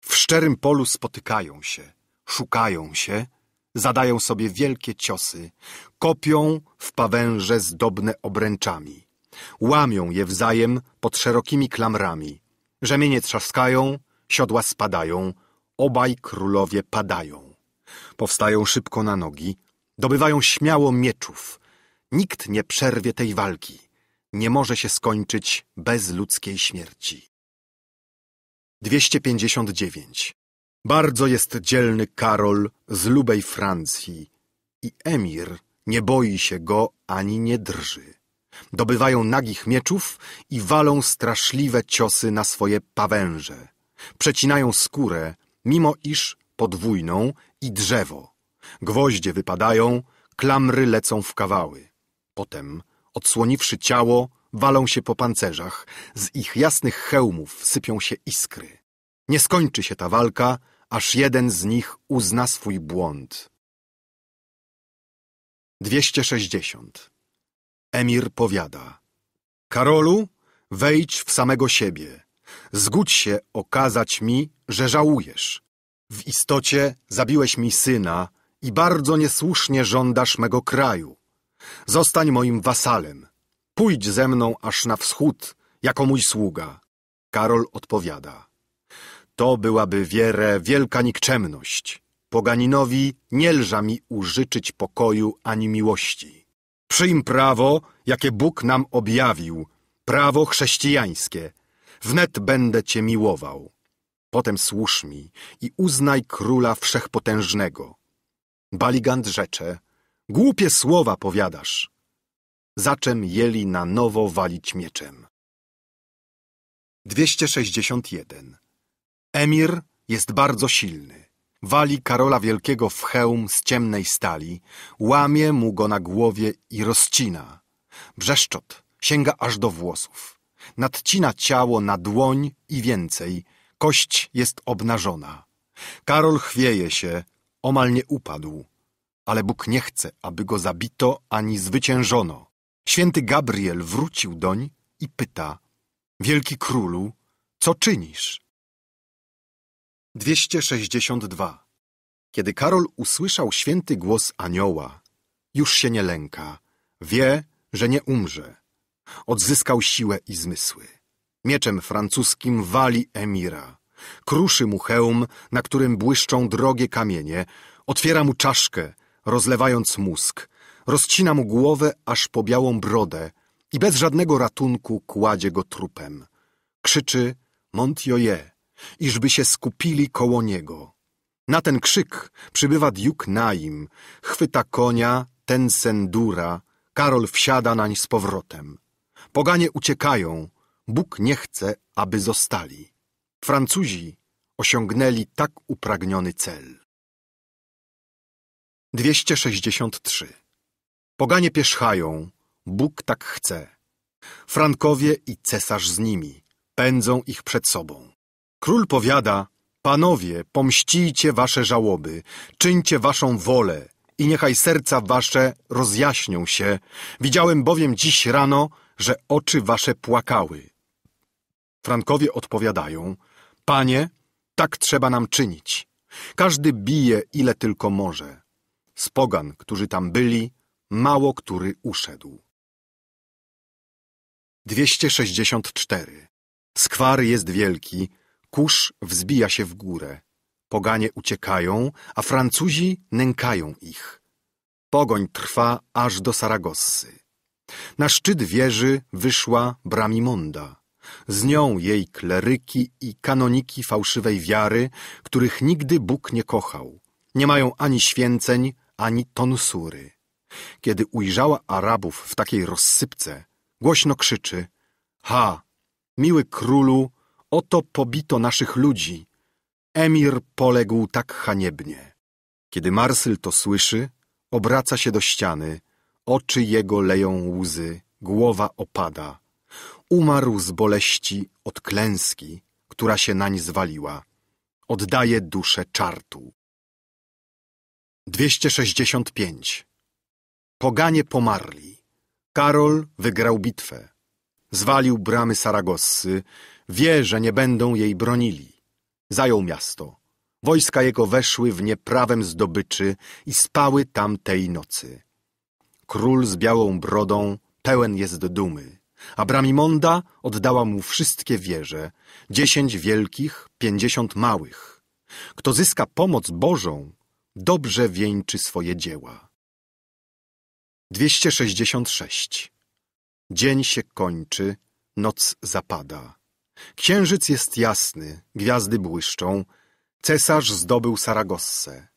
W szczerym polu spotykają się, szukają się, zadają sobie wielkie ciosy, kopią w pawęże zdobne obręczami, łamią je wzajem pod szerokimi klamrami, rzemienie trzaskają, siodła spadają, obaj królowie padają. Powstają szybko na nogi, Dobywają śmiało mieczów. Nikt nie przerwie tej walki. Nie może się skończyć bez ludzkiej śmierci. 259. Bardzo jest dzielny Karol z lubej Francji i emir nie boi się go ani nie drży. Dobywają nagich mieczów i walą straszliwe ciosy na swoje pawęże. Przecinają skórę, mimo iż podwójną i drzewo gwoździe wypadają, klamry lecą w kawały. Potem, odsłoniwszy ciało, walą się po pancerzach, z ich jasnych hełmów sypią się iskry. Nie skończy się ta walka, aż jeden z nich uzna swój błąd. 260. Emir powiada Karolu, wejdź w samego siebie. Zgódź się okazać mi, że żałujesz. W istocie zabiłeś mi syna, i bardzo niesłusznie żądasz mego kraju. Zostań moim wasalem. Pójdź ze mną aż na wschód, jako mój sługa. Karol odpowiada. To byłaby wierę wielka nikczemność. Poganinowi nie lża mi użyczyć pokoju ani miłości. Przyjm prawo, jakie Bóg nam objawił, prawo chrześcijańskie. Wnet będę cię miłował. Potem słusz mi i uznaj króla wszechpotężnego. Baligant rzecze. Głupie słowa powiadasz. Zaczem jeli na nowo walić mieczem. 261. Emir jest bardzo silny. Wali Karola Wielkiego w hełm z ciemnej stali, łamie mu go na głowie i rozcina. Brzeszczot sięga aż do włosów. Nadcina ciało na dłoń i więcej. Kość jest obnażona. Karol chwieje się, Omal nie upadł, ale Bóg nie chce, aby go zabito ani zwyciężono. Święty Gabriel wrócił doń i pyta, Wielki Królu, co czynisz? 262. Kiedy Karol usłyszał święty głos anioła, już się nie lęka, wie, że nie umrze. Odzyskał siłę i zmysły. Mieczem francuskim wali emira kruszy mu hełm, na którym błyszczą drogie kamienie, otwiera mu czaszkę, rozlewając mózg, rozcina mu głowę aż po białą brodę i bez żadnego ratunku kładzie go trupem. Krzyczy Montjoie, iżby się skupili koło niego. Na ten krzyk przybywa Diuk Naim, chwyta konia, ten sendura, Karol wsiada nań z powrotem. Poganie uciekają, Bóg nie chce, aby zostali. Francuzi osiągnęli tak upragniony cel. 263. Poganie pierzchają, Bóg tak chce. Frankowie i cesarz z nimi pędzą ich przed sobą. Król powiada, panowie, pomścijcie wasze żałoby, czyńcie waszą wolę i niechaj serca wasze rozjaśnią się. Widziałem bowiem dziś rano, że oczy wasze płakały. Frankowie odpowiadają, Panie, tak trzeba nam czynić. Każdy bije, ile tylko może. Z pogan, którzy tam byli, mało który uszedł. 264. Skwar jest wielki, kurz wzbija się w górę. Poganie uciekają, a Francuzi nękają ich. Pogoń trwa aż do Saragossy. Na szczyt wieży wyszła Bramimonda z nią jej kleryki i kanoniki fałszywej wiary, których nigdy Bóg nie kochał. Nie mają ani święceń, ani tonsury. Kiedy ujrzała Arabów w takiej rozsypce, głośno krzyczy Ha! Miły królu, oto pobito naszych ludzi. Emir poległ tak haniebnie. Kiedy Marsyl to słyszy, obraca się do ściany, oczy jego leją łzy, głowa opada. Umarł z boleści od klęski, która się nań zwaliła. Oddaje duszę czartu. 265. Poganie pomarli. Karol wygrał bitwę. Zwalił bramy Saragossy. Wie, że nie będą jej bronili. Zajął miasto. Wojska jego weszły w nieprawem zdobyczy i spały tam tej nocy. Król z białą brodą pełen jest dumy. Abramimonda oddała mu wszystkie wieże, dziesięć wielkich, pięćdziesiąt małych. Kto zyska pomoc Bożą, dobrze wieńczy swoje dzieła. 266. Dzień się kończy, noc zapada. Księżyc jest jasny, gwiazdy błyszczą. Cesarz zdobył Saragossę.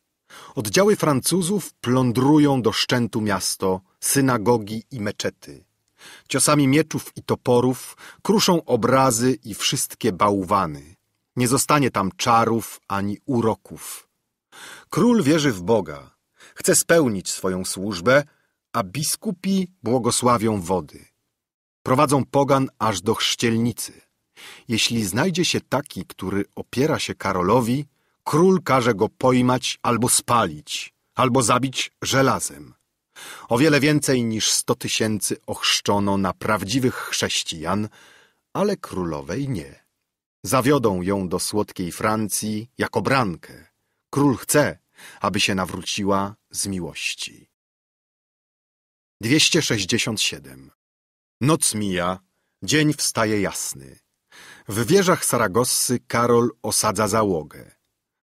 Oddziały Francuzów plądrują do szczętu miasto, synagogi i meczety ciosami mieczów i toporów, kruszą obrazy i wszystkie bałwany. Nie zostanie tam czarów ani uroków. Król wierzy w Boga, chce spełnić swoją służbę, a biskupi błogosławią wody. Prowadzą pogan aż do chrzcielnicy. Jeśli znajdzie się taki, który opiera się Karolowi, król każe go pojmać albo spalić, albo zabić żelazem. O wiele więcej niż sto tysięcy ochrzczono na prawdziwych chrześcijan, ale królowej nie. Zawiodą ją do słodkiej Francji jako brankę. Król chce, aby się nawróciła z miłości. 267. Noc mija, dzień wstaje jasny. W wieżach Saragossy Karol osadza załogę.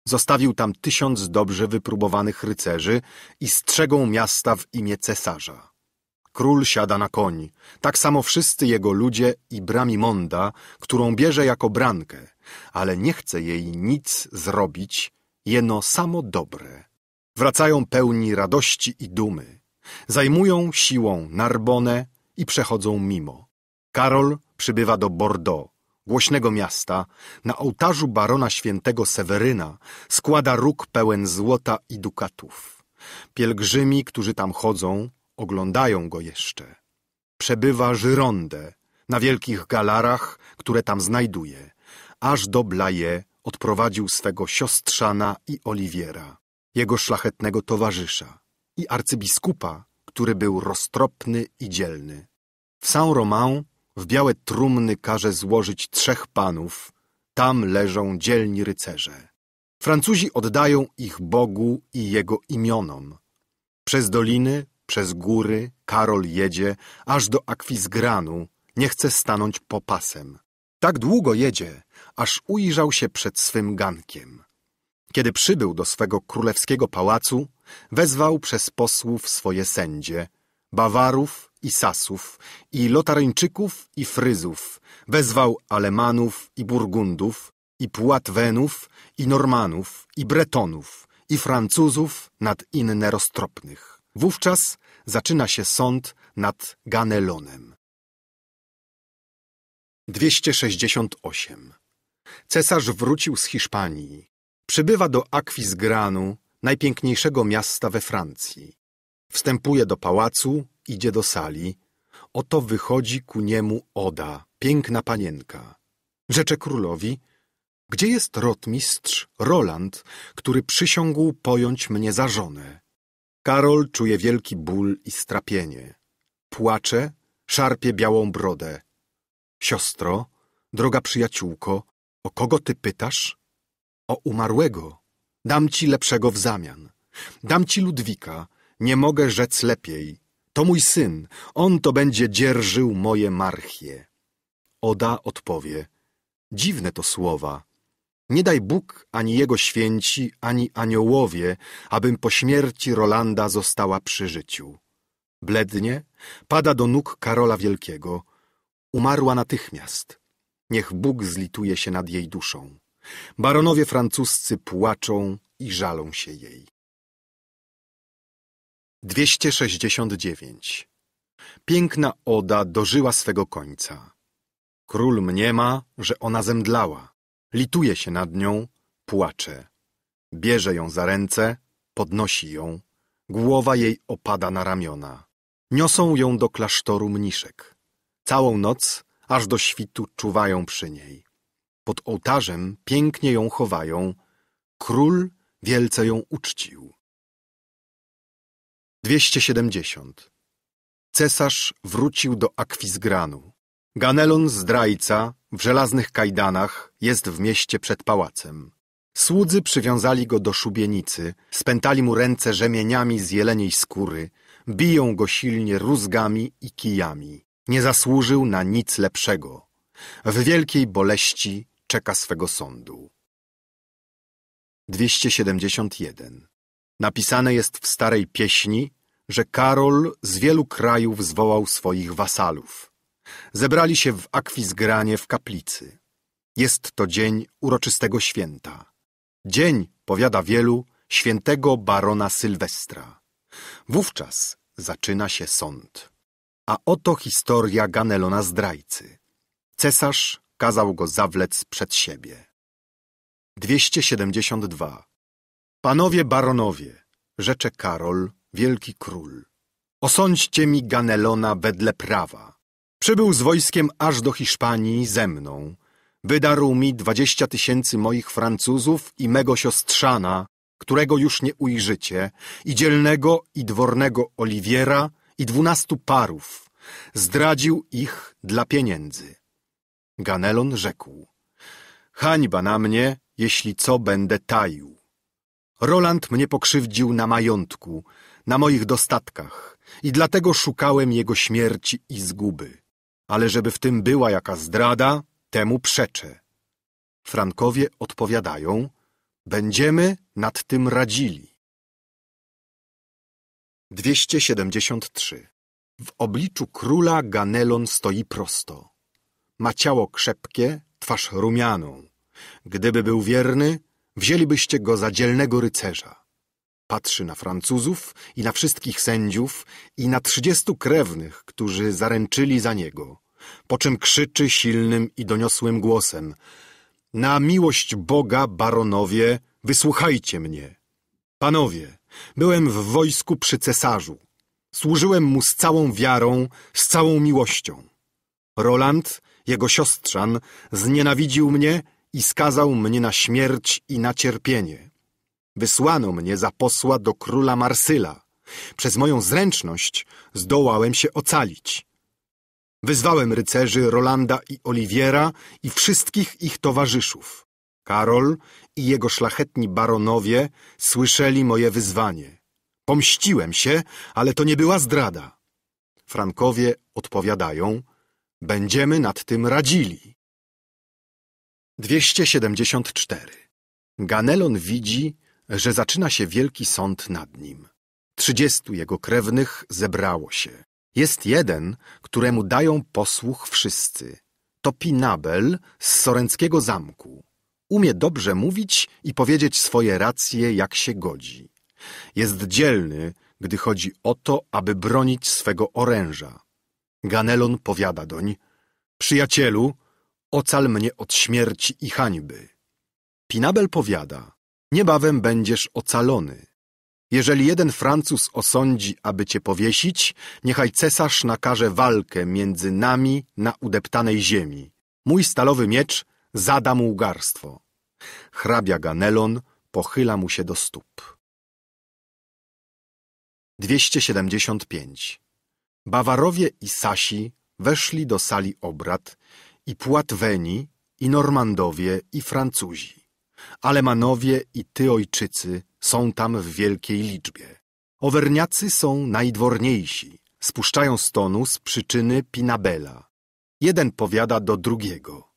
Zostawił tam tysiąc dobrze wypróbowanych rycerzy i strzegą miasta w imię cesarza. Król siada na koń, tak samo wszyscy jego ludzie i Bramimonda, którą bierze jako brankę, ale nie chce jej nic zrobić, jeno samo dobre. Wracają pełni radości i dumy. Zajmują siłą Narbonę i przechodzą mimo. Karol przybywa do Bordeaux głośnego miasta, na ołtarzu barona świętego Seweryna składa róg pełen złota i dukatów. Pielgrzymi, którzy tam chodzą, oglądają go jeszcze. Przebywa Żyrondę na wielkich galarach, które tam znajduje, aż do Blaje odprowadził swego siostrzana i Oliwiera, jego szlachetnego towarzysza i arcybiskupa, który był roztropny i dzielny. W Saint-Romain w białe trumny każe złożyć trzech panów, tam leżą dzielni rycerze. Francuzi oddają ich Bogu i jego imionom. Przez doliny, przez góry Karol jedzie, aż do Akwizgranu, nie chce stanąć popasem. Tak długo jedzie, aż ujrzał się przed swym gankiem. Kiedy przybył do swego królewskiego pałacu, wezwał przez posłów swoje sędzie, Bawarów i Sasów, i Lotaryńczyków i Fryzów, wezwał Alemanów i Burgundów, i płatwenów, i Normanów, i Bretonów, i Francuzów nad inne roztropnych. Wówczas zaczyna się sąd nad Ganelonem. 268. Cesarz wrócił z Hiszpanii. Przybywa do Akwis Granu, najpiękniejszego miasta we Francji. Wstępuje do pałacu, idzie do sali. Oto wychodzi ku niemu Oda, piękna panienka. Rzecze królowi, gdzie jest rotmistrz Roland, który przysiągł pojąć mnie za żonę? Karol czuje wielki ból i strapienie. Płacze, szarpie białą brodę. Siostro, droga przyjaciółko, o kogo ty pytasz? O umarłego. Dam ci lepszego w zamian. Dam ci Ludwika, nie mogę rzec lepiej. To mój syn, on to będzie dzierżył moje marchie. Oda odpowie. Dziwne to słowa. Nie daj Bóg ani jego święci, ani aniołowie, abym po śmierci Rolanda została przy życiu. Blednie, pada do nóg Karola Wielkiego. Umarła natychmiast. Niech Bóg zlituje się nad jej duszą. Baronowie francuscy płaczą i żalą się jej. 269. Piękna Oda dożyła swego końca. Król mniema, że ona zemdlała. Lituje się nad nią, płacze. Bierze ją za ręce, podnosi ją. Głowa jej opada na ramiona. Niosą ją do klasztoru mniszek. Całą noc, aż do świtu, czuwają przy niej. Pod ołtarzem pięknie ją chowają. Król wielce ją uczcił. 270. Cesarz wrócił do Akwizgranu. Ganelon, zdrajca, w żelaznych kajdanach, jest w mieście przed pałacem. Słudzy przywiązali go do szubienicy, spętali mu ręce rzemieniami z jeleniej skóry, biją go silnie rózgami i kijami. Nie zasłużył na nic lepszego. W wielkiej boleści czeka swego sądu. 271 Napisane jest w starej pieśni, że Karol z wielu krajów zwołał swoich wasalów. Zebrali się w akwizgranie w kaplicy. Jest to dzień uroczystego święta. Dzień, powiada wielu, świętego barona Sylwestra. Wówczas zaczyna się sąd. A oto historia Ganelona zdrajcy. Cesarz kazał go zawlec przed siebie. 272 Panowie baronowie, rzecze Karol, wielki król, osądźcie mi Ganelona wedle prawa. Przybył z wojskiem aż do Hiszpanii ze mną. Wydarł mi dwadzieścia tysięcy moich Francuzów i mego siostrzana, którego już nie ujrzycie, i dzielnego i dwornego Oliwiera i dwunastu parów. Zdradził ich dla pieniędzy. Ganelon rzekł. Hańba na mnie, jeśli co będę taił. Roland mnie pokrzywdził na majątku, na moich dostatkach i dlatego szukałem jego śmierci i zguby. Ale żeby w tym była jaka zdrada, temu przeczę. Frankowie odpowiadają, będziemy nad tym radzili. 273. W obliczu króla Ganelon stoi prosto. Ma ciało krzepkie, twarz rumianą. Gdyby był wierny, wzięlibyście go za dzielnego rycerza. Patrzy na Francuzów i na wszystkich sędziów i na trzydziestu krewnych, którzy zaręczyli za niego, po czym krzyczy silnym i doniosłym głosem Na miłość Boga, baronowie, wysłuchajcie mnie. Panowie, byłem w wojsku przy cesarzu. Służyłem mu z całą wiarą, z całą miłością. Roland, jego siostrzan, znienawidził mnie i skazał mnie na śmierć i na cierpienie. Wysłano mnie za posła do króla Marsyla. Przez moją zręczność zdołałem się ocalić. Wyzwałem rycerzy Rolanda i Oliwiera i wszystkich ich towarzyszów. Karol i jego szlachetni baronowie słyszeli moje wyzwanie. Pomściłem się, ale to nie była zdrada. Frankowie odpowiadają, będziemy nad tym radzili dwieście siedemdziesiąt cztery. Ganelon widzi, że zaczyna się wielki sąd nad nim. Trzydziestu jego krewnych zebrało się. Jest jeden, któremu dają posłuch wszyscy. To Pinabel z Sorenckiego Zamku. Umie dobrze mówić i powiedzieć swoje racje, jak się godzi. Jest dzielny, gdy chodzi o to, aby bronić swego oręża. Ganelon powiada doń. Przyjacielu, Ocal mnie od śmierci i hańby. Pinabel powiada, niebawem będziesz ocalony. Jeżeli jeden Francuz osądzi, aby cię powiesić, niechaj cesarz nakaże walkę między nami na udeptanej ziemi. Mój stalowy miecz zada mu garstwo. Hrabia Ganelon pochyla mu się do stóp. 275. Bawarowie i Sasi weszli do sali obrad i Płatweni, i Normandowie, i Francuzi. Alemanowie i Tyojczycy są tam w wielkiej liczbie. Owerniacy są najdworniejsi, spuszczają stonu z przyczyny Pinabela. Jeden powiada do drugiego.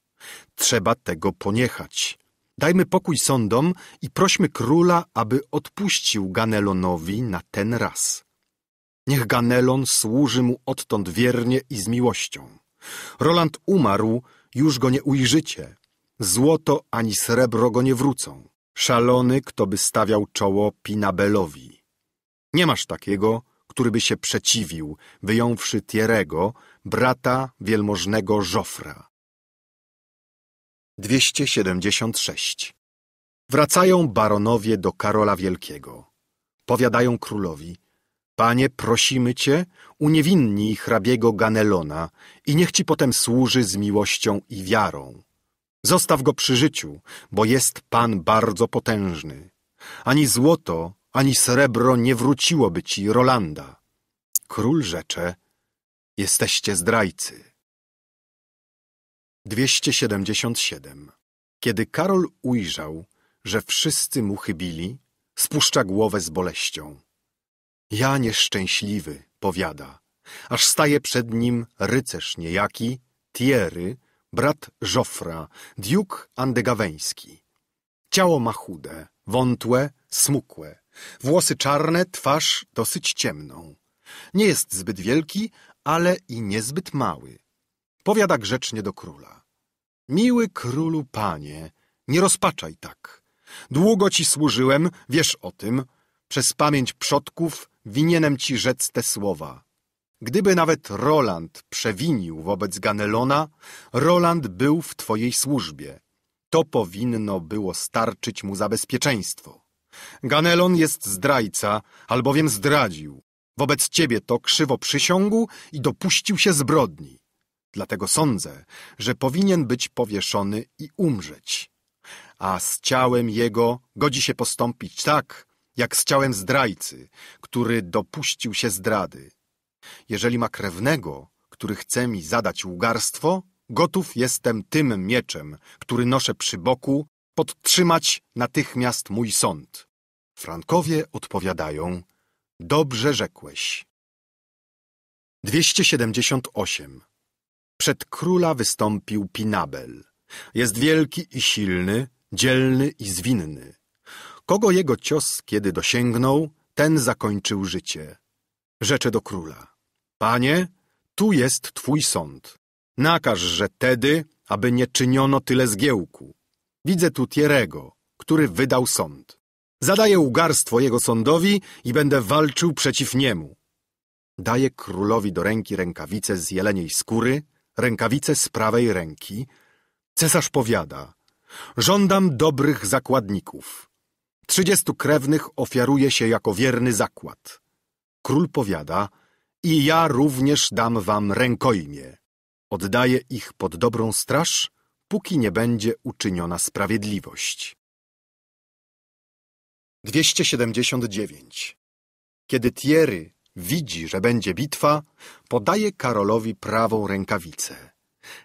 Trzeba tego poniechać. Dajmy pokój sądom i prośmy króla, aby odpuścił Ganelonowi na ten raz. Niech Ganelon służy mu odtąd wiernie i z miłością. Roland umarł, już go nie ujrzycie. Złoto ani srebro go nie wrócą. Szalony, kto by stawiał czoło Pinabelowi. Nie masz takiego, który by się przeciwił, wyjąwszy Tierego, brata wielmożnego Żofra. 276 Wracają baronowie do Karola Wielkiego. Powiadają królowi – Panie, prosimy Cię, uniewinnij hrabiego Ganelona i niech Ci potem służy z miłością i wiarą. Zostaw go przy życiu, bo jest Pan bardzo potężny. Ani złoto, ani srebro nie wróciłoby Ci, Rolanda. Król rzecze, jesteście zdrajcy. 277. Kiedy Karol ujrzał, że wszyscy mu chybili, spuszcza głowę z boleścią. Ja nieszczęśliwy, powiada, aż staje przed nim rycerz niejaki, Thierry, brat Joffra, diuk andegaweński. Ciało ma chude, wątłe, smukłe, włosy czarne, twarz dosyć ciemną. Nie jest zbyt wielki, ale i niezbyt mały. Powiada grzecznie do króla. Miły królu panie, nie rozpaczaj tak. Długo ci służyłem, wiesz o tym. Przez pamięć przodków winienem ci rzec te słowa. Gdyby nawet Roland przewinił wobec Ganelona, Roland był w twojej służbie. To powinno było starczyć mu za bezpieczeństwo. Ganelon jest zdrajca, albowiem zdradził. Wobec ciebie to krzywo przysiągł i dopuścił się zbrodni. Dlatego sądzę, że powinien być powieszony i umrzeć. A z ciałem jego godzi się postąpić tak, jak z ciałem zdrajcy, który dopuścił się zdrady. Jeżeli ma krewnego, który chce mi zadać łgarstwo, gotów jestem tym mieczem, który noszę przy boku, podtrzymać natychmiast mój sąd. Frankowie odpowiadają, dobrze rzekłeś. 278. Przed króla wystąpił Pinabel. Jest wielki i silny, dzielny i zwinny. Kogo jego cios kiedy dosięgnął, ten zakończył życie. Rzecze do króla. Panie, tu jest twój sąd. Nakaż, że tedy, aby nie czyniono tyle zgiełku. Widzę tu Tierego, który wydał sąd. Zadaję ugarstwo jego sądowi i będę walczył przeciw niemu. Daje królowi do ręki rękawice z jeleniej skóry, rękawice z prawej ręki. Cesarz powiada, żądam dobrych zakładników. Trzydziestu krewnych ofiaruje się jako wierny zakład. Król powiada, i ja również dam wam rękojmie. Oddaję ich pod dobrą straż, póki nie będzie uczyniona sprawiedliwość. 279. Kiedy Thierry widzi, że będzie bitwa, podaje Karolowi prawą rękawicę.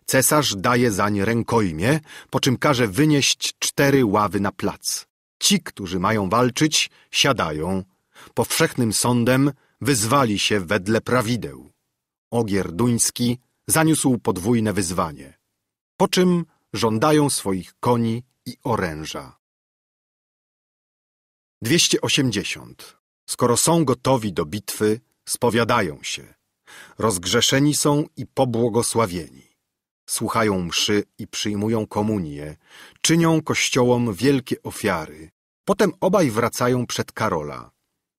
Cesarz daje zań rękojmie, po czym każe wynieść cztery ławy na plac. Ci, którzy mają walczyć, siadają. Powszechnym sądem wyzwali się wedle prawideł. Ogier Duński zaniósł podwójne wyzwanie. Po czym żądają swoich koni i oręża. 280. Skoro są gotowi do bitwy, spowiadają się. Rozgrzeszeni są i pobłogosławieni słuchają mszy i przyjmują komunię, czynią kościołom wielkie ofiary. Potem obaj wracają przed Karola.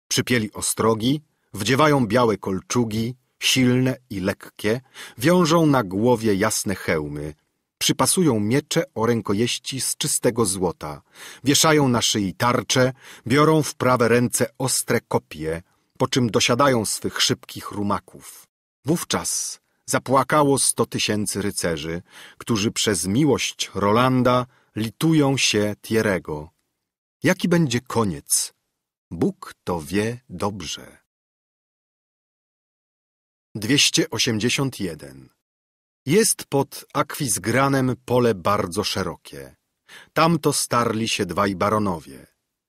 Przypieli ostrogi, wdziewają białe kolczugi, silne i lekkie, wiążą na głowie jasne hełmy, przypasują miecze o rękojeści z czystego złota, wieszają na szyi tarcze, biorą w prawe ręce ostre kopie, po czym dosiadają swych szybkich rumaków. Wówczas zapłakało sto tysięcy rycerzy, którzy przez miłość Rolanda litują się Tierego. Jaki będzie koniec? Bóg to wie dobrze. 281. Jest pod Akwizgranem pole bardzo szerokie. Tamto starli się dwaj baronowie.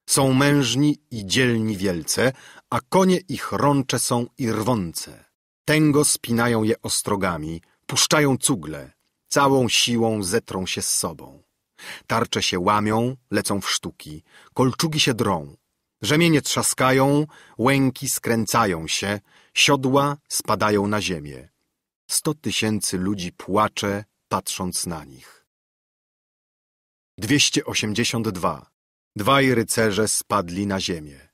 Są mężni i dzielni wielce, a konie ich rącze są i rwące. Tęgo spinają je ostrogami, puszczają cugle, całą siłą zetrą się z sobą. Tarcze się łamią, lecą w sztuki, kolczugi się drą, rzemienie trzaskają, łęki skręcają się, siodła spadają na ziemię. Sto tysięcy ludzi płacze, patrząc na nich. 282. Dwaj rycerze spadli na ziemię.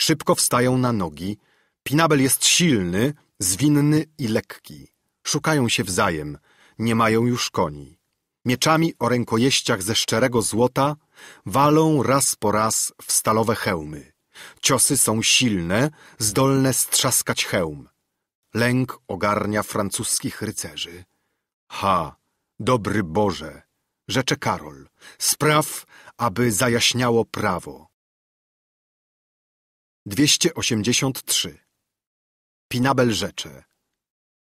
Szybko wstają na nogi. Pinabel jest silny, Zwinny i lekki. Szukają się wzajem, nie mają już koni. Mieczami o rękojeściach ze szczerego złota walą raz po raz w stalowe hełmy. Ciosy są silne, zdolne strzaskać hełm. Lęk ogarnia francuskich rycerzy. Ha, dobry Boże, rzecze Karol, spraw, aby zajaśniało prawo. 283 Pinabel rzecze.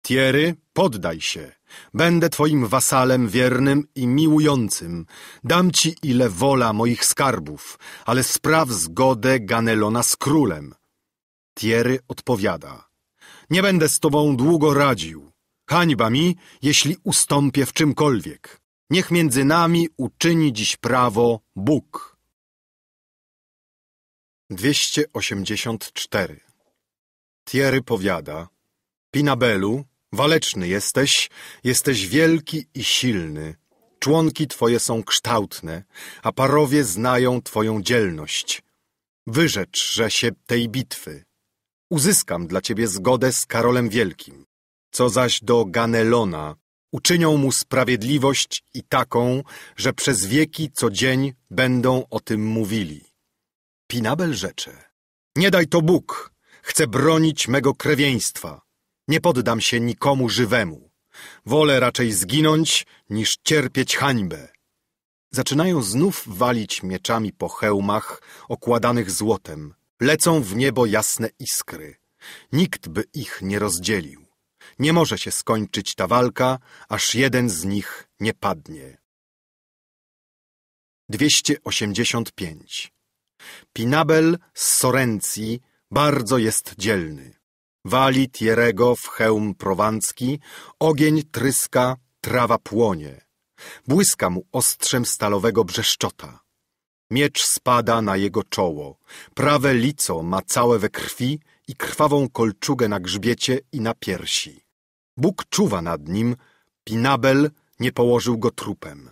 Tiery, poddaj się. Będę twoim wasalem wiernym i miłującym. Dam ci ile wola moich skarbów, ale spraw zgodę Ganelona z królem. Tiery odpowiada. Nie będę z tobą długo radził. Hańba mi, jeśli ustąpię w czymkolwiek. Niech między nami uczyni dziś prawo Bóg. 284 Thierry powiada — Pinabelu, waleczny jesteś, jesteś wielki i silny. Członki twoje są kształtne, a parowie znają twoją dzielność. Wyrzecz, że się tej bitwy. Uzyskam dla ciebie zgodę z Karolem Wielkim. Co zaś do Ganelona, uczynią mu sprawiedliwość i taką, że przez wieki co dzień będą o tym mówili. Pinabel rzecze. Nie daj to Bóg, Chcę bronić mego krewieństwa. Nie poddam się nikomu żywemu. Wolę raczej zginąć, niż cierpieć hańbę. Zaczynają znów walić mieczami po hełmach okładanych złotem. Lecą w niebo jasne iskry. Nikt by ich nie rozdzielił. Nie może się skończyć ta walka, aż jeden z nich nie padnie. 285 Pinabel z Sorencji bardzo jest dzielny. Wali Tierego w hełm prowancki, ogień tryska, trawa płonie. Błyska mu ostrzem stalowego brzeszczota. Miecz spada na jego czoło. Prawe lico ma całe we krwi i krwawą kolczugę na grzbiecie i na piersi. Bóg czuwa nad nim, Pinabel nie położył go trupem.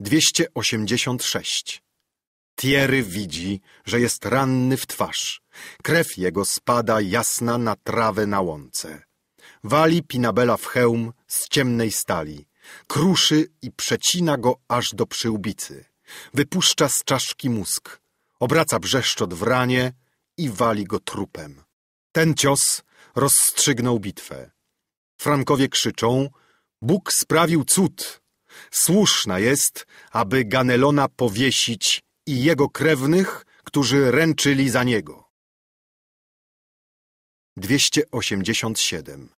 286 Thierry widzi, że jest ranny w twarz. Krew jego spada jasna na trawę na łące. Wali Pinabela w hełm z ciemnej stali. Kruszy i przecina go aż do przyłbicy. Wypuszcza z czaszki mózg. Obraca brzeszczot w ranie i wali go trupem. Ten cios rozstrzygnął bitwę. Frankowie krzyczą, Bóg sprawił cud. Słuszna jest, aby Ganelona powiesić i jego krewnych, którzy ręczyli za niego. 287.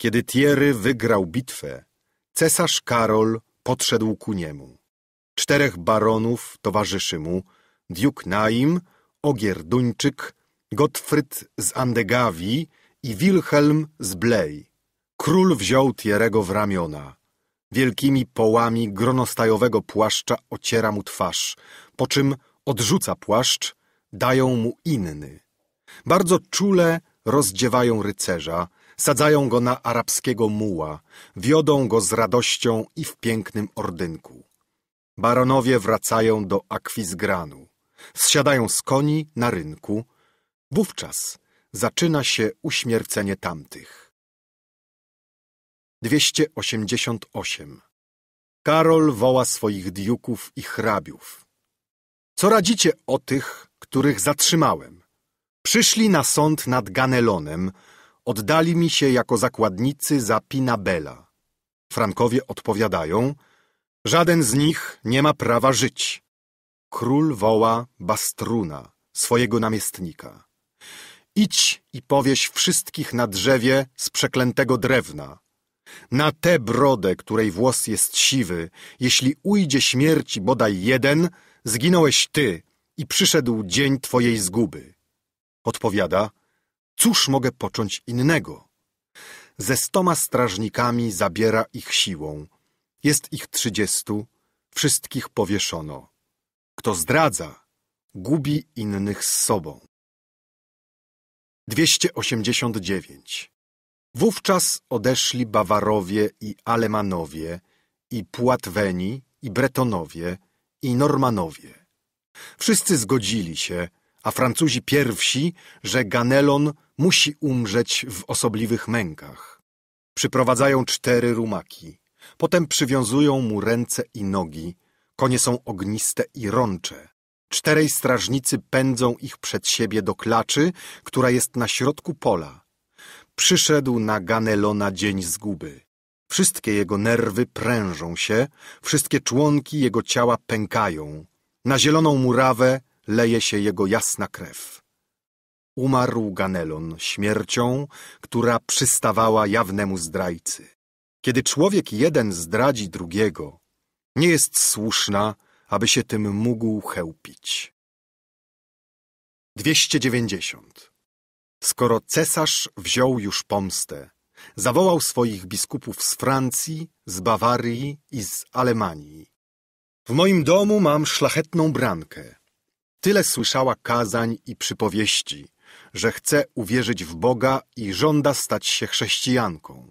Kiedy Thierry wygrał bitwę, cesarz Karol podszedł ku niemu. Czterech baronów towarzyszy mu, Diuk Naim, Duńczyk, Gottfried z Andegawi i Wilhelm z Blej. Król wziął Thierego w ramiona. Wielkimi połami gronostajowego płaszcza ociera mu twarz po czym odrzuca płaszcz, dają mu inny. Bardzo czule rozdziewają rycerza, sadzają go na arabskiego muła, wiodą go z radością i w pięknym ordynku. Baronowie wracają do akwizgranu, zsiadają z koni na rynku. Wówczas zaczyna się uśmiercenie tamtych. 288. Karol woła swoich diuków i hrabiów. Co radzicie o tych, których zatrzymałem? Przyszli na sąd nad Ganelonem, oddali mi się jako zakładnicy za Pinabela. Frankowie odpowiadają, żaden z nich nie ma prawa żyć. Król woła Bastruna, swojego namiestnika. Idź i powieś wszystkich na drzewie z przeklętego drewna. Na tę brodę, której włos jest siwy, jeśli ujdzie śmierci bodaj jeden, zginąłeś ty i przyszedł dzień twojej zguby. Odpowiada, cóż mogę począć innego? Ze stoma strażnikami zabiera ich siłą. Jest ich trzydziestu, wszystkich powieszono. Kto zdradza, gubi innych z sobą. 289. Wówczas odeszli Bawarowie i Alemanowie, i Płatweni, i Bretonowie, i Normanowie. Wszyscy zgodzili się, a Francuzi pierwsi, że Ganelon musi umrzeć w osobliwych mękach. Przyprowadzają cztery rumaki. Potem przywiązują mu ręce i nogi. Konie są ogniste i rącze. Czterej strażnicy pędzą ich przed siebie do klaczy, która jest na środku pola. Przyszedł na Ganelona dzień zguby. Wszystkie jego nerwy prężą się, wszystkie członki jego ciała pękają. Na zieloną murawę leje się jego jasna krew. Umarł Ganelon śmiercią, która przystawała jawnemu zdrajcy. Kiedy człowiek jeden zdradzi drugiego, nie jest słuszna, aby się tym mógł chełpić. 290. Skoro cesarz wziął już pomstę, zawołał swoich biskupów z Francji, z Bawarii i z Alemanii. W moim domu mam szlachetną brankę. Tyle słyszała kazań i przypowieści, że chce uwierzyć w Boga i żąda stać się chrześcijanką.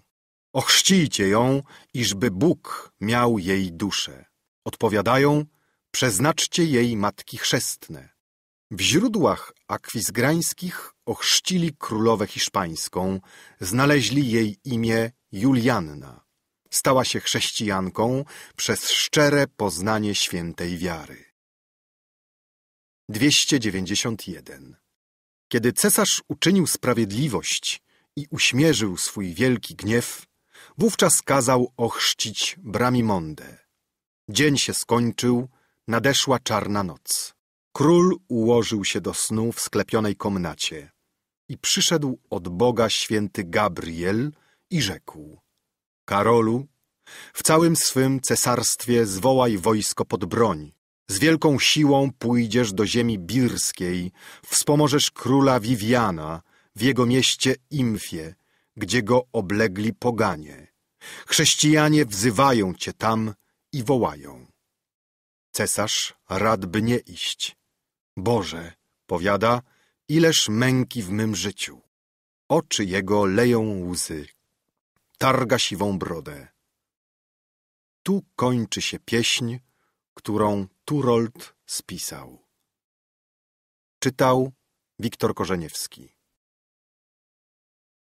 Ochrzcijcie ją, iżby Bóg miał jej duszę. Odpowiadają, przeznaczcie jej matki chrzestne. W źródłach akwizgrańskich ochrzcili królowę hiszpańską, znaleźli jej imię Julianna. Stała się chrześcijanką przez szczere poznanie świętej wiary. 291. Kiedy cesarz uczynił sprawiedliwość i uśmierzył swój wielki gniew, wówczas kazał ochrzcić Bramimondę. Dzień się skończył, nadeszła czarna noc. Król ułożył się do snu w sklepionej komnacie i przyszedł od Boga święty Gabriel i rzekł Karolu, w całym swym cesarstwie zwołaj wojsko pod broń. Z wielką siłą pójdziesz do ziemi birskiej, wspomożesz króla Viviana w jego mieście Imfie, gdzie go oblegli poganie. Chrześcijanie wzywają cię tam i wołają. Cesarz radby nie iść, Boże, powiada, ileż męki w mym życiu. Oczy jego leją łzy, targa siwą brodę. Tu kończy się pieśń, którą Turold spisał. Czytał Wiktor Korzeniewski